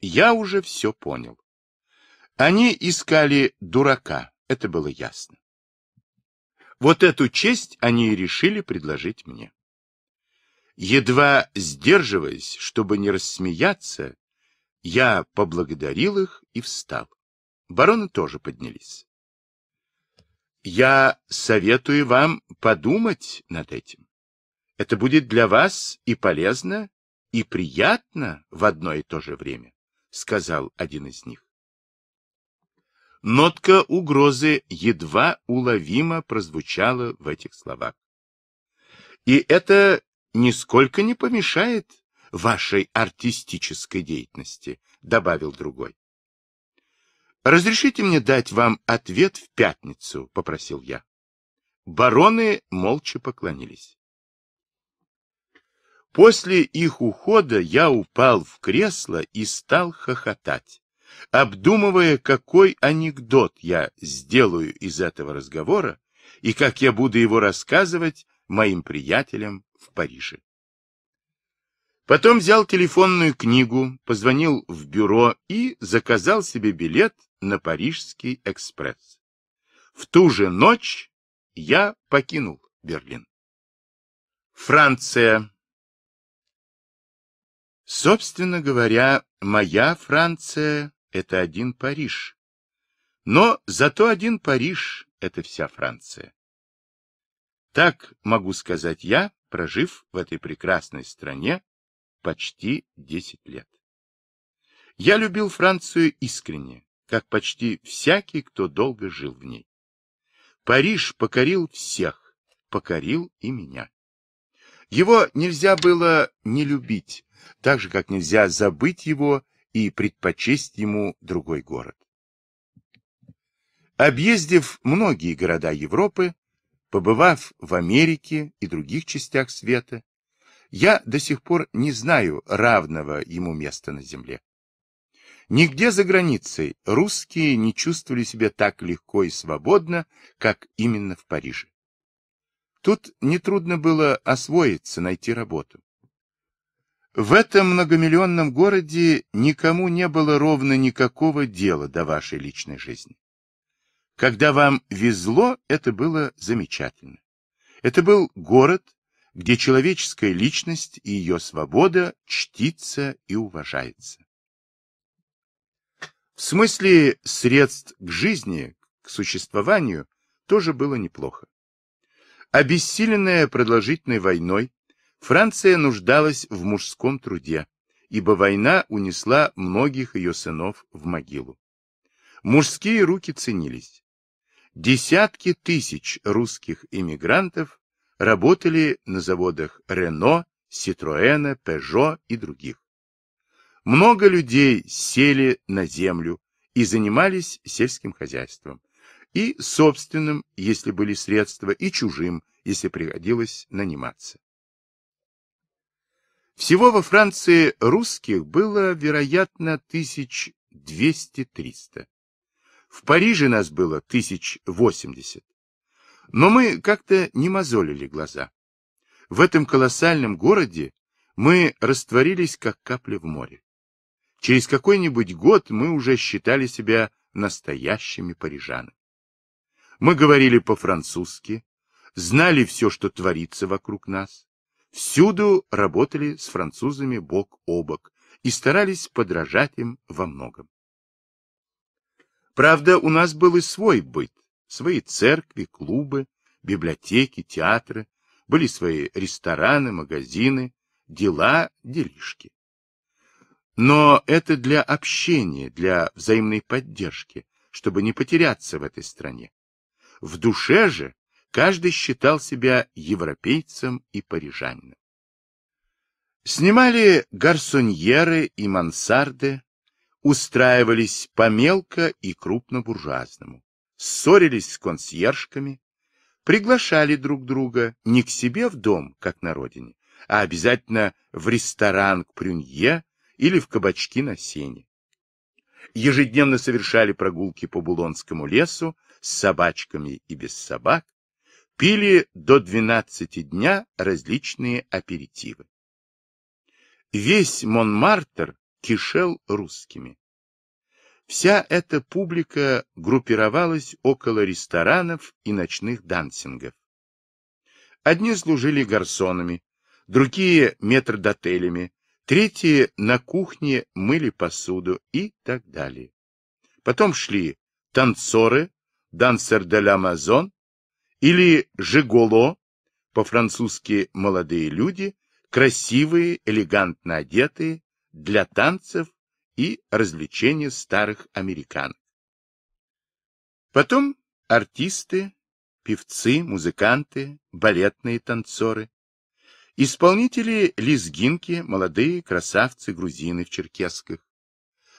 Я уже все понял. Они искали дурака, это было ясно. Вот эту честь они и решили предложить мне. Едва сдерживаясь, чтобы не рассмеяться, я поблагодарил их и встал. Бароны тоже поднялись. Я советую вам подумать над этим. Это будет для вас и полезно, и приятно в одно и то же время, сказал один из них. Нотка угрозы едва уловимо прозвучала в этих словах. И это нисколько не помешает вашей артистической деятельности, добавил другой. «Разрешите мне дать вам ответ в пятницу», — попросил я. Бароны молча поклонились. После их ухода я упал в кресло и стал хохотать, обдумывая, какой анекдот я сделаю из этого разговора и как я буду его рассказывать моим приятелям в Париже. Потом взял телефонную книгу, позвонил в бюро и заказал себе билет на Парижский экспресс. В ту же ночь я покинул Берлин. Франция. Собственно говоря, моя Франция — это один Париж. Но зато один Париж — это вся Франция. Так могу сказать я, прожив в этой прекрасной стране почти 10 лет. Я любил Францию искренне, как почти всякий, кто долго жил в ней. Париж покорил всех, покорил и меня. Его нельзя было не любить, так же, как нельзя забыть его и предпочесть ему другой город. Объездив многие города Европы, побывав в Америке и других частях света, я до сих пор не знаю равного ему места на земле. Нигде за границей русские не чувствовали себя так легко и свободно, как именно в Париже. Тут нетрудно было освоиться, найти работу. В этом многомиллионном городе никому не было ровно никакого дела до вашей личной жизни. Когда вам везло, это было замечательно. Это был город, где человеческая личность и ее свобода чтится и уважается. В смысле средств к жизни, к существованию, тоже было неплохо. Обессиленная продолжительной войной, Франция нуждалась в мужском труде, ибо война унесла многих ее сынов в могилу. Мужские руки ценились. Десятки тысяч русских эмигрантов работали на заводах Рено, Ситроэна, Пежо и других. Много людей сели на землю и занимались сельским хозяйством. И собственным, если были средства, и чужим, если приходилось наниматься. Всего во Франции русских было, вероятно, тысяч двести В Париже нас было 1080. Но мы как-то не мозолили глаза. В этом колоссальном городе мы растворились, как капля в море. Через какой-нибудь год мы уже считали себя настоящими парижанами. Мы говорили по-французски, знали все, что творится вокруг нас, всюду работали с французами бок о бок и старались подражать им во многом. Правда, у нас был и свой быт, Свои церкви, клубы, библиотеки, театры, были свои рестораны, магазины, дела, делишки. Но это для общения, для взаимной поддержки, чтобы не потеряться в этой стране. В душе же каждый считал себя европейцем и парижанином. Снимали гарсоньеры и мансарды, устраивались по мелко и крупно буржуазному ссорились с консьержками, приглашали друг друга не к себе в дом, как на родине, а обязательно в ресторан к Прюнье или в кабачки на сене. Ежедневно совершали прогулки по Булонскому лесу с собачками и без собак, пили до 12 дня различные аперитивы. Весь Монмартр кишел русскими. Вся эта публика группировалась около ресторанов и ночных дансингов. Одни служили гарсонами, другие — метрдотелями, третьи на кухне мыли посуду и так далее. Потом шли танцоры, дансер де l'Amazon или жиголо, по-французски молодые люди, красивые, элегантно одетые, для танцев и развлечения старых американ. Потом артисты, певцы, музыканты, балетные танцоры, исполнители лезгинки, молодые красавцы-грузины в черкесках,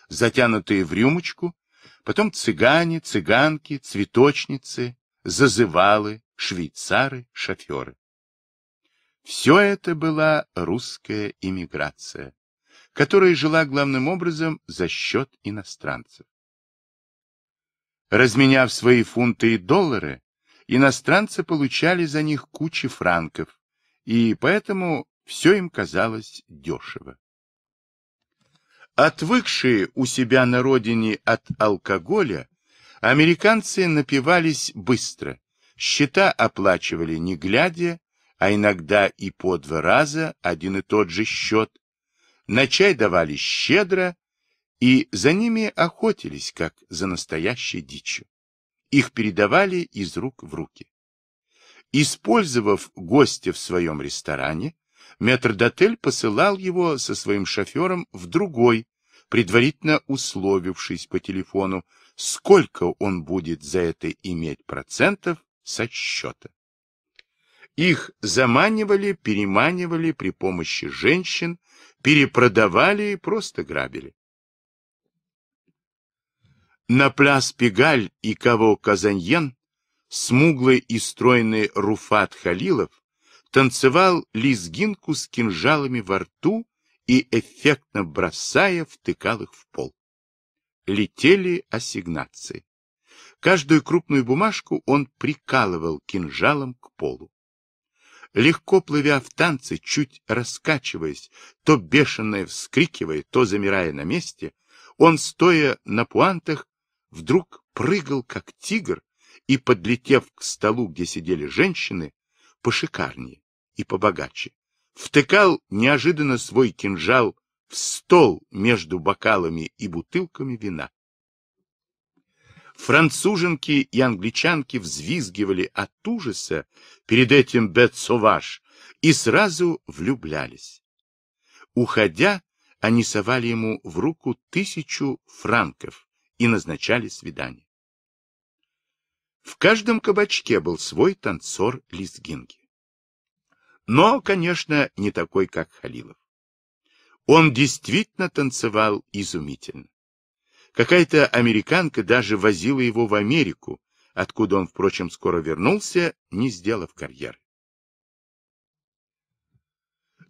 затянутые в рюмочку, потом цыгане, цыганки, цветочницы, зазывалы, швейцары, шоферы. Все это была русская иммиграция которая жила главным образом за счет иностранцев. Разменяв свои фунты и доллары, иностранцы получали за них кучи франков, и поэтому все им казалось дешево. Отвыкшие у себя на родине от алкоголя, американцы напивались быстро, счета оплачивали не глядя, а иногда и по два раза один и тот же счет, на чай давали щедро, и за ними охотились, как за настоящей дичью. Их передавали из рук в руки. Использовав гостя в своем ресторане, метрдотель посылал его со своим шофером в другой, предварительно условившись по телефону, сколько он будет за это иметь процентов со счета. Их заманивали, переманивали при помощи женщин, перепродавали и просто грабили. На пляс Пегаль и кого Казаньен, смуглый и стройный Руфат Халилов, танцевал лизгинку с кинжалами во рту и, эффектно бросая, втыкал их в пол. Летели ассигнации. Каждую крупную бумажку он прикалывал кинжалом к полу легко плывя в танце, чуть раскачиваясь, то бешено вскрикивая, то замирая на месте, он, стоя на пуантах, вдруг прыгал, как тигр, и, подлетев к столу, где сидели женщины, пошикарнее и побогаче, втыкал неожиданно свой кинжал в стол между бокалами и бутылками вина. Француженки и англичанки взвизгивали от ужаса перед этим Бетсоваш и сразу влюблялись. Уходя, они совали ему в руку тысячу франков и назначали свидание. В каждом кабачке был свой танцор Лизгинги. Но, конечно, не такой, как Халилов. Он действительно танцевал изумительно. Какая-то американка даже возила его в Америку, откуда он, впрочем, скоро вернулся, не сделав карьеры.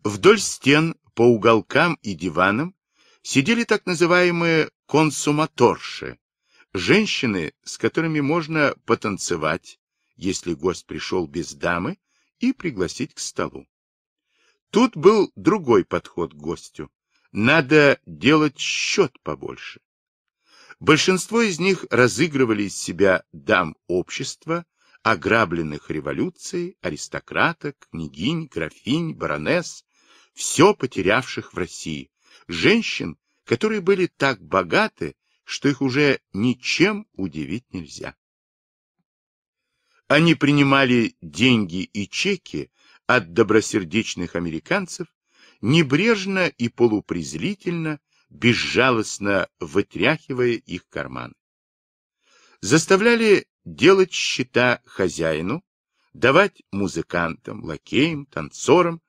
Вдоль стен, по уголкам и диванам сидели так называемые консуматорши, женщины, с которыми можно потанцевать, если гость пришел без дамы, и пригласить к столу. Тут был другой подход к гостю. Надо делать счет побольше. Большинство из них разыгрывали из себя дам общества, ограбленных революцией, аристократок, княгинь, графинь, баронесс, все потерявших в России, женщин, которые были так богаты, что их уже ничем удивить нельзя. Они принимали деньги и чеки от добросердечных американцев, небрежно и полупрезрительно безжалостно вытряхивая их карман. Заставляли делать счета хозяину, давать музыкантам, лакеям, танцорам,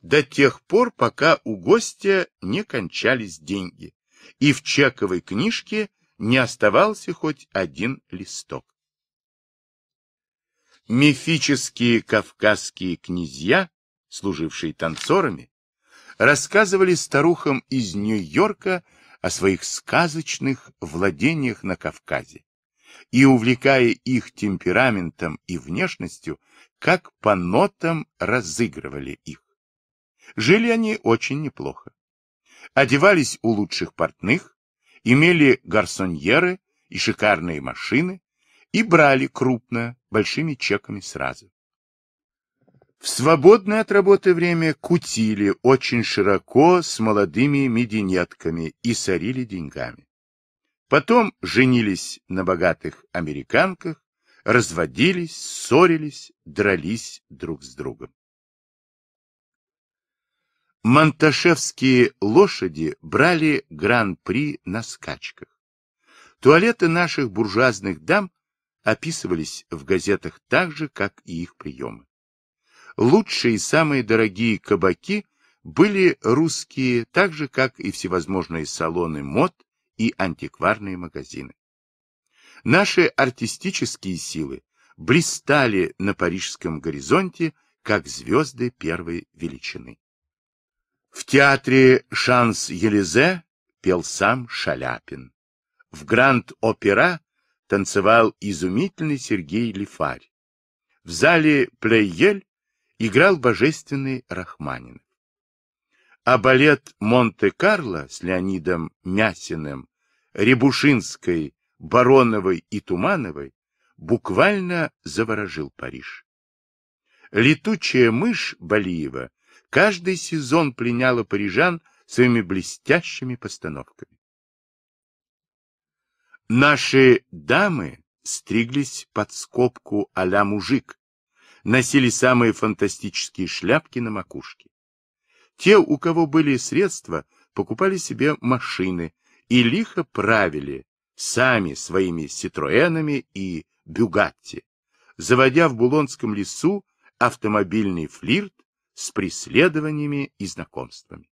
до тех пор, пока у гостя не кончались деньги, и в чековой книжке не оставался хоть один листок. Мифические кавказские князья, служившие танцорами, рассказывали старухам из Нью-Йорка о своих сказочных владениях на Кавказе и, увлекая их темпераментом и внешностью, как по нотам разыгрывали их. Жили они очень неплохо. Одевались у лучших портных, имели гарсоньеры и шикарные машины, и брали крупно, большими чеками сразу. В свободное от работы время кутили очень широко с молодыми мединетками и сорили деньгами. Потом женились на богатых американках, разводились, ссорились, дрались друг с другом. Монташевские лошади брали гран-при на скачках. Туалеты наших буржуазных дам описывались в газетах так же, как и их приемы. Лучшие и самые дорогие кабаки были русские, так же, как и всевозможные салоны мод и антикварные магазины. Наши артистические силы блистали на парижском горизонте, как звезды первой величины. В театре «Шанс-Елизе» пел сам Шаляпин. В Гранд-Опера танцевал изумительный Сергей Лифарь. В зале «Плейель» играл божественный Рахманин. А балет «Монте-Карло» с Леонидом Мясиным, Рябушинской, Бароновой и Тумановой буквально заворожил Париж. Летучая мышь Балиева каждый сезон пленяла парижан своими блестящими постановками. Наши дамы стриглись под скобку а мужик, носили самые фантастические шляпки на макушке. Те, у кого были средства, покупали себе машины и лихо правили сами своими Ситроэнами и Бюгатти, заводя в Булонском лесу автомобильный флирт с преследованиями и знакомствами.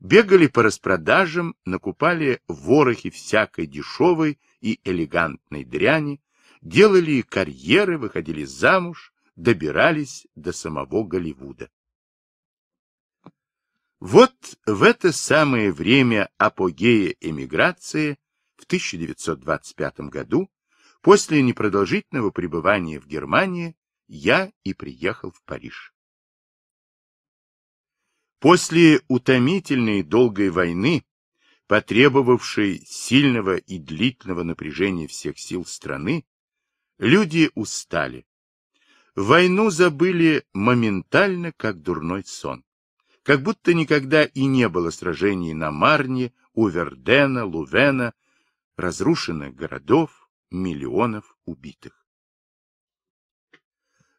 Бегали по распродажам, накупали ворохи всякой дешевой и элегантной дряни, делали карьеры, выходили замуж, добирались до самого Голливуда. Вот в это самое время апогея эмиграции в 1925 году, после непродолжительного пребывания в Германии, я и приехал в Париж. После утомительной долгой войны, потребовавшей сильного и длительного напряжения всех сил страны, люди устали, Войну забыли моментально, как дурной сон. Как будто никогда и не было сражений на Марне, у Вердена, Лувена, разрушенных городов, миллионов убитых.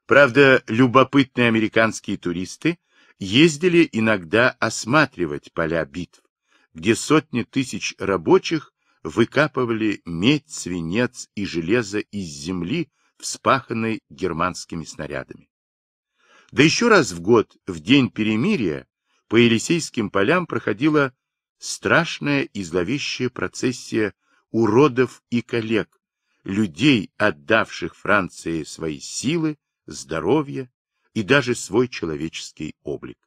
Правда, любопытные американские туристы ездили иногда осматривать поля битв, где сотни тысяч рабочих выкапывали медь, свинец и железо из земли, вспаханной германскими снарядами. Да еще раз в год, в день перемирия, по Елисейским полям проходила страшная и зловещая процессия уродов и коллег, людей, отдавших Франции свои силы, здоровье и даже свой человеческий облик.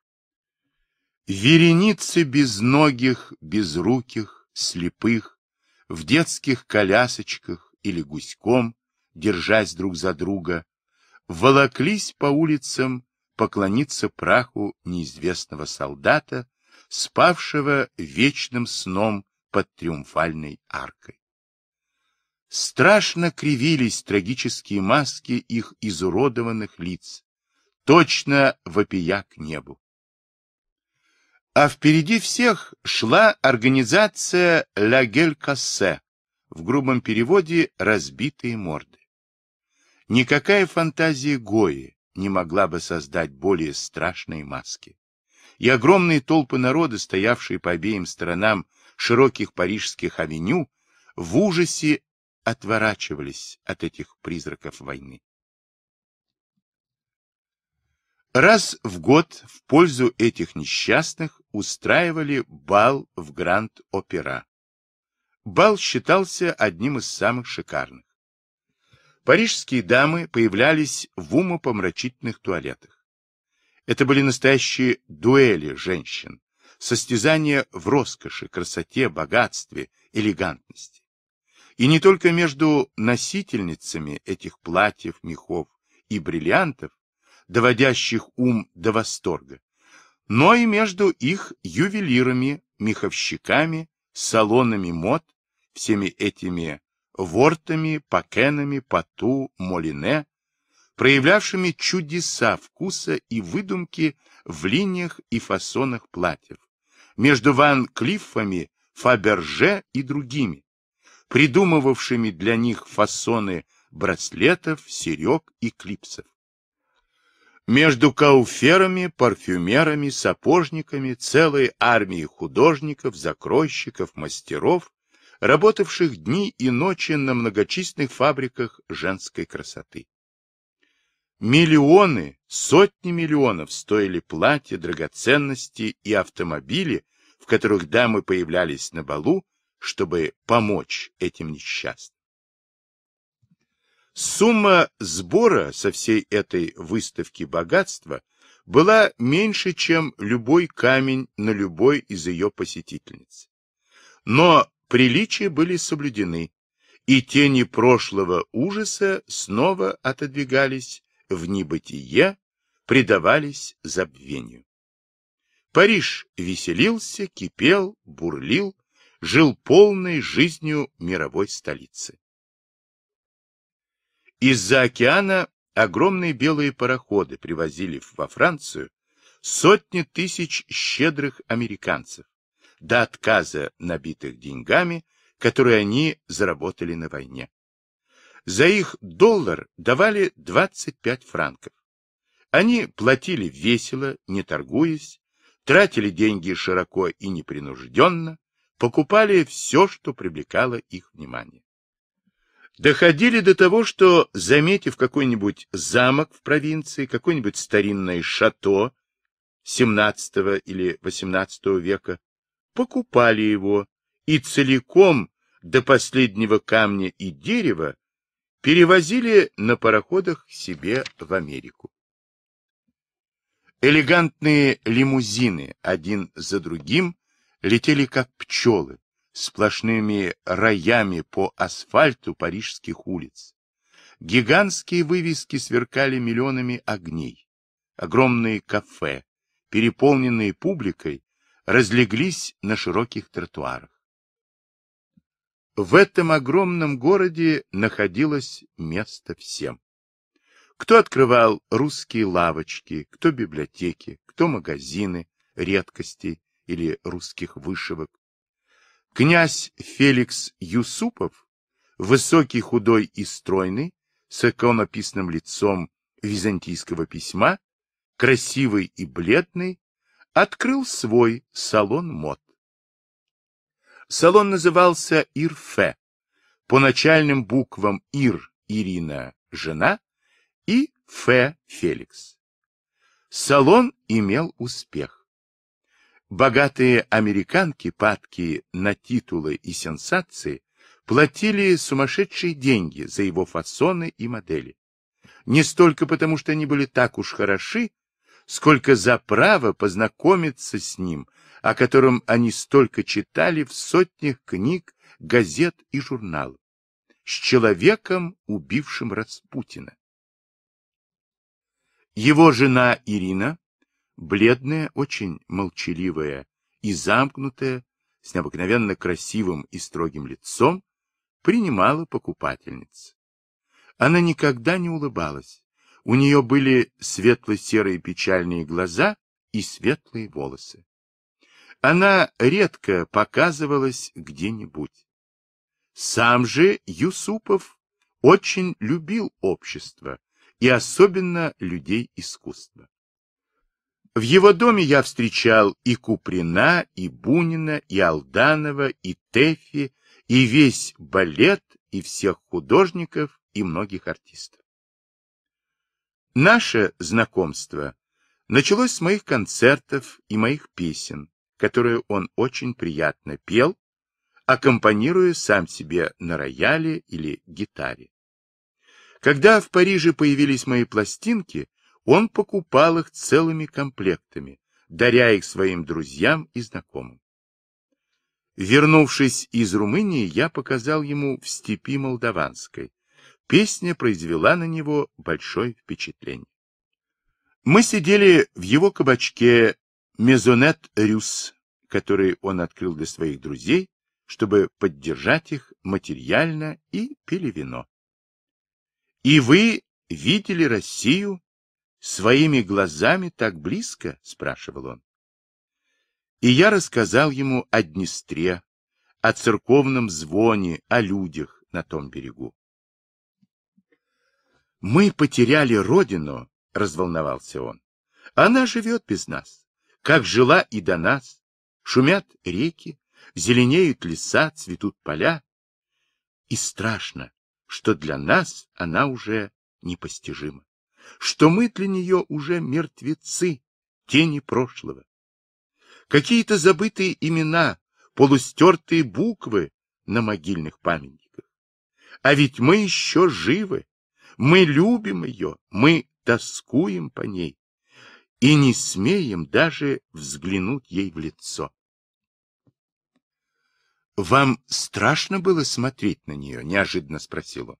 Вереницы безногих, безруких, слепых, в детских колясочках или гуськом, держась друг за друга, волоклись по улицам поклониться праху неизвестного солдата, спавшего вечным сном под триумфальной аркой. Страшно кривились трагические маски их изуродованных лиц, точно вопия к небу. А впереди всех шла организация «Лагель Кассе», в грубом переводе «разбитые морды». Никакая фантазия Гои не могла бы создать более страшные маски. И огромные толпы народа, стоявшие по обеим сторонам широких парижских авеню, в ужасе отворачивались от этих призраков войны. Раз в год в пользу этих несчастных устраивали бал в Гранд-Опера. Бал считался одним из самых шикарных. Парижские дамы появлялись в умопомрачительных туалетах. Это были настоящие дуэли женщин, состязания в роскоши, красоте, богатстве, элегантности. И не только между носительницами этих платьев, мехов и бриллиантов, доводящих ум до восторга, но и между их ювелирами, меховщиками, салонами мод, всеми этими Вортами, Пакенами, Пату, Молине, проявлявшими чудеса вкуса и выдумки в линиях и фасонах платьев, между Ван Клиффами, Фаберже и другими, придумывавшими для них фасоны браслетов, серег и клипсов. Между кауферами, парфюмерами, сапожниками, целой армией художников, закройщиков, мастеров работавших дни и ночи на многочисленных фабриках женской красоты. Миллионы, сотни миллионов стоили платья, драгоценности и автомобили, в которых дамы появлялись на балу, чтобы помочь этим несчастным. Сумма сбора со всей этой выставки богатства была меньше, чем любой камень на любой из ее посетительниц. Но Приличия были соблюдены, и тени прошлого ужаса снова отодвигались в небытие, предавались забвению. Париж веселился, кипел, бурлил, жил полной жизнью мировой столицы. Из-за океана огромные белые пароходы привозили во Францию сотни тысяч щедрых американцев, до отказа набитых деньгами, которые они заработали на войне. За их доллар давали 25 франков. Они платили весело, не торгуясь, тратили деньги широко и непринужденно, покупали все, что привлекало их внимание. Доходили до того, что, заметив какой-нибудь замок в провинции, какое-нибудь старинное шато XVII или XVIII века, покупали его и целиком до последнего камня и дерева перевозили на пароходах себе в Америку. Элегантные лимузины один за другим летели как пчелы, сплошными роями по асфальту парижских улиц. Гигантские вывески сверкали миллионами огней. Огромные кафе, переполненные публикой, разлеглись на широких тротуарах. В этом огромном городе находилось место всем. Кто открывал русские лавочки, кто библиотеки, кто магазины редкостей или русских вышивок. Князь Феликс Юсупов, высокий, худой и стройный, с иконописным лицом византийского письма, красивый и бледный, открыл свой салон мод. Салон назывался Ирфе по начальным буквам Ир – Ирина – жена и Фе – Феликс. Салон имел успех. Богатые американки, падки на титулы и сенсации, платили сумасшедшие деньги за его фасоны и модели. Не столько потому, что они были так уж хороши, сколько за право познакомиться с ним, о котором они столько читали в сотнях книг, газет и журналов, с человеком, убившим Распутина. Его жена Ирина, бледная, очень молчаливая и замкнутая, с необыкновенно красивым и строгим лицом, принимала покупательниц. Она никогда не улыбалась, у нее были светло-серые печальные глаза и светлые волосы. Она редко показывалась где-нибудь. Сам же Юсупов очень любил общество и особенно людей искусства. В его доме я встречал и Куприна, и Бунина, и Алданова, и Тэфи, и весь балет, и всех художников, и многих артистов. Наше знакомство началось с моих концертов и моих песен, которые он очень приятно пел, аккомпанируя сам себе на рояле или гитаре. Когда в Париже появились мои пластинки, он покупал их целыми комплектами, даря их своим друзьям и знакомым. Вернувшись из Румынии, я показал ему в степи Молдаванской, Песня произвела на него большое впечатление. Мы сидели в его кабачке «Мезонет Рюс», который он открыл для своих друзей, чтобы поддержать их материально, и пили вино. «И вы видели Россию своими глазами так близко?» — спрашивал он. И я рассказал ему о Днестре, о церковном звоне, о людях на том берегу. Мы потеряли родину, разволновался он. Она живет без нас, как жила и до нас. Шумят реки, зеленеют леса, цветут поля. И страшно, что для нас она уже непостижима, что мы для нее уже мертвецы, тени прошлого. Какие-то забытые имена, полустертые буквы на могильных памятниках. А ведь мы еще живы мы любим ее, мы тоскуем по ней и не смеем даже взглянуть ей в лицо. «Вам страшно было смотреть на нее?» — неожиданно спросил он.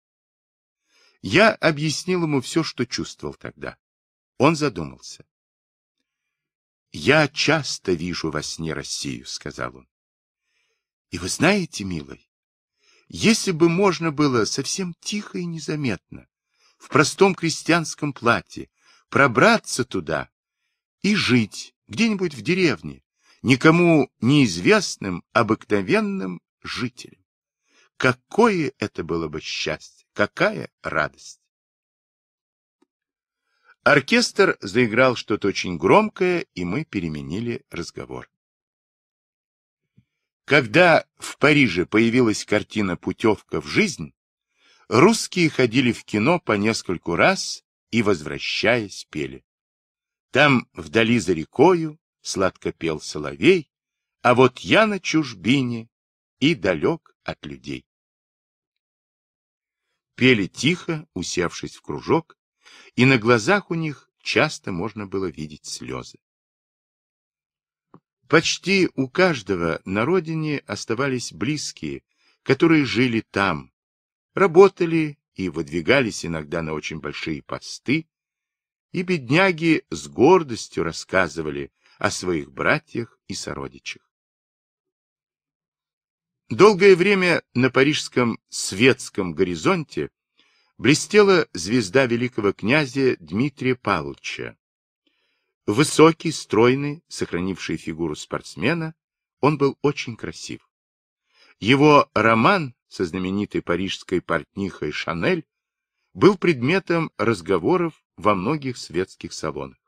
Я объяснил ему все, что чувствовал тогда. Он задумался. «Я часто вижу во сне Россию», — сказал он. «И вы знаете, милый, если бы можно было совсем тихо и незаметно, в простом крестьянском платье, пробраться туда и жить где-нибудь в деревне, никому неизвестным обыкновенным жителем. Какое это было бы счастье, какая радость! Оркестр заиграл что-то очень громкое, и мы переменили разговор. Когда в Париже появилась картина «Путевка в жизнь», Русские ходили в кино по нескольку раз и, возвращаясь, пели. Там, вдали за рекою, сладко пел соловей, а вот я на чужбине и далек от людей. Пели тихо, усевшись в кружок, и на глазах у них часто можно было видеть слезы. Почти у каждого на родине оставались близкие, которые жили там, работали и выдвигались иногда на очень большие посты, и бедняги с гордостью рассказывали о своих братьях и сородичах. Долгое время на парижском светском горизонте блестела звезда великого князя Дмитрия Павловича. Высокий, стройный, сохранивший фигуру спортсмена, он был очень красив. Его роман со знаменитой парижской портнихой Шанель был предметом разговоров во многих светских салонах.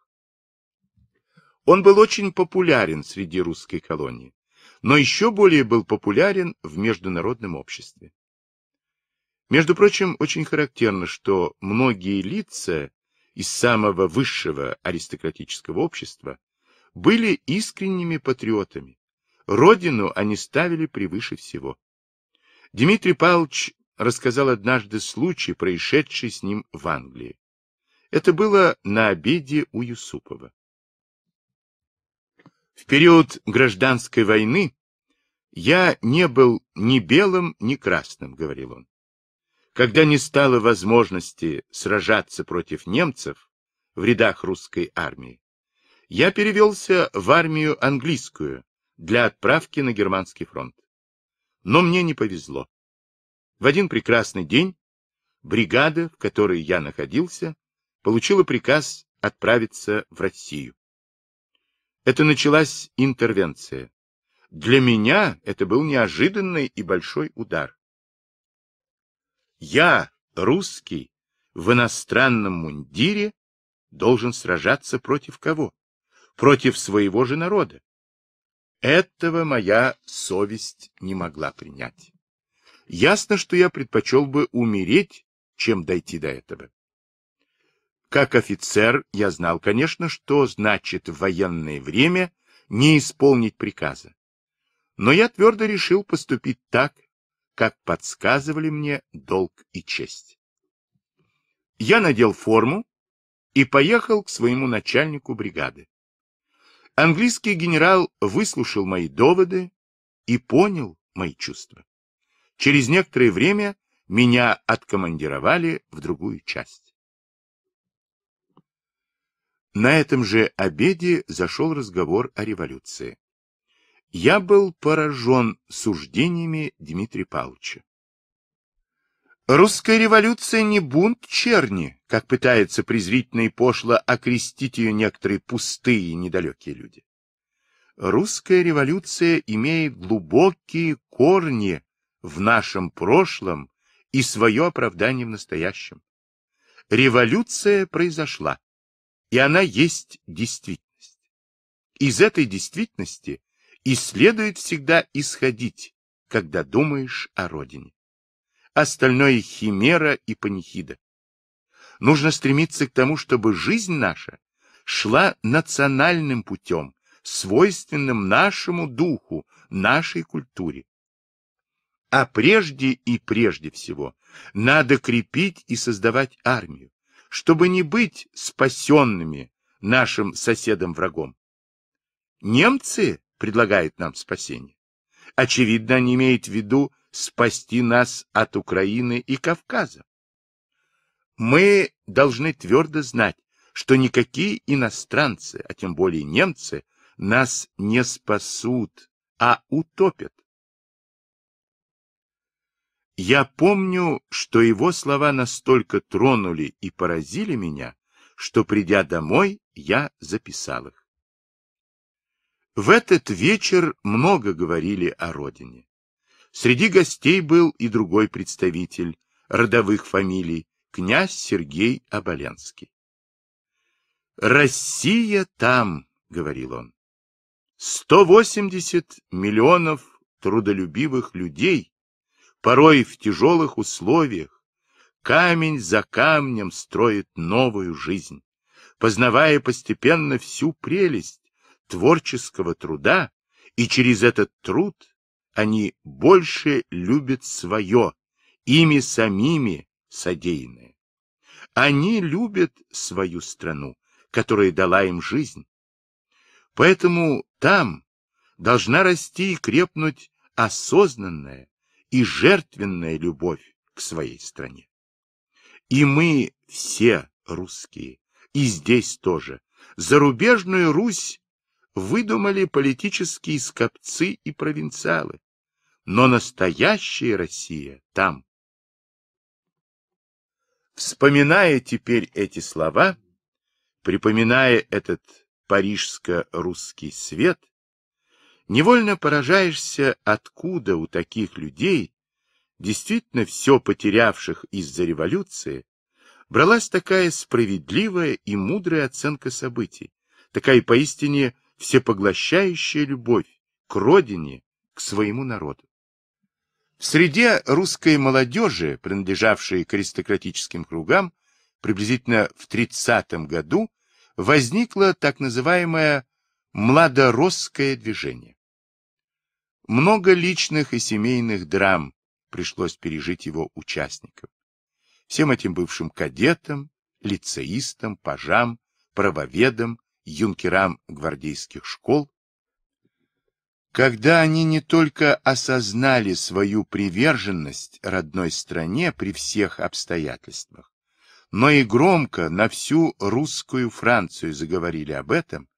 Он был очень популярен среди русской колонии, но еще более был популярен в международном обществе. Между прочим, очень характерно, что многие лица из самого высшего аристократического общества были искренними патриотами. Родину они ставили превыше всего. Дмитрий Павлович рассказал однажды случай, происшедший с ним в Англии. Это было на обеде у Юсупова. В период гражданской войны я не был ни белым, ни красным, говорил он. Когда не стало возможности сражаться против немцев в рядах русской армии, я перевелся в армию английскую для отправки на германский фронт. Но мне не повезло. В один прекрасный день бригада, в которой я находился, получила приказ отправиться в Россию. Это началась интервенция. Для меня это был неожиданный и большой удар. Я, русский, в иностранном мундире должен сражаться против кого? Против своего же народа. Этого моя совесть не могла принять. Ясно, что я предпочел бы умереть, чем дойти до этого. Как офицер я знал, конечно, что значит в военное время не исполнить приказа. Но я твердо решил поступить так, как подсказывали мне долг и честь. Я надел форму и поехал к своему начальнику бригады. Английский генерал выслушал мои доводы и понял мои чувства. Через некоторое время меня откомандировали в другую часть. На этом же обеде зашел разговор о революции. Я был поражен суждениями Дмитрия Павловича. Русская революция не бунт черни, как пытается презрительно и пошло окрестить ее некоторые пустые и недалекие люди. Русская революция имеет глубокие корни в нашем прошлом и свое оправдание в настоящем. Революция произошла, и она есть действительность. Из этой действительности и следует всегда исходить, когда думаешь о родине остальное — химера и панихида. Нужно стремиться к тому, чтобы жизнь наша шла национальным путем, свойственным нашему духу, нашей культуре. А прежде и прежде всего надо крепить и создавать армию, чтобы не быть спасенными нашим соседом-врагом. Немцы предлагают нам спасение. Очевидно, они имеют в виду спасти нас от Украины и Кавказа. Мы должны твердо знать, что никакие иностранцы, а тем более немцы, нас не спасут, а утопят. Я помню, что его слова настолько тронули и поразили меня, что, придя домой, я записал их. В этот вечер много говорили о родине. Среди гостей был и другой представитель родовых фамилий, князь Сергей Оболенский. «Россия там», — говорил он, — «180 миллионов трудолюбивых людей, порой в тяжелых условиях, камень за камнем строит новую жизнь, познавая постепенно всю прелесть творческого труда и через этот труд — они больше любят свое, ими самими содеянное. Они любят свою страну, которая дала им жизнь. Поэтому там должна расти и крепнуть осознанная и жертвенная любовь к своей стране. И мы все русские, и здесь тоже, зарубежную Русь выдумали политические скопцы и провинциалы, но настоящая Россия там. Вспоминая теперь эти слова, припоминая этот парижско-русский свет, невольно поражаешься, откуда у таких людей, действительно все потерявших из-за революции, бралась такая справедливая и мудрая оценка событий, такая поистине всепоглощающая любовь к родине, к своему народу. В среде русской молодежи, принадлежавшей к аристократическим кругам, приблизительно в 30 году возникло так называемое «младоросское движение». Много личных и семейных драм пришлось пережить его участникам. Всем этим бывшим кадетам, лицеистам, пажам, правоведам, юнкерам гвардейских школ, когда они не только осознали свою приверженность родной стране при всех обстоятельствах, но и громко на всю русскую Францию заговорили об этом,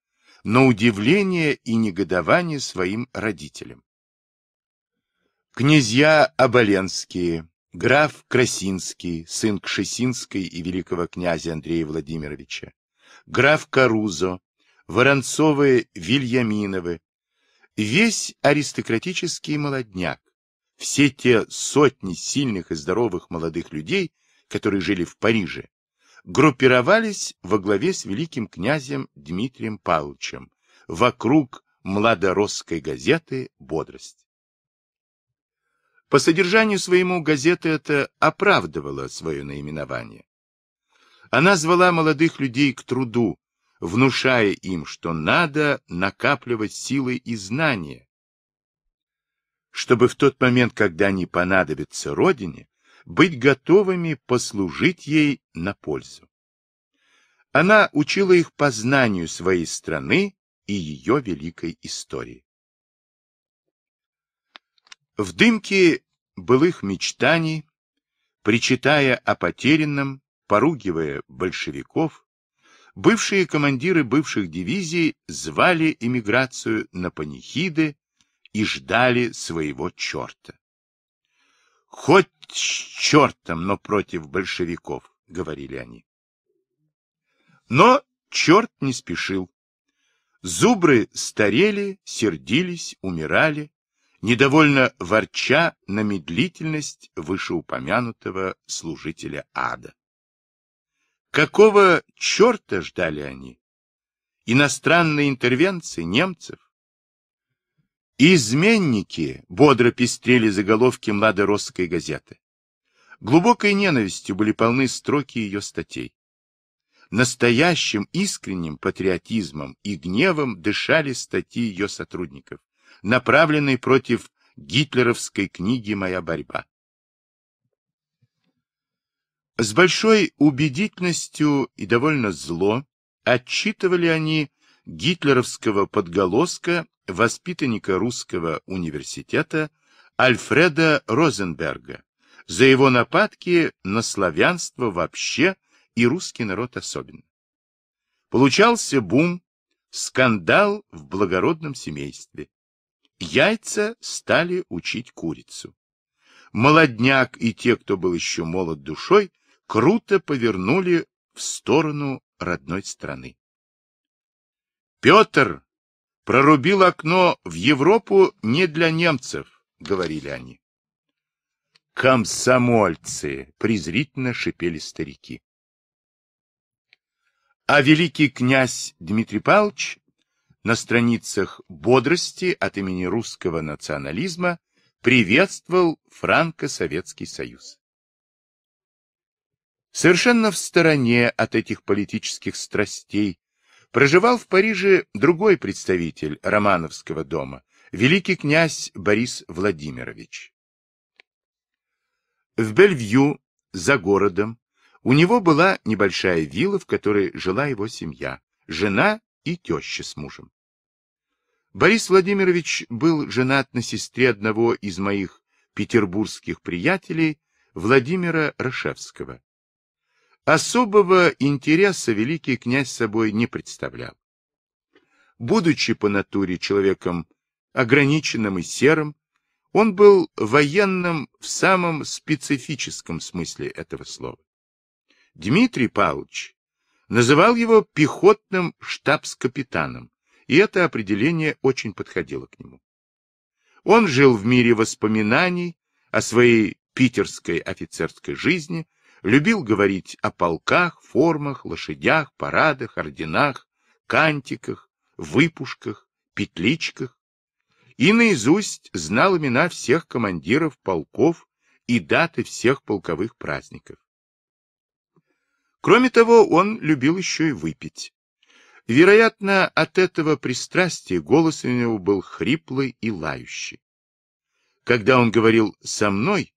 на удивление и негодование своим родителям. Князья Оболенские, граф Красинский, сын Кшесинской и великого князя Андрея Владимировича, граф Карузо, Воронцовы Вильяминовы, Весь аристократический молодняк, все те сотни сильных и здоровых молодых людей, которые жили в Париже, группировались во главе с великим князем Дмитрием Павловичем вокруг младоросской газеты «Бодрость». По содержанию своему газета это оправдывала свое наименование. Она звала молодых людей к труду, внушая им, что надо накапливать силы и знания, чтобы в тот момент, когда они понадобятся Родине, быть готовыми послужить ей на пользу. Она учила их познанию своей страны и ее великой истории. В дымке былых мечтаний, причитая о потерянном, поругивая большевиков, Бывшие командиры бывших дивизий звали эмиграцию на панихиды и ждали своего черта. «Хоть с чертом, но против большевиков», — говорили они. Но черт не спешил. Зубры старели, сердились, умирали, недовольно ворча на медлительность вышеупомянутого служителя ада. Какого черта ждали они? Иностранные интервенции немцев? «Изменники» бодро пестрели заголовки младоросской газеты. Глубокой ненавистью были полны строки ее статей. Настоящим искренним патриотизмом и гневом дышали статьи ее сотрудников, направленные против гитлеровской книги «Моя борьба». С большой убедительностью и довольно зло отчитывали они гитлеровского подголоска воспитанника русского университета Альфреда Розенберга за его нападки на славянство вообще и русский народ особенно. Получался бум, скандал в благородном семействе. Яйца стали учить курицу. Молодняк и те, кто был еще молод душой, круто повернули в сторону родной страны. Петр прорубил окно в Европу не для немцев, говорили они. Комсомольцы! презрительно шипели старики. А великий князь Дмитрий Павлович на страницах «Бодрости» от имени русского национализма приветствовал Франко-Советский Союз. Совершенно в стороне от этих политических страстей проживал в Париже другой представитель Романовского дома, великий князь Борис Владимирович. В Бельвью, за городом, у него была небольшая вилла, в которой жила его семья, жена и теща с мужем. Борис Владимирович был женат на сестре одного из моих петербургских приятелей Владимира Рашевского, Особого интереса великий князь собой не представлял. Будучи по натуре человеком ограниченным и серым, он был военным в самом специфическом смысле этого слова. Дмитрий Павлович называл его пехотным штабс-капитаном, и это определение очень подходило к нему. Он жил в мире воспоминаний о своей питерской офицерской жизни – любил говорить о полках, формах, лошадях, парадах, орденах, кантиках, выпушках, петличках. И наизусть знал имена всех командиров полков и даты всех полковых праздников. Кроме того, он любил еще и выпить. Вероятно, от этого пристрастия голос у него был хриплый и лающий. Когда он говорил «со мной»,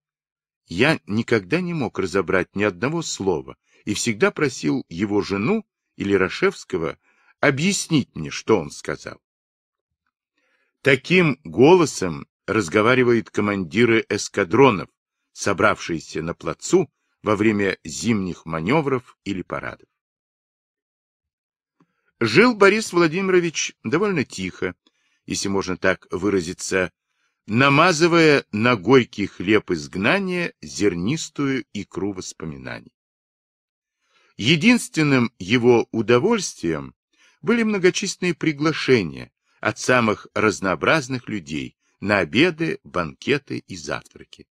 я никогда не мог разобрать ни одного слова и всегда просил его жену или Рашевского объяснить мне, что он сказал. Таким голосом разговаривают командиры эскадронов, собравшиеся на плацу во время зимних маневров или парадов. Жил Борис Владимирович довольно тихо, если можно так выразиться, намазывая на горький хлеб изгнания зернистую икру воспоминаний. Единственным его удовольствием были многочисленные приглашения от самых разнообразных людей на обеды, банкеты и завтраки.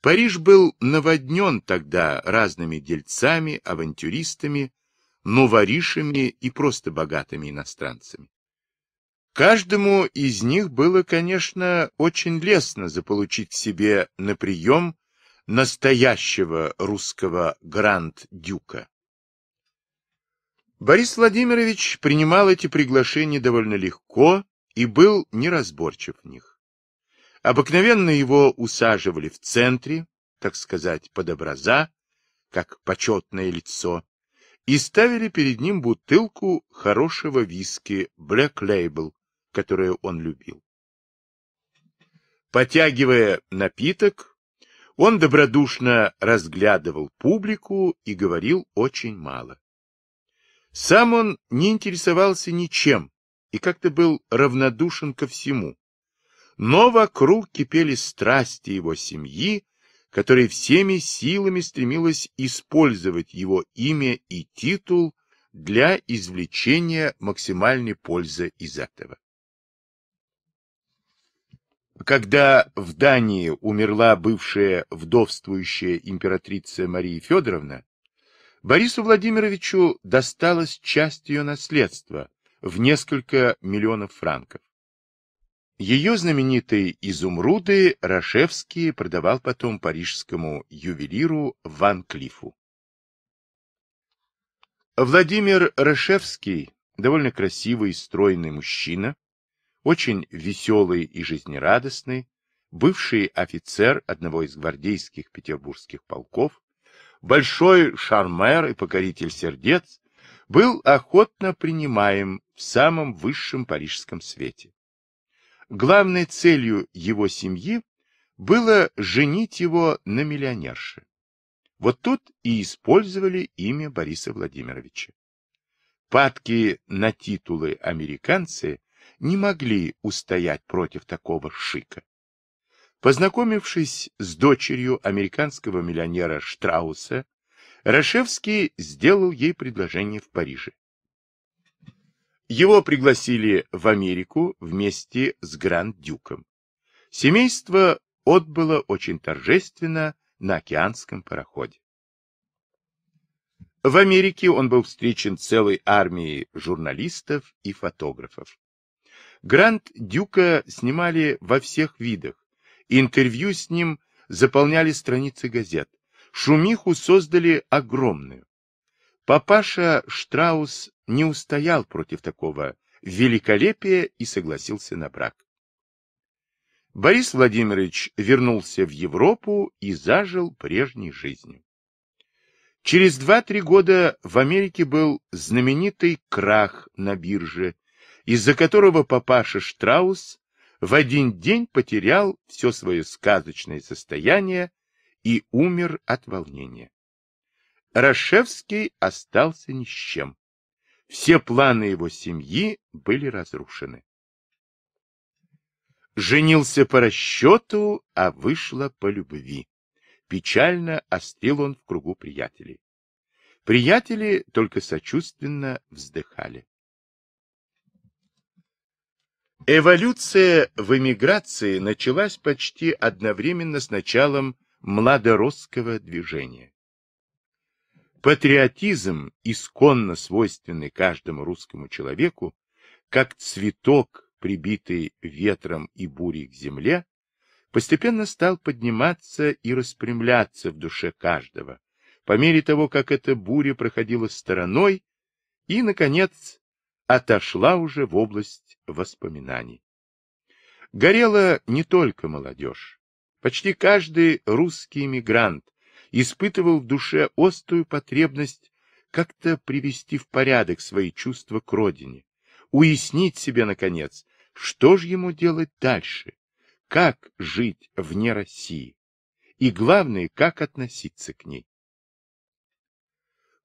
Париж был наводнен тогда разными дельцами, авантюристами, новоришами и просто богатыми иностранцами. Каждому из них было, конечно, очень лестно заполучить к себе на прием настоящего русского гранд-дюка. Борис Владимирович принимал эти приглашения довольно легко и был неразборчив в них. Обыкновенно его усаживали в центре, так сказать, под образа, как почетное лицо, и ставили перед ним бутылку хорошего виски Black Label которое он любил. Потягивая напиток, он добродушно разглядывал публику и говорил очень мало. Сам он не интересовался ничем и как-то был равнодушен ко всему. Но вокруг кипели страсти его семьи, которая всеми силами стремилась использовать его имя и титул для извлечения максимальной пользы из этого. Когда в Дании умерла бывшая вдовствующая императрица Мария Федоровна, Борису Владимировичу досталась часть ее наследства в несколько миллионов франков. Ее знаменитые изумруды Рашевский продавал потом парижскому ювелиру Ван Клифу. Владимир Рашевский, довольно красивый и стройный мужчина, очень веселый и жизнерадостный, бывший офицер одного из гвардейских петербургских полков, большой шармер и покоритель сердец, был охотно принимаем в самом высшем парижском свете. Главной целью его семьи было женить его на миллионерше. Вот тут и использовали имя Бориса Владимировича. Падки на титулы американцы не могли устоять против такого шика. Познакомившись с дочерью американского миллионера Штрауса, Рашевский сделал ей предложение в Париже. Его пригласили в Америку вместе с Гранд-Дюком. Семейство отбыло очень торжественно на океанском пароходе. В Америке он был встречен целой армией журналистов и фотографов. Грант дюка снимали во всех видах. Интервью с ним заполняли страницы газет. Шумиху создали огромную. Папаша Штраус не устоял против такого великолепия и согласился на брак. Борис Владимирович вернулся в Европу и зажил прежней жизнью. Через два-три года в Америке был знаменитый крах на бирже, из-за которого папаша Штраус в один день потерял все свое сказочное состояние и умер от волнения. Рашевский остался ни с чем. Все планы его семьи были разрушены. Женился по расчету, а вышла по любви. Печально острил он в кругу приятелей. Приятели только сочувственно вздыхали. Эволюция в эмиграции началась почти одновременно с началом младоросского движения. Патриотизм, исконно свойственный каждому русскому человеку, как цветок, прибитый ветром и бурей к земле, постепенно стал подниматься и распрямляться в душе каждого, по мере того, как эта буря проходила стороной и, наконец, отошла уже в область воспоминаний. Горела не только молодежь. Почти каждый русский эмигрант испытывал в душе острую потребность как-то привести в порядок свои чувства к родине, уяснить себе, наконец, что же ему делать дальше, как жить вне России и, главное, как относиться к ней.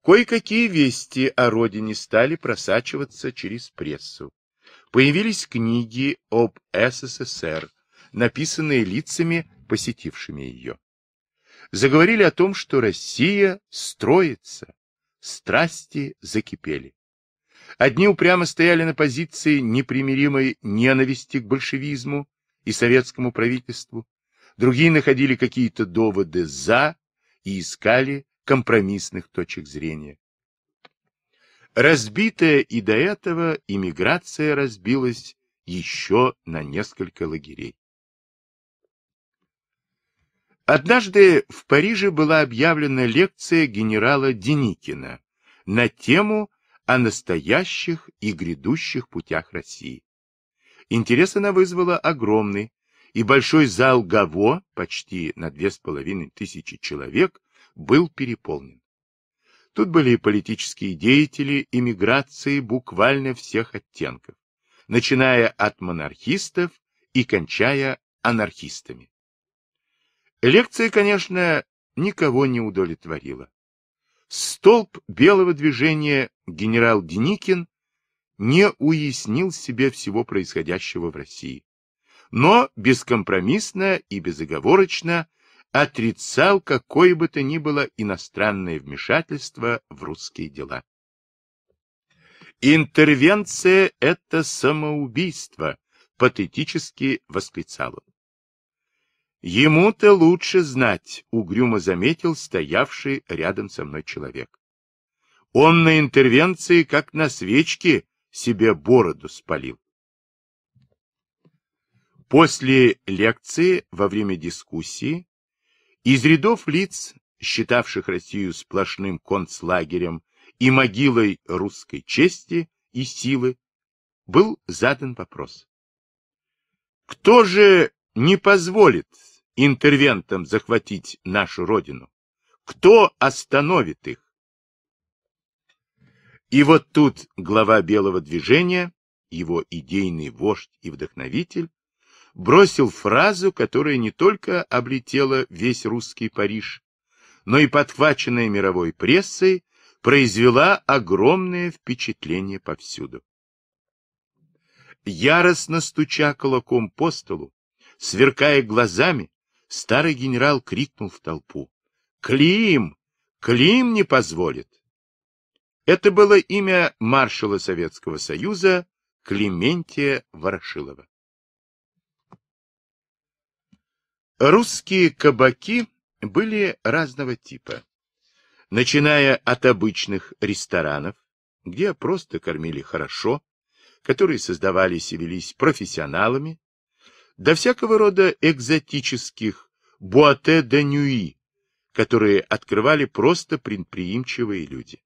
Кое-какие вести о родине стали просачиваться через прессу. Появились книги об СССР, написанные лицами, посетившими ее. Заговорили о том, что Россия строится, страсти закипели. Одни упрямо стояли на позиции непримиримой ненависти к большевизму и советскому правительству, другие находили какие-то доводы «за» и искали компромиссных точек зрения. Разбитая и до этого, иммиграция разбилась еще на несколько лагерей. Однажды в Париже была объявлена лекция генерала Деникина на тему о настоящих и грядущих путях России. Интерес она вызвала огромный, и большой зал Гаво, почти на две с половиной тысячи человек, был переполнен. Тут были и политические деятели, иммиграции буквально всех оттенков, начиная от монархистов и кончая анархистами. Лекция, конечно, никого не удовлетворила. Столб белого движения генерал Деникин не уяснил себе всего происходящего в России, но бескомпромиссно и безоговорочно отрицал какое бы то ни было иностранное вмешательство в русские дела. «Интервенция — это самоубийство», — патетически восклицал он. «Ему-то лучше знать», — угрюмо заметил стоявший рядом со мной человек. «Он на интервенции, как на свечке, себе бороду спалил». После лекции, во время дискуссии, из рядов лиц, считавших Россию сплошным концлагерем и могилой русской чести и силы, был задан вопрос. Кто же не позволит интервентам захватить нашу родину? Кто остановит их? И вот тут глава Белого движения, его идейный вождь и вдохновитель, бросил фразу, которая не только облетела весь русский Париж, но и подхваченная мировой прессой произвела огромное впечатление повсюду. Яростно стуча кулаком по столу, сверкая глазами, старый генерал крикнул в толпу. «Клим! Клим не позволит!» Это было имя маршала Советского Союза Клементия Ворошилова. Русские кабаки были разного типа, начиная от обычных ресторанов, где просто кормили хорошо, которые создавались и велись профессионалами, до всякого рода экзотических буате де нюи, которые открывали просто предприимчивые люди.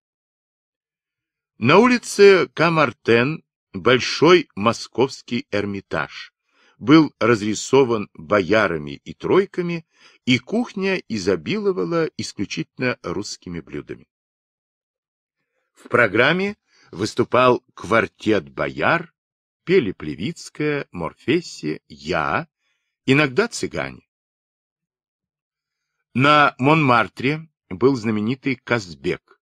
На улице Камартен большой московский Эрмитаж, был разрисован боярами и тройками, и кухня изобиловала исключительно русскими блюдами. В программе выступал квартет бояр, пели Плевицкая, Морфессия, Я, иногда цыгане. На Монмартре был знаменитый Казбек,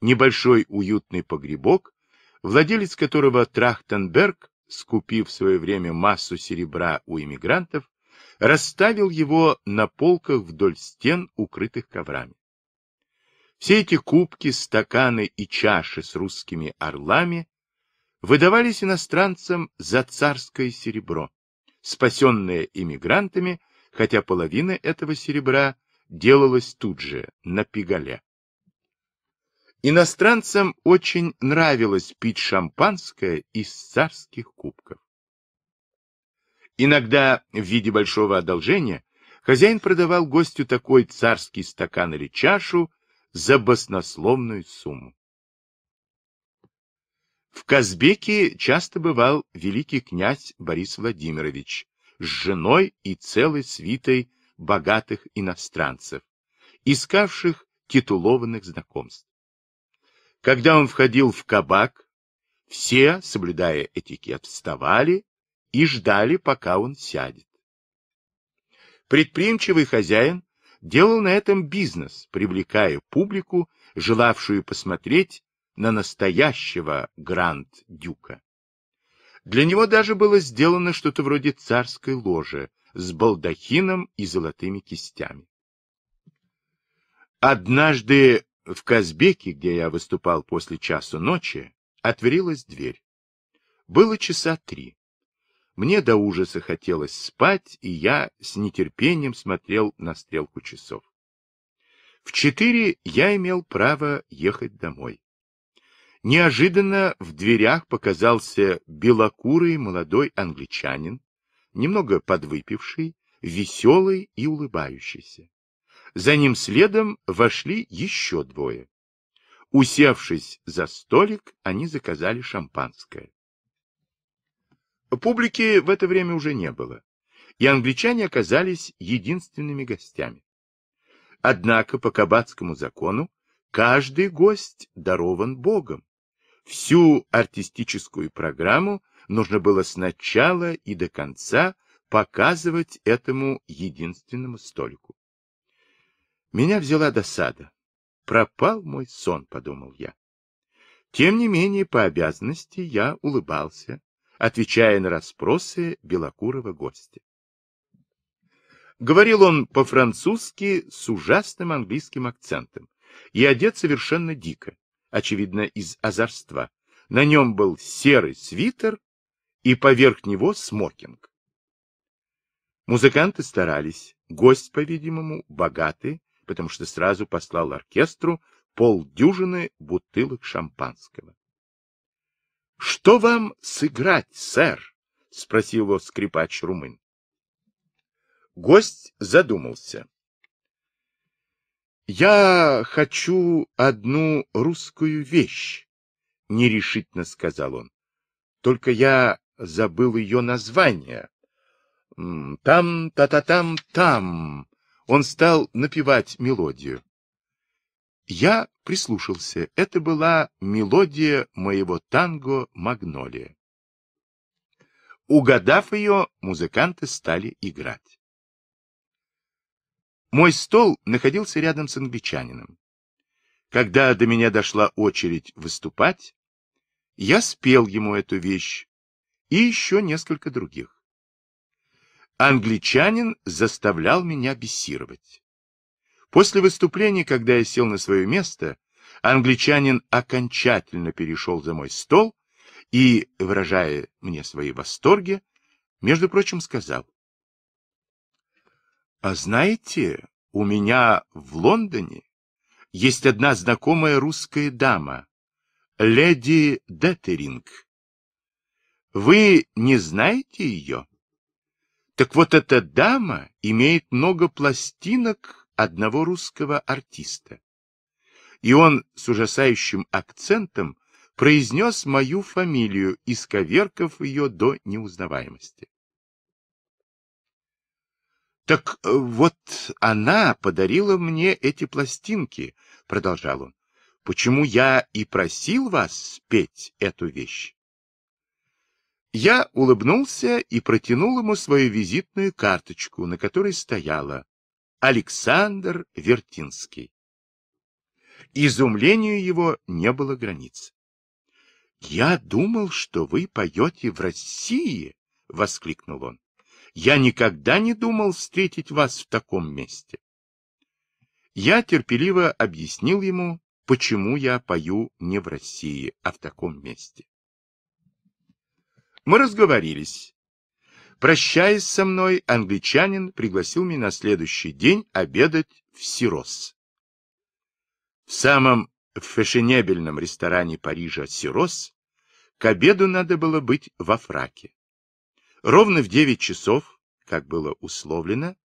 небольшой уютный погребок, владелец которого Трахтенберг скупив в свое время массу серебра у иммигрантов, расставил его на полках вдоль стен, укрытых коврами. Все эти кубки, стаканы и чаши с русскими орлами выдавались иностранцам за царское серебро, спасенное иммигрантами, хотя половина этого серебра делалась тут же, на Пигале. Иностранцам очень нравилось пить шампанское из царских кубков. Иногда в виде большого одолжения хозяин продавал гостю такой царский стакан или чашу за баснословную сумму. В Казбеке часто бывал великий князь Борис Владимирович с женой и целой свитой богатых иностранцев, искавших титулованных знакомств. Когда он входил в кабак, все, соблюдая этикет, вставали и ждали, пока он сядет. Предприимчивый хозяин делал на этом бизнес, привлекая публику, желавшую посмотреть на настоящего Гранд-Дюка. Для него даже было сделано что-то вроде царской ложи с балдахином и золотыми кистями. Однажды в Казбеке, где я выступал после часу ночи, отворилась дверь. Было часа три. Мне до ужаса хотелось спать, и я с нетерпением смотрел на стрелку часов. В четыре я имел право ехать домой. Неожиданно в дверях показался белокурый молодой англичанин, немного подвыпивший, веселый и улыбающийся. За ним следом вошли еще двое. Усевшись за столик, они заказали шампанское. Публики в это время уже не было, и англичане оказались единственными гостями. Однако по кабацкому закону каждый гость дарован Богом. Всю артистическую программу нужно было сначала и до конца показывать этому единственному столику. Меня взяла досада. Пропал мой сон, подумал я. Тем не менее, по обязанности я улыбался, отвечая на расспросы белокурого гостя. Говорил он по-французски с ужасным английским акцентом и одет совершенно дико, очевидно, из азарства. На нем был серый свитер и поверх него смокинг. Музыканты старались, гость, по-видимому, богатый, потому что сразу послал оркестру полдюжины бутылок шампанского. — Что вам сыграть, сэр? — спросил его скрипач румын. Гость задумался. — Я хочу одну русскую вещь, — нерешительно сказал он. — Только я забыл ее название. Там-та-та-там-там. -та -та -там там та там там он стал напевать мелодию. Я прислушался. Это была мелодия моего танго «Магнолия». Угадав ее, музыканты стали играть. Мой стол находился рядом с англичанином. Когда до меня дошла очередь выступать, я спел ему эту вещь и еще несколько других. Англичанин заставлял меня бессировать. После выступления, когда я сел на свое место, англичанин окончательно перешел за мой стол и, выражая мне свои восторги, между прочим, сказал. «А знаете, у меня в Лондоне есть одна знакомая русская дама, леди Детеринг. Вы не знаете ее?» Так вот эта дама имеет много пластинок одного русского артиста. И он с ужасающим акцентом произнес мою фамилию, исковеркав ее до неузнаваемости. «Так э, вот она подарила мне эти пластинки», — продолжал он. «Почему я и просил вас спеть эту вещь?» Я улыбнулся и протянул ему свою визитную карточку, на которой стояла Александр Вертинский. Изумлению его не было границ. — Я думал, что вы поете в России! — воскликнул он. — Я никогда не думал встретить вас в таком месте. Я терпеливо объяснил ему, почему я пою не в России, а в таком месте. Мы разговорились. Прощаясь со мной, англичанин пригласил меня на следующий день обедать в Сирос. В самом фешенебельном ресторане Парижа Сирос к обеду надо было быть во фраке. Ровно в 9 часов, как было условлено,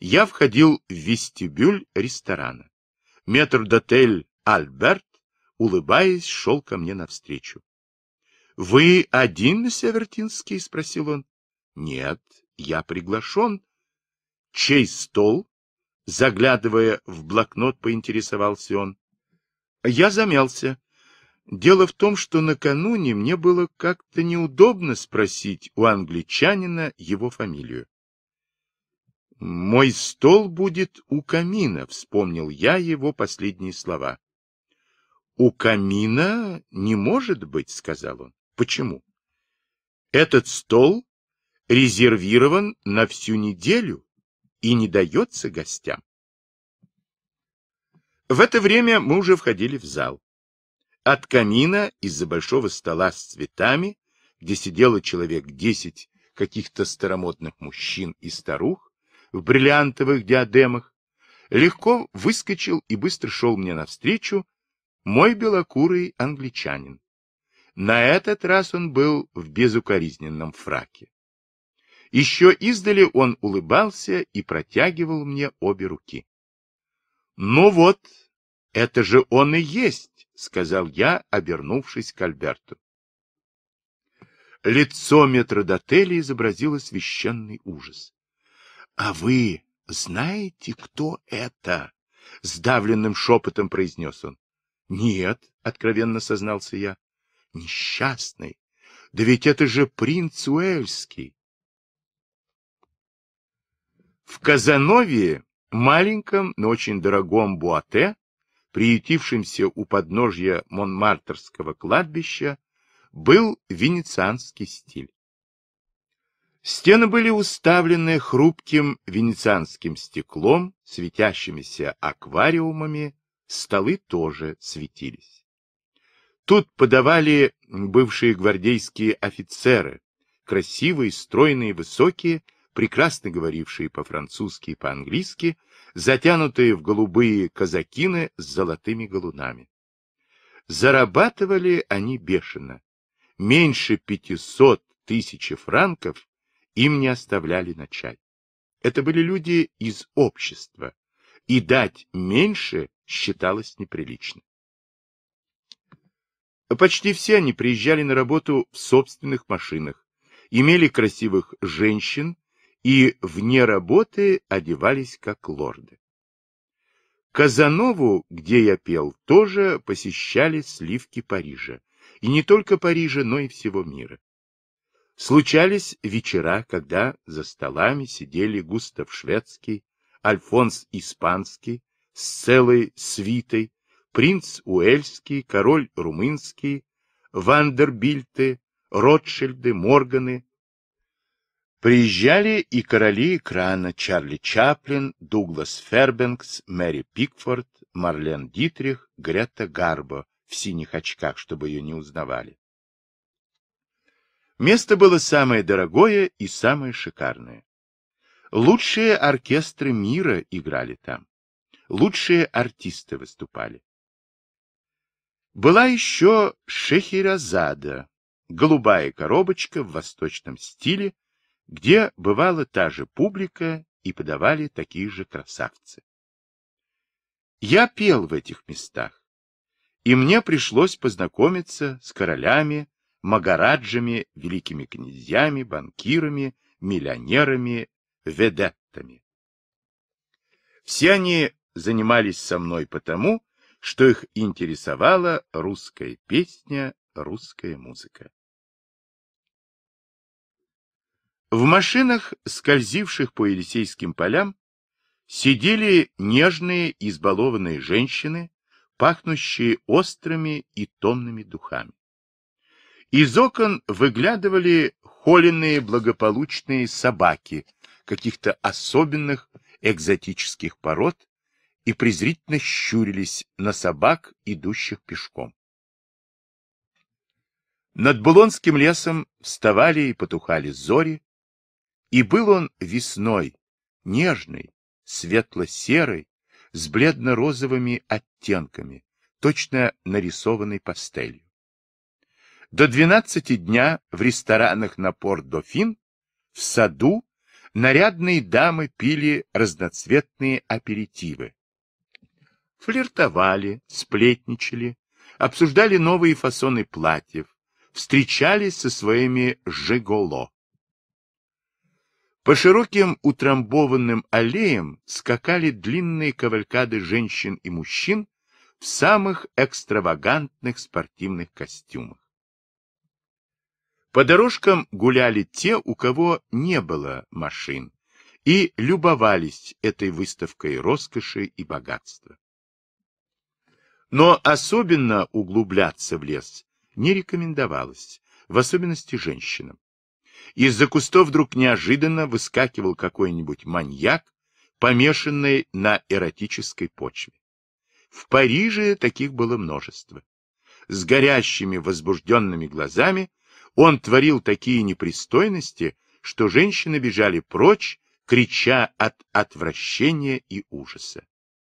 я входил в вестибюль ресторана. Метр-дотель Альберт, улыбаясь, шел ко мне навстречу. — Вы один Севертинский, спросил он. — Нет, я приглашен. — Чей стол? — заглядывая в блокнот, поинтересовался он. Я замялся. Дело в том, что накануне мне было как-то неудобно спросить у англичанина его фамилию. «Мой стол будет у камина», — вспомнил я его последние слова. «У камина не может быть», — сказал он. Почему? Этот стол резервирован на всю неделю и не дается гостям. В это время мы уже входили в зал. От камина из-за большого стола с цветами, где сидело человек десять каких-то старомодных мужчин и старух в бриллиантовых диадемах, легко выскочил и быстро шел мне навстречу мой белокурый англичанин. На этот раз он был в безукоризненном фраке. Еще издали он улыбался и протягивал мне обе руки. — Ну вот, это же он и есть, — сказал я, обернувшись к Альберту. Лицо метродотеля изобразило священный ужас. — А вы знаете, кто это? — сдавленным шепотом произнес он. — Нет, — откровенно сознался я. Несчастный! Да ведь это же принц Уэльский! В Казанове, маленьком, но очень дорогом Буате, приютившемся у подножья Монмартерского кладбища, был венецианский стиль. Стены были уставлены хрупким венецианским стеклом, светящимися аквариумами, столы тоже светились. Тут подавали бывшие гвардейские офицеры, красивые, стройные, высокие, прекрасно говорившие по-французски и по-английски, затянутые в голубые казакины с золотыми галунами. Зарабатывали они бешено. Меньше пятисот тысяч франков им не оставляли на чай. Это были люди из общества, и дать меньше считалось неприлично. Почти все они приезжали на работу в собственных машинах, имели красивых женщин и вне работы одевались как лорды. Казанову, где я пел, тоже посещали сливки Парижа. И не только Парижа, но и всего мира. Случались вечера, когда за столами сидели Густав Шведский, Альфонс Испанский с целой свитой, принц Уэльский, король Румынский, Вандербильты, Ротшильды, Морганы. Приезжали и короли экрана Чарли Чаплин, Дуглас Фербенкс, Мэри Пикфорд, Марлен Дитрих, Грета Гарбо в синих очках, чтобы ее не узнавали. Место было самое дорогое и самое шикарное. Лучшие оркестры мира играли там. Лучшие артисты выступали. Была еще Шехерезада, голубая коробочка в восточном стиле, где бывала та же публика и подавали такие же красавцы. Я пел в этих местах, и мне пришлось познакомиться с королями, магараджами, великими князьями, банкирами, миллионерами, ведеттами. Все они занимались со мной потому, что их интересовала русская песня, русская музыка. В машинах, скользивших по Елисейским полям, сидели нежные, избалованные женщины, пахнущие острыми и томными духами. Из окон выглядывали холеные благополучные собаки каких-то особенных экзотических пород, и презрительно щурились на собак, идущих пешком. Над Булонским лесом вставали и потухали зори, и был он весной, нежный, светло-серый, с бледно-розовыми оттенками, точно нарисованной пастелью. До двенадцати дня в ресторанах на Порт-Дофин, в саду, нарядные дамы пили разноцветные аперитивы, флиртовали, сплетничали, обсуждали новые фасоны платьев, встречались со своими «Жиголо». По широким утрамбованным аллеям скакали длинные кавалькады женщин и мужчин в самых экстравагантных спортивных костюмах. По дорожкам гуляли те, у кого не было машин, и любовались этой выставкой роскоши и богатства. Но особенно углубляться в лес не рекомендовалось, в особенности женщинам. Из-за кустов вдруг неожиданно выскакивал какой-нибудь маньяк, помешанный на эротической почве. В Париже таких было множество. С горящими возбужденными глазами он творил такие непристойности, что женщины бежали прочь, крича от отвращения и ужаса.